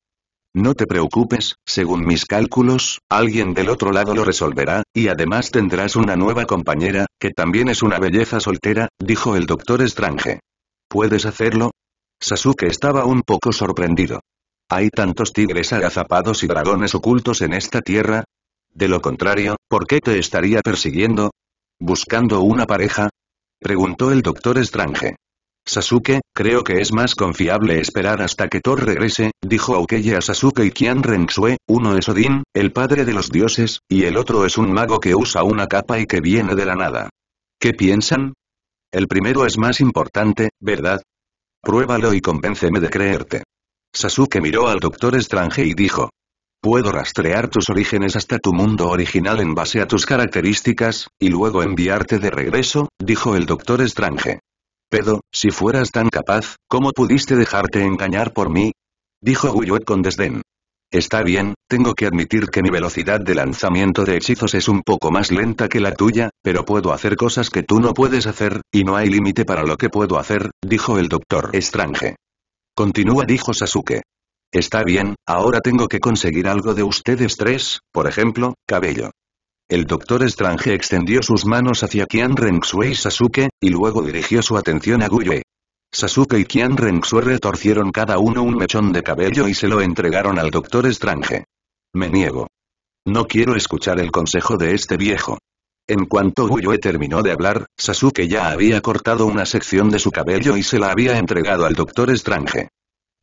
No te preocupes, según mis cálculos, alguien del otro lado lo resolverá, y además tendrás una nueva compañera, que también es una belleza soltera, dijo el doctor Strange. ¿Puedes hacerlo? Sasuke estaba un poco sorprendido. ¿Hay tantos tigres agazapados y dragones ocultos en esta tierra? De lo contrario, ¿por qué te estaría persiguiendo? ¿Buscando una pareja? Preguntó el doctor Strange. Sasuke, creo que es más confiable esperar hasta que Thor regrese, dijo Aukeye a Sasuke y Kian Rensue, uno es Odin, el padre de los dioses, y el otro es un mago que usa una capa y que viene de la nada. ¿Qué piensan? El primero es más importante, ¿verdad? Pruébalo y convénceme de creerte. Sasuke miró al Doctor Estrange y dijo. Puedo rastrear tus orígenes hasta tu mundo original en base a tus características, y luego enviarte de regreso, dijo el Doctor Estrange. Pero, si fueras tan capaz, ¿cómo pudiste dejarte engañar por mí? Dijo Guyot con desdén. Está bien, tengo que admitir que mi velocidad de lanzamiento de hechizos es un poco más lenta que la tuya, pero puedo hacer cosas que tú no puedes hacer, y no hay límite para lo que puedo hacer, dijo el doctor Estrange. Continúa dijo Sasuke. Está bien, ahora tengo que conseguir algo de ustedes tres, por ejemplo, cabello. El doctor Estrange extendió sus manos hacia Qian y Sasuke, y luego dirigió su atención a Guyue. Sasuke y Kian retorcieron cada uno un mechón de cabello y se lo entregaron al Doctor Estrange. Me niego. No quiero escuchar el consejo de este viejo. En cuanto Uyue terminó de hablar, Sasuke ya había cortado una sección de su cabello y se la había entregado al Doctor Estrange.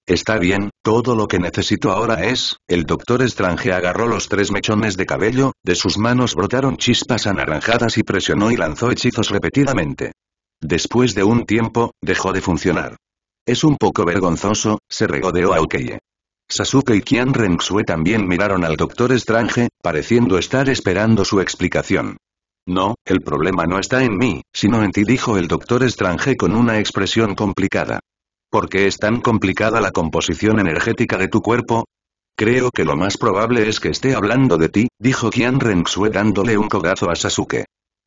Está bien, todo lo que necesito ahora es, el Doctor Estrange agarró los tres mechones de cabello, de sus manos brotaron chispas anaranjadas y presionó y lanzó hechizos repetidamente. Después de un tiempo, dejó de funcionar. Es un poco vergonzoso, se regodeó Aokeye. Sasuke y Kian Renxue también miraron al Doctor Strange, pareciendo estar esperando su explicación. No, el problema no está en mí, sino en ti dijo el Doctor Strange con una expresión complicada. ¿Por qué es tan complicada la composición energética de tu cuerpo? Creo que lo más probable es que esté hablando de ti, dijo Kian Renxue dándole un codazo a Sasuke.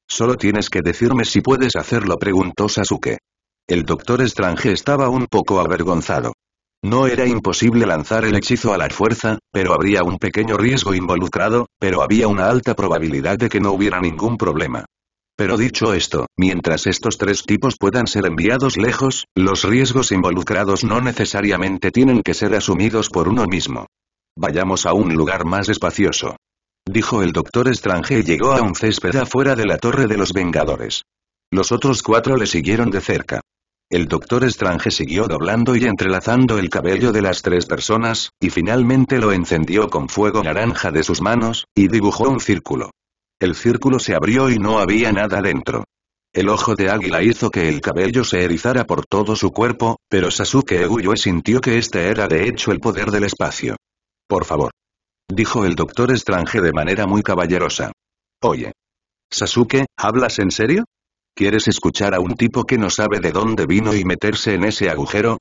Solo tienes que decirme si puedes hacerlo preguntó Sasuke. El doctor Strange estaba un poco avergonzado. No era imposible lanzar el hechizo a la fuerza, pero habría un pequeño riesgo involucrado, pero había una alta probabilidad de que no hubiera ningún problema. Pero dicho esto, mientras estos tres tipos puedan ser enviados lejos, los riesgos involucrados no necesariamente tienen que ser asumidos por uno mismo. Vayamos a un lugar más espacioso dijo el Doctor Strange y llegó a un césped afuera de la Torre de los Vengadores. Los otros cuatro le siguieron de cerca. El Doctor Strange siguió doblando y entrelazando el cabello de las tres personas, y finalmente lo encendió con fuego naranja de sus manos, y dibujó un círculo. El círculo se abrió y no había nada dentro. El ojo de águila hizo que el cabello se erizara por todo su cuerpo, pero Sasuke Eguyoe sintió que este era de hecho el poder del espacio. Por favor. Dijo el Doctor Estrange de manera muy caballerosa. Oye. Sasuke, ¿hablas en serio? ¿Quieres escuchar a un tipo que no sabe de dónde vino y meterse en ese agujero?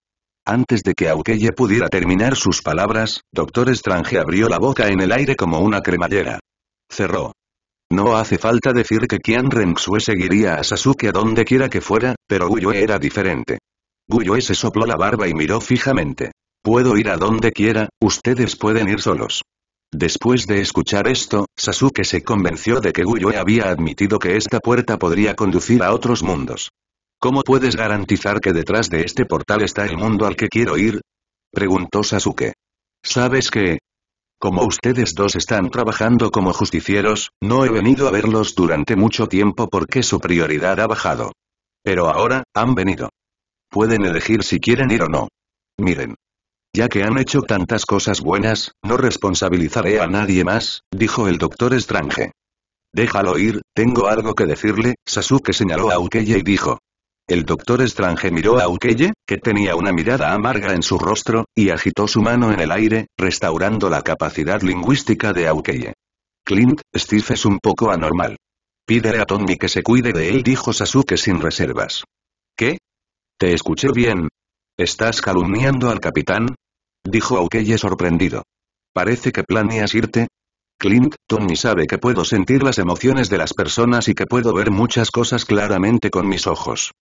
Antes de que Aukeye pudiera terminar sus palabras, Doctor Estrange abrió la boca en el aire como una cremallera. Cerró. No hace falta decir que Kian Renxue seguiría a Sasuke a donde quiera que fuera, pero Guyue era diferente. Guyue se sopló la barba y miró fijamente. Puedo ir a donde quiera, ustedes pueden ir solos. Después de escuchar esto, Sasuke se convenció de que Guyue había admitido que esta puerta podría conducir a otros mundos. ¿Cómo puedes garantizar que detrás de este portal está el mundo al que quiero ir? Preguntó Sasuke. ¿Sabes que, como ustedes dos están trabajando como justicieros, no he venido a verlos durante mucho tiempo porque su prioridad ha bajado. Pero ahora, han venido. Pueden elegir si quieren ir o no. Miren. Ya que han hecho tantas cosas buenas, no responsabilizaré a nadie más, dijo el doctor estrange. Déjalo ir, tengo algo que decirle, Sasuke señaló a Ukeye y dijo. El doctor estrange miró a Ukeye, que tenía una mirada amarga en su rostro, y agitó su mano en el aire, restaurando la capacidad lingüística de Ukeye. Clint, Steve es un poco anormal. Pídele a Tommy que se cuide de él dijo Sasuke sin reservas. ¿Qué? Te escuché bien, ¿Estás calumniando al capitán? dijo Aukeye sorprendido. Parece que planeas irte. Clint, Tony sabe que puedo sentir las emociones de las personas y que puedo ver muchas cosas claramente con mis ojos.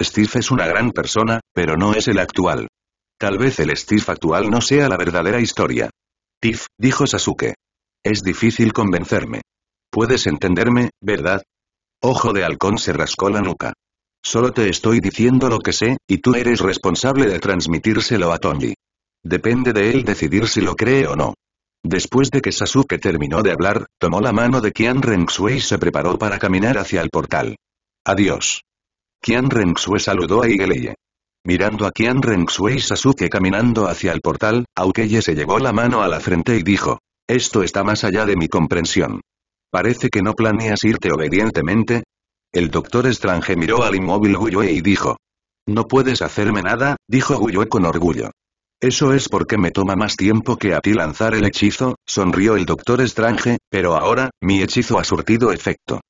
Steve es una gran persona, pero no es el actual. Tal vez el Steve actual no sea la verdadera historia. Tiff, dijo Sasuke. Es difícil convencerme. Puedes entenderme, ¿verdad? Ojo de halcón se rascó la nuca. Solo te estoy diciendo lo que sé, y tú eres responsable de transmitírselo a Tony. Depende de él decidir si lo cree o no. Después de que Sasuke terminó de hablar, tomó la mano de Qian Renxue y se preparó para caminar hacia el portal. Adiós. Qian Rensue saludó a Igeleye. Mirando a Qian Renxue y Sasuke caminando hacia el portal, Aukeye se llevó la mano a la frente y dijo. Esto está más allá de mi comprensión. Parece que no planeas irte obedientemente. El doctor estrange miró al inmóvil Guyue y dijo. No puedes hacerme nada, dijo Guyue con orgullo. Eso es porque me toma más tiempo que a ti lanzar el hechizo, sonrió el Doctor Estrange, pero ahora, mi hechizo ha surtido efecto.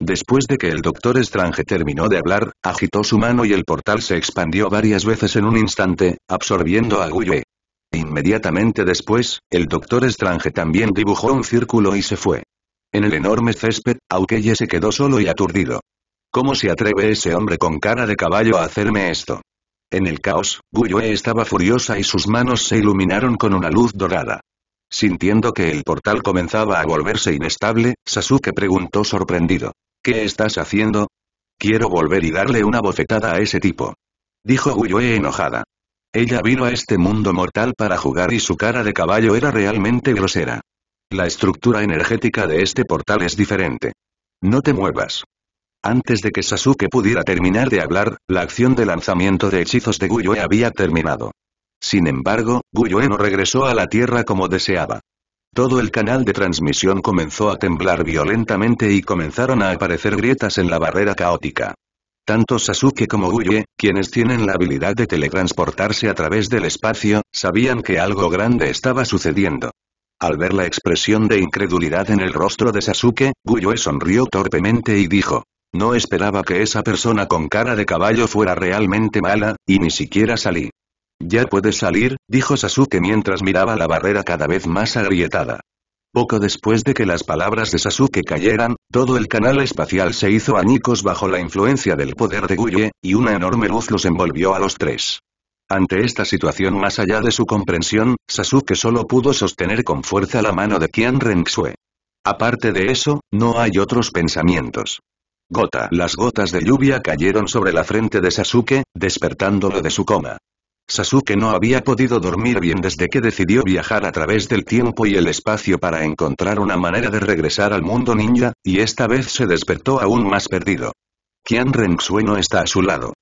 Después de que el Doctor Estrange terminó de hablar, agitó su mano y el portal se expandió varias veces en un instante, absorbiendo a Guye. Inmediatamente después, el Doctor Estrange también dibujó un círculo y se fue. En el enorme césped, Aukeye se quedó solo y aturdido. ¿Cómo se atreve ese hombre con cara de caballo a hacerme esto? En el caos, Guyue estaba furiosa y sus manos se iluminaron con una luz dorada. Sintiendo que el portal comenzaba a volverse inestable, Sasuke preguntó sorprendido. ¿Qué estás haciendo? Quiero volver y darle una bofetada a ese tipo. Dijo Guyue enojada. Ella vino a este mundo mortal para jugar y su cara de caballo era realmente grosera. La estructura energética de este portal es diferente. No te muevas. Antes de que Sasuke pudiera terminar de hablar, la acción de lanzamiento de hechizos de Guyue había terminado. Sin embargo, Guyue no regresó a la Tierra como deseaba. Todo el canal de transmisión comenzó a temblar violentamente y comenzaron a aparecer grietas en la barrera caótica. Tanto Sasuke como Guyue, quienes tienen la habilidad de teletransportarse a través del espacio, sabían que algo grande estaba sucediendo. Al ver la expresión de incredulidad en el rostro de Sasuke, Guyue sonrió torpemente y dijo, no esperaba que esa persona con cara de caballo fuera realmente mala, y ni siquiera salí. Ya puedes salir, dijo Sasuke mientras miraba la barrera cada vez más agrietada. Poco después de que las palabras de Sasuke cayeran, todo el canal espacial se hizo añicos bajo la influencia del poder de Guye, y una enorme luz los envolvió a los tres. Ante esta situación más allá de su comprensión, Sasuke solo pudo sostener con fuerza la mano de Kian Renxue. Aparte de eso, no hay otros pensamientos. Gota. Las gotas de lluvia cayeron sobre la frente de Sasuke, despertándolo de su coma. Sasuke no había podido dormir bien desde que decidió viajar a través del tiempo y el espacio para encontrar una manera de regresar al mundo ninja, y esta vez se despertó aún más perdido. Kian no está a su lado.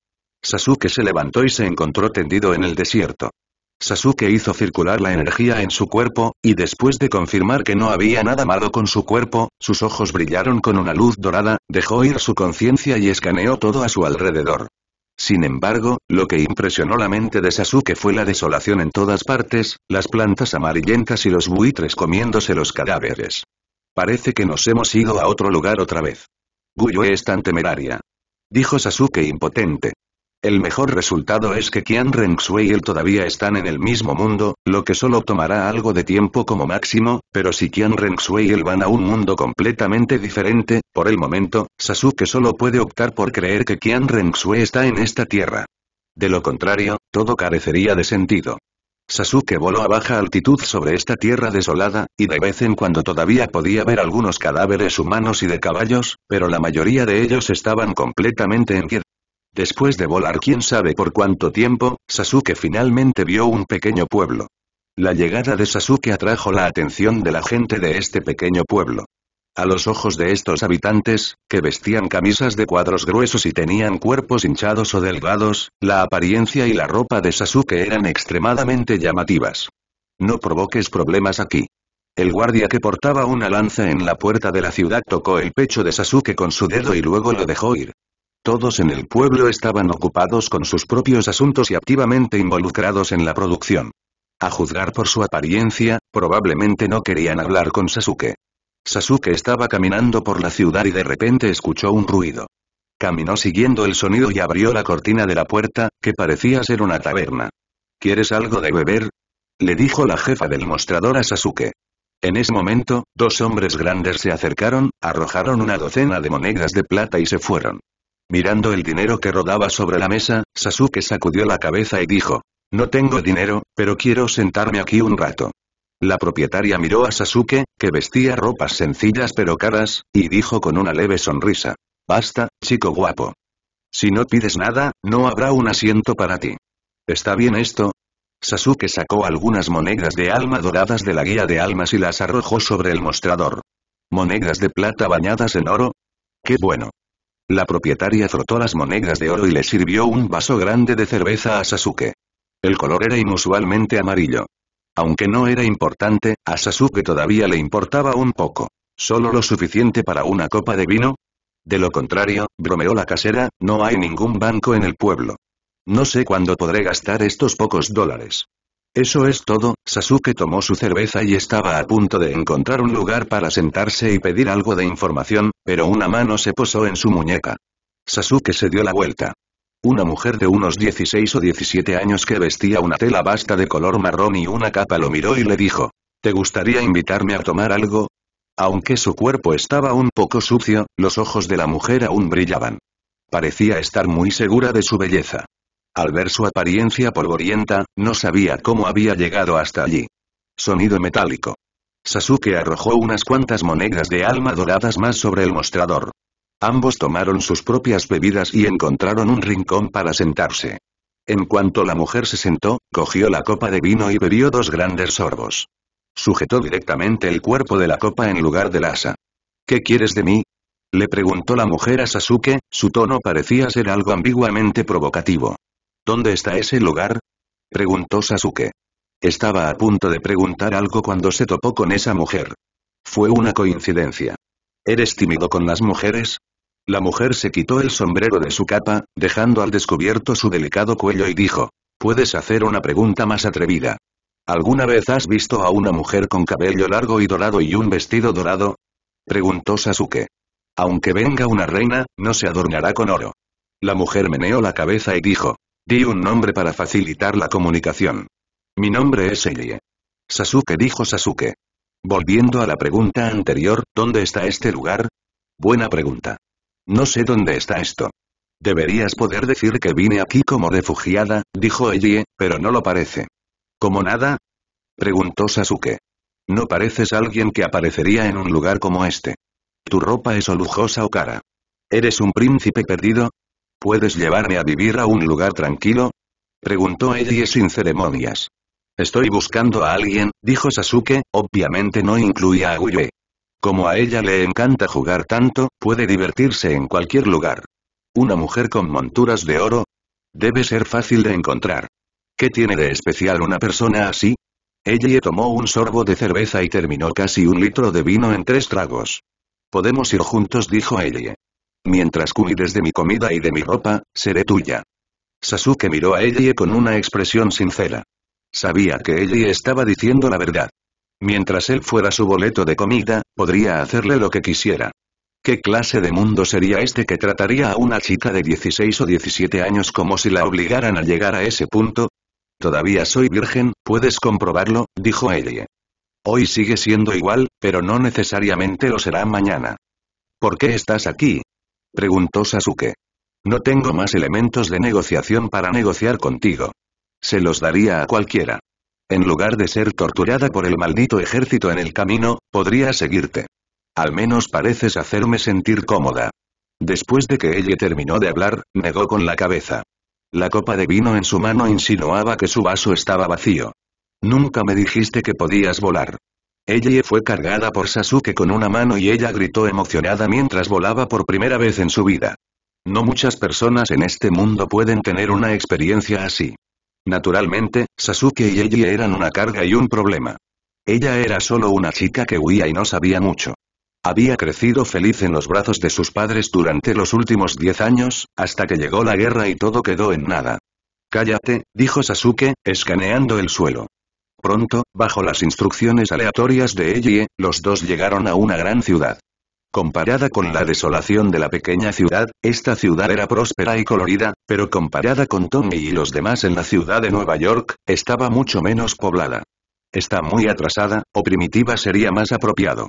Sasuke se levantó y se encontró tendido en el desierto. Sasuke hizo circular la energía en su cuerpo, y después de confirmar que no había nada malo con su cuerpo, sus ojos brillaron con una luz dorada, dejó ir su conciencia y escaneó todo a su alrededor. Sin embargo, lo que impresionó la mente de Sasuke fue la desolación en todas partes, las plantas amarillentas y los buitres comiéndose los cadáveres. Parece que nos hemos ido a otro lugar otra vez. Guyo es tan temeraria. Dijo Sasuke impotente. El mejor resultado es que Qian Renxue y él todavía están en el mismo mundo, lo que solo tomará algo de tiempo como máximo, pero si Qian Renxue y él van a un mundo completamente diferente, por el momento, Sasuke solo puede optar por creer que Qian Renxue está en esta tierra. De lo contrario, todo carecería de sentido. Sasuke voló a baja altitud sobre esta tierra desolada, y de vez en cuando todavía podía ver algunos cadáveres humanos y de caballos, pero la mayoría de ellos estaban completamente en pie. Después de volar quién sabe por cuánto tiempo, Sasuke finalmente vio un pequeño pueblo. La llegada de Sasuke atrajo la atención de la gente de este pequeño pueblo. A los ojos de estos habitantes, que vestían camisas de cuadros gruesos y tenían cuerpos hinchados o delgados, la apariencia y la ropa de Sasuke eran extremadamente llamativas. No provoques problemas aquí. El guardia que portaba una lanza en la puerta de la ciudad tocó el pecho de Sasuke con su dedo y luego lo dejó ir. Todos en el pueblo estaban ocupados con sus propios asuntos y activamente involucrados en la producción. A juzgar por su apariencia, probablemente no querían hablar con Sasuke. Sasuke estaba caminando por la ciudad y de repente escuchó un ruido. Caminó siguiendo el sonido y abrió la cortina de la puerta, que parecía ser una taberna. ¿Quieres algo de beber? Le dijo la jefa del mostrador a Sasuke. En ese momento, dos hombres grandes se acercaron, arrojaron una docena de monedas de plata y se fueron. Mirando el dinero que rodaba sobre la mesa, Sasuke sacudió la cabeza y dijo, no tengo dinero, pero quiero sentarme aquí un rato. La propietaria miró a Sasuke, que vestía ropas sencillas pero caras, y dijo con una leve sonrisa. Basta, chico guapo. Si no pides nada, no habrá un asiento para ti. ¿Está bien esto? Sasuke sacó algunas monedas de alma doradas de la guía de almas y las arrojó sobre el mostrador. ¿Monedas de plata bañadas en oro? ¡Qué bueno! La propietaria frotó las monedas de oro y le sirvió un vaso grande de cerveza a Sasuke. El color era inusualmente amarillo. Aunque no era importante, a Sasuke todavía le importaba un poco. ¿Solo lo suficiente para una copa de vino? De lo contrario, bromeó la casera, no hay ningún banco en el pueblo. No sé cuándo podré gastar estos pocos dólares. Eso es todo, Sasuke tomó su cerveza y estaba a punto de encontrar un lugar para sentarse y pedir algo de información, pero una mano se posó en su muñeca. Sasuke se dio la vuelta. Una mujer de unos 16 o 17 años que vestía una tela vasta de color marrón y una capa lo miró y le dijo, ¿te gustaría invitarme a tomar algo? Aunque su cuerpo estaba un poco sucio, los ojos de la mujer aún brillaban. Parecía estar muy segura de su belleza. Al ver su apariencia polvorienta, no sabía cómo había llegado hasta allí. Sonido metálico. Sasuke arrojó unas cuantas monedas de alma doradas más sobre el mostrador. Ambos tomaron sus propias bebidas y encontraron un rincón para sentarse. En cuanto la mujer se sentó, cogió la copa de vino y bebió dos grandes sorbos. Sujetó directamente el cuerpo de la copa en lugar del asa. ¿Qué quieres de mí? Le preguntó la mujer a Sasuke, su tono parecía ser algo ambiguamente provocativo. ¿Dónde está ese lugar? Preguntó Sasuke. Estaba a punto de preguntar algo cuando se topó con esa mujer. Fue una coincidencia. ¿Eres tímido con las mujeres? La mujer se quitó el sombrero de su capa, dejando al descubierto su delicado cuello y dijo, puedes hacer una pregunta más atrevida. ¿Alguna vez has visto a una mujer con cabello largo y dorado y un vestido dorado? Preguntó Sasuke. Aunque venga una reina, no se adornará con oro. La mujer meneó la cabeza y dijo, Di un nombre para facilitar la comunicación. Mi nombre es Elie. Sasuke dijo Sasuke. Volviendo a la pregunta anterior, ¿dónde está este lugar? Buena pregunta. No sé dónde está esto. Deberías poder decir que vine aquí como refugiada, dijo Elie, pero no lo parece. ¿Como nada? Preguntó Sasuke. No pareces alguien que aparecería en un lugar como este. Tu ropa es lujosa o cara. ¿Eres un príncipe perdido? ¿Puedes llevarme a vivir a un lugar tranquilo? Preguntó Eddie sin ceremonias. Estoy buscando a alguien, dijo Sasuke, obviamente no incluía a Uye. Como a ella le encanta jugar tanto, puede divertirse en cualquier lugar. ¿Una mujer con monturas de oro? Debe ser fácil de encontrar. ¿Qué tiene de especial una persona así? Ellie tomó un sorbo de cerveza y terminó casi un litro de vino en tres tragos. Podemos ir juntos, dijo Ellie. Mientras cuides de mi comida y de mi ropa, seré tuya. Sasuke miró a Ellie con una expresión sincera. Sabía que Ellie estaba diciendo la verdad. Mientras él fuera su boleto de comida, podría hacerle lo que quisiera. ¿Qué clase de mundo sería este que trataría a una chica de 16 o 17 años como si la obligaran a llegar a ese punto? Todavía soy virgen, puedes comprobarlo, dijo Ellie. Hoy sigue siendo igual, pero no necesariamente lo será mañana. ¿Por qué estás aquí? preguntó Sasuke. No tengo más elementos de negociación para negociar contigo. Se los daría a cualquiera. En lugar de ser torturada por el maldito ejército en el camino, podría seguirte. Al menos pareces hacerme sentir cómoda. Después de que ella terminó de hablar, negó con la cabeza. La copa de vino en su mano insinuaba que su vaso estaba vacío. Nunca me dijiste que podías volar. Ellie fue cargada por Sasuke con una mano y ella gritó emocionada mientras volaba por primera vez en su vida. No muchas personas en este mundo pueden tener una experiencia así. Naturalmente, Sasuke y Ellie eran una carga y un problema. Ella era solo una chica que huía y no sabía mucho. Había crecido feliz en los brazos de sus padres durante los últimos diez años, hasta que llegó la guerra y todo quedó en nada. Cállate, dijo Sasuke, escaneando el suelo. Pronto, bajo las instrucciones aleatorias de Ellie, los dos llegaron a una gran ciudad. Comparada con la desolación de la pequeña ciudad, esta ciudad era próspera y colorida, pero comparada con Tony y los demás en la ciudad de Nueva York, estaba mucho menos poblada. Está muy atrasada, o primitiva sería más apropiado.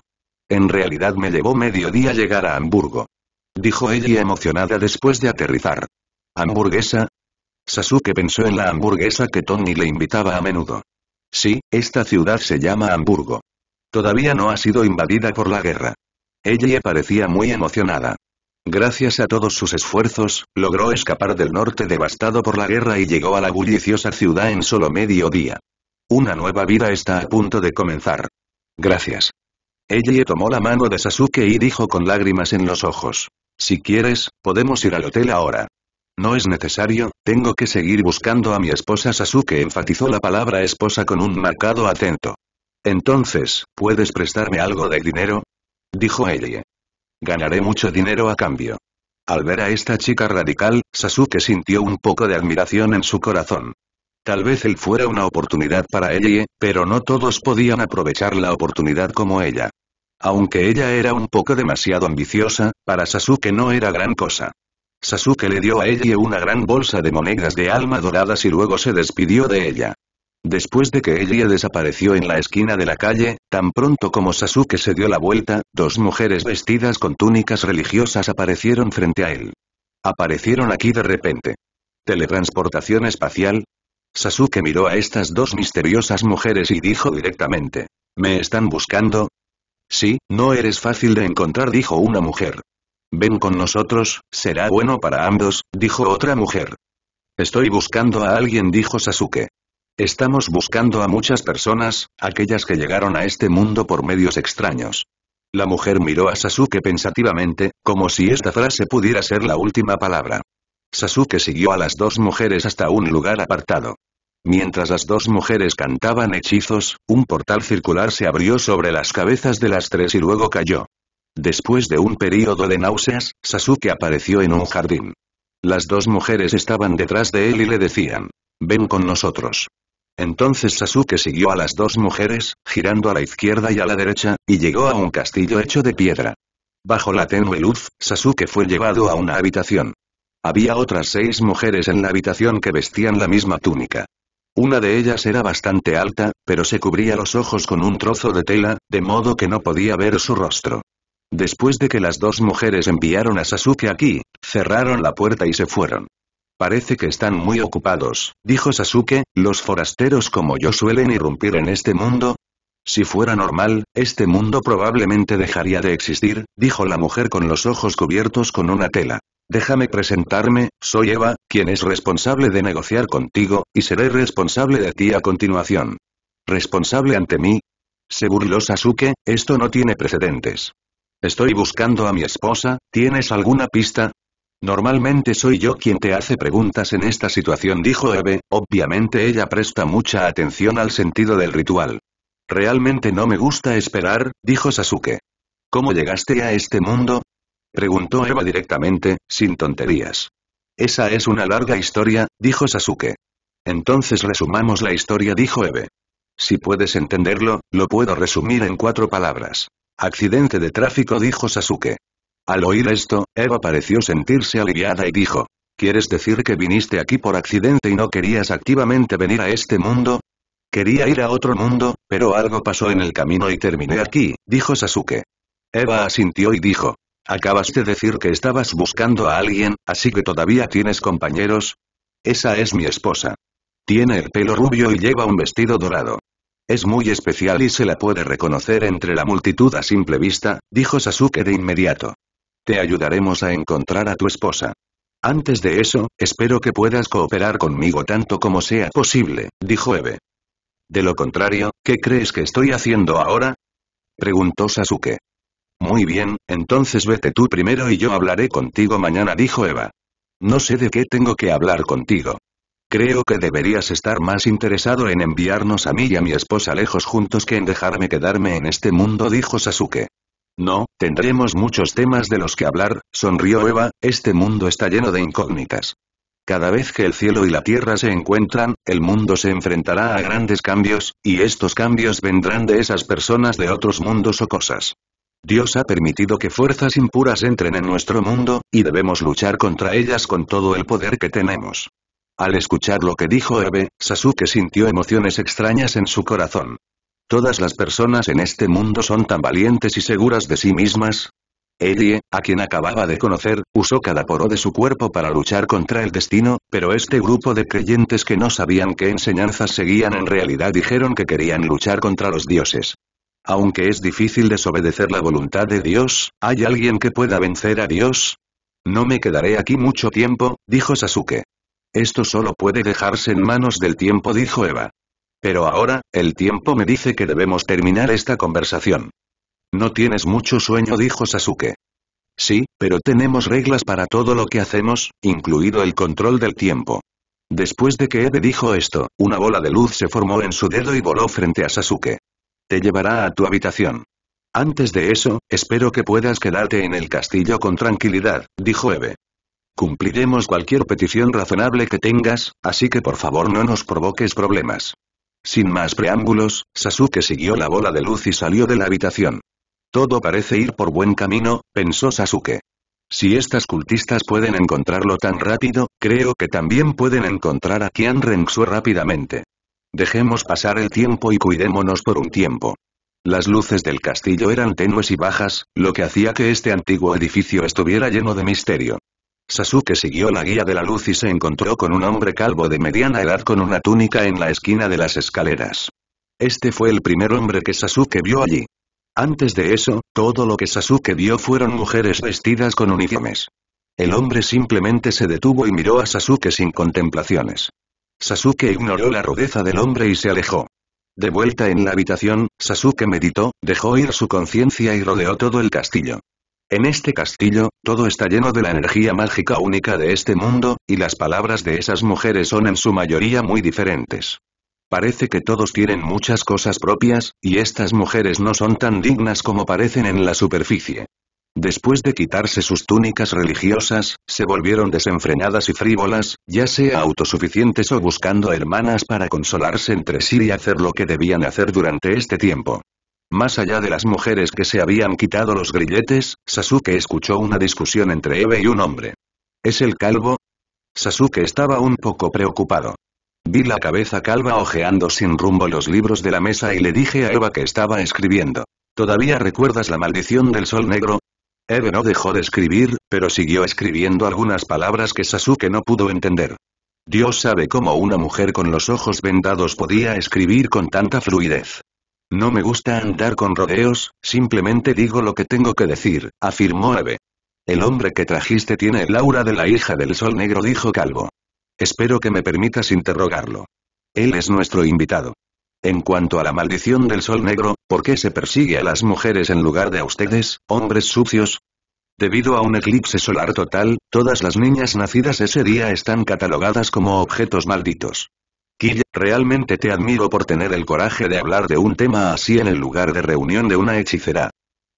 En realidad me llevó medio día llegar a Hamburgo. Dijo ella emocionada después de aterrizar. ¿Hamburguesa? Sasuke pensó en la hamburguesa que Tony le invitaba a menudo. Sí, esta ciudad se llama Hamburgo. Todavía no ha sido invadida por la guerra. Ella parecía muy emocionada. Gracias a todos sus esfuerzos, logró escapar del norte devastado por la guerra y llegó a la bulliciosa ciudad en solo medio día. Una nueva vida está a punto de comenzar. Gracias. Ella tomó la mano de Sasuke y dijo con lágrimas en los ojos. Si quieres, podemos ir al hotel ahora. No es necesario, tengo que seguir buscando a mi esposa Sasuke enfatizó la palabra esposa con un marcado atento. Entonces, ¿puedes prestarme algo de dinero? Dijo Elie. Ganaré mucho dinero a cambio. Al ver a esta chica radical, Sasuke sintió un poco de admiración en su corazón. Tal vez él fuera una oportunidad para Elie, pero no todos podían aprovechar la oportunidad como ella. Aunque ella era un poco demasiado ambiciosa, para Sasuke no era gran cosa. Sasuke le dio a ella una gran bolsa de monedas de alma doradas y luego se despidió de ella. Después de que ella desapareció en la esquina de la calle, tan pronto como Sasuke se dio la vuelta, dos mujeres vestidas con túnicas religiosas aparecieron frente a él. Aparecieron aquí de repente. Teletransportación espacial. Sasuke miró a estas dos misteriosas mujeres y dijo directamente. ¿Me están buscando? Sí, no eres fácil de encontrar dijo una mujer. Ven con nosotros, será bueno para ambos, dijo otra mujer. Estoy buscando a alguien dijo Sasuke. Estamos buscando a muchas personas, aquellas que llegaron a este mundo por medios extraños. La mujer miró a Sasuke pensativamente, como si esta frase pudiera ser la última palabra. Sasuke siguió a las dos mujeres hasta un lugar apartado. Mientras las dos mujeres cantaban hechizos, un portal circular se abrió sobre las cabezas de las tres y luego cayó. Después de un período de náuseas, Sasuke apareció en un jardín. Las dos mujeres estaban detrás de él y le decían, ven con nosotros. Entonces Sasuke siguió a las dos mujeres, girando a la izquierda y a la derecha, y llegó a un castillo hecho de piedra. Bajo la tenue luz, Sasuke fue llevado a una habitación. Había otras seis mujeres en la habitación que vestían la misma túnica. Una de ellas era bastante alta, pero se cubría los ojos con un trozo de tela, de modo que no podía ver su rostro. Después de que las dos mujeres enviaron a Sasuke aquí, cerraron la puerta y se fueron. Parece que están muy ocupados, dijo Sasuke, los forasteros como yo suelen irrumpir en este mundo. Si fuera normal, este mundo probablemente dejaría de existir, dijo la mujer con los ojos cubiertos con una tela. Déjame presentarme, soy Eva, quien es responsable de negociar contigo, y seré responsable de ti a continuación. ¿Responsable ante mí? Se burló Sasuke, esto no tiene precedentes. Estoy buscando a mi esposa, ¿tienes alguna pista? Normalmente soy yo quien te hace preguntas en esta situación, dijo Eve, obviamente ella presta mucha atención al sentido del ritual. Realmente no me gusta esperar, dijo Sasuke. ¿Cómo llegaste a este mundo? preguntó Eva directamente, sin tonterías. Esa es una larga historia, dijo Sasuke. Entonces resumamos la historia, dijo Eve. Si puedes entenderlo, lo puedo resumir en cuatro palabras. Accidente de tráfico dijo Sasuke. Al oír esto, Eva pareció sentirse aliviada y dijo. ¿Quieres decir que viniste aquí por accidente y no querías activamente venir a este mundo? Quería ir a otro mundo, pero algo pasó en el camino y terminé aquí, dijo Sasuke. Eva asintió y dijo. Acabas de decir que estabas buscando a alguien, así que todavía tienes compañeros. Esa es mi esposa. Tiene el pelo rubio y lleva un vestido dorado. Es muy especial y se la puede reconocer entre la multitud a simple vista, dijo Sasuke de inmediato. Te ayudaremos a encontrar a tu esposa. Antes de eso, espero que puedas cooperar conmigo tanto como sea posible, dijo Eve. De lo contrario, ¿qué crees que estoy haciendo ahora? preguntó Sasuke. Muy bien, entonces vete tú primero y yo hablaré contigo mañana, dijo Eva. No sé de qué tengo que hablar contigo. Creo que deberías estar más interesado en enviarnos a mí y a mi esposa lejos juntos que en dejarme quedarme en este mundo, dijo Sasuke. No, tendremos muchos temas de los que hablar, sonrió Eva, este mundo está lleno de incógnitas. Cada vez que el cielo y la tierra se encuentran, el mundo se enfrentará a grandes cambios, y estos cambios vendrán de esas personas de otros mundos o cosas. Dios ha permitido que fuerzas impuras entren en nuestro mundo, y debemos luchar contra ellas con todo el poder que tenemos. Al escuchar lo que dijo Ebe, Sasuke sintió emociones extrañas en su corazón. Todas las personas en este mundo son tan valientes y seguras de sí mismas. Eri, a quien acababa de conocer, usó cada poro de su cuerpo para luchar contra el destino, pero este grupo de creyentes que no sabían qué enseñanzas seguían en realidad dijeron que querían luchar contra los dioses. Aunque es difícil desobedecer la voluntad de Dios, ¿hay alguien que pueda vencer a Dios? No me quedaré aquí mucho tiempo, dijo Sasuke. Esto solo puede dejarse en manos del tiempo dijo Eva. Pero ahora, el tiempo me dice que debemos terminar esta conversación. No tienes mucho sueño dijo Sasuke. Sí, pero tenemos reglas para todo lo que hacemos, incluido el control del tiempo. Después de que Eve dijo esto, una bola de luz se formó en su dedo y voló frente a Sasuke. Te llevará a tu habitación. Antes de eso, espero que puedas quedarte en el castillo con tranquilidad, dijo Eve. Cumpliremos cualquier petición razonable que tengas, así que por favor no nos provoques problemas. Sin más preámbulos, Sasuke siguió la bola de luz y salió de la habitación. Todo parece ir por buen camino, pensó Sasuke. Si estas cultistas pueden encontrarlo tan rápido, creo que también pueden encontrar a Kian Renxue rápidamente. Dejemos pasar el tiempo y cuidémonos por un tiempo. Las luces del castillo eran tenues y bajas, lo que hacía que este antiguo edificio estuviera lleno de misterio. Sasuke siguió la guía de la luz y se encontró con un hombre calvo de mediana edad con una túnica en la esquina de las escaleras. Este fue el primer hombre que Sasuke vio allí. Antes de eso, todo lo que Sasuke vio fueron mujeres vestidas con uniformes. El hombre simplemente se detuvo y miró a Sasuke sin contemplaciones. Sasuke ignoró la rudeza del hombre y se alejó. De vuelta en la habitación, Sasuke meditó, dejó ir su conciencia y rodeó todo el castillo. En este castillo, todo está lleno de la energía mágica única de este mundo, y las palabras de esas mujeres son en su mayoría muy diferentes. Parece que todos tienen muchas cosas propias, y estas mujeres no son tan dignas como parecen en la superficie. Después de quitarse sus túnicas religiosas, se volvieron desenfrenadas y frívolas, ya sea autosuficientes o buscando hermanas para consolarse entre sí y hacer lo que debían hacer durante este tiempo. Más allá de las mujeres que se habían quitado los grilletes, Sasuke escuchó una discusión entre Eve y un hombre. ¿Es el calvo? Sasuke estaba un poco preocupado. Vi la cabeza calva ojeando sin rumbo los libros de la mesa y le dije a Eva que estaba escribiendo. ¿Todavía recuerdas la maldición del sol negro? Eve no dejó de escribir, pero siguió escribiendo algunas palabras que Sasuke no pudo entender. Dios sabe cómo una mujer con los ojos vendados podía escribir con tanta fluidez. No me gusta andar con rodeos, simplemente digo lo que tengo que decir, afirmó Abe. El hombre que trajiste tiene el aura de la hija del sol negro, dijo Calvo. Espero que me permitas interrogarlo. Él es nuestro invitado. En cuanto a la maldición del sol negro, ¿por qué se persigue a las mujeres en lugar de a ustedes, hombres sucios? Debido a un eclipse solar total, todas las niñas nacidas ese día están catalogadas como objetos malditos. Killa, realmente te admiro por tener el coraje de hablar de un tema así en el lugar de reunión de una hechicera.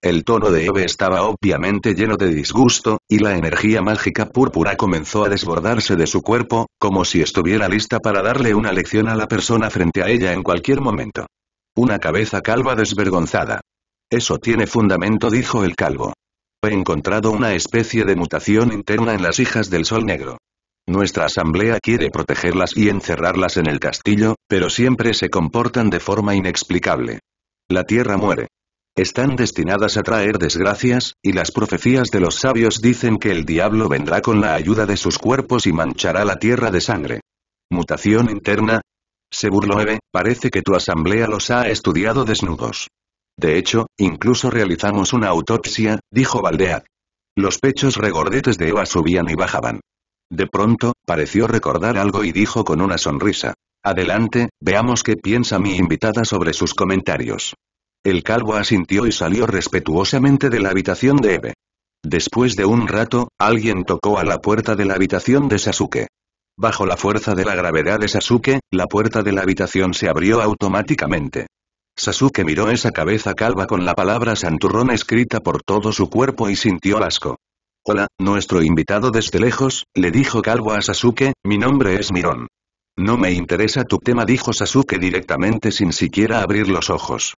El tono de Eve estaba obviamente lleno de disgusto, y la energía mágica púrpura comenzó a desbordarse de su cuerpo, como si estuviera lista para darle una lección a la persona frente a ella en cualquier momento. Una cabeza calva desvergonzada. Eso tiene fundamento, dijo el calvo. He encontrado una especie de mutación interna en las hijas del sol negro. Nuestra asamblea quiere protegerlas y encerrarlas en el castillo, pero siempre se comportan de forma inexplicable. La tierra muere. Están destinadas a traer desgracias, y las profecías de los sabios dicen que el diablo vendrá con la ayuda de sus cuerpos y manchará la tierra de sangre. ¿Mutación interna? Se parece que tu asamblea los ha estudiado desnudos. De hecho, incluso realizamos una autopsia, dijo Valdea. Los pechos regordetes de Eva subían y bajaban. De pronto, pareció recordar algo y dijo con una sonrisa. Adelante, veamos qué piensa mi invitada sobre sus comentarios. El calvo asintió y salió respetuosamente de la habitación de Eve. Después de un rato, alguien tocó a la puerta de la habitación de Sasuke. Bajo la fuerza de la gravedad de Sasuke, la puerta de la habitación se abrió automáticamente. Sasuke miró esa cabeza calva con la palabra santurrón escrita por todo su cuerpo y sintió asco. Hola, nuestro invitado desde lejos, le dijo Calvo a Sasuke, mi nombre es Mirón. No me interesa tu tema dijo Sasuke directamente sin siquiera abrir los ojos.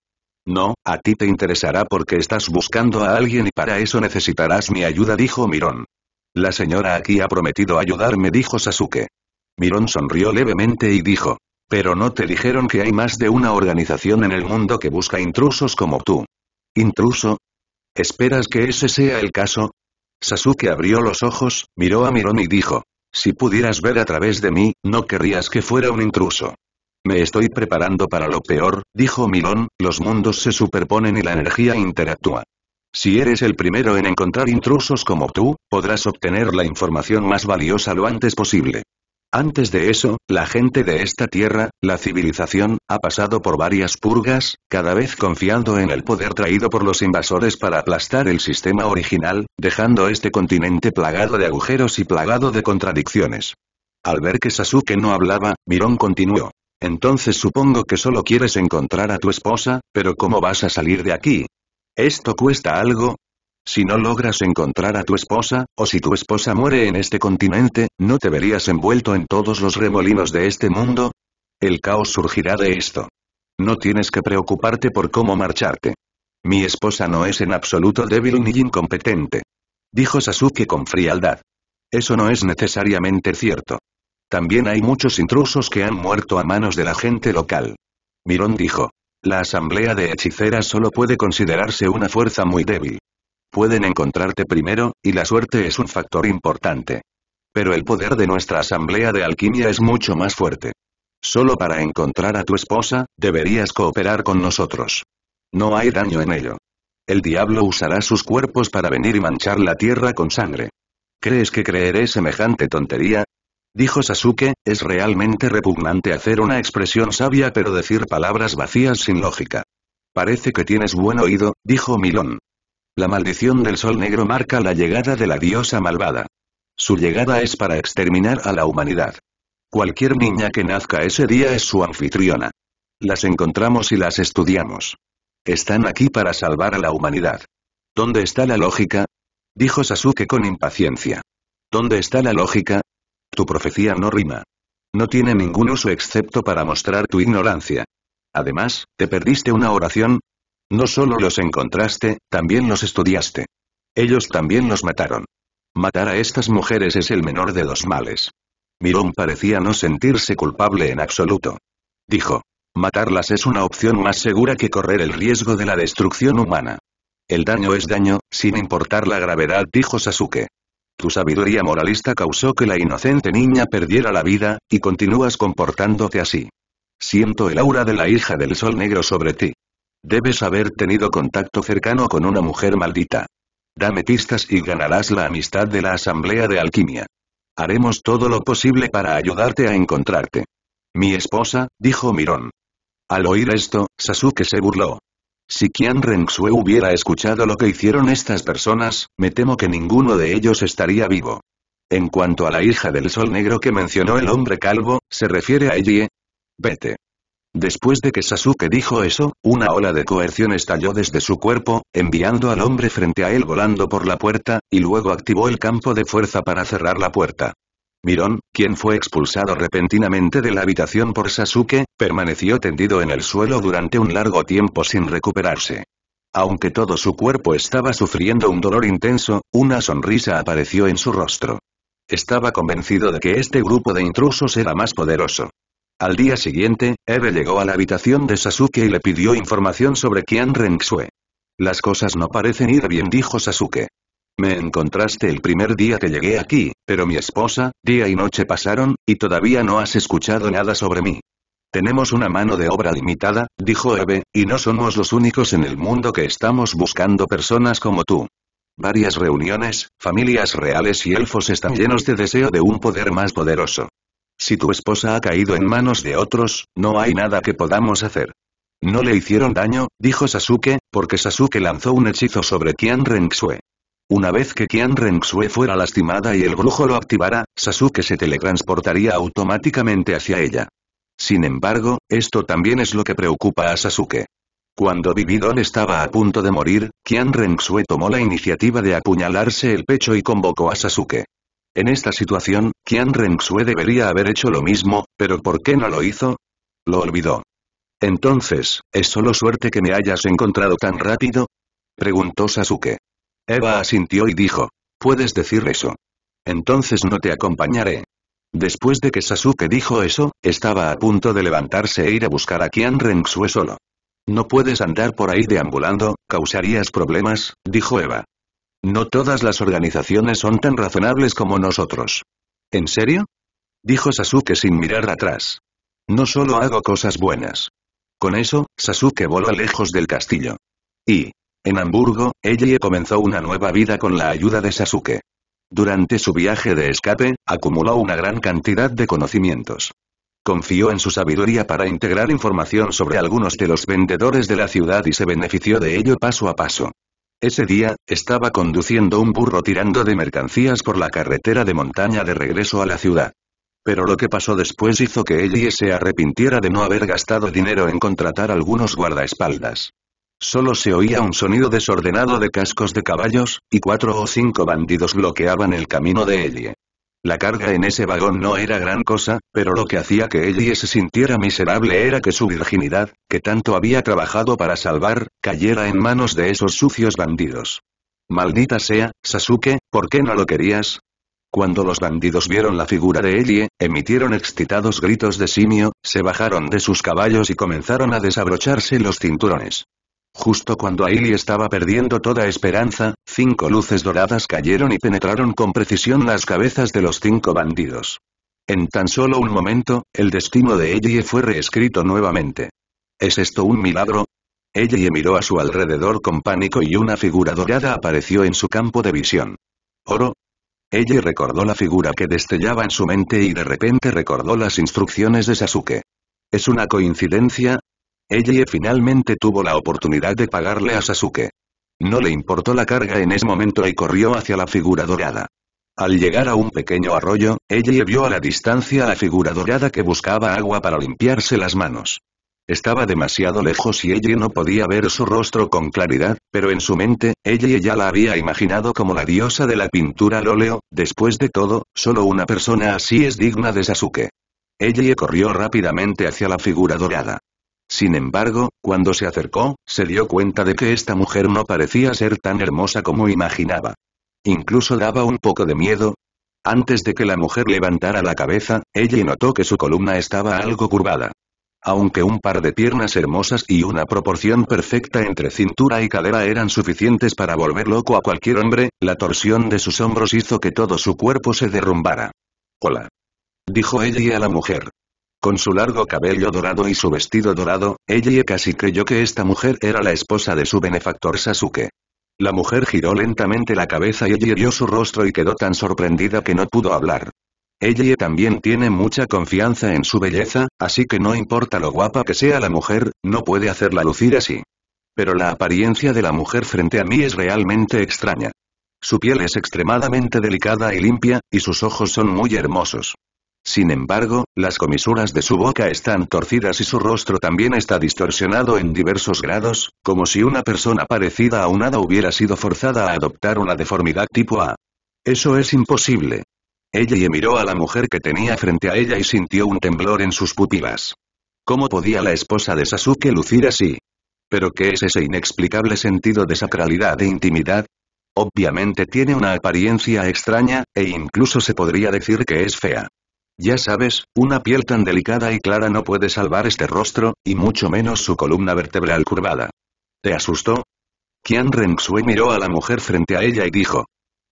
No, a ti te interesará porque estás buscando a alguien y para eso necesitarás mi ayuda dijo Mirón. La señora aquí ha prometido ayudarme dijo Sasuke. Mirón sonrió levemente y dijo. Pero no te dijeron que hay más de una organización en el mundo que busca intrusos como tú. ¿Intruso? ¿Esperas que ese sea el caso? Sasuke abrió los ojos, miró a Mirón y dijo. Si pudieras ver a través de mí, no querrías que fuera un intruso. Me estoy preparando para lo peor, dijo Mirón, los mundos se superponen y la energía interactúa. Si eres el primero en encontrar intrusos como tú, podrás obtener la información más valiosa lo antes posible. Antes de eso, la gente de esta tierra, la civilización, ha pasado por varias purgas, cada vez confiando en el poder traído por los invasores para aplastar el sistema original, dejando este continente plagado de agujeros y plagado de contradicciones. Al ver que Sasuke no hablaba, Mirón continuó. Entonces supongo que solo quieres encontrar a tu esposa, pero ¿cómo vas a salir de aquí? Esto cuesta algo, si no logras encontrar a tu esposa, o si tu esposa muere en este continente, ¿no te verías envuelto en todos los remolinos de este mundo? El caos surgirá de esto. No tienes que preocuparte por cómo marcharte. Mi esposa no es en absoluto débil ni incompetente. Dijo Sasuke con frialdad. Eso no es necesariamente cierto. También hay muchos intrusos que han muerto a manos de la gente local. Mirón dijo. La asamblea de hechiceras solo puede considerarse una fuerza muy débil. Pueden encontrarte primero, y la suerte es un factor importante. Pero el poder de nuestra asamblea de alquimia es mucho más fuerte. Solo para encontrar a tu esposa, deberías cooperar con nosotros. No hay daño en ello. El diablo usará sus cuerpos para venir y manchar la tierra con sangre. ¿Crees que creeré semejante tontería? Dijo Sasuke, es realmente repugnante hacer una expresión sabia pero decir palabras vacías sin lógica. Parece que tienes buen oído, dijo Milón. La maldición del Sol Negro marca la llegada de la diosa malvada. Su llegada es para exterminar a la humanidad. Cualquier niña que nazca ese día es su anfitriona. Las encontramos y las estudiamos. Están aquí para salvar a la humanidad. ¿Dónde está la lógica? Dijo Sasuke con impaciencia. ¿Dónde está la lógica? Tu profecía no rima. No tiene ningún uso excepto para mostrar tu ignorancia. Además, te perdiste una oración, no solo los encontraste, también los estudiaste. Ellos también los mataron. Matar a estas mujeres es el menor de los males. Mirón parecía no sentirse culpable en absoluto. Dijo. Matarlas es una opción más segura que correr el riesgo de la destrucción humana. El daño es daño, sin importar la gravedad, dijo Sasuke. Tu sabiduría moralista causó que la inocente niña perdiera la vida, y continúas comportándote así. Siento el aura de la hija del sol negro sobre ti. Debes haber tenido contacto cercano con una mujer maldita. Dame pistas y ganarás la amistad de la Asamblea de Alquimia. Haremos todo lo posible para ayudarte a encontrarte. Mi esposa, dijo Mirón. Al oír esto, Sasuke se burló. Si Qian Renxue hubiera escuchado lo que hicieron estas personas, me temo que ninguno de ellos estaría vivo. En cuanto a la hija del sol negro que mencionó el hombre calvo, ¿se refiere a Ellie? Vete. Después de que Sasuke dijo eso, una ola de coerción estalló desde su cuerpo, enviando al hombre frente a él volando por la puerta, y luego activó el campo de fuerza para cerrar la puerta. Mirón, quien fue expulsado repentinamente de la habitación por Sasuke, permaneció tendido en el suelo durante un largo tiempo sin recuperarse. Aunque todo su cuerpo estaba sufriendo un dolor intenso, una sonrisa apareció en su rostro. Estaba convencido de que este grupo de intrusos era más poderoso. Al día siguiente, Eve llegó a la habitación de Sasuke y le pidió información sobre Qian Renxue. Las cosas no parecen ir bien dijo Sasuke. Me encontraste el primer día que llegué aquí, pero mi esposa, día y noche pasaron, y todavía no has escuchado nada sobre mí. Tenemos una mano de obra limitada, dijo Eve, y no somos los únicos en el mundo que estamos buscando personas como tú. Varias reuniones, familias reales y elfos están llenos de deseo de un poder más poderoso. Si tu esposa ha caído en manos de otros, no hay nada que podamos hacer. No le hicieron daño, dijo Sasuke, porque Sasuke lanzó un hechizo sobre Qian Renxue. Una vez que Qian Renxue fuera lastimada y el brujo lo activara, Sasuke se teletransportaría automáticamente hacia ella. Sin embargo, esto también es lo que preocupa a Sasuke. Cuando Vividon estaba a punto de morir, Qian Renxue tomó la iniciativa de apuñalarse el pecho y convocó a Sasuke. En esta situación, Qian Rensue debería haber hecho lo mismo, pero ¿por qué no lo hizo? Lo olvidó. Entonces, ¿es solo suerte que me hayas encontrado tan rápido? Preguntó Sasuke. Eva asintió y dijo. Puedes decir eso. Entonces no te acompañaré. Después de que Sasuke dijo eso, estaba a punto de levantarse e ir a buscar a Kian Rengsue solo. No puedes andar por ahí deambulando, causarías problemas, dijo Eva. No todas las organizaciones son tan razonables como nosotros. ¿En serio? Dijo Sasuke sin mirar atrás. No solo hago cosas buenas. Con eso, Sasuke voló lejos del castillo. Y, en Hamburgo, ella comenzó una nueva vida con la ayuda de Sasuke. Durante su viaje de escape, acumuló una gran cantidad de conocimientos. Confió en su sabiduría para integrar información sobre algunos de los vendedores de la ciudad y se benefició de ello paso a paso. Ese día, estaba conduciendo un burro tirando de mercancías por la carretera de montaña de regreso a la ciudad. Pero lo que pasó después hizo que Ellie se arrepintiera de no haber gastado dinero en contratar algunos guardaespaldas. Solo se oía un sonido desordenado de cascos de caballos, y cuatro o cinco bandidos bloqueaban el camino de Ellie. La carga en ese vagón no era gran cosa, pero lo que hacía que Ellie se sintiera miserable era que su virginidad, que tanto había trabajado para salvar, cayera en manos de esos sucios bandidos. Maldita sea, Sasuke, ¿por qué no lo querías? Cuando los bandidos vieron la figura de Ellie, emitieron excitados gritos de simio, se bajaron de sus caballos y comenzaron a desabrocharse los cinturones. Justo cuando Aili estaba perdiendo toda esperanza, cinco luces doradas cayeron y penetraron con precisión las cabezas de los cinco bandidos. En tan solo un momento, el destino de Ellie fue reescrito nuevamente. ¿Es esto un milagro? Aili miró a su alrededor con pánico y una figura dorada apareció en su campo de visión. ¿Oro? Ellie recordó la figura que destellaba en su mente y de repente recordó las instrucciones de Sasuke. ¿Es una coincidencia? Ella finalmente tuvo la oportunidad de pagarle a Sasuke. No le importó la carga en ese momento y corrió hacia la figura dorada. Al llegar a un pequeño arroyo, ella vio a la distancia a la figura dorada que buscaba agua para limpiarse las manos. Estaba demasiado lejos y ella no podía ver su rostro con claridad, pero en su mente, ella ya la había imaginado como la diosa de la pintura al óleo, después de todo, solo una persona así es digna de Sasuke. Ella corrió rápidamente hacia la figura dorada. Sin embargo, cuando se acercó, se dio cuenta de que esta mujer no parecía ser tan hermosa como imaginaba. Incluso daba un poco de miedo. Antes de que la mujer levantara la cabeza, ella notó que su columna estaba algo curvada. Aunque un par de piernas hermosas y una proporción perfecta entre cintura y cadera eran suficientes para volver loco a cualquier hombre, la torsión de sus hombros hizo que todo su cuerpo se derrumbara. Hola. Dijo ella a la mujer. Con su largo cabello dorado y su vestido dorado, ella casi creyó que esta mujer era la esposa de su benefactor Sasuke. La mujer giró lentamente la cabeza y ella vio su rostro y quedó tan sorprendida que no pudo hablar. Ella también tiene mucha confianza en su belleza, así que no importa lo guapa que sea la mujer, no puede hacerla lucir así. Pero la apariencia de la mujer frente a mí es realmente extraña. Su piel es extremadamente delicada y limpia, y sus ojos son muy hermosos. Sin embargo, las comisuras de su boca están torcidas y su rostro también está distorsionado en diversos grados, como si una persona parecida a un hada hubiera sido forzada a adoptar una deformidad tipo A. Eso es imposible. Ella miró a la mujer que tenía frente a ella y sintió un temblor en sus pupilas. ¿Cómo podía la esposa de Sasuke lucir así? ¿Pero qué es ese inexplicable sentido de sacralidad e intimidad? Obviamente tiene una apariencia extraña, e incluso se podría decir que es fea. Ya sabes, una piel tan delicada y clara no puede salvar este rostro, y mucho menos su columna vertebral curvada. ¿Te asustó? Qian Rensue miró a la mujer frente a ella y dijo.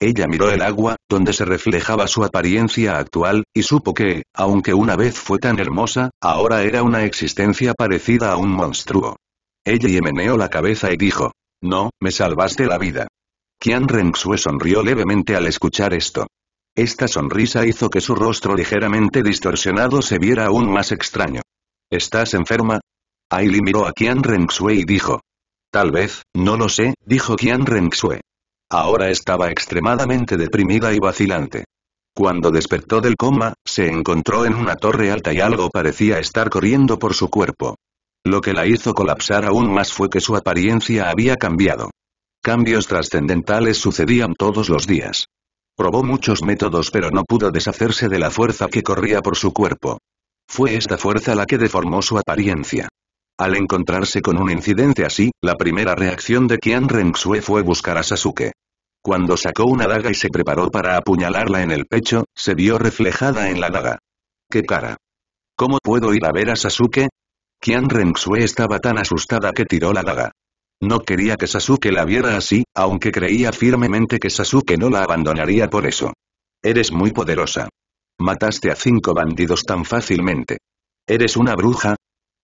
Ella miró el agua, donde se reflejaba su apariencia actual, y supo que, aunque una vez fue tan hermosa, ahora era una existencia parecida a un monstruo. Ella y la cabeza y dijo. No, me salvaste la vida. Qian Rensue sonrió levemente al escuchar esto. Esta sonrisa hizo que su rostro ligeramente distorsionado se viera aún más extraño. ¿Estás enferma? Aili miró a Qian Renxue y dijo. Tal vez, no lo sé, dijo Qian Renxue. Ahora estaba extremadamente deprimida y vacilante. Cuando despertó del coma, se encontró en una torre alta y algo parecía estar corriendo por su cuerpo. Lo que la hizo colapsar aún más fue que su apariencia había cambiado. Cambios trascendentales sucedían todos los días. Probó muchos métodos pero no pudo deshacerse de la fuerza que corría por su cuerpo. Fue esta fuerza la que deformó su apariencia. Al encontrarse con un incidente así, la primera reacción de Qian Rengsue fue buscar a Sasuke. Cuando sacó una daga y se preparó para apuñalarla en el pecho, se vio reflejada en la daga. ¡Qué cara! ¿Cómo puedo ir a ver a Sasuke? Qian Rengsue estaba tan asustada que tiró la daga. No quería que Sasuke la viera así, aunque creía firmemente que Sasuke no la abandonaría por eso. Eres muy poderosa. Mataste a cinco bandidos tan fácilmente. ¿Eres una bruja?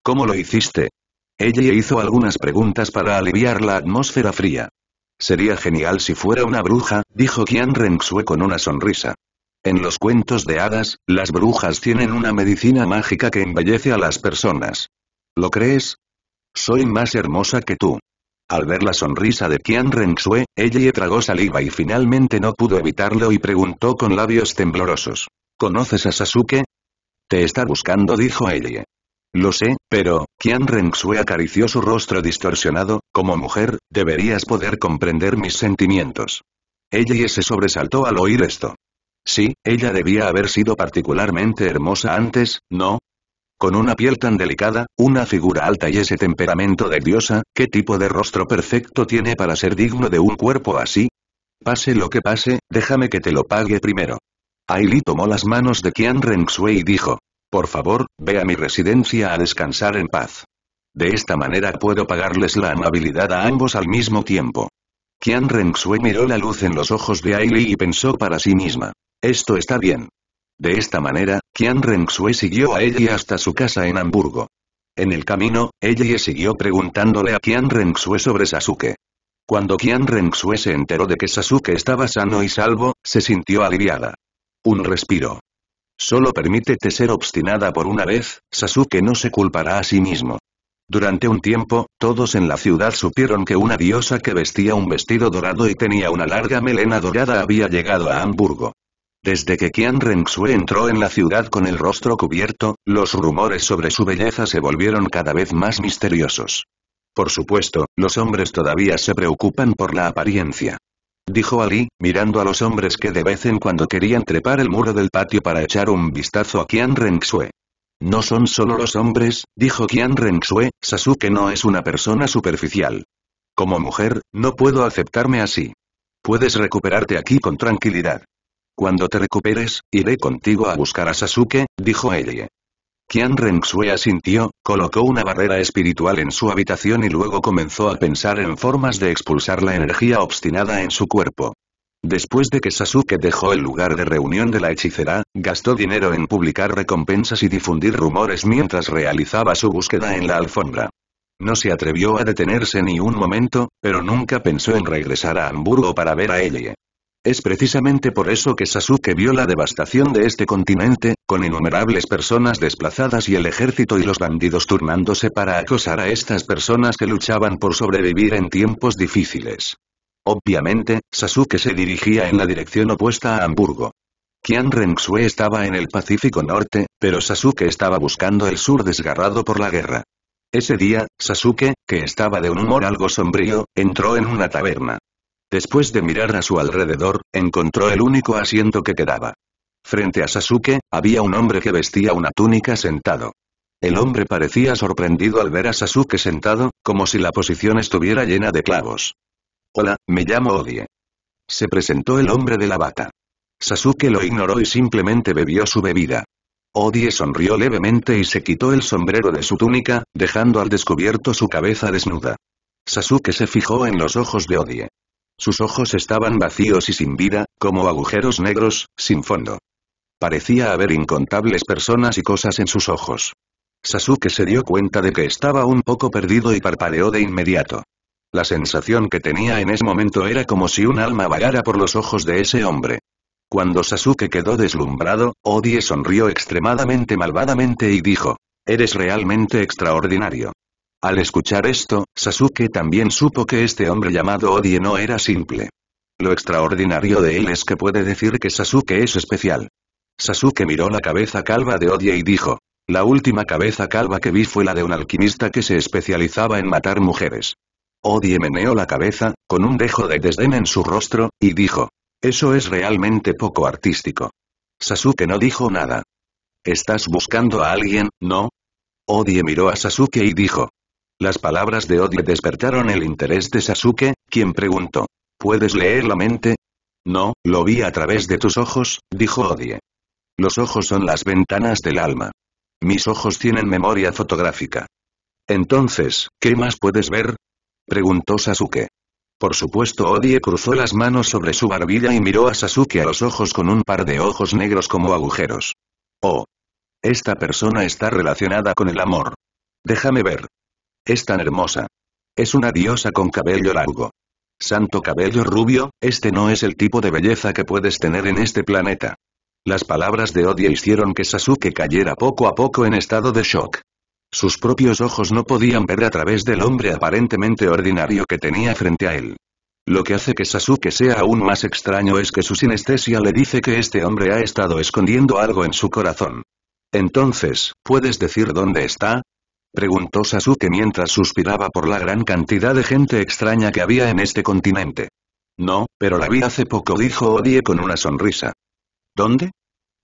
¿Cómo lo hiciste? Ella hizo algunas preguntas para aliviar la atmósfera fría. Sería genial si fuera una bruja, dijo Qian Renxue con una sonrisa. En los cuentos de hadas, las brujas tienen una medicina mágica que embellece a las personas. ¿Lo crees? Soy más hermosa que tú. Al ver la sonrisa de Qian Renxue, ella tragó saliva y finalmente no pudo evitarlo y preguntó con labios temblorosos. ¿Conoces a Sasuke? Te está buscando dijo ella. Lo sé, pero, Qian Renxue acarició su rostro distorsionado, como mujer, deberías poder comprender mis sentimientos. Ella se sobresaltó al oír esto. Sí, ella debía haber sido particularmente hermosa antes, ¿no? con una piel tan delicada, una figura alta y ese temperamento de diosa, ¿qué tipo de rostro perfecto tiene para ser digno de un cuerpo así? Pase lo que pase, déjame que te lo pague primero. Ailey tomó las manos de Qian Renxue y dijo, por favor, ve a mi residencia a descansar en paz. De esta manera puedo pagarles la amabilidad a ambos al mismo tiempo. Qian Xue miró la luz en los ojos de Ailey y pensó para sí misma. Esto está bien. De esta manera, Qian Renxue siguió a ella hasta su casa en Hamburgo. En el camino, Ellie siguió preguntándole a Qian Renxue sobre Sasuke. Cuando Qian Renxue se enteró de que Sasuke estaba sano y salvo, se sintió aliviada. Un respiro. Solo permítete ser obstinada por una vez, Sasuke no se culpará a sí mismo. Durante un tiempo, todos en la ciudad supieron que una diosa que vestía un vestido dorado y tenía una larga melena dorada había llegado a Hamburgo. Desde que Qian Rengxue entró en la ciudad con el rostro cubierto, los rumores sobre su belleza se volvieron cada vez más misteriosos. Por supuesto, los hombres todavía se preocupan por la apariencia. Dijo Ali, mirando a los hombres que de vez en cuando querían trepar el muro del patio para echar un vistazo a Qian Rengxue. No son solo los hombres, dijo Qian Rengxue, Sasuke no es una persona superficial. Como mujer, no puedo aceptarme así. Puedes recuperarte aquí con tranquilidad. Cuando te recuperes, iré contigo a buscar a Sasuke, dijo Elie. Qian Renxue asintió, colocó una barrera espiritual en su habitación y luego comenzó a pensar en formas de expulsar la energía obstinada en su cuerpo. Después de que Sasuke dejó el lugar de reunión de la hechicera, gastó dinero en publicar recompensas y difundir rumores mientras realizaba su búsqueda en la alfombra. No se atrevió a detenerse ni un momento, pero nunca pensó en regresar a Hamburgo para ver a Ellie. Es precisamente por eso que Sasuke vio la devastación de este continente, con innumerables personas desplazadas y el ejército y los bandidos turnándose para acosar a estas personas que luchaban por sobrevivir en tiempos difíciles. Obviamente, Sasuke se dirigía en la dirección opuesta a Hamburgo. Qian Rengsu estaba en el Pacífico Norte, pero Sasuke estaba buscando el sur desgarrado por la guerra. Ese día, Sasuke, que estaba de un humor algo sombrío, entró en una taberna. Después de mirar a su alrededor, encontró el único asiento que quedaba. Frente a Sasuke, había un hombre que vestía una túnica sentado. El hombre parecía sorprendido al ver a Sasuke sentado, como si la posición estuviera llena de clavos. Hola, me llamo Odie. Se presentó el hombre de la bata. Sasuke lo ignoró y simplemente bebió su bebida. Odie sonrió levemente y se quitó el sombrero de su túnica, dejando al descubierto su cabeza desnuda. Sasuke se fijó en los ojos de Odie. Sus ojos estaban vacíos y sin vida, como agujeros negros, sin fondo. Parecía haber incontables personas y cosas en sus ojos. Sasuke se dio cuenta de que estaba un poco perdido y parpadeó de inmediato. La sensación que tenía en ese momento era como si un alma vagara por los ojos de ese hombre. Cuando Sasuke quedó deslumbrado, Odie sonrió extremadamente malvadamente y dijo, Eres realmente extraordinario. Al escuchar esto, Sasuke también supo que este hombre llamado Odie no era simple. Lo extraordinario de él es que puede decir que Sasuke es especial. Sasuke miró la cabeza calva de Odie y dijo. La última cabeza calva que vi fue la de un alquimista que se especializaba en matar mujeres. Odie meneó la cabeza, con un dejo de desdén en su rostro, y dijo. Eso es realmente poco artístico. Sasuke no dijo nada. ¿Estás buscando a alguien, no? Odie miró a Sasuke y dijo. Las palabras de Odie despertaron el interés de Sasuke, quien preguntó. ¿Puedes leer la mente? No, lo vi a través de tus ojos, dijo Odie. Los ojos son las ventanas del alma. Mis ojos tienen memoria fotográfica. Entonces, ¿qué más puedes ver? Preguntó Sasuke. Por supuesto Odie cruzó las manos sobre su barbilla y miró a Sasuke a los ojos con un par de ojos negros como agujeros. Oh. Esta persona está relacionada con el amor. Déjame ver. Es tan hermosa. Es una diosa con cabello largo. Santo cabello rubio, este no es el tipo de belleza que puedes tener en este planeta. Las palabras de odio hicieron que Sasuke cayera poco a poco en estado de shock. Sus propios ojos no podían ver a través del hombre aparentemente ordinario que tenía frente a él. Lo que hace que Sasuke sea aún más extraño es que su sinestesia le dice que este hombre ha estado escondiendo algo en su corazón. Entonces, ¿puedes decir dónde está? preguntó Sasuke mientras suspiraba por la gran cantidad de gente extraña que había en este continente. No, pero la vi hace poco dijo Odie con una sonrisa. ¿Dónde?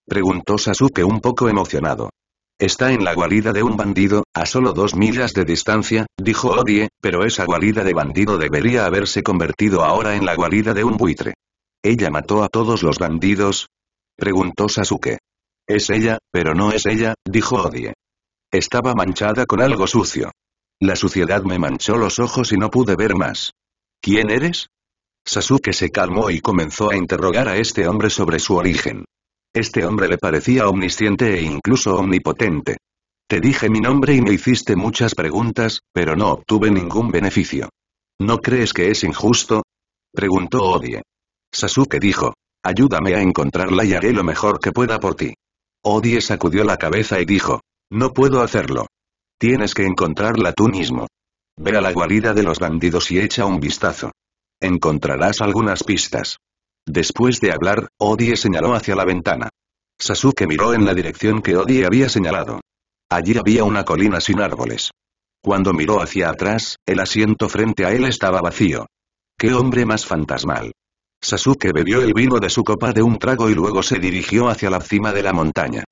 preguntó Sasuke un poco emocionado. Está en la guarida de un bandido, a solo dos millas de distancia, dijo Odie, pero esa guarida de bandido debería haberse convertido ahora en la guarida de un buitre. ¿Ella mató a todos los bandidos? preguntó Sasuke. Es ella, pero no es ella, dijo Odie. Estaba manchada con algo sucio. La suciedad me manchó los ojos y no pude ver más. ¿Quién eres? Sasuke se calmó y comenzó a interrogar a este hombre sobre su origen. Este hombre le parecía omnisciente e incluso omnipotente. Te dije mi nombre y me hiciste muchas preguntas, pero no obtuve ningún beneficio. ¿No crees que es injusto? Preguntó Odie. Sasuke dijo. Ayúdame a encontrarla y haré lo mejor que pueda por ti. Odie sacudió la cabeza y dijo. No puedo hacerlo. Tienes que encontrarla tú mismo. Ve a la guarida de los bandidos y echa un vistazo. Encontrarás algunas pistas. Después de hablar, Odie señaló hacia la ventana. Sasuke miró en la dirección que Odie había señalado. Allí había una colina sin árboles. Cuando miró hacia atrás, el asiento frente a él estaba vacío. ¡Qué hombre más fantasmal! Sasuke bebió el vino de su copa de un trago y luego se dirigió hacia la cima de la montaña.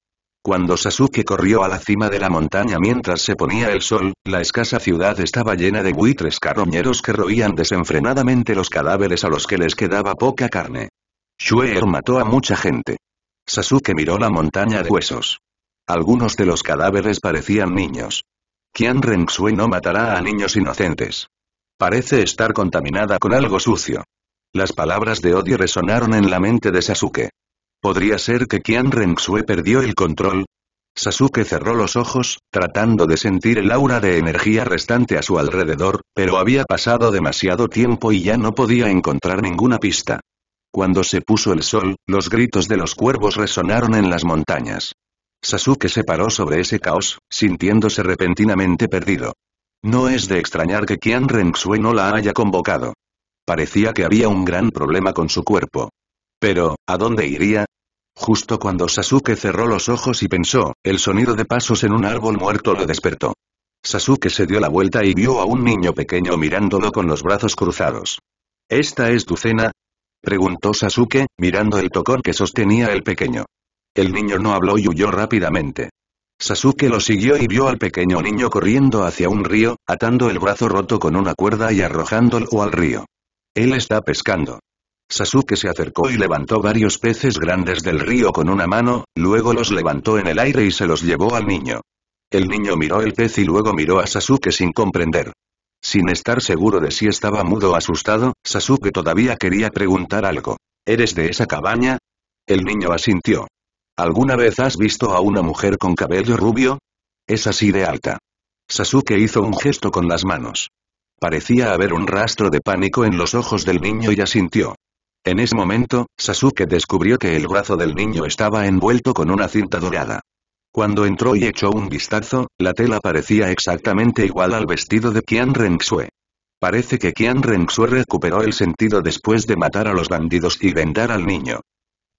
Cuando Sasuke corrió a la cima de la montaña mientras se ponía el sol, la escasa ciudad estaba llena de buitres carroñeros que roían desenfrenadamente los cadáveres a los que les quedaba poca carne. Shueo mató a mucha gente. Sasuke miró la montaña de huesos. Algunos de los cadáveres parecían niños. Qian Renxue no matará a niños inocentes. Parece estar contaminada con algo sucio. Las palabras de odio resonaron en la mente de Sasuke. ¿Podría ser que Qian Renxue perdió el control? Sasuke cerró los ojos, tratando de sentir el aura de energía restante a su alrededor, pero había pasado demasiado tiempo y ya no podía encontrar ninguna pista. Cuando se puso el sol, los gritos de los cuervos resonaron en las montañas. Sasuke se paró sobre ese caos, sintiéndose repentinamente perdido. No es de extrañar que Qian Renxue no la haya convocado. Parecía que había un gran problema con su cuerpo. Pero, ¿a dónde iría? Justo cuando Sasuke cerró los ojos y pensó, el sonido de pasos en un árbol muerto lo despertó. Sasuke se dio la vuelta y vio a un niño pequeño mirándolo con los brazos cruzados. ¿Esta es tu cena? Preguntó Sasuke, mirando el tocón que sostenía el pequeño. El niño no habló y huyó rápidamente. Sasuke lo siguió y vio al pequeño niño corriendo hacia un río, atando el brazo roto con una cuerda y arrojándolo al río. Él está pescando. Sasuke se acercó y levantó varios peces grandes del río con una mano, luego los levantó en el aire y se los llevó al niño. El niño miró el pez y luego miró a Sasuke sin comprender. Sin estar seguro de si estaba mudo o asustado, Sasuke todavía quería preguntar algo. ¿Eres de esa cabaña? El niño asintió. ¿Alguna vez has visto a una mujer con cabello rubio? Es así de alta. Sasuke hizo un gesto con las manos. Parecía haber un rastro de pánico en los ojos del niño y asintió. En ese momento, Sasuke descubrió que el brazo del niño estaba envuelto con una cinta dorada. Cuando entró y echó un vistazo, la tela parecía exactamente igual al vestido de Qian Renxue. Parece que Qian Renxue recuperó el sentido después de matar a los bandidos y vendar al niño.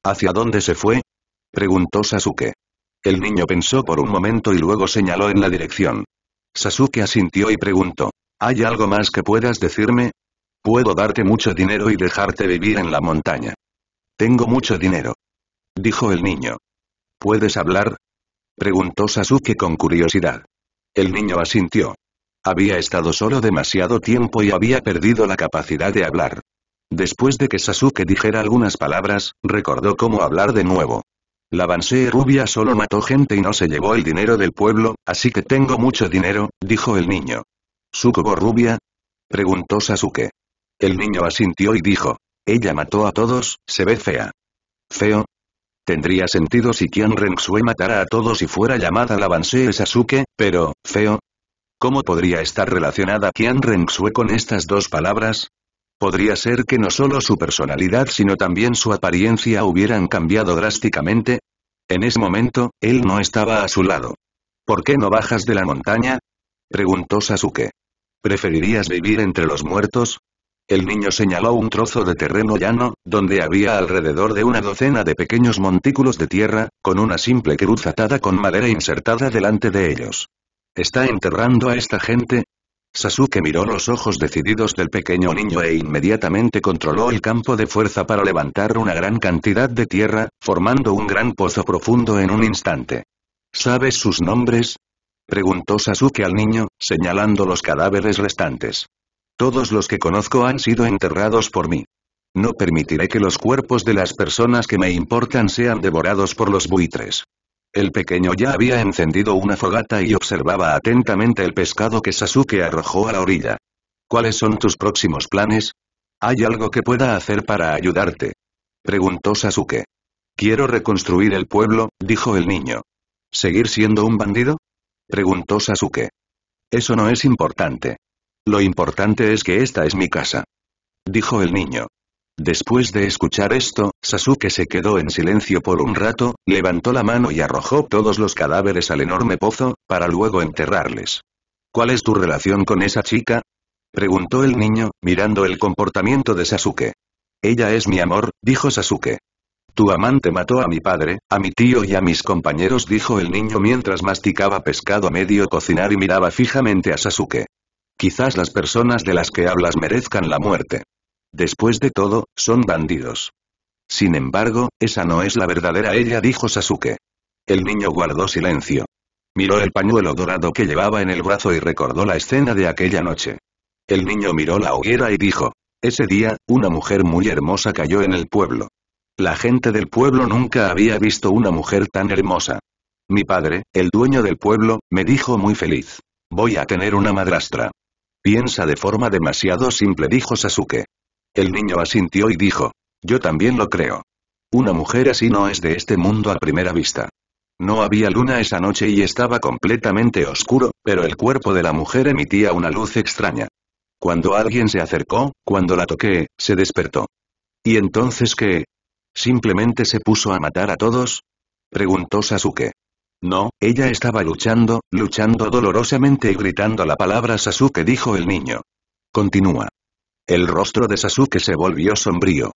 ¿Hacia dónde se fue? Preguntó Sasuke. El niño pensó por un momento y luego señaló en la dirección. Sasuke asintió y preguntó. ¿Hay algo más que puedas decirme? Puedo darte mucho dinero y dejarte vivir en la montaña. Tengo mucho dinero. Dijo el niño. ¿Puedes hablar? Preguntó Sasuke con curiosidad. El niño asintió. Había estado solo demasiado tiempo y había perdido la capacidad de hablar. Después de que Sasuke dijera algunas palabras, recordó cómo hablar de nuevo. La Banshee rubia solo mató gente y no se llevó el dinero del pueblo, así que tengo mucho dinero, dijo el niño. ¿Sukubo rubia? Preguntó Sasuke. El niño asintió y dijo. Ella mató a todos, se ve fea. ¿Feo? Tendría sentido si Qian Rengsue matara a todos y fuera llamada la Banshee Sasuke, pero, feo. ¿Cómo podría estar relacionada Qian Renxue con estas dos palabras? Podría ser que no solo su personalidad sino también su apariencia hubieran cambiado drásticamente. En ese momento, él no estaba a su lado. ¿Por qué no bajas de la montaña? Preguntó Sasuke. ¿Preferirías vivir entre los muertos? El niño señaló un trozo de terreno llano, donde había alrededor de una docena de pequeños montículos de tierra, con una simple cruz atada con madera insertada delante de ellos. ¿Está enterrando a esta gente? Sasuke miró los ojos decididos del pequeño niño e inmediatamente controló el campo de fuerza para levantar una gran cantidad de tierra, formando un gran pozo profundo en un instante. ¿Sabes sus nombres? preguntó Sasuke al niño, señalando los cadáveres restantes. Todos los que conozco han sido enterrados por mí. No permitiré que los cuerpos de las personas que me importan sean devorados por los buitres. El pequeño ya había encendido una fogata y observaba atentamente el pescado que Sasuke arrojó a la orilla. ¿Cuáles son tus próximos planes? ¿Hay algo que pueda hacer para ayudarte? Preguntó Sasuke. Quiero reconstruir el pueblo, dijo el niño. ¿Seguir siendo un bandido? Preguntó Sasuke. Eso no es importante. Lo importante es que esta es mi casa. Dijo el niño. Después de escuchar esto, Sasuke se quedó en silencio por un rato, levantó la mano y arrojó todos los cadáveres al enorme pozo, para luego enterrarles. ¿Cuál es tu relación con esa chica? Preguntó el niño, mirando el comportamiento de Sasuke. Ella es mi amor, dijo Sasuke. Tu amante mató a mi padre, a mi tío y a mis compañeros dijo el niño mientras masticaba pescado medio cocinar y miraba fijamente a Sasuke. Quizás las personas de las que hablas merezcan la muerte. Después de todo, son bandidos. Sin embargo, esa no es la verdadera ella dijo Sasuke. El niño guardó silencio. Miró el pañuelo dorado que llevaba en el brazo y recordó la escena de aquella noche. El niño miró la hoguera y dijo. Ese día, una mujer muy hermosa cayó en el pueblo. La gente del pueblo nunca había visto una mujer tan hermosa. Mi padre, el dueño del pueblo, me dijo muy feliz. Voy a tener una madrastra. Piensa de forma demasiado simple dijo Sasuke. El niño asintió y dijo. Yo también lo creo. Una mujer así no es de este mundo a primera vista. No había luna esa noche y estaba completamente oscuro, pero el cuerpo de la mujer emitía una luz extraña. Cuando alguien se acercó, cuando la toqué, se despertó. ¿Y entonces qué? ¿Simplemente se puso a matar a todos? Preguntó Sasuke. No, ella estaba luchando, luchando dolorosamente y gritando la palabra Sasuke dijo el niño. Continúa. El rostro de Sasuke se volvió sombrío.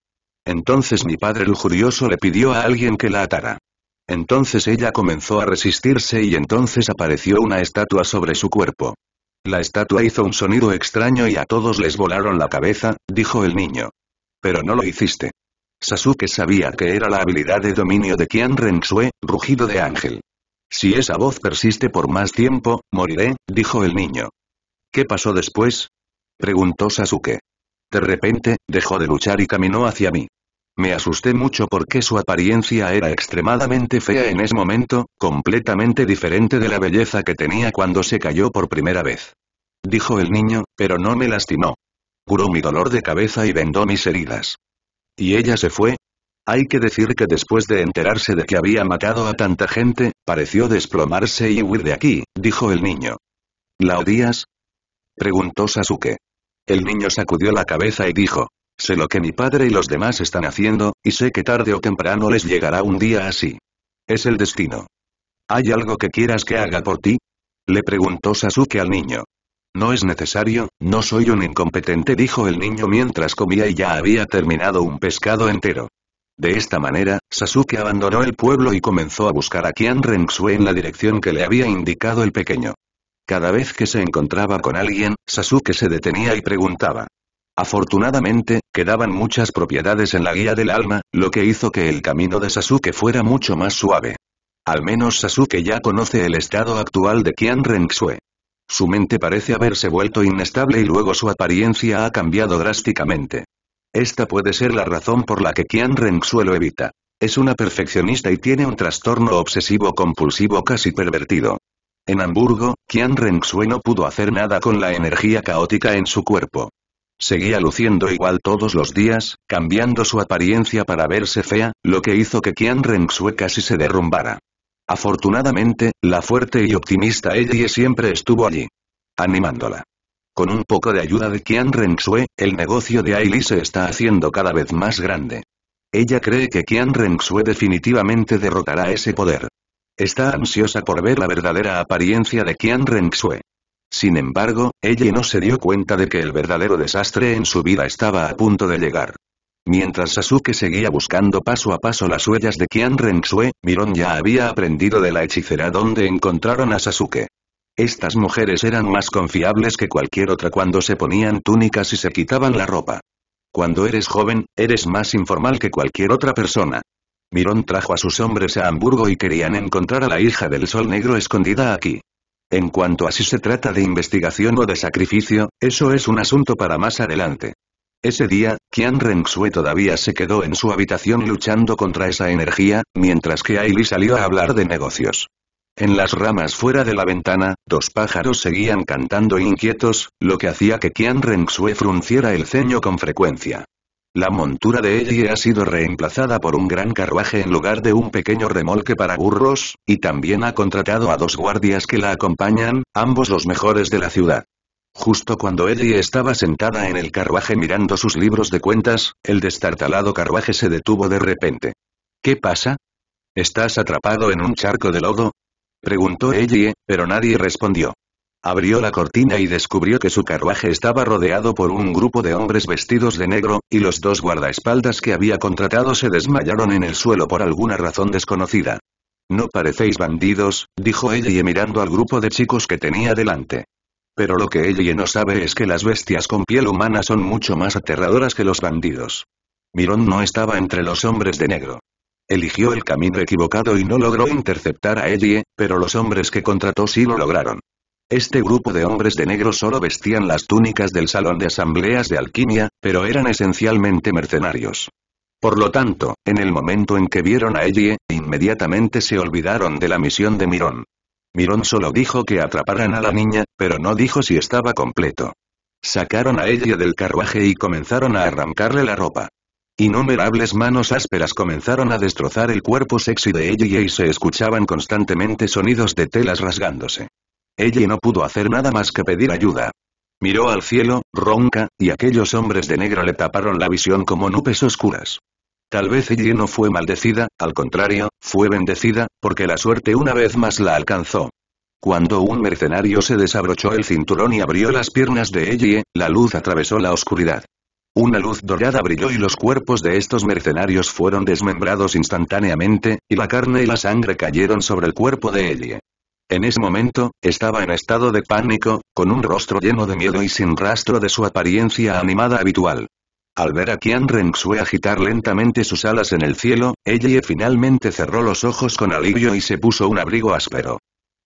Entonces mi padre lujurioso le pidió a alguien que la atara. Entonces ella comenzó a resistirse y entonces apareció una estatua sobre su cuerpo. La estatua hizo un sonido extraño y a todos les volaron la cabeza, dijo el niño. Pero no lo hiciste. Sasuke sabía que era la habilidad de dominio de Kian Rensue, rugido de ángel. Si esa voz persiste por más tiempo, moriré, dijo el niño. ¿Qué pasó después? preguntó Sasuke. De repente, dejó de luchar y caminó hacia mí. Me asusté mucho porque su apariencia era extremadamente fea en ese momento, completamente diferente de la belleza que tenía cuando se cayó por primera vez. Dijo el niño, pero no me lastimó. Curó mi dolor de cabeza y vendó mis heridas. Y ella se fue, hay que decir que después de enterarse de que había matado a tanta gente, pareció desplomarse y huir de aquí, dijo el niño. ¿La odias? preguntó Sasuke. El niño sacudió la cabeza y dijo, sé lo que mi padre y los demás están haciendo, y sé que tarde o temprano les llegará un día así. Es el destino. ¿Hay algo que quieras que haga por ti? Le preguntó Sasuke al niño. No es necesario, no soy un incompetente dijo el niño mientras comía y ya había terminado un pescado entero. De esta manera, Sasuke abandonó el pueblo y comenzó a buscar a Qian Renxue en la dirección que le había indicado el pequeño. Cada vez que se encontraba con alguien, Sasuke se detenía y preguntaba. Afortunadamente, quedaban muchas propiedades en la guía del alma, lo que hizo que el camino de Sasuke fuera mucho más suave. Al menos Sasuke ya conoce el estado actual de Qian Renxue. Su mente parece haberse vuelto inestable y luego su apariencia ha cambiado drásticamente. Esta puede ser la razón por la que Qian Renxue lo evita. Es una perfeccionista y tiene un trastorno obsesivo-compulsivo casi pervertido. En Hamburgo, Qian Renxue no pudo hacer nada con la energía caótica en su cuerpo. Seguía luciendo igual todos los días, cambiando su apariencia para verse fea, lo que hizo que Qian Renxue casi se derrumbara. Afortunadamente, la fuerte y optimista Ellie siempre estuvo allí. Animándola. Con un poco de ayuda de Qian Renxue, el negocio de Aili se está haciendo cada vez más grande. Ella cree que Qian Renxue definitivamente derrotará ese poder. Está ansiosa por ver la verdadera apariencia de Qian Renxue. Sin embargo, ella no se dio cuenta de que el verdadero desastre en su vida estaba a punto de llegar. Mientras Sasuke seguía buscando paso a paso las huellas de Qian Renxue, Miron ya había aprendido de la hechicera donde encontraron a Sasuke. Estas mujeres eran más confiables que cualquier otra cuando se ponían túnicas y se quitaban la ropa. Cuando eres joven, eres más informal que cualquier otra persona. Mirón trajo a sus hombres a Hamburgo y querían encontrar a la hija del sol negro escondida aquí. En cuanto a si se trata de investigación o de sacrificio, eso es un asunto para más adelante. Ese día, Qian Renxue todavía se quedó en su habitación luchando contra esa energía, mientras que Ailey salió a hablar de negocios. En las ramas fuera de la ventana, dos pájaros seguían cantando inquietos, lo que hacía que Qian Renxue frunciera el ceño con frecuencia. La montura de Ellie ha sido reemplazada por un gran carruaje en lugar de un pequeño remolque para burros, y también ha contratado a dos guardias que la acompañan, ambos los mejores de la ciudad. Justo cuando Ellie estaba sentada en el carruaje mirando sus libros de cuentas, el destartalado carruaje se detuvo de repente. ¿Qué pasa? ¿Estás atrapado en un charco de lodo? preguntó Ellie, pero nadie respondió. Abrió la cortina y descubrió que su carruaje estaba rodeado por un grupo de hombres vestidos de negro, y los dos guardaespaldas que había contratado se desmayaron en el suelo por alguna razón desconocida. No parecéis bandidos, dijo Ellie mirando al grupo de chicos que tenía delante. Pero lo que Ellie no sabe es que las bestias con piel humana son mucho más aterradoras que los bandidos. Mirón no estaba entre los hombres de negro. Eligió el camino equivocado y no logró interceptar a Elie, pero los hombres que contrató sí lo lograron. Este grupo de hombres de negro solo vestían las túnicas del salón de asambleas de alquimia, pero eran esencialmente mercenarios. Por lo tanto, en el momento en que vieron a Elie, inmediatamente se olvidaron de la misión de Mirón. Mirón solo dijo que atraparan a la niña, pero no dijo si estaba completo. Sacaron a Ellie del carruaje y comenzaron a arrancarle la ropa. Innumerables manos ásperas comenzaron a destrozar el cuerpo sexy de ella y se escuchaban constantemente sonidos de telas rasgándose. Ella no pudo hacer nada más que pedir ayuda. Miró al cielo, ronca, y aquellos hombres de negro le taparon la visión como nubes oscuras. Tal vez ella no fue maldecida, al contrario, fue bendecida, porque la suerte una vez más la alcanzó. Cuando un mercenario se desabrochó el cinturón y abrió las piernas de ella, la luz atravesó la oscuridad. Una luz dorada brilló y los cuerpos de estos mercenarios fueron desmembrados instantáneamente, y la carne y la sangre cayeron sobre el cuerpo de Ellie. En ese momento, estaba en estado de pánico, con un rostro lleno de miedo y sin rastro de su apariencia animada habitual. Al ver a Qian Rengxue agitar lentamente sus alas en el cielo, Ellie finalmente cerró los ojos con alivio y se puso un abrigo áspero.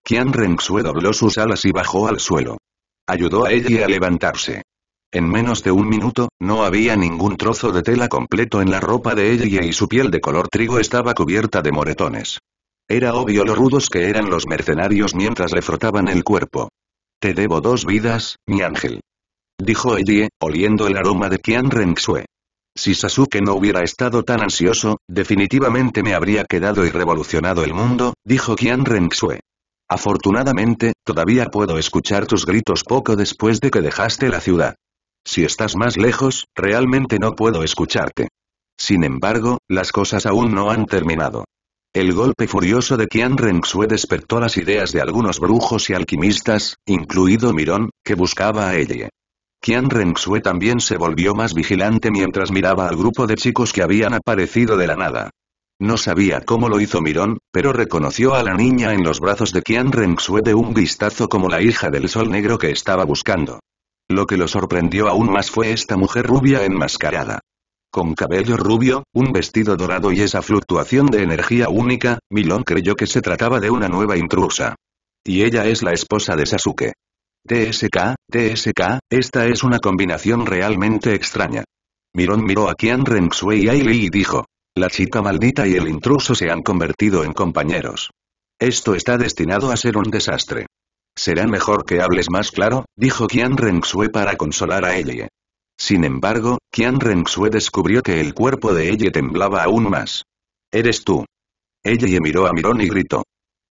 Qian Rengxue dobló sus alas y bajó al suelo. Ayudó a Ellie a levantarse. En menos de un minuto, no había ningún trozo de tela completo en la ropa de ella y su piel de color trigo estaba cubierta de moretones. Era obvio lo rudos que eran los mercenarios mientras le frotaban el cuerpo. Te debo dos vidas, mi ángel. Dijo Elie, oliendo el aroma de Qian Renxue. Si Sasuke no hubiera estado tan ansioso, definitivamente me habría quedado y revolucionado el mundo, dijo Qian Renxue. Afortunadamente, todavía puedo escuchar tus gritos poco después de que dejaste la ciudad. Si estás más lejos, realmente no puedo escucharte. Sin embargo, las cosas aún no han terminado. El golpe furioso de Qian Renxue despertó las ideas de algunos brujos y alquimistas, incluido Mirón, que buscaba a ella. Qian Renxue también se volvió más vigilante mientras miraba al grupo de chicos que habían aparecido de la nada. No sabía cómo lo hizo Mirón, pero reconoció a la niña en los brazos de Qian Renxue de un vistazo como la hija del sol negro que estaba buscando. Lo que lo sorprendió aún más fue esta mujer rubia enmascarada. Con cabello rubio, un vestido dorado y esa fluctuación de energía única, Milón creyó que se trataba de una nueva intrusa. Y ella es la esposa de Sasuke. TSK, TSK, esta es una combinación realmente extraña. Milón miró a Kian Renxue y Aili y dijo. La chica maldita y el intruso se han convertido en compañeros. Esto está destinado a ser un desastre. Será mejor que hables más claro, dijo Qian Rengxue para consolar a Elle. Sin embargo, Qian Rengxue descubrió que el cuerpo de Elle temblaba aún más. Eres tú. Elle miró a Mirón y gritó.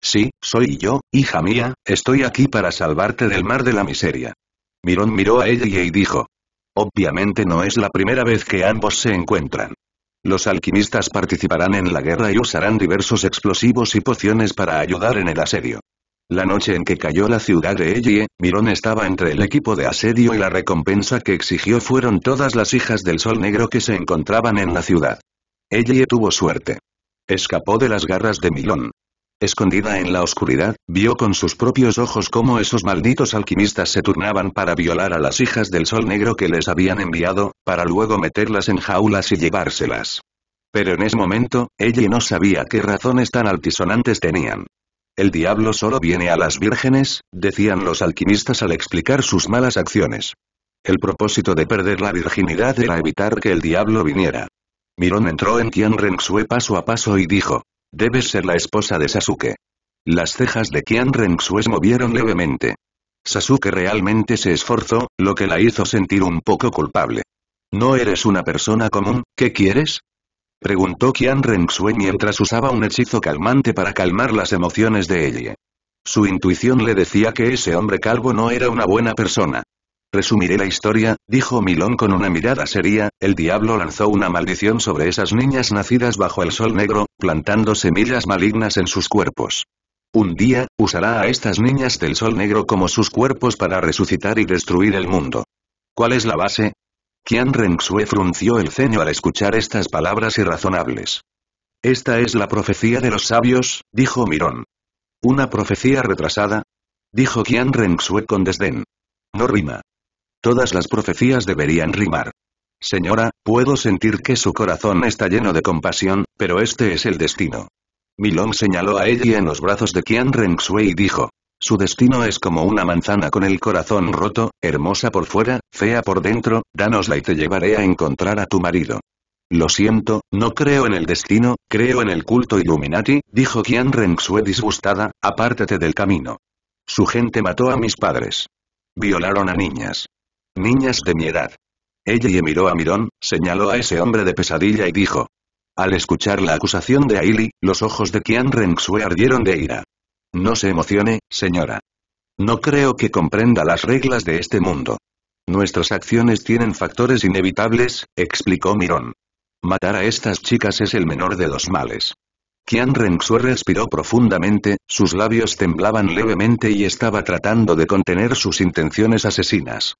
Sí, soy yo, hija mía, estoy aquí para salvarte del mar de la miseria. Mirón miró a Elle y dijo. Obviamente no es la primera vez que ambos se encuentran. Los alquimistas participarán en la guerra y usarán diversos explosivos y pociones para ayudar en el asedio. La noche en que cayó la ciudad de Ellie, Milón estaba entre el equipo de asedio y la recompensa que exigió fueron todas las hijas del sol negro que se encontraban en la ciudad. Ellie tuvo suerte. Escapó de las garras de Milón. Escondida en la oscuridad, vio con sus propios ojos cómo esos malditos alquimistas se turnaban para violar a las hijas del sol negro que les habían enviado, para luego meterlas en jaulas y llevárselas. Pero en ese momento, Ellie no sabía qué razones tan altisonantes tenían. El diablo solo viene a las vírgenes, decían los alquimistas al explicar sus malas acciones. El propósito de perder la virginidad era evitar que el diablo viniera. Mirón entró en Kian Renxue paso a paso y dijo, «Debes ser la esposa de Sasuke». Las cejas de Kian Renxue se movieron levemente. Sasuke realmente se esforzó, lo que la hizo sentir un poco culpable. «No eres una persona común, ¿qué quieres?» Preguntó Qian Renxue mientras usaba un hechizo calmante para calmar las emociones de ella. Su intuición le decía que ese hombre calvo no era una buena persona. Resumiré la historia, dijo Milón con una mirada seria, el diablo lanzó una maldición sobre esas niñas nacidas bajo el sol negro, plantando semillas malignas en sus cuerpos. Un día, usará a estas niñas del sol negro como sus cuerpos para resucitar y destruir el mundo. ¿Cuál es la base? Qian Xue frunció el ceño al escuchar estas palabras irrazonables. Esta es la profecía de los sabios, dijo Mirón. ¿Una profecía retrasada? Dijo Qian Xue con desdén. No rima. Todas las profecías deberían rimar. Señora, puedo sentir que su corazón está lleno de compasión, pero este es el destino. Milón señaló a ella en los brazos de Qian Xue y dijo. Su destino es como una manzana con el corazón roto, hermosa por fuera, fea por dentro, danosla y te llevaré a encontrar a tu marido. Lo siento, no creo en el destino, creo en el culto Illuminati, dijo Qian Renxue disgustada, apártate del camino. Su gente mató a mis padres. Violaron a niñas. Niñas de mi edad. Ella miró a Mirón, señaló a ese hombre de pesadilla y dijo. Al escuchar la acusación de Aili, los ojos de Qian Renxue ardieron de ira. No se emocione, señora. No creo que comprenda las reglas de este mundo. Nuestras acciones tienen factores inevitables, explicó Mirón. Matar a estas chicas es el menor de los males. Qian Renxue respiró profundamente, sus labios temblaban levemente y estaba tratando de contener sus intenciones asesinas.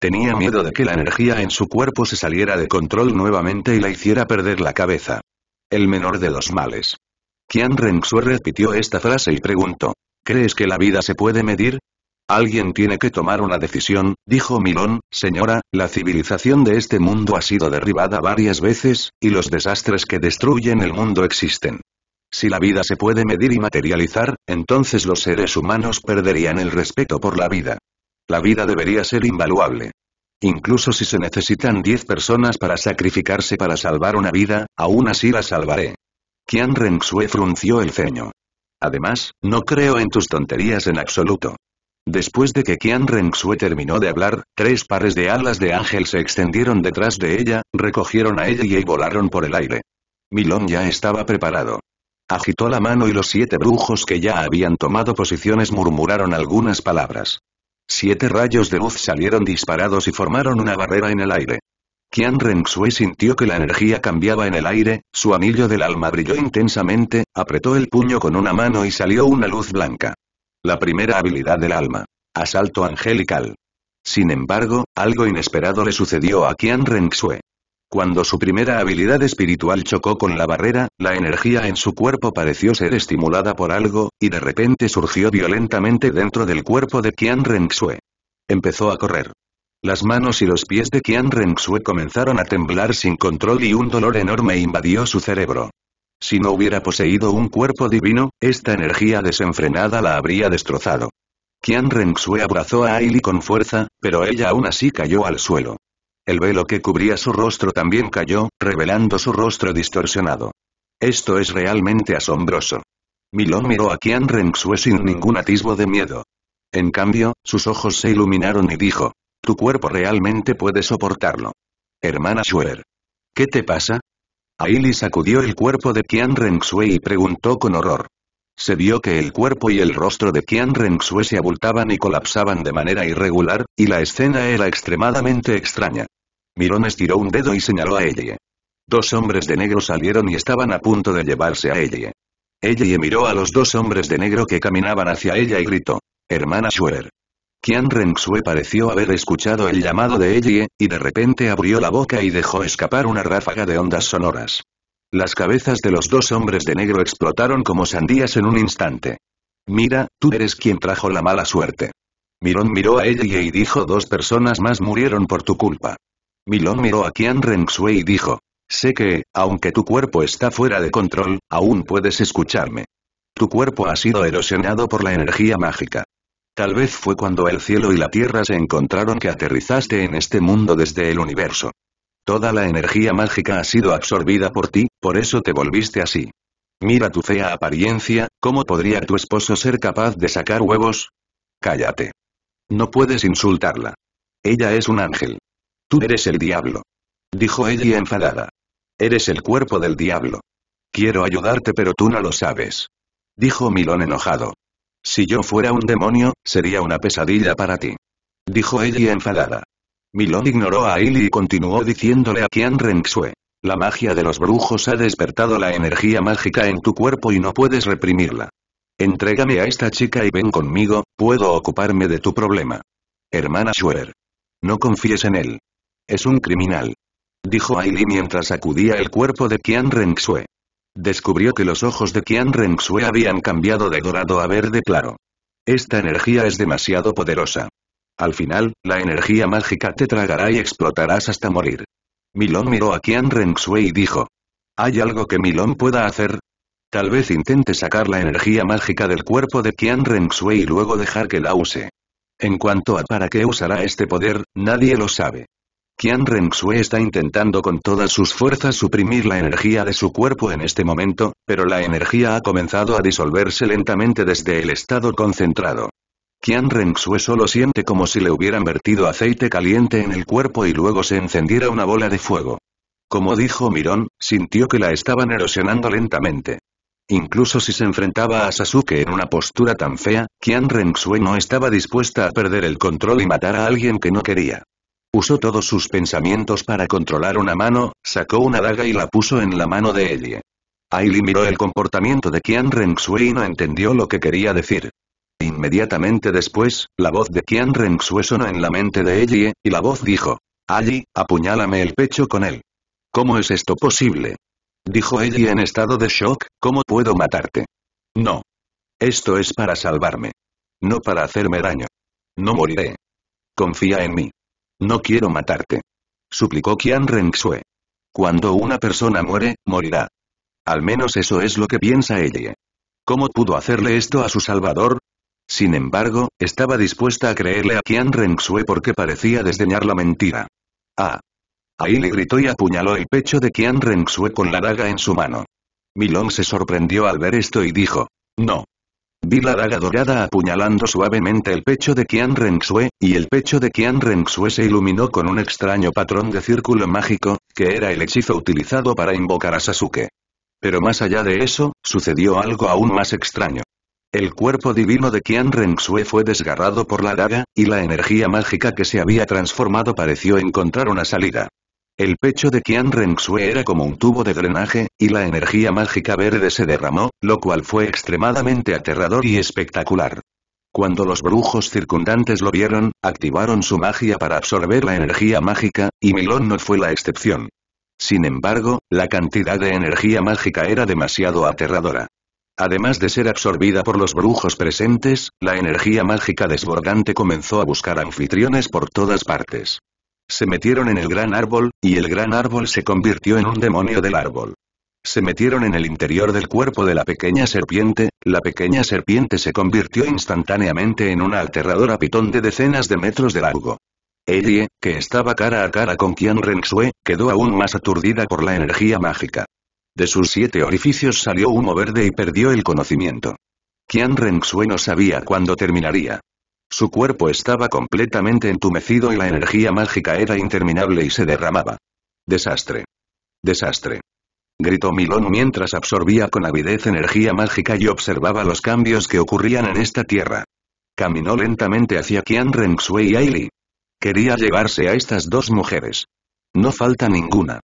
Tenía miedo de que la energía en su cuerpo se saliera de control nuevamente y la hiciera perder la cabeza. El menor de los males. Qian Renxue repitió esta frase y preguntó. ¿Crees que la vida se puede medir? Alguien tiene que tomar una decisión, dijo Milón, señora, la civilización de este mundo ha sido derribada varias veces, y los desastres que destruyen el mundo existen. Si la vida se puede medir y materializar, entonces los seres humanos perderían el respeto por la vida. La vida debería ser invaluable. Incluso si se necesitan 10 personas para sacrificarse para salvar una vida, aún así la salvaré. Qian Renxue frunció el ceño. Además, no creo en tus tonterías en absoluto. Después de que Qian Rensue terminó de hablar, tres pares de alas de ángel se extendieron detrás de ella, recogieron a ella y volaron por el aire. Milón ya estaba preparado. Agitó la mano y los siete brujos que ya habían tomado posiciones murmuraron algunas palabras. Siete rayos de luz salieron disparados y formaron una barrera en el aire. Qian Rengxue sintió que la energía cambiaba en el aire, su anillo del alma brilló intensamente, apretó el puño con una mano y salió una luz blanca. La primera habilidad del alma. Asalto angelical. Sin embargo, algo inesperado le sucedió a Qian Xue. Cuando su primera habilidad espiritual chocó con la barrera, la energía en su cuerpo pareció ser estimulada por algo, y de repente surgió violentamente dentro del cuerpo de Qian Xue. Empezó a correr. Las manos y los pies de Qian Renxue comenzaron a temblar sin control y un dolor enorme invadió su cerebro. Si no hubiera poseído un cuerpo divino, esta energía desenfrenada la habría destrozado. Qian Renxue abrazó a Aili con fuerza, pero ella aún así cayó al suelo. El velo que cubría su rostro también cayó, revelando su rostro distorsionado. Esto es realmente asombroso. Milón miró a Qian Renxue sin ningún atisbo de miedo. En cambio, sus ojos se iluminaron y dijo, tu cuerpo realmente puede soportarlo. Hermana Schwer. ¿Qué te pasa? Aili sacudió el cuerpo de Qian Rengxue y preguntó con horror. Se vio que el cuerpo y el rostro de Qian Rengxue se abultaban y colapsaban de manera irregular, y la escena era extremadamente extraña. Mirón estiró un dedo y señaló a ella. Dos hombres de negro salieron y estaban a punto de llevarse a Ella ella miró a los dos hombres de negro que caminaban hacia ella y gritó. Hermana Schwer. Qian Rengsue pareció haber escuchado el llamado de Ellie, y de repente abrió la boca y dejó escapar una ráfaga de ondas sonoras. Las cabezas de los dos hombres de negro explotaron como sandías en un instante. Mira, tú eres quien trajo la mala suerte. Mirón miró a Ellie y dijo dos personas más murieron por tu culpa. Milón miró a Qian Xue y dijo, sé que, aunque tu cuerpo está fuera de control, aún puedes escucharme. Tu cuerpo ha sido erosionado por la energía mágica. Tal vez fue cuando el cielo y la tierra se encontraron que aterrizaste en este mundo desde el universo. Toda la energía mágica ha sido absorbida por ti, por eso te volviste así. Mira tu fea apariencia, ¿cómo podría tu esposo ser capaz de sacar huevos? Cállate. No puedes insultarla. Ella es un ángel. Tú eres el diablo. Dijo ella enfadada. Eres el cuerpo del diablo. Quiero ayudarte pero tú no lo sabes. Dijo Milón enojado. Si yo fuera un demonio, sería una pesadilla para ti. Dijo ella enfadada. Milon ignoró a Ailey y continuó diciéndole a Qian Renxue. La magia de los brujos ha despertado la energía mágica en tu cuerpo y no puedes reprimirla. Entrégame a esta chica y ven conmigo, puedo ocuparme de tu problema. Hermana Schwer. No confíes en él. Es un criminal. Dijo Aili mientras sacudía el cuerpo de Qian Renxue. Descubrió que los ojos de Qian Renxue habían cambiado de dorado a verde claro. Esta energía es demasiado poderosa. Al final, la energía mágica te tragará y explotarás hasta morir. Milón miró a Qian Renxue y dijo. ¿Hay algo que Milón pueda hacer? Tal vez intente sacar la energía mágica del cuerpo de Qian Renxue y luego dejar que la use. En cuanto a para qué usará este poder, nadie lo sabe. Qian Renxue está intentando con todas sus fuerzas suprimir la energía de su cuerpo en este momento, pero la energía ha comenzado a disolverse lentamente desde el estado concentrado. Qian Renxue solo siente como si le hubieran vertido aceite caliente en el cuerpo y luego se encendiera una bola de fuego. Como dijo Mirón, sintió que la estaban erosionando lentamente. Incluso si se enfrentaba a Sasuke en una postura tan fea, Qian Renxue no estaba dispuesta a perder el control y matar a alguien que no quería. Usó todos sus pensamientos para controlar una mano, sacó una daga y la puso en la mano de Ellie. Ailey miró el comportamiento de Qian Xue y no entendió lo que quería decir. Inmediatamente después, la voz de Qian Xue sonó en la mente de Ellie, y la voz dijo. Allí, apuñálame el pecho con él. ¿Cómo es esto posible? Dijo Ellie en estado de shock, ¿cómo puedo matarte? No. Esto es para salvarme. No para hacerme daño. No moriré. Confía en mí. No quiero matarte. Suplicó Qian Renxue. Cuando una persona muere, morirá. Al menos eso es lo que piensa ella. ¿Cómo pudo hacerle esto a su salvador? Sin embargo, estaba dispuesta a creerle a Qian Renxue porque parecía desdeñar la mentira. ¡Ah! Ahí le gritó y apuñaló el pecho de Qian Renxue con la daga en su mano. Milong se sorprendió al ver esto y dijo. No. Vi la daga dorada apuñalando suavemente el pecho de Qian Renxue y el pecho de Qian Renxue se iluminó con un extraño patrón de círculo mágico, que era el hechizo utilizado para invocar a Sasuke. Pero más allá de eso, sucedió algo aún más extraño. El cuerpo divino de Qian Renxue fue desgarrado por la daga, y la energía mágica que se había transformado pareció encontrar una salida. El pecho de Qian Renxue era como un tubo de drenaje, y la energía mágica verde se derramó, lo cual fue extremadamente aterrador y espectacular. Cuando los brujos circundantes lo vieron, activaron su magia para absorber la energía mágica, y Milón no fue la excepción. Sin embargo, la cantidad de energía mágica era demasiado aterradora. Además de ser absorbida por los brujos presentes, la energía mágica desbordante comenzó a buscar anfitriones por todas partes. Se metieron en el gran árbol, y el gran árbol se convirtió en un demonio del árbol. Se metieron en el interior del cuerpo de la pequeña serpiente, la pequeña serpiente se convirtió instantáneamente en una aterradora pitón de decenas de metros de largo. Elie, que estaba cara a cara con Qian Rensue, quedó aún más aturdida por la energía mágica. De sus siete orificios salió humo verde y perdió el conocimiento. Qian Rensue no sabía cuándo terminaría. Su cuerpo estaba completamente entumecido y la energía mágica era interminable y se derramaba. Desastre. Desastre. Gritó Milón mientras absorbía con avidez energía mágica y observaba los cambios que ocurrían en esta tierra. Caminó lentamente hacia Qian Rengxue y Aili. Quería llevarse a estas dos mujeres. No falta ninguna.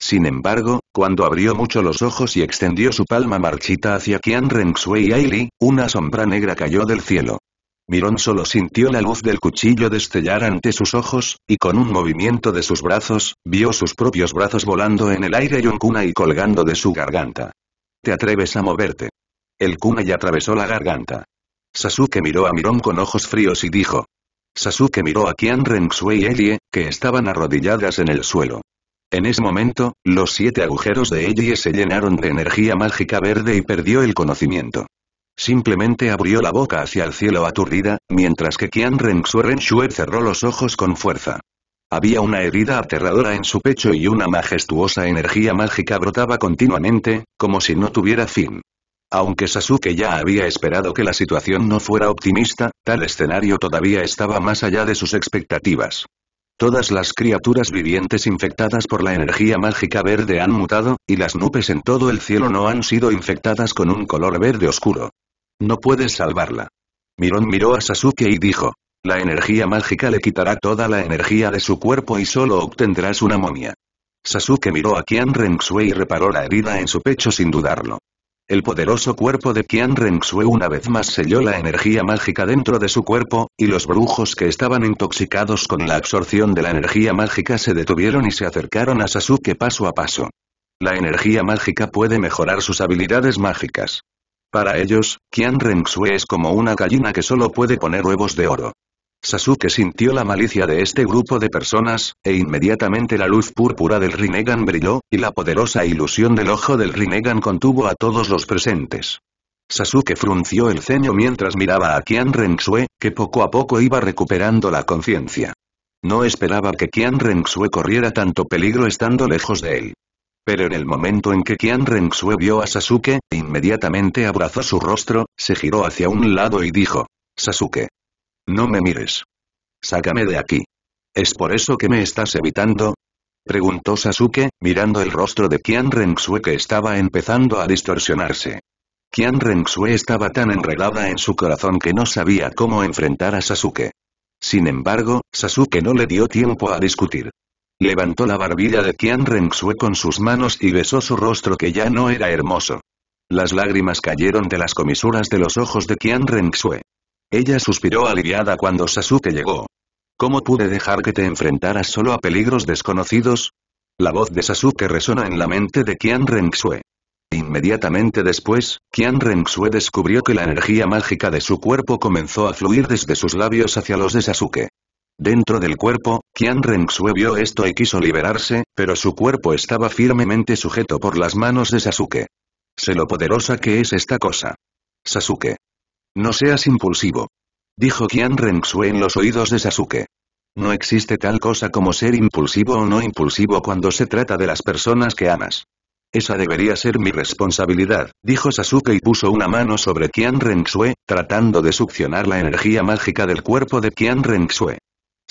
Sin embargo, cuando abrió mucho los ojos y extendió su palma marchita hacia Qian Rengxue y Aili, una sombra negra cayó del cielo. Mirón solo sintió la luz del cuchillo destellar ante sus ojos, y con un movimiento de sus brazos, vio sus propios brazos volando en el aire y un kuna y colgando de su garganta. ¿Te atreves a moverte? El kunai atravesó la garganta. Sasuke miró a Mirón con ojos fríos y dijo. Sasuke miró a Kian, Renxue y Elie, que estaban arrodilladas en el suelo. En ese momento, los siete agujeros de Elie se llenaron de energía mágica verde y perdió el conocimiento. Simplemente abrió la boca hacia el cielo aturdida, mientras que Qian Renxue Renxue cerró los ojos con fuerza. Había una herida aterradora en su pecho y una majestuosa energía mágica brotaba continuamente, como si no tuviera fin. Aunque Sasuke ya había esperado que la situación no fuera optimista, tal escenario todavía estaba más allá de sus expectativas. Todas las criaturas vivientes infectadas por la energía mágica verde han mutado, y las nubes en todo el cielo no han sido infectadas con un color verde oscuro. No puedes salvarla. Mirón miró a Sasuke y dijo. La energía mágica le quitará toda la energía de su cuerpo y solo obtendrás una momia. Sasuke miró a Qian Rengsue y reparó la herida en su pecho sin dudarlo. El poderoso cuerpo de Qian Rengsue una vez más selló la energía mágica dentro de su cuerpo, y los brujos que estaban intoxicados con la absorción de la energía mágica se detuvieron y se acercaron a Sasuke paso a paso. La energía mágica puede mejorar sus habilidades mágicas. Para ellos, Qian Renxue es como una gallina que solo puede poner huevos de oro. Sasuke sintió la malicia de este grupo de personas, e inmediatamente la luz púrpura del Rinnegan brilló, y la poderosa ilusión del ojo del Rinnegan contuvo a todos los presentes. Sasuke frunció el ceño mientras miraba a Qian Renxue, que poco a poco iba recuperando la conciencia. No esperaba que Qian Renxue corriera tanto peligro estando lejos de él. Pero en el momento en que Kian Rengsue vio a Sasuke, inmediatamente abrazó su rostro, se giró hacia un lado y dijo. Sasuke. No me mires. Sácame de aquí. ¿Es por eso que me estás evitando? Preguntó Sasuke, mirando el rostro de Kian Rengsue que estaba empezando a distorsionarse. Kian Rengsue estaba tan enredada en su corazón que no sabía cómo enfrentar a Sasuke. Sin embargo, Sasuke no le dio tiempo a discutir. Levantó la barbilla de Qian Renxue con sus manos y besó su rostro que ya no era hermoso. Las lágrimas cayeron de las comisuras de los ojos de Qian Renxue. Ella suspiró aliviada cuando Sasuke llegó. ¿Cómo pude dejar que te enfrentaras solo a peligros desconocidos? La voz de Sasuke resonó en la mente de Qian Renxue. Inmediatamente después, Qian Renxue descubrió que la energía mágica de su cuerpo comenzó a fluir desde sus labios hacia los de Sasuke. Dentro del cuerpo, Qian Renxue vio esto y quiso liberarse, pero su cuerpo estaba firmemente sujeto por las manos de Sasuke. Sé lo poderosa que es esta cosa. Sasuke. No seas impulsivo. Dijo Qian Renxue en los oídos de Sasuke. No existe tal cosa como ser impulsivo o no impulsivo cuando se trata de las personas que amas. Esa debería ser mi responsabilidad, dijo Sasuke y puso una mano sobre Qian Renxue, tratando de succionar la energía mágica del cuerpo de Qian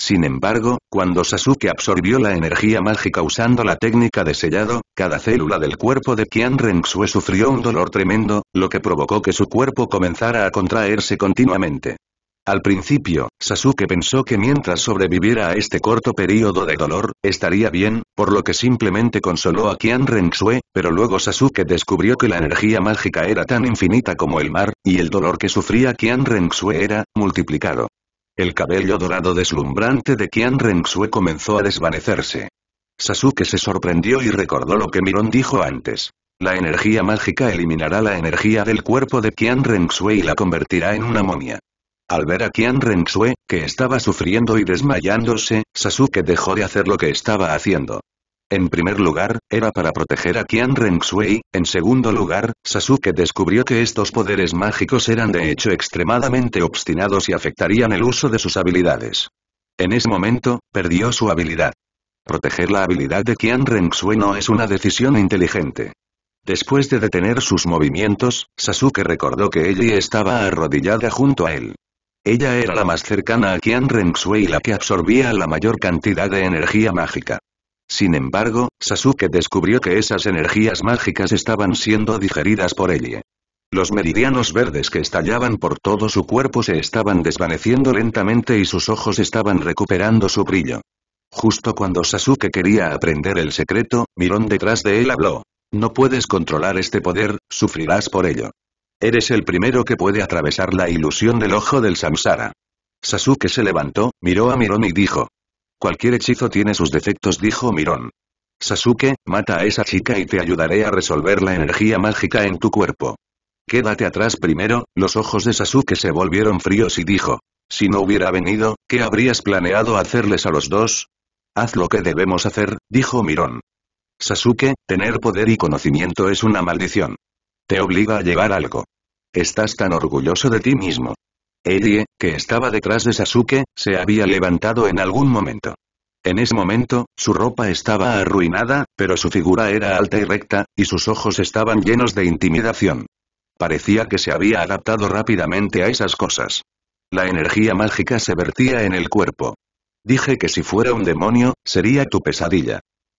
sin embargo, cuando Sasuke absorbió la energía mágica usando la técnica de sellado, cada célula del cuerpo de Qian Renxue sufrió un dolor tremendo, lo que provocó que su cuerpo comenzara a contraerse continuamente. Al principio, Sasuke pensó que mientras sobreviviera a este corto período de dolor, estaría bien, por lo que simplemente consoló a Qian Renxue, pero luego Sasuke descubrió que la energía mágica era tan infinita como el mar, y el dolor que sufría Qian Renxue era, multiplicado. El cabello dorado deslumbrante de Qian Rengxue comenzó a desvanecerse. Sasuke se sorprendió y recordó lo que Miron dijo antes. La energía mágica eliminará la energía del cuerpo de Qian Rengxue y la convertirá en una momia. Al ver a Qian Rengxue, que estaba sufriendo y desmayándose, Sasuke dejó de hacer lo que estaba haciendo. En primer lugar, era para proteger a Qian Renxue. en segundo lugar, Sasuke descubrió que estos poderes mágicos eran de hecho extremadamente obstinados y afectarían el uso de sus habilidades. En ese momento, perdió su habilidad. Proteger la habilidad de Qian Renxue no es una decisión inteligente. Después de detener sus movimientos, Sasuke recordó que ella estaba arrodillada junto a él. Ella era la más cercana a Qian Renxue y la que absorbía la mayor cantidad de energía mágica. Sin embargo, Sasuke descubrió que esas energías mágicas estaban siendo digeridas por ella. Los meridianos verdes que estallaban por todo su cuerpo se estaban desvaneciendo lentamente y sus ojos estaban recuperando su brillo. Justo cuando Sasuke quería aprender el secreto, Mirón detrás de él habló. No puedes controlar este poder, sufrirás por ello. Eres el primero que puede atravesar la ilusión del ojo del samsara. Sasuke se levantó, miró a Mirón y dijo, Cualquier hechizo tiene sus defectos dijo Mirón. Sasuke, mata a esa chica y te ayudaré a resolver la energía mágica en tu cuerpo. Quédate atrás primero, los ojos de Sasuke se volvieron fríos y dijo. Si no hubiera venido, ¿qué habrías planeado hacerles a los dos? Haz lo que debemos hacer, dijo Mirón. Sasuke, tener poder y conocimiento es una maldición. Te obliga a llevar algo. Estás tan orgulloso de ti mismo. Erie, que estaba detrás de Sasuke, se había levantado en algún momento. En ese momento, su ropa estaba arruinada, pero su figura era alta y recta, y sus ojos estaban llenos de intimidación. Parecía que se había adaptado rápidamente a esas cosas. La energía mágica se vertía en el cuerpo. Dije que si fuera un demonio, sería tu pesadilla.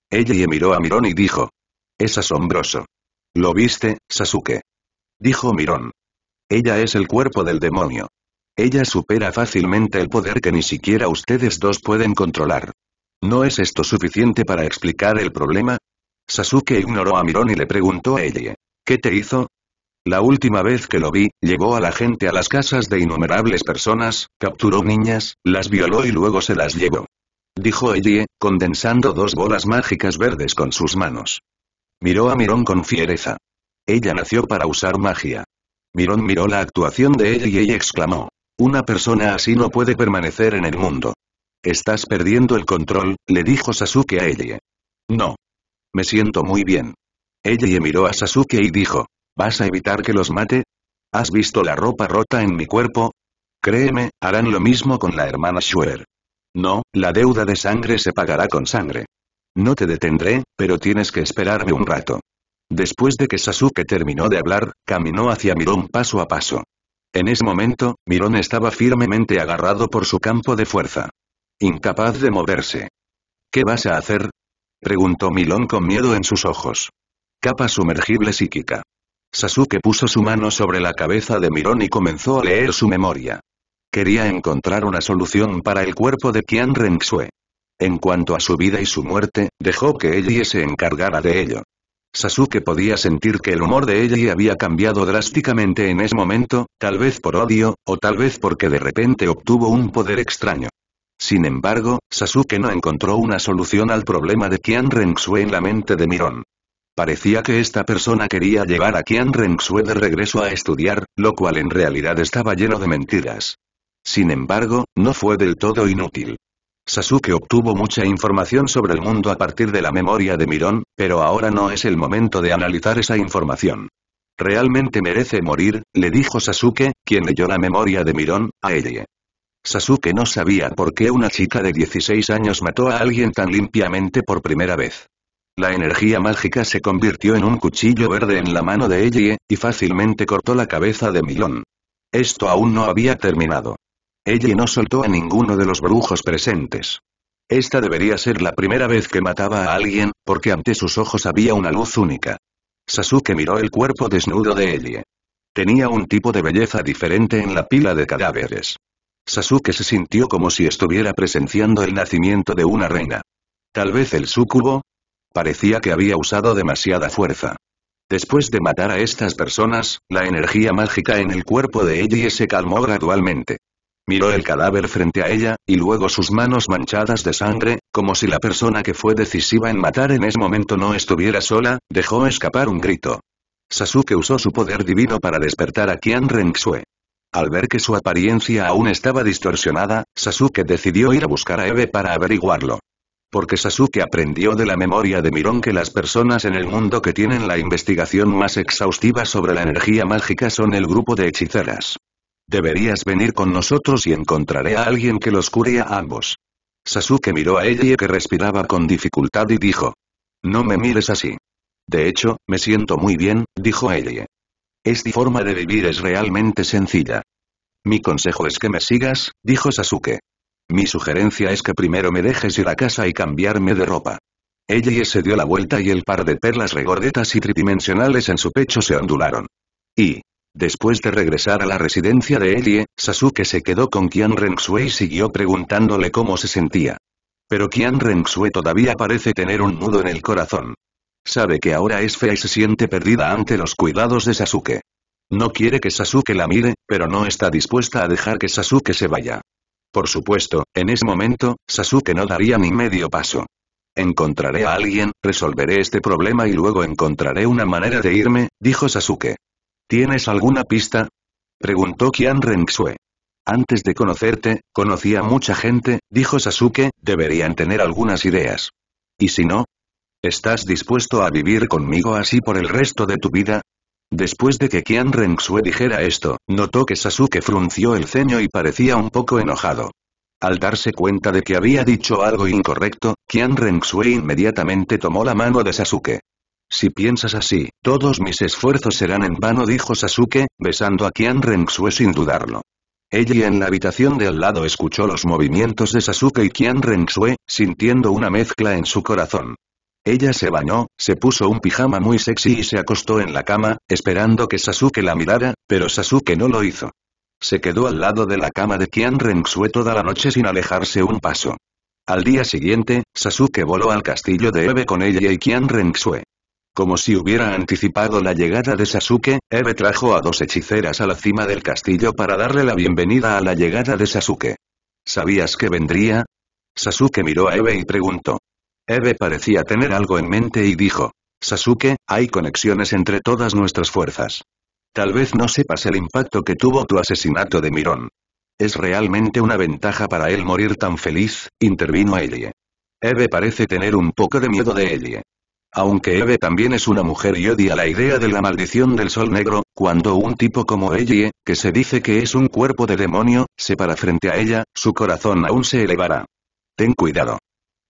Ella miró a Mirón y dijo. Es asombroso. ¿Lo viste, Sasuke? Dijo Mirón. Ella es el cuerpo del demonio. Ella supera fácilmente el poder que ni siquiera ustedes dos pueden controlar. ¿No es esto suficiente para explicar el problema? Sasuke ignoró a Mirón y le preguntó a Ellie: ¿Qué te hizo? La última vez que lo vi, llevó a la gente a las casas de innumerables personas, capturó niñas, las violó y luego se las llevó. Dijo Elie, condensando dos bolas mágicas verdes con sus manos. Miró a Mirón con fiereza. Ella nació para usar magia. Mirón miró la actuación de Ellie y exclamó. Una persona así no puede permanecer en el mundo. Estás perdiendo el control, le dijo Sasuke a ella. No. Me siento muy bien. Ella miró a Sasuke y dijo, ¿vas a evitar que los mate? ¿Has visto la ropa rota en mi cuerpo? Créeme, harán lo mismo con la hermana Shuer. No, la deuda de sangre se pagará con sangre. No te detendré, pero tienes que esperarme un rato. Después de que Sasuke terminó de hablar, caminó hacia Mirón paso a paso. En ese momento, Mirón estaba firmemente agarrado por su campo de fuerza. Incapaz de moverse. ¿Qué vas a hacer? Preguntó Milón con miedo en sus ojos. Capa sumergible psíquica. Sasuke puso su mano sobre la cabeza de Milón y comenzó a leer su memoria. Quería encontrar una solución para el cuerpo de Qian Renxue. En cuanto a su vida y su muerte, dejó que ella se encargara de ello. Sasuke podía sentir que el humor de ella había cambiado drásticamente en ese momento, tal vez por odio, o tal vez porque de repente obtuvo un poder extraño. Sin embargo, Sasuke no encontró una solución al problema de Qian Renxue en la mente de Mirón. Parecía que esta persona quería llevar a Qian Renxue de regreso a estudiar, lo cual en realidad estaba lleno de mentiras. Sin embargo, no fue del todo inútil. Sasuke obtuvo mucha información sobre el mundo a partir de la memoria de Mirón, pero ahora no es el momento de analizar esa información. Realmente merece morir, le dijo Sasuke, quien leyó la memoria de Mirón, a ella. Sasuke no sabía por qué una chica de 16 años mató a alguien tan limpiamente por primera vez. La energía mágica se convirtió en un cuchillo verde en la mano de Ellie, y fácilmente cortó la cabeza de Milon. Esto aún no había terminado. Ellie no soltó a ninguno de los brujos presentes. Esta debería ser la primera vez que mataba a alguien, porque ante sus ojos había una luz única. Sasuke miró el cuerpo desnudo de Ellie. Tenía un tipo de belleza diferente en la pila de cadáveres. Sasuke se sintió como si estuviera presenciando el nacimiento de una reina. Tal vez el sucubo. Parecía que había usado demasiada fuerza. Después de matar a estas personas, la energía mágica en el cuerpo de ella se calmó gradualmente. Miró el cadáver frente a ella, y luego sus manos manchadas de sangre, como si la persona que fue decisiva en matar en ese momento no estuviera sola, dejó escapar un grito. Sasuke usó su poder divino para despertar a Kian Renxue. Al ver que su apariencia aún estaba distorsionada, Sasuke decidió ir a buscar a Eve para averiguarlo. Porque Sasuke aprendió de la memoria de Mirón que las personas en el mundo que tienen la investigación más exhaustiva sobre la energía mágica son el grupo de hechiceras. Deberías venir con nosotros y encontraré a alguien que los cure a ambos. Sasuke miró a ella que respiraba con dificultad y dijo. No me mires así. De hecho, me siento muy bien, dijo Ellie. Esta forma de vivir es realmente sencilla. Mi consejo es que me sigas, dijo Sasuke. Mi sugerencia es que primero me dejes ir a casa y cambiarme de ropa. Ella se dio la vuelta y el par de perlas regordetas y tridimensionales en su pecho se ondularon. Y, Después de regresar a la residencia de Ellie, Sasuke se quedó con Qian Renxue y siguió preguntándole cómo se sentía. Pero Qian Renxue todavía parece tener un nudo en el corazón. Sabe que ahora es fea y se siente perdida ante los cuidados de Sasuke. No quiere que Sasuke la mire, pero no está dispuesta a dejar que Sasuke se vaya. Por supuesto, en ese momento, Sasuke no daría ni medio paso. Encontraré a alguien, resolveré este problema y luego encontraré una manera de irme, dijo Sasuke. ¿Tienes alguna pista? Preguntó Kian Renxue. Antes de conocerte, conocí a mucha gente, dijo Sasuke, deberían tener algunas ideas. Y si no, ¿Estás dispuesto a vivir conmigo así por el resto de tu vida? Después de que Qian Renxue dijera esto, notó que Sasuke frunció el ceño y parecía un poco enojado. Al darse cuenta de que había dicho algo incorrecto, Qian Renxue inmediatamente tomó la mano de Sasuke. Si piensas así, todos mis esfuerzos serán en vano dijo Sasuke, besando a Qian Renxue sin dudarlo. Ella en la habitación de al lado escuchó los movimientos de Sasuke y Qian Renxue, sintiendo una mezcla en su corazón. Ella se bañó, se puso un pijama muy sexy y se acostó en la cama, esperando que Sasuke la mirara, pero Sasuke no lo hizo. Se quedó al lado de la cama de Kian Renxue toda la noche sin alejarse un paso. Al día siguiente, Sasuke voló al castillo de Eve con ella y Kian Renxue. Como si hubiera anticipado la llegada de Sasuke, Eve trajo a dos hechiceras a la cima del castillo para darle la bienvenida a la llegada de Sasuke. ¿Sabías que vendría? Sasuke miró a Eve y preguntó. Eve parecía tener algo en mente y dijo. Sasuke, hay conexiones entre todas nuestras fuerzas. Tal vez no sepas el impacto que tuvo tu asesinato de Mirón. Es realmente una ventaja para él morir tan feliz, intervino Ellie. Eve parece tener un poco de miedo de Ellie. Aunque Eve también es una mujer y odia la idea de la maldición del sol negro, cuando un tipo como Ellie, que se dice que es un cuerpo de demonio, se para frente a ella, su corazón aún se elevará. Ten cuidado.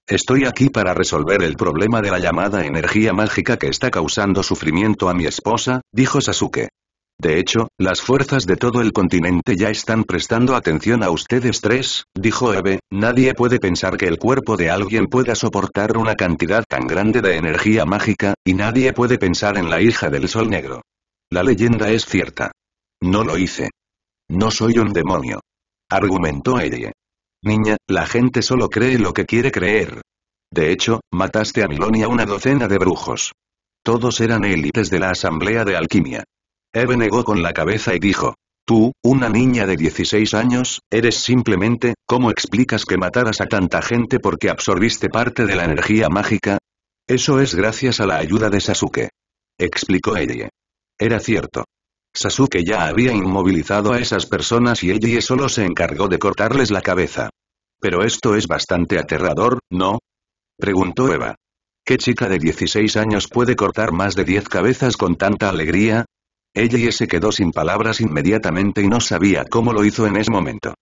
Estoy aquí para resolver el problema de la llamada energía mágica que está causando sufrimiento a mi esposa, dijo Sasuke. De hecho, las fuerzas de todo el continente ya están prestando atención a ustedes tres, dijo Eve, nadie puede pensar que el cuerpo de alguien pueda soportar una cantidad tan grande de energía mágica, y nadie puede pensar en la hija del sol negro. La leyenda es cierta. No lo hice. No soy un demonio. Argumentó ella. Niña, la gente solo cree lo que quiere creer. De hecho, mataste a Milonia y a una docena de brujos. Todos eran élites de la Asamblea de Alquimia. Eve negó con la cabeza y dijo, Tú, una niña de 16 años, eres simplemente, ¿cómo explicas que mataras a tanta gente porque absorbiste parte de la energía mágica? Eso es gracias a la ayuda de Sasuke. Explicó ella. Era cierto. Sasuke ya había inmovilizado a esas personas y Eiji solo se encargó de cortarles la cabeza. Pero esto es bastante aterrador, ¿no? Preguntó Eva. ¿Qué chica de 16 años puede cortar más de 10 cabezas con tanta alegría? Ella se quedó sin palabras inmediatamente y no sabía cómo lo hizo en ese momento.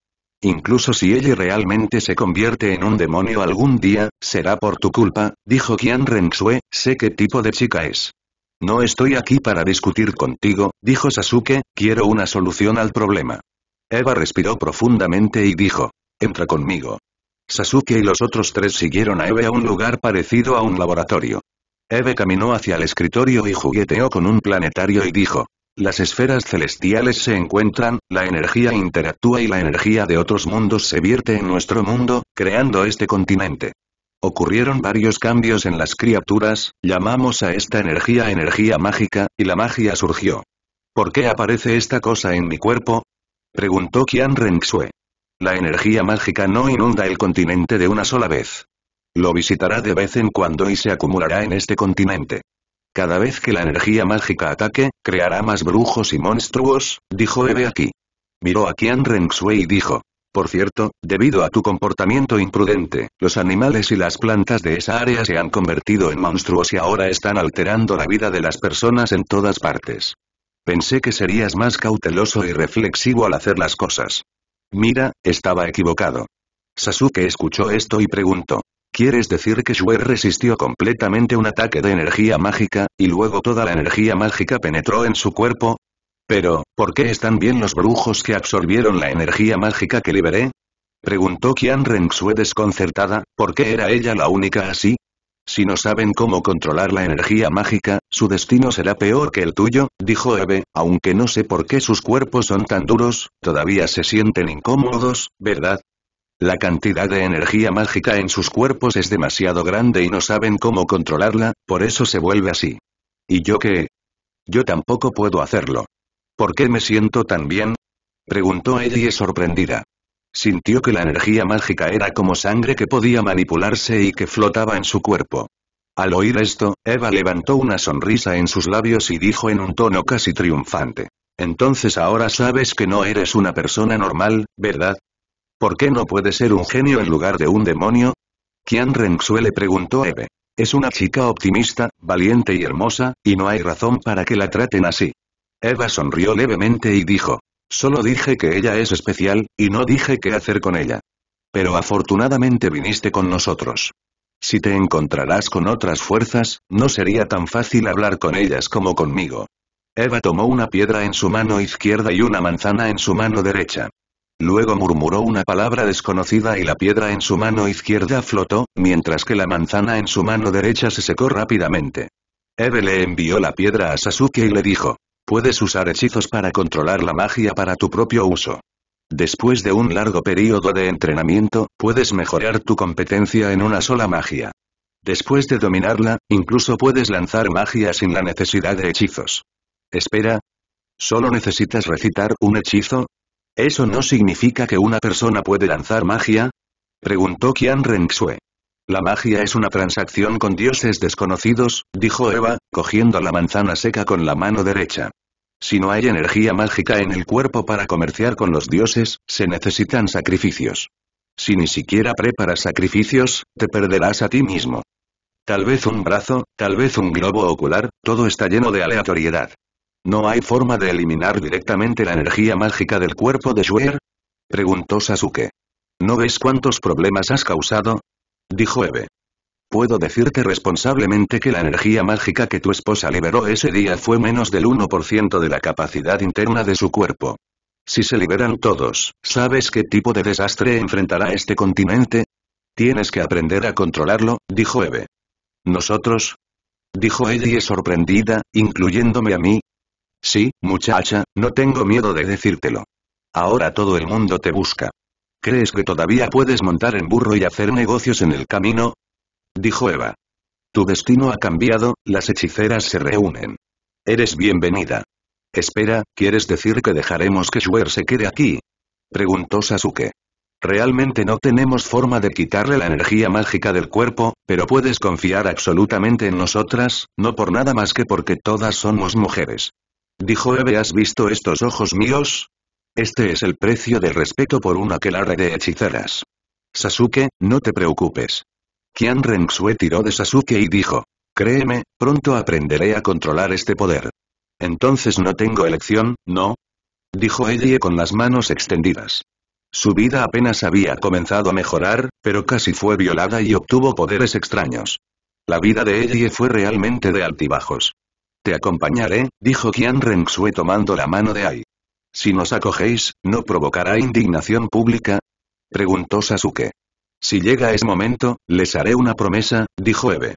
Incluso si ella realmente se convierte en un demonio algún día, será por tu culpa, dijo Qian Renxue, sé qué tipo de chica es. No estoy aquí para discutir contigo, dijo Sasuke, quiero una solución al problema. Eva respiró profundamente y dijo, entra conmigo. Sasuke y los otros tres siguieron a Eve a un lugar parecido a un laboratorio. Eve caminó hacia el escritorio y jugueteó con un planetario y dijo, las esferas celestiales se encuentran, la energía interactúa y la energía de otros mundos se vierte en nuestro mundo, creando este continente. Ocurrieron varios cambios en las criaturas, llamamos a esta energía energía mágica, y la magia surgió. ¿Por qué aparece esta cosa en mi cuerpo? Preguntó Qian Rengxue. La energía mágica no inunda el continente de una sola vez. Lo visitará de vez en cuando y se acumulará en este continente. Cada vez que la energía mágica ataque, creará más brujos y monstruos, dijo Eve aquí. Miró a Qian Rengxue y dijo. Por cierto, debido a tu comportamiento imprudente, los animales y las plantas de esa área se han convertido en monstruos y ahora están alterando la vida de las personas en todas partes. Pensé que serías más cauteloso y reflexivo al hacer las cosas. Mira, estaba equivocado. Sasuke escuchó esto y preguntó. ¿Quieres decir que Shue resistió completamente un ataque de energía mágica, y luego toda la energía mágica penetró en su cuerpo? Pero, ¿por qué están bien los brujos que absorbieron la energía mágica que liberé? Preguntó Qian Renxue desconcertada, ¿por qué era ella la única así? Si no saben cómo controlar la energía mágica, su destino será peor que el tuyo, dijo Eve, aunque no sé por qué sus cuerpos son tan duros, todavía se sienten incómodos, ¿verdad? La cantidad de energía mágica en sus cuerpos es demasiado grande y no saben cómo controlarla, por eso se vuelve así. ¿Y yo qué? Yo tampoco puedo hacerlo. ¿Por qué me siento tan bien? Preguntó Ellie sorprendida. Sintió que la energía mágica era como sangre que podía manipularse y que flotaba en su cuerpo. Al oír esto, Eva levantó una sonrisa en sus labios y dijo en un tono casi triunfante. Entonces ahora sabes que no eres una persona normal, ¿verdad? ¿Por qué no puedes ser un genio en lugar de un demonio? Qian Renxue le preguntó Eve. Es una chica optimista, valiente y hermosa, y no hay razón para que la traten así. Eva sonrió levemente y dijo. Solo dije que ella es especial, y no dije qué hacer con ella. Pero afortunadamente viniste con nosotros. Si te encontrarás con otras fuerzas, no sería tan fácil hablar con ellas como conmigo. Eva tomó una piedra en su mano izquierda y una manzana en su mano derecha. Luego murmuró una palabra desconocida y la piedra en su mano izquierda flotó, mientras que la manzana en su mano derecha se secó rápidamente. Eva le envió la piedra a Sasuke y le dijo, Puedes usar hechizos para controlar la magia para tu propio uso. Después de un largo periodo de entrenamiento, puedes mejorar tu competencia en una sola magia. Después de dominarla, incluso puedes lanzar magia sin la necesidad de hechizos. Espera. ¿Solo necesitas recitar un hechizo? ¿Eso no significa que una persona puede lanzar magia? Preguntó Qian Renxue. La magia es una transacción con dioses desconocidos, dijo Eva, cogiendo la manzana seca con la mano derecha. Si no hay energía mágica en el cuerpo para comerciar con los dioses, se necesitan sacrificios. Si ni siquiera preparas sacrificios, te perderás a ti mismo. Tal vez un brazo, tal vez un globo ocular, todo está lleno de aleatoriedad. ¿No hay forma de eliminar directamente la energía mágica del cuerpo de Shuer? Preguntó Sasuke. ¿No ves cuántos problemas has causado? Dijo Eve. Puedo decirte responsablemente que la energía mágica que tu esposa liberó ese día fue menos del 1% de la capacidad interna de su cuerpo. Si se liberan todos, ¿sabes qué tipo de desastre enfrentará este continente? Tienes que aprender a controlarlo, dijo Eve. ¿Nosotros? Dijo Eddie sorprendida, incluyéndome a mí. Sí, muchacha, no tengo miedo de decírtelo. Ahora todo el mundo te busca. ¿Crees que todavía puedes montar en burro y hacer negocios en el camino? dijo Eva. Tu destino ha cambiado, las hechiceras se reúnen. Eres bienvenida. Espera, ¿quieres decir que dejaremos que Schwer se quede aquí? Preguntó Sasuke. Realmente no tenemos forma de quitarle la energía mágica del cuerpo, pero puedes confiar absolutamente en nosotras, no por nada más que porque todas somos mujeres. Dijo Eva ¿has visto estos ojos míos? Este es el precio de respeto por una aquelarre de hechiceras. Sasuke, no te preocupes. Qian Xue tiró de Sasuke y dijo. Créeme, pronto aprenderé a controlar este poder. Entonces no tengo elección, ¿no? Dijo Eddie con las manos extendidas. Su vida apenas había comenzado a mejorar, pero casi fue violada y obtuvo poderes extraños. La vida de Eddie fue realmente de altibajos. Te acompañaré, dijo Kian Renxue tomando la mano de Ai. Si nos acogéis, ¿no provocará indignación pública? Preguntó Sasuke. Si llega ese momento, les haré una promesa, dijo Eve.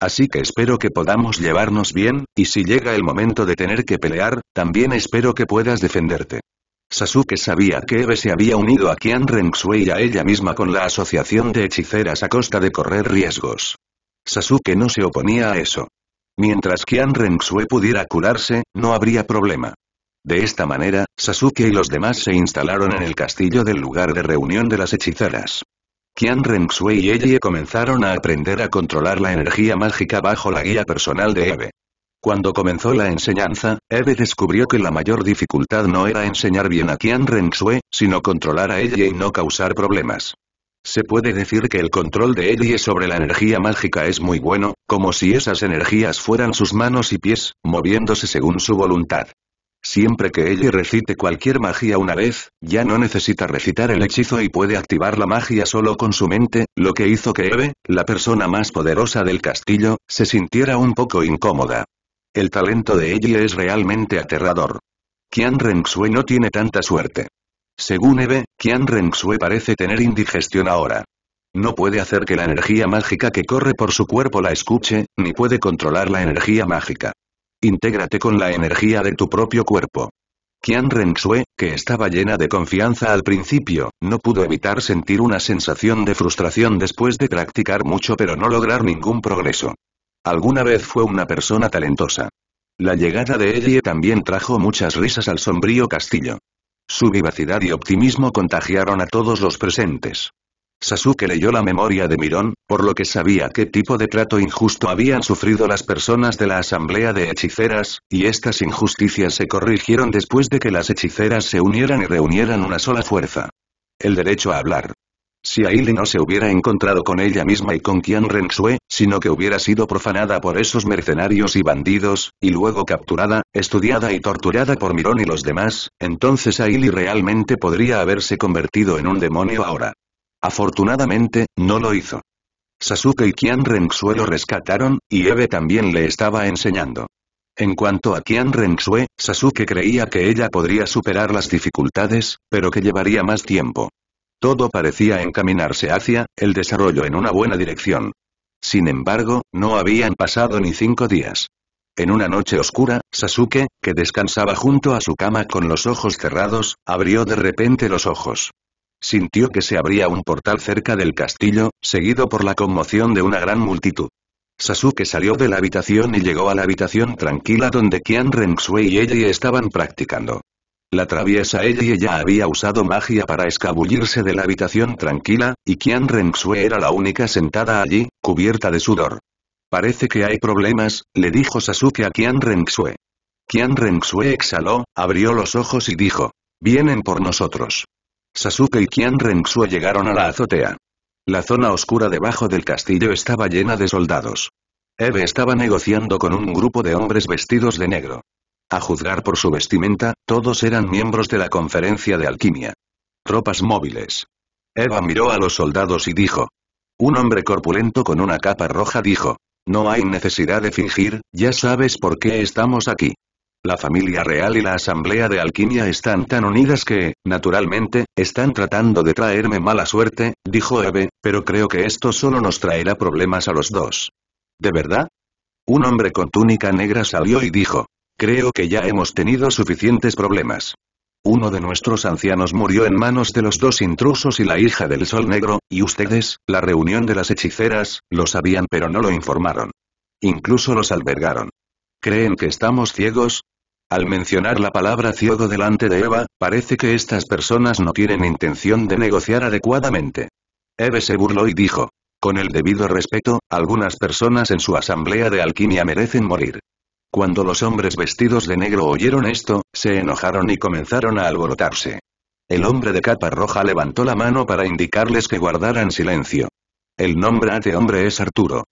Así que espero que podamos llevarnos bien, y si llega el momento de tener que pelear, también espero que puedas defenderte. Sasuke sabía que Eve se había unido a Kian Rensui y a ella misma con la asociación de hechiceras a costa de correr riesgos. Sasuke no se oponía a eso. Mientras Kian Rensui pudiera curarse, no habría problema. De esta manera, Sasuke y los demás se instalaron en el castillo del lugar de reunión de las hechiceras. Qian Renxue y Eye comenzaron a aprender a controlar la energía mágica bajo la guía personal de Eve. Cuando comenzó la enseñanza, Eve descubrió que la mayor dificultad no era enseñar bien a Qian Renxue, sino controlar a Eye y no causar problemas. Se puede decir que el control de Eye sobre la energía mágica es muy bueno, como si esas energías fueran sus manos y pies, moviéndose según su voluntad. Siempre que ella recite cualquier magia una vez, ya no necesita recitar el hechizo y puede activar la magia solo con su mente, lo que hizo que Eve, la persona más poderosa del castillo, se sintiera un poco incómoda. El talento de ella es realmente aterrador. Qian Renxue no tiene tanta suerte. Según Eve, Qian Renxue parece tener indigestión ahora. No puede hacer que la energía mágica que corre por su cuerpo la escuche, ni puede controlar la energía mágica. Intégrate con la energía de tu propio cuerpo. Qian Renxue, que estaba llena de confianza al principio, no pudo evitar sentir una sensación de frustración después de practicar mucho pero no lograr ningún progreso. Alguna vez fue una persona talentosa. La llegada de Elie también trajo muchas risas al sombrío castillo. Su vivacidad y optimismo contagiaron a todos los presentes. Sasuke leyó la memoria de Mirón, por lo que sabía qué tipo de trato injusto habían sufrido las personas de la asamblea de hechiceras, y estas injusticias se corrigieron después de que las hechiceras se unieran y reunieran una sola fuerza. El derecho a hablar. Si Aili no se hubiera encontrado con ella misma y con Qian Rensue, sino que hubiera sido profanada por esos mercenarios y bandidos, y luego capturada, estudiada y torturada por Mirón y los demás, entonces Aili realmente podría haberse convertido en un demonio ahora. Afortunadamente, no lo hizo. Sasuke y Kian Renxue lo rescataron, y Eve también le estaba enseñando. En cuanto a Kian Renxue, Sasuke creía que ella podría superar las dificultades, pero que llevaría más tiempo. Todo parecía encaminarse hacia, el desarrollo en una buena dirección. Sin embargo, no habían pasado ni cinco días. En una noche oscura, Sasuke, que descansaba junto a su cama con los ojos cerrados, abrió de repente los ojos. Sintió que se abría un portal cerca del castillo, seguido por la conmoción de una gran multitud. Sasuke salió de la habitación y llegó a la habitación tranquila donde Qian Renxue y Ellie estaban practicando. La traviesa Ellie ya había usado magia para escabullirse de la habitación tranquila, y Qian Renxue era la única sentada allí, cubierta de sudor. Parece que hay problemas, le dijo Sasuke a Qian Renxue. Qian Renxue exhaló, abrió los ojos y dijo. Vienen por nosotros. Sasuke y Kian Renxue llegaron a la azotea. La zona oscura debajo del castillo estaba llena de soldados. Eve estaba negociando con un grupo de hombres vestidos de negro. A juzgar por su vestimenta, todos eran miembros de la conferencia de alquimia. Tropas móviles. Eva miró a los soldados y dijo. Un hombre corpulento con una capa roja dijo. No hay necesidad de fingir, ya sabes por qué estamos aquí la familia real y la asamblea de alquimia están tan unidas que, naturalmente, están tratando de traerme mala suerte, dijo Eve, pero creo que esto solo nos traerá problemas a los dos. ¿De verdad? Un hombre con túnica negra salió y dijo, creo que ya hemos tenido suficientes problemas. Uno de nuestros ancianos murió en manos de los dos intrusos y la hija del Sol Negro, y ustedes, la reunión de las hechiceras, lo sabían pero no lo informaron. Incluso los albergaron. ¿Creen que estamos ciegos? Al mencionar la palabra «ciodo» delante de Eva, parece que estas personas no tienen intención de negociar adecuadamente. Eve se burló y dijo. Con el debido respeto, algunas personas en su asamblea de alquimia merecen morir. Cuando los hombres vestidos de negro oyeron esto, se enojaron y comenzaron a alborotarse. El hombre de capa roja levantó la mano para indicarles que guardaran silencio. El nombre de este hombre es Arturo.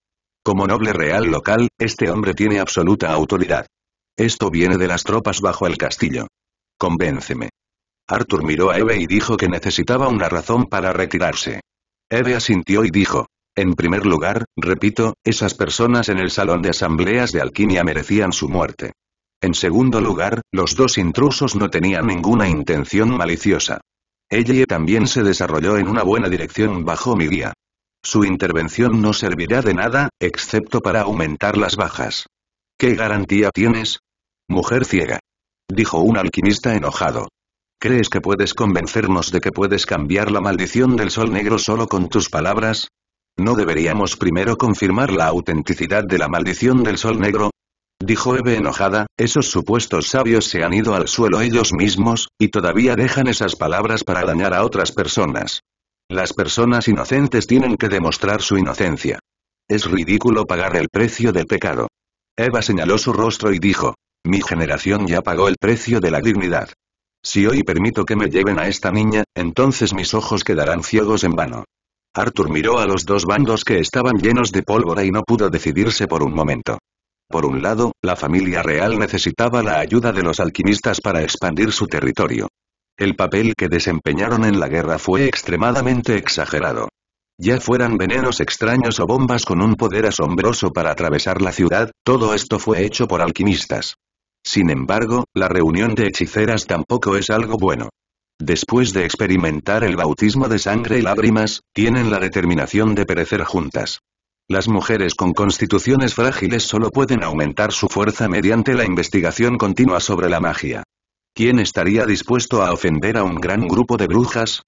Como noble real local, este hombre tiene absoluta autoridad. Esto viene de las tropas bajo el castillo. Convénceme. Arthur miró a Eve y dijo que necesitaba una razón para retirarse. Eve asintió y dijo, en primer lugar, repito, esas personas en el salón de asambleas de alquimia merecían su muerte. En segundo lugar, los dos intrusos no tenían ninguna intención maliciosa. Ella también se desarrolló en una buena dirección bajo mi guía. Su intervención no servirá de nada, excepto para aumentar las bajas. ¿Qué garantía tienes? Mujer ciega. Dijo un alquimista enojado. ¿Crees que puedes convencernos de que puedes cambiar la maldición del sol negro solo con tus palabras? ¿No deberíamos primero confirmar la autenticidad de la maldición del sol negro? Dijo Eve enojada, esos supuestos sabios se han ido al suelo ellos mismos, y todavía dejan esas palabras para dañar a otras personas. Las personas inocentes tienen que demostrar su inocencia. Es ridículo pagar el precio del pecado. Eva señaló su rostro y dijo, mi generación ya pagó el precio de la dignidad. Si hoy permito que me lleven a esta niña, entonces mis ojos quedarán ciegos en vano. Arthur miró a los dos bandos que estaban llenos de pólvora y no pudo decidirse por un momento. Por un lado, la familia real necesitaba la ayuda de los alquimistas para expandir su territorio. El papel que desempeñaron en la guerra fue extremadamente exagerado. Ya fueran venenos extraños o bombas con un poder asombroso para atravesar la ciudad, todo esto fue hecho por alquimistas. Sin embargo, la reunión de hechiceras tampoco es algo bueno. Después de experimentar el bautismo de sangre y lágrimas, tienen la determinación de perecer juntas. Las mujeres con constituciones frágiles solo pueden aumentar su fuerza mediante la investigación continua sobre la magia. ¿Quién estaría dispuesto a ofender a un gran grupo de brujas?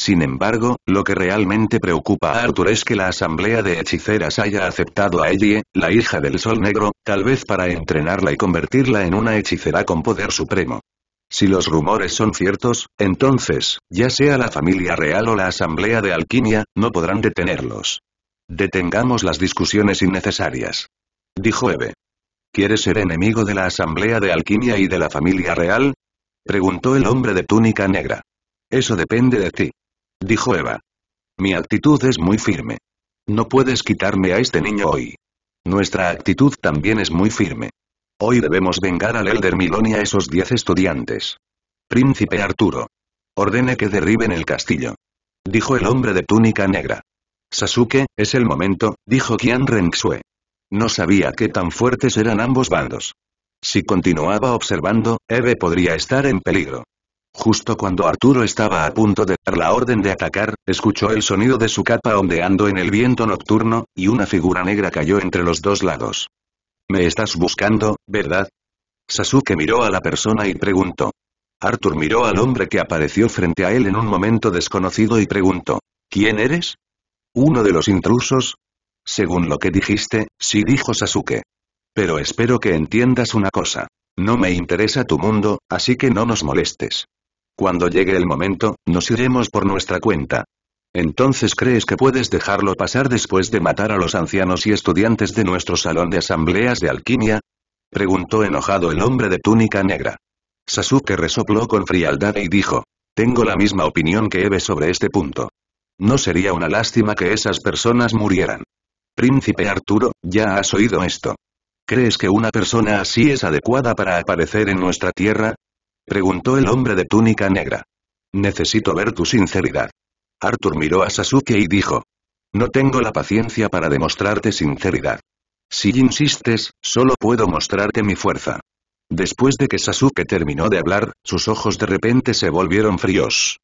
Sin embargo, lo que realmente preocupa a Arthur es que la asamblea de hechiceras haya aceptado a Ellie, la hija del Sol Negro, tal vez para entrenarla y convertirla en una hechicera con poder supremo. Si los rumores son ciertos, entonces, ya sea la familia real o la asamblea de alquimia, no podrán detenerlos. Detengamos las discusiones innecesarias. Dijo Eve. ¿Quieres ser enemigo de la asamblea de alquimia y de la familia real? Preguntó el hombre de túnica negra. Eso depende de ti dijo Eva. Mi actitud es muy firme. No puedes quitarme a este niño hoy. Nuestra actitud también es muy firme. Hoy debemos vengar al Elder Milón y a esos diez estudiantes. Príncipe Arturo. Ordene que derriben el castillo. Dijo el hombre de túnica negra. Sasuke, es el momento, dijo Qian Renxue. No sabía qué tan fuertes eran ambos bandos. Si continuaba observando, Eve podría estar en peligro. Justo cuando Arturo estaba a punto de dar la orden de atacar, escuchó el sonido de su capa ondeando en el viento nocturno, y una figura negra cayó entre los dos lados. Me estás buscando, ¿verdad? Sasuke miró a la persona y preguntó. Arthur miró al hombre que apareció frente a él en un momento desconocido y preguntó. ¿Quién eres? ¿Uno de los intrusos? Según lo que dijiste, sí dijo Sasuke. Pero espero que entiendas una cosa. No me interesa tu mundo, así que no nos molestes. Cuando llegue el momento, nos iremos por nuestra cuenta. Entonces crees que puedes dejarlo pasar después de matar a los ancianos y estudiantes de nuestro salón de asambleas de alquimia? Preguntó enojado el hombre de túnica negra. Sasuke resopló con frialdad y dijo. Tengo la misma opinión que Eve sobre este punto. No sería una lástima que esas personas murieran. Príncipe Arturo, ya has oído esto. ¿Crees que una persona así es adecuada para aparecer en nuestra tierra? Preguntó el hombre de túnica negra. Necesito ver tu sinceridad. Arthur miró a Sasuke y dijo. No tengo la paciencia para demostrarte sinceridad. Si insistes, solo puedo mostrarte mi fuerza. Después de que Sasuke terminó de hablar, sus ojos de repente se volvieron fríos.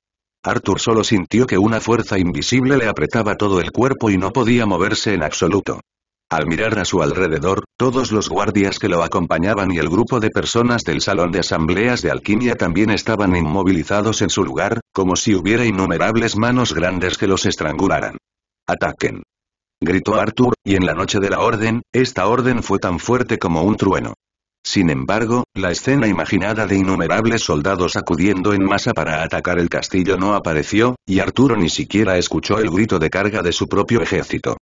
Arthur solo sintió que una fuerza invisible le apretaba todo el cuerpo y no podía moverse en absoluto. Al mirar a su alrededor, todos los guardias que lo acompañaban y el grupo de personas del salón de asambleas de alquimia también estaban inmovilizados en su lugar, como si hubiera innumerables manos grandes que los estrangularan. ¡Ataquen! Gritó Arthur, y en la noche de la orden, esta orden fue tan fuerte como un trueno. Sin embargo, la escena imaginada de innumerables soldados acudiendo en masa para atacar el castillo no apareció, y Arturo ni siquiera escuchó el grito de carga de su propio ejército.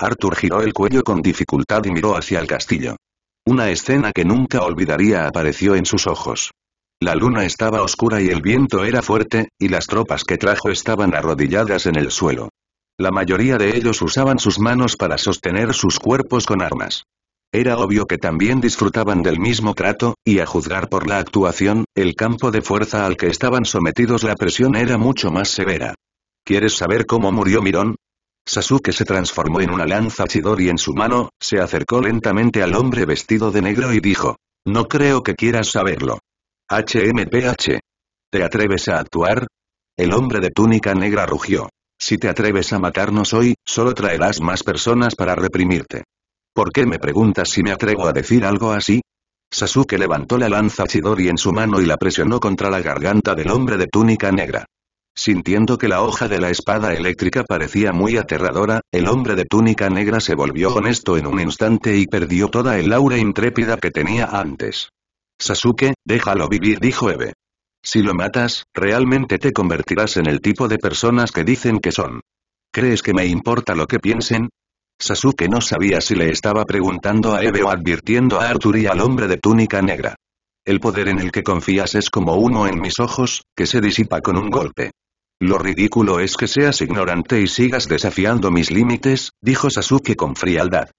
Arthur giró el cuello con dificultad y miró hacia el castillo. Una escena que nunca olvidaría apareció en sus ojos. La luna estaba oscura y el viento era fuerte, y las tropas que trajo estaban arrodilladas en el suelo. La mayoría de ellos usaban sus manos para sostener sus cuerpos con armas. Era obvio que también disfrutaban del mismo trato, y a juzgar por la actuación, el campo de fuerza al que estaban sometidos la presión era mucho más severa. ¿Quieres saber cómo murió Mirón? Sasuke se transformó en una lanza Chidori en su mano, se acercó lentamente al hombre vestido de negro y dijo. No creo que quieras saberlo. HMPH. ¿Te atreves a actuar? El hombre de túnica negra rugió. Si te atreves a matarnos hoy, solo traerás más personas para reprimirte. ¿Por qué me preguntas si me atrevo a decir algo así? Sasuke levantó la lanza Chidori en su mano y la presionó contra la garganta del hombre de túnica negra. Sintiendo que la hoja de la espada eléctrica parecía muy aterradora, el hombre de túnica negra se volvió honesto en un instante y perdió toda el aura intrépida que tenía antes. Sasuke, déjalo vivir, dijo Eve. Si lo matas, realmente te convertirás en el tipo de personas que dicen que son. ¿Crees que me importa lo que piensen? Sasuke no sabía si le estaba preguntando a Eve o advirtiendo a Arthur y al hombre de túnica negra. El poder en el que confías es como uno en mis ojos, que se disipa con un golpe. Lo ridículo es que seas ignorante y sigas desafiando mis límites, dijo Sasuke con frialdad.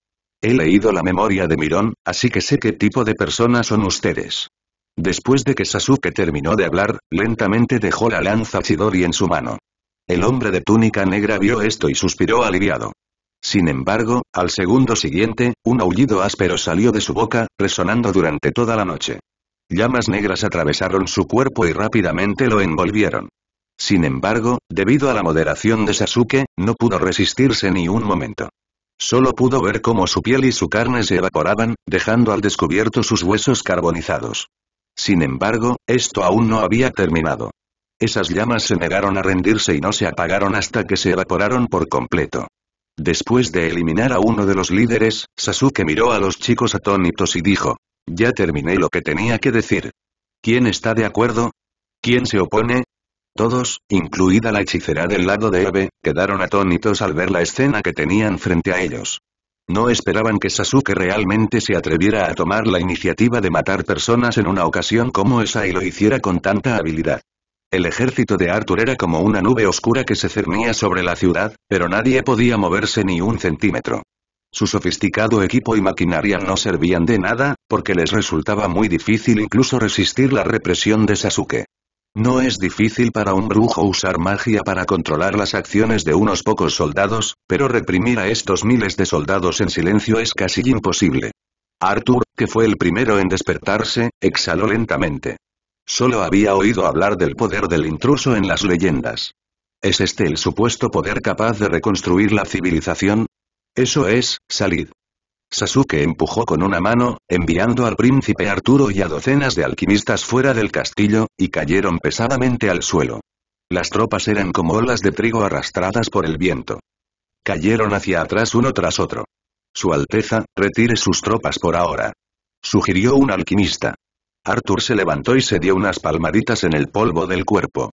He leído la memoria de Mirón, así que sé qué tipo de personas son ustedes. Después de que Sasuke terminó de hablar, lentamente dejó la lanza Chidori en su mano. El hombre de túnica negra vio esto y suspiró aliviado. Sin embargo, al segundo siguiente, un aullido áspero salió de su boca, resonando durante toda la noche. Llamas negras atravesaron su cuerpo y rápidamente lo envolvieron. Sin embargo, debido a la moderación de Sasuke, no pudo resistirse ni un momento. Solo pudo ver cómo su piel y su carne se evaporaban, dejando al descubierto sus huesos carbonizados. Sin embargo, esto aún no había terminado. Esas llamas se negaron a rendirse y no se apagaron hasta que se evaporaron por completo. Después de eliminar a uno de los líderes, Sasuke miró a los chicos atónitos y dijo, ya terminé lo que tenía que decir. ¿Quién está de acuerdo? ¿Quién se opone? Todos, incluida la hechicera del lado de Eve, quedaron atónitos al ver la escena que tenían frente a ellos. No esperaban que Sasuke realmente se atreviera a tomar la iniciativa de matar personas en una ocasión como esa y lo hiciera con tanta habilidad. El ejército de Arthur era como una nube oscura que se cernía sobre la ciudad, pero nadie podía moverse ni un centímetro. Su sofisticado equipo y maquinaria no servían de nada, porque les resultaba muy difícil incluso resistir la represión de Sasuke. No es difícil para un brujo usar magia para controlar las acciones de unos pocos soldados, pero reprimir a estos miles de soldados en silencio es casi imposible. Arthur, que fue el primero en despertarse, exhaló lentamente. Solo había oído hablar del poder del intruso en las leyendas. ¿Es este el supuesto poder capaz de reconstruir la civilización? Eso es, salid. Sasuke empujó con una mano, enviando al príncipe Arturo y a docenas de alquimistas fuera del castillo, y cayeron pesadamente al suelo. Las tropas eran como olas de trigo arrastradas por el viento. Cayeron hacia atrás uno tras otro. Su Alteza, retire sus tropas por ahora. Sugirió un alquimista. Arthur se levantó y se dio unas palmaditas en el polvo del cuerpo.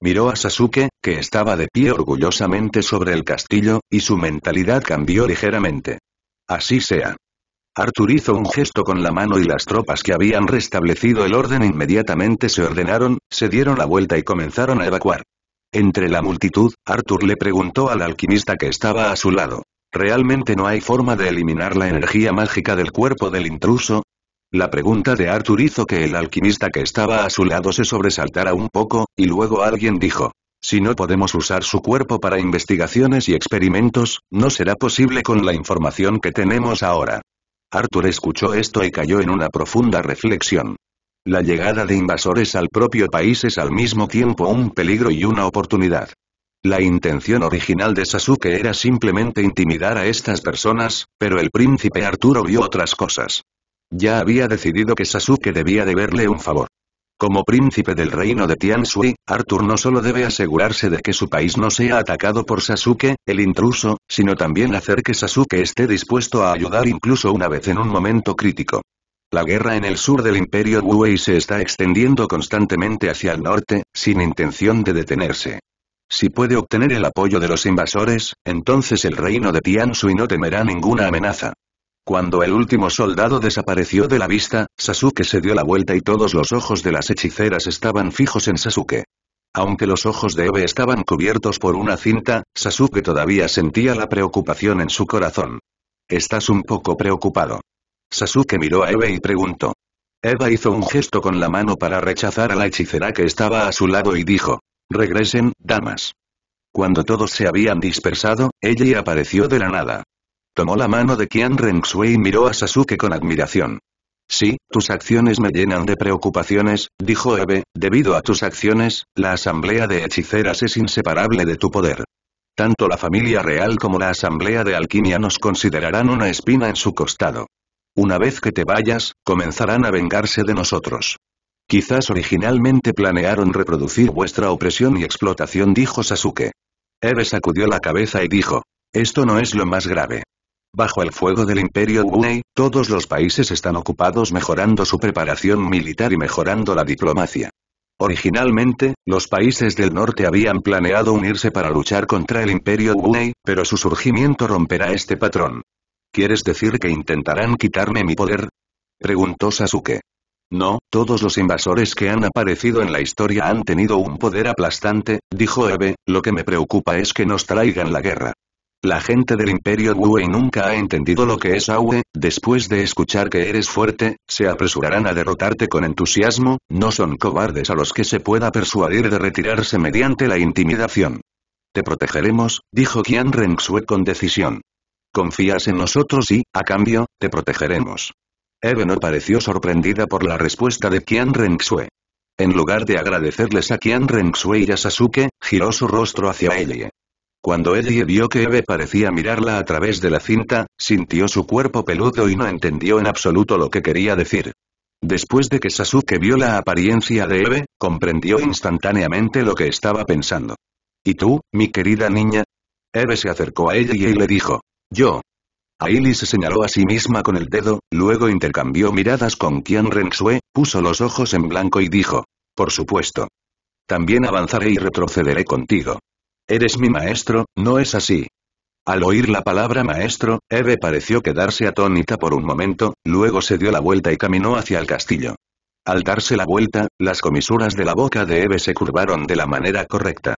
Miró a Sasuke, que estaba de pie orgullosamente sobre el castillo, y su mentalidad cambió ligeramente. Así sea. Arthur hizo un gesto con la mano y las tropas que habían restablecido el orden inmediatamente se ordenaron, se dieron la vuelta y comenzaron a evacuar. Entre la multitud, Arthur le preguntó al alquimista que estaba a su lado. ¿Realmente no hay forma de eliminar la energía mágica del cuerpo del intruso? La pregunta de Arthur hizo que el alquimista que estaba a su lado se sobresaltara un poco, y luego alguien dijo, si no podemos usar su cuerpo para investigaciones y experimentos, no será posible con la información que tenemos ahora. Arthur escuchó esto y cayó en una profunda reflexión. La llegada de invasores al propio país es al mismo tiempo un peligro y una oportunidad. La intención original de Sasuke era simplemente intimidar a estas personas, pero el príncipe Arturo vio otras cosas. Ya había decidido que Sasuke debía deberle un favor. Como príncipe del reino de Tianshui, Arthur no solo debe asegurarse de que su país no sea atacado por Sasuke, el intruso, sino también hacer que Sasuke esté dispuesto a ayudar incluso una vez en un momento crítico. La guerra en el sur del imperio Wuwei se está extendiendo constantemente hacia el norte, sin intención de detenerse. Si puede obtener el apoyo de los invasores, entonces el reino de Tianshui no temerá ninguna amenaza. Cuando el último soldado desapareció de la vista, Sasuke se dio la vuelta y todos los ojos de las hechiceras estaban fijos en Sasuke. Aunque los ojos de Eve estaban cubiertos por una cinta, Sasuke todavía sentía la preocupación en su corazón. Estás un poco preocupado. Sasuke miró a Eve y preguntó. Eva hizo un gesto con la mano para rechazar a la hechicera que estaba a su lado y dijo, regresen, damas. Cuando todos se habían dispersado, ella apareció de la nada. Tomó la mano de Qian Renxue y miró a Sasuke con admiración. Sí, tus acciones me llenan de preocupaciones, dijo Eve, debido a tus acciones, la asamblea de hechiceras es inseparable de tu poder. Tanto la familia real como la asamblea de alquimia nos considerarán una espina en su costado. Una vez que te vayas, comenzarán a vengarse de nosotros. Quizás originalmente planearon reproducir vuestra opresión y explotación dijo Sasuke. Eve sacudió la cabeza y dijo. Esto no es lo más grave. Bajo el fuego del Imperio Uunei, todos los países están ocupados mejorando su preparación militar y mejorando la diplomacia. Originalmente, los países del norte habían planeado unirse para luchar contra el Imperio Uunei, pero su surgimiento romperá este patrón. ¿Quieres decir que intentarán quitarme mi poder? Preguntó Sasuke. No, todos los invasores que han aparecido en la historia han tenido un poder aplastante, dijo Ebe, lo que me preocupa es que nos traigan la guerra. La gente del Imperio Wei nunca ha entendido lo que es Aue, después de escuchar que eres fuerte, se apresurarán a derrotarte con entusiasmo, no son cobardes a los que se pueda persuadir de retirarse mediante la intimidación. Te protegeremos, dijo Qian Rengxue con decisión. Confías en nosotros y, a cambio, te protegeremos. Eve no pareció sorprendida por la respuesta de Qian Rengxue. En lugar de agradecerles a Qian Rengxue y a Sasuke, giró su rostro hacia Elie. Cuando Eddie vio que Eve parecía mirarla a través de la cinta, sintió su cuerpo peludo y no entendió en absoluto lo que quería decir. Después de que Sasuke vio la apariencia de Eve, comprendió instantáneamente lo que estaba pensando. ¿Y tú, mi querida niña? Eve se acercó a ella y le dijo. Yo. Aili se señaló a sí misma con el dedo, luego intercambió miradas con quien Rensue, puso los ojos en blanco y dijo. Por supuesto. También avanzaré y retrocederé contigo. Eres mi maestro, ¿no es así? Al oír la palabra maestro, Eve pareció quedarse atónita por un momento, luego se dio la vuelta y caminó hacia el castillo. Al darse la vuelta, las comisuras de la boca de Eve se curvaron de la manera correcta.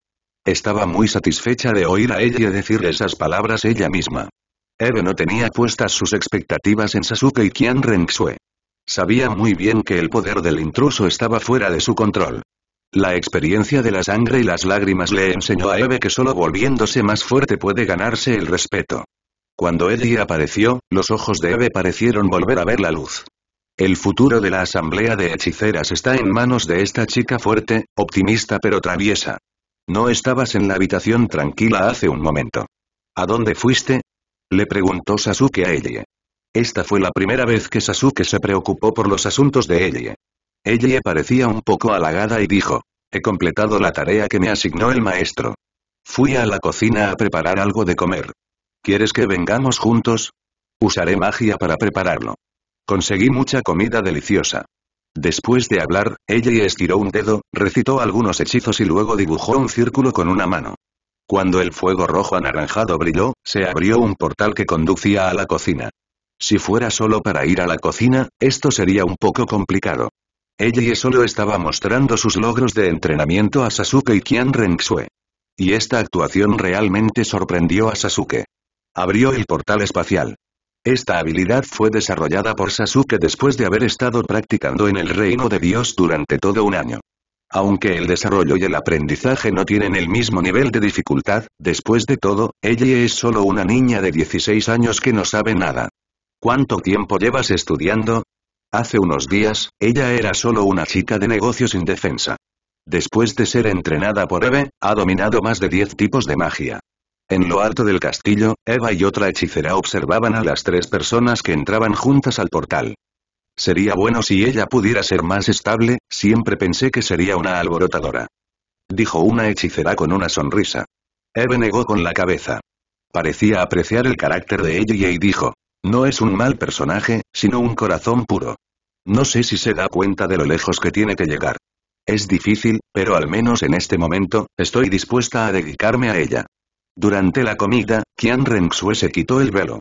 Estaba muy satisfecha de oír a ella decir esas palabras ella misma. Eve no tenía puestas sus expectativas en Sasuke y Kian Renxue. Sabía muy bien que el poder del intruso estaba fuera de su control. La experiencia de la sangre y las lágrimas le enseñó a Eve que solo volviéndose más fuerte puede ganarse el respeto. Cuando Ellie apareció, los ojos de Eve parecieron volver a ver la luz. El futuro de la asamblea de hechiceras está en manos de esta chica fuerte, optimista pero traviesa. No estabas en la habitación tranquila hace un momento. ¿A dónde fuiste? Le preguntó Sasuke a Ellie. Esta fue la primera vez que Sasuke se preocupó por los asuntos de Ellie. Ella parecía un poco halagada y dijo, he completado la tarea que me asignó el maestro. Fui a la cocina a preparar algo de comer. ¿Quieres que vengamos juntos? Usaré magia para prepararlo. Conseguí mucha comida deliciosa. Después de hablar, ella estiró un dedo, recitó algunos hechizos y luego dibujó un círculo con una mano. Cuando el fuego rojo anaranjado brilló, se abrió un portal que conducía a la cocina. Si fuera solo para ir a la cocina, esto sería un poco complicado. Ella solo estaba mostrando sus logros de entrenamiento a Sasuke y Kian Renxue. Y esta actuación realmente sorprendió a Sasuke. Abrió el portal espacial. Esta habilidad fue desarrollada por Sasuke después de haber estado practicando en el reino de Dios durante todo un año. Aunque el desarrollo y el aprendizaje no tienen el mismo nivel de dificultad, después de todo, ella es solo una niña de 16 años que no sabe nada. ¿Cuánto tiempo llevas estudiando? Hace unos días, ella era solo una chica de negocios indefensa. Después de ser entrenada por Eve, ha dominado más de 10 tipos de magia. En lo alto del castillo, Eva y otra hechicera observaban a las tres personas que entraban juntas al portal. Sería bueno si ella pudiera ser más estable, siempre pensé que sería una alborotadora. Dijo una hechicera con una sonrisa. Eve negó con la cabeza. Parecía apreciar el carácter de ella y dijo, no es un mal personaje, sino un corazón puro. No sé si se da cuenta de lo lejos que tiene que llegar. Es difícil, pero al menos en este momento, estoy dispuesta a dedicarme a ella. Durante la comida, Qian Renxue se quitó el velo.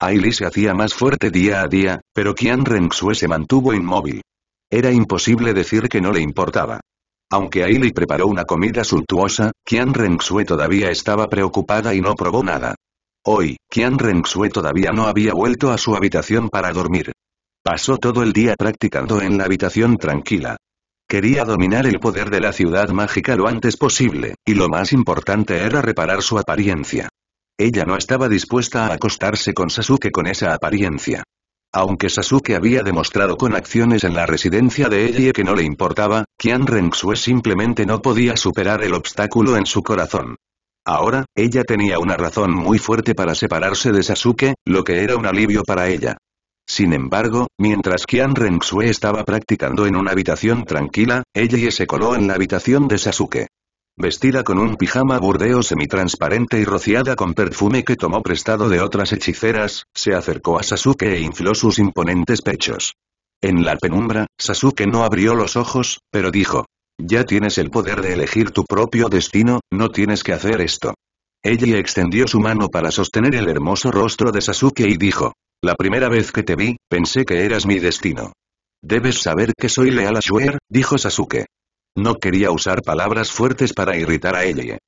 Aili se hacía más fuerte día a día, pero Qian Renxue se mantuvo inmóvil. Era imposible decir que no le importaba. Aunque Aili preparó una comida suntuosa, Qian Renxue todavía estaba preocupada y no probó nada. Hoy, Qian Xue todavía no había vuelto a su habitación para dormir. Pasó todo el día practicando en la habitación tranquila. Quería dominar el poder de la ciudad mágica lo antes posible, y lo más importante era reparar su apariencia. Ella no estaba dispuesta a acostarse con Sasuke con esa apariencia. Aunque Sasuke había demostrado con acciones en la residencia de ellie que no le importaba, Qian Xue simplemente no podía superar el obstáculo en su corazón. Ahora, ella tenía una razón muy fuerte para separarse de Sasuke, lo que era un alivio para ella. Sin embargo, mientras Qian renxue estaba practicando en una habitación tranquila, ella se coló en la habitación de Sasuke. Vestida con un pijama burdeo semitransparente y rociada con perfume que tomó prestado de otras hechiceras, se acercó a Sasuke e infló sus imponentes pechos. En la penumbra, Sasuke no abrió los ojos, pero dijo, ya tienes el poder de elegir tu propio destino, no tienes que hacer esto. Ellie extendió su mano para sostener el hermoso rostro de Sasuke y dijo. La primera vez que te vi, pensé que eras mi destino. Debes saber que soy leal a Shuer, dijo Sasuke. No quería usar palabras fuertes para irritar a ella.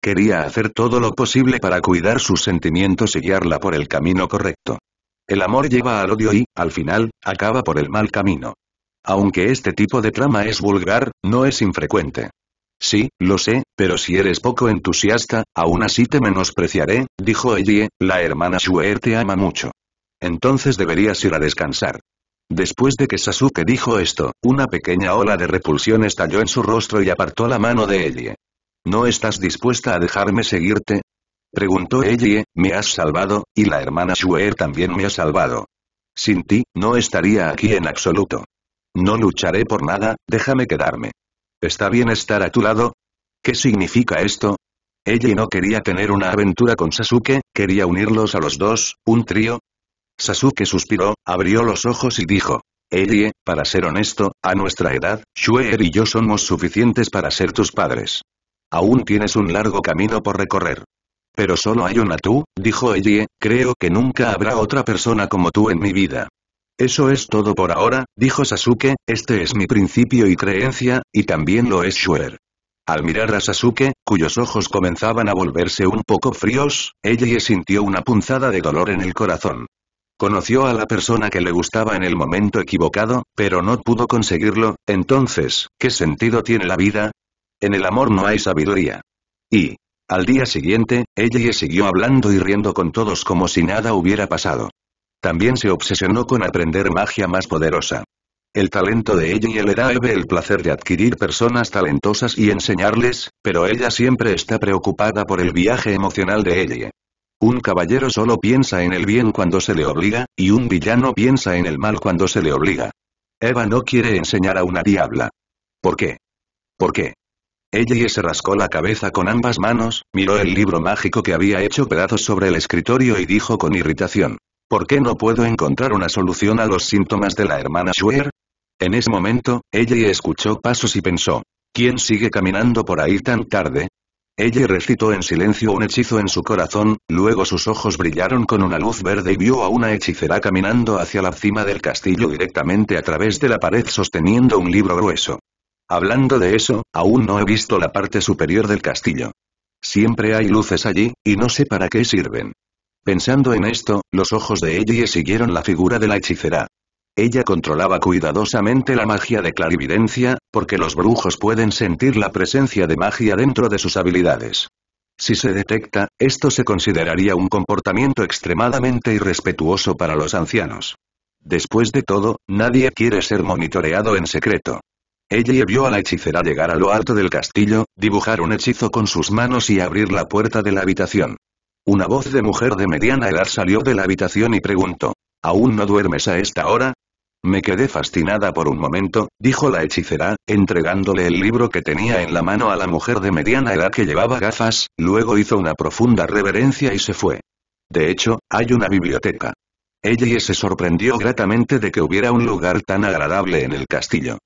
Quería hacer todo lo posible para cuidar sus sentimientos y guiarla por el camino correcto. El amor lleva al odio y, al final, acaba por el mal camino. Aunque este tipo de trama es vulgar, no es infrecuente. Sí, lo sé, pero si eres poco entusiasta, aún así te menospreciaré, dijo Ellie, la hermana Shuer te ama mucho. Entonces deberías ir a descansar. Después de que Sasuke dijo esto, una pequeña ola de repulsión estalló en su rostro y apartó la mano de Ellie. ¿No estás dispuesta a dejarme seguirte? Preguntó Ellie, me has salvado, y la hermana Shuer también me ha salvado. Sin ti, no estaría aquí en absoluto. No lucharé por nada, déjame quedarme. ¿Está bien estar a tu lado? ¿Qué significa esto? Ellie no quería tener una aventura con Sasuke, quería unirlos a los dos, un trío. Sasuke suspiró, abrió los ojos y dijo. Ellie, para ser honesto, a nuestra edad, Shueer y yo somos suficientes para ser tus padres. Aún tienes un largo camino por recorrer. Pero solo hay una tú, dijo Ellie. creo que nunca habrá otra persona como tú en mi vida. Eso es todo por ahora, dijo Sasuke, este es mi principio y creencia, y también lo es Shuer. Al mirar a Sasuke, cuyos ojos comenzaban a volverse un poco fríos, ella sintió una punzada de dolor en el corazón. Conoció a la persona que le gustaba en el momento equivocado, pero no pudo conseguirlo, entonces, ¿qué sentido tiene la vida? En el amor no hay sabiduría. Y, al día siguiente, ella siguió hablando y riendo con todos como si nada hubiera pasado. También se obsesionó con aprender magia más poderosa. El talento de ella y le da el placer de adquirir personas talentosas y enseñarles, pero ella siempre está preocupada por el viaje emocional de ella. Un caballero solo piensa en el bien cuando se le obliga, y un villano piensa en el mal cuando se le obliga. Eva no quiere enseñar a una diabla. ¿Por qué? ¿Por qué? Ella se rascó la cabeza con ambas manos, miró el libro mágico que había hecho pedazos sobre el escritorio y dijo con irritación. ¿Por qué no puedo encontrar una solución a los síntomas de la hermana Schwer?» En ese momento, ella escuchó pasos y pensó, ¿quién sigue caminando por ahí tan tarde? Ella recitó en silencio un hechizo en su corazón, luego sus ojos brillaron con una luz verde y vio a una hechicera caminando hacia la cima del castillo directamente a través de la pared sosteniendo un libro grueso. Hablando de eso, aún no he visto la parte superior del castillo. Siempre hay luces allí, y no sé para qué sirven. Pensando en esto, los ojos de Ellie siguieron la figura de la hechicera. Ella controlaba cuidadosamente la magia de clarividencia, porque los brujos pueden sentir la presencia de magia dentro de sus habilidades. Si se detecta, esto se consideraría un comportamiento extremadamente irrespetuoso para los ancianos. Después de todo, nadie quiere ser monitoreado en secreto. Ellie vio a la hechicera llegar a lo alto del castillo, dibujar un hechizo con sus manos y abrir la puerta de la habitación. Una voz de mujer de mediana edad salió de la habitación y preguntó. ¿Aún no duermes a esta hora? Me quedé fascinada por un momento, dijo la hechicera, entregándole el libro que tenía en la mano a la mujer de mediana edad que llevaba gafas, luego hizo una profunda reverencia y se fue. De hecho, hay una biblioteca. Ella se sorprendió gratamente de que hubiera un lugar tan agradable en el castillo.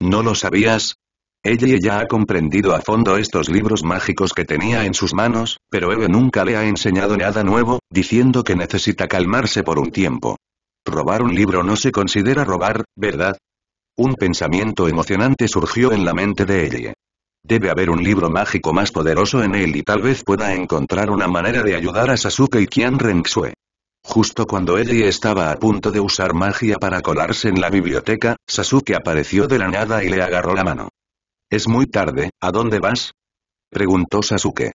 ¿No lo sabías? Ella ya ha comprendido a fondo estos libros mágicos que tenía en sus manos, pero Eve nunca le ha enseñado nada nuevo, diciendo que necesita calmarse por un tiempo. Robar un libro no se considera robar, ¿verdad? Un pensamiento emocionante surgió en la mente de Ellie. Debe haber un libro mágico más poderoso en él y tal vez pueda encontrar una manera de ayudar a Sasuke y Kian Renxue. Justo cuando Ellie estaba a punto de usar magia para colarse en la biblioteca, Sasuke apareció de la nada y le agarró la mano. Es muy tarde, ¿a dónde vas? Preguntó Sasuke.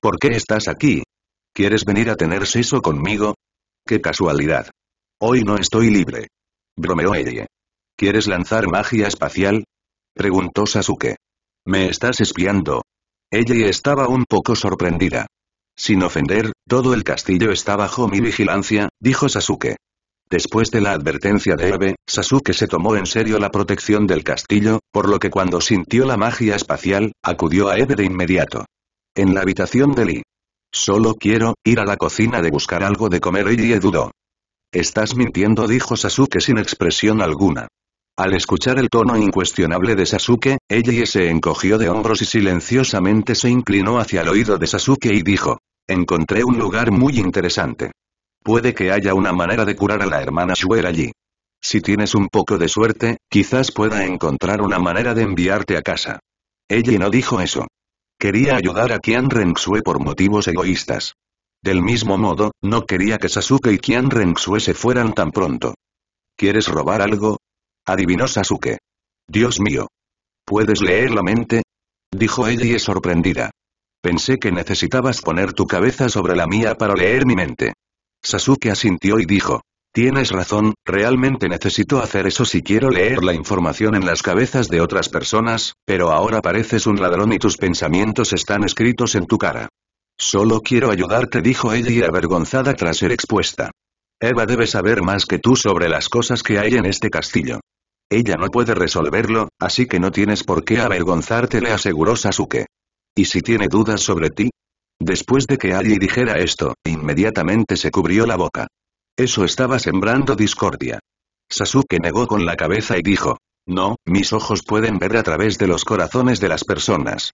¿Por qué estás aquí? ¿Quieres venir a tener sexo conmigo? ¡Qué casualidad! Hoy no estoy libre. Bromeó ella. ¿Quieres lanzar magia espacial? Preguntó Sasuke. ¿Me estás espiando? Ella estaba un poco sorprendida. Sin ofender, todo el castillo está bajo mi vigilancia, dijo Sasuke. Después de la advertencia de Eve, Sasuke se tomó en serio la protección del castillo, por lo que cuando sintió la magia espacial, acudió a Eve de inmediato. En la habitación de Lee. Solo quiero, ir a la cocina de buscar algo de comer y dudó. Estás mintiendo dijo Sasuke sin expresión alguna. Al escuchar el tono incuestionable de Sasuke, ella se encogió de hombros y silenciosamente se inclinó hacia el oído de Sasuke y dijo. Encontré un lugar muy interesante. Puede que haya una manera de curar a la hermana Shuer allí. Si tienes un poco de suerte, quizás pueda encontrar una manera de enviarte a casa. Ella no dijo eso. Quería ayudar a Qian Renxue por motivos egoístas. Del mismo modo, no quería que Sasuke y Qian Renxue se fueran tan pronto. ¿Quieres robar algo? Adivinó Sasuke. Dios mío. ¿Puedes leer la mente? Dijo ella sorprendida. Pensé que necesitabas poner tu cabeza sobre la mía para leer mi mente. Sasuke asintió y dijo. Tienes razón, realmente necesito hacer eso si quiero leer la información en las cabezas de otras personas, pero ahora pareces un ladrón y tus pensamientos están escritos en tu cara. Solo quiero ayudarte dijo ella avergonzada tras ser expuesta. Eva debe saber más que tú sobre las cosas que hay en este castillo. Ella no puede resolverlo, así que no tienes por qué avergonzarte le aseguró Sasuke. Y si tiene dudas sobre ti, Después de que Ali dijera esto, inmediatamente se cubrió la boca. Eso estaba sembrando discordia. Sasuke negó con la cabeza y dijo, no, mis ojos pueden ver a través de los corazones de las personas.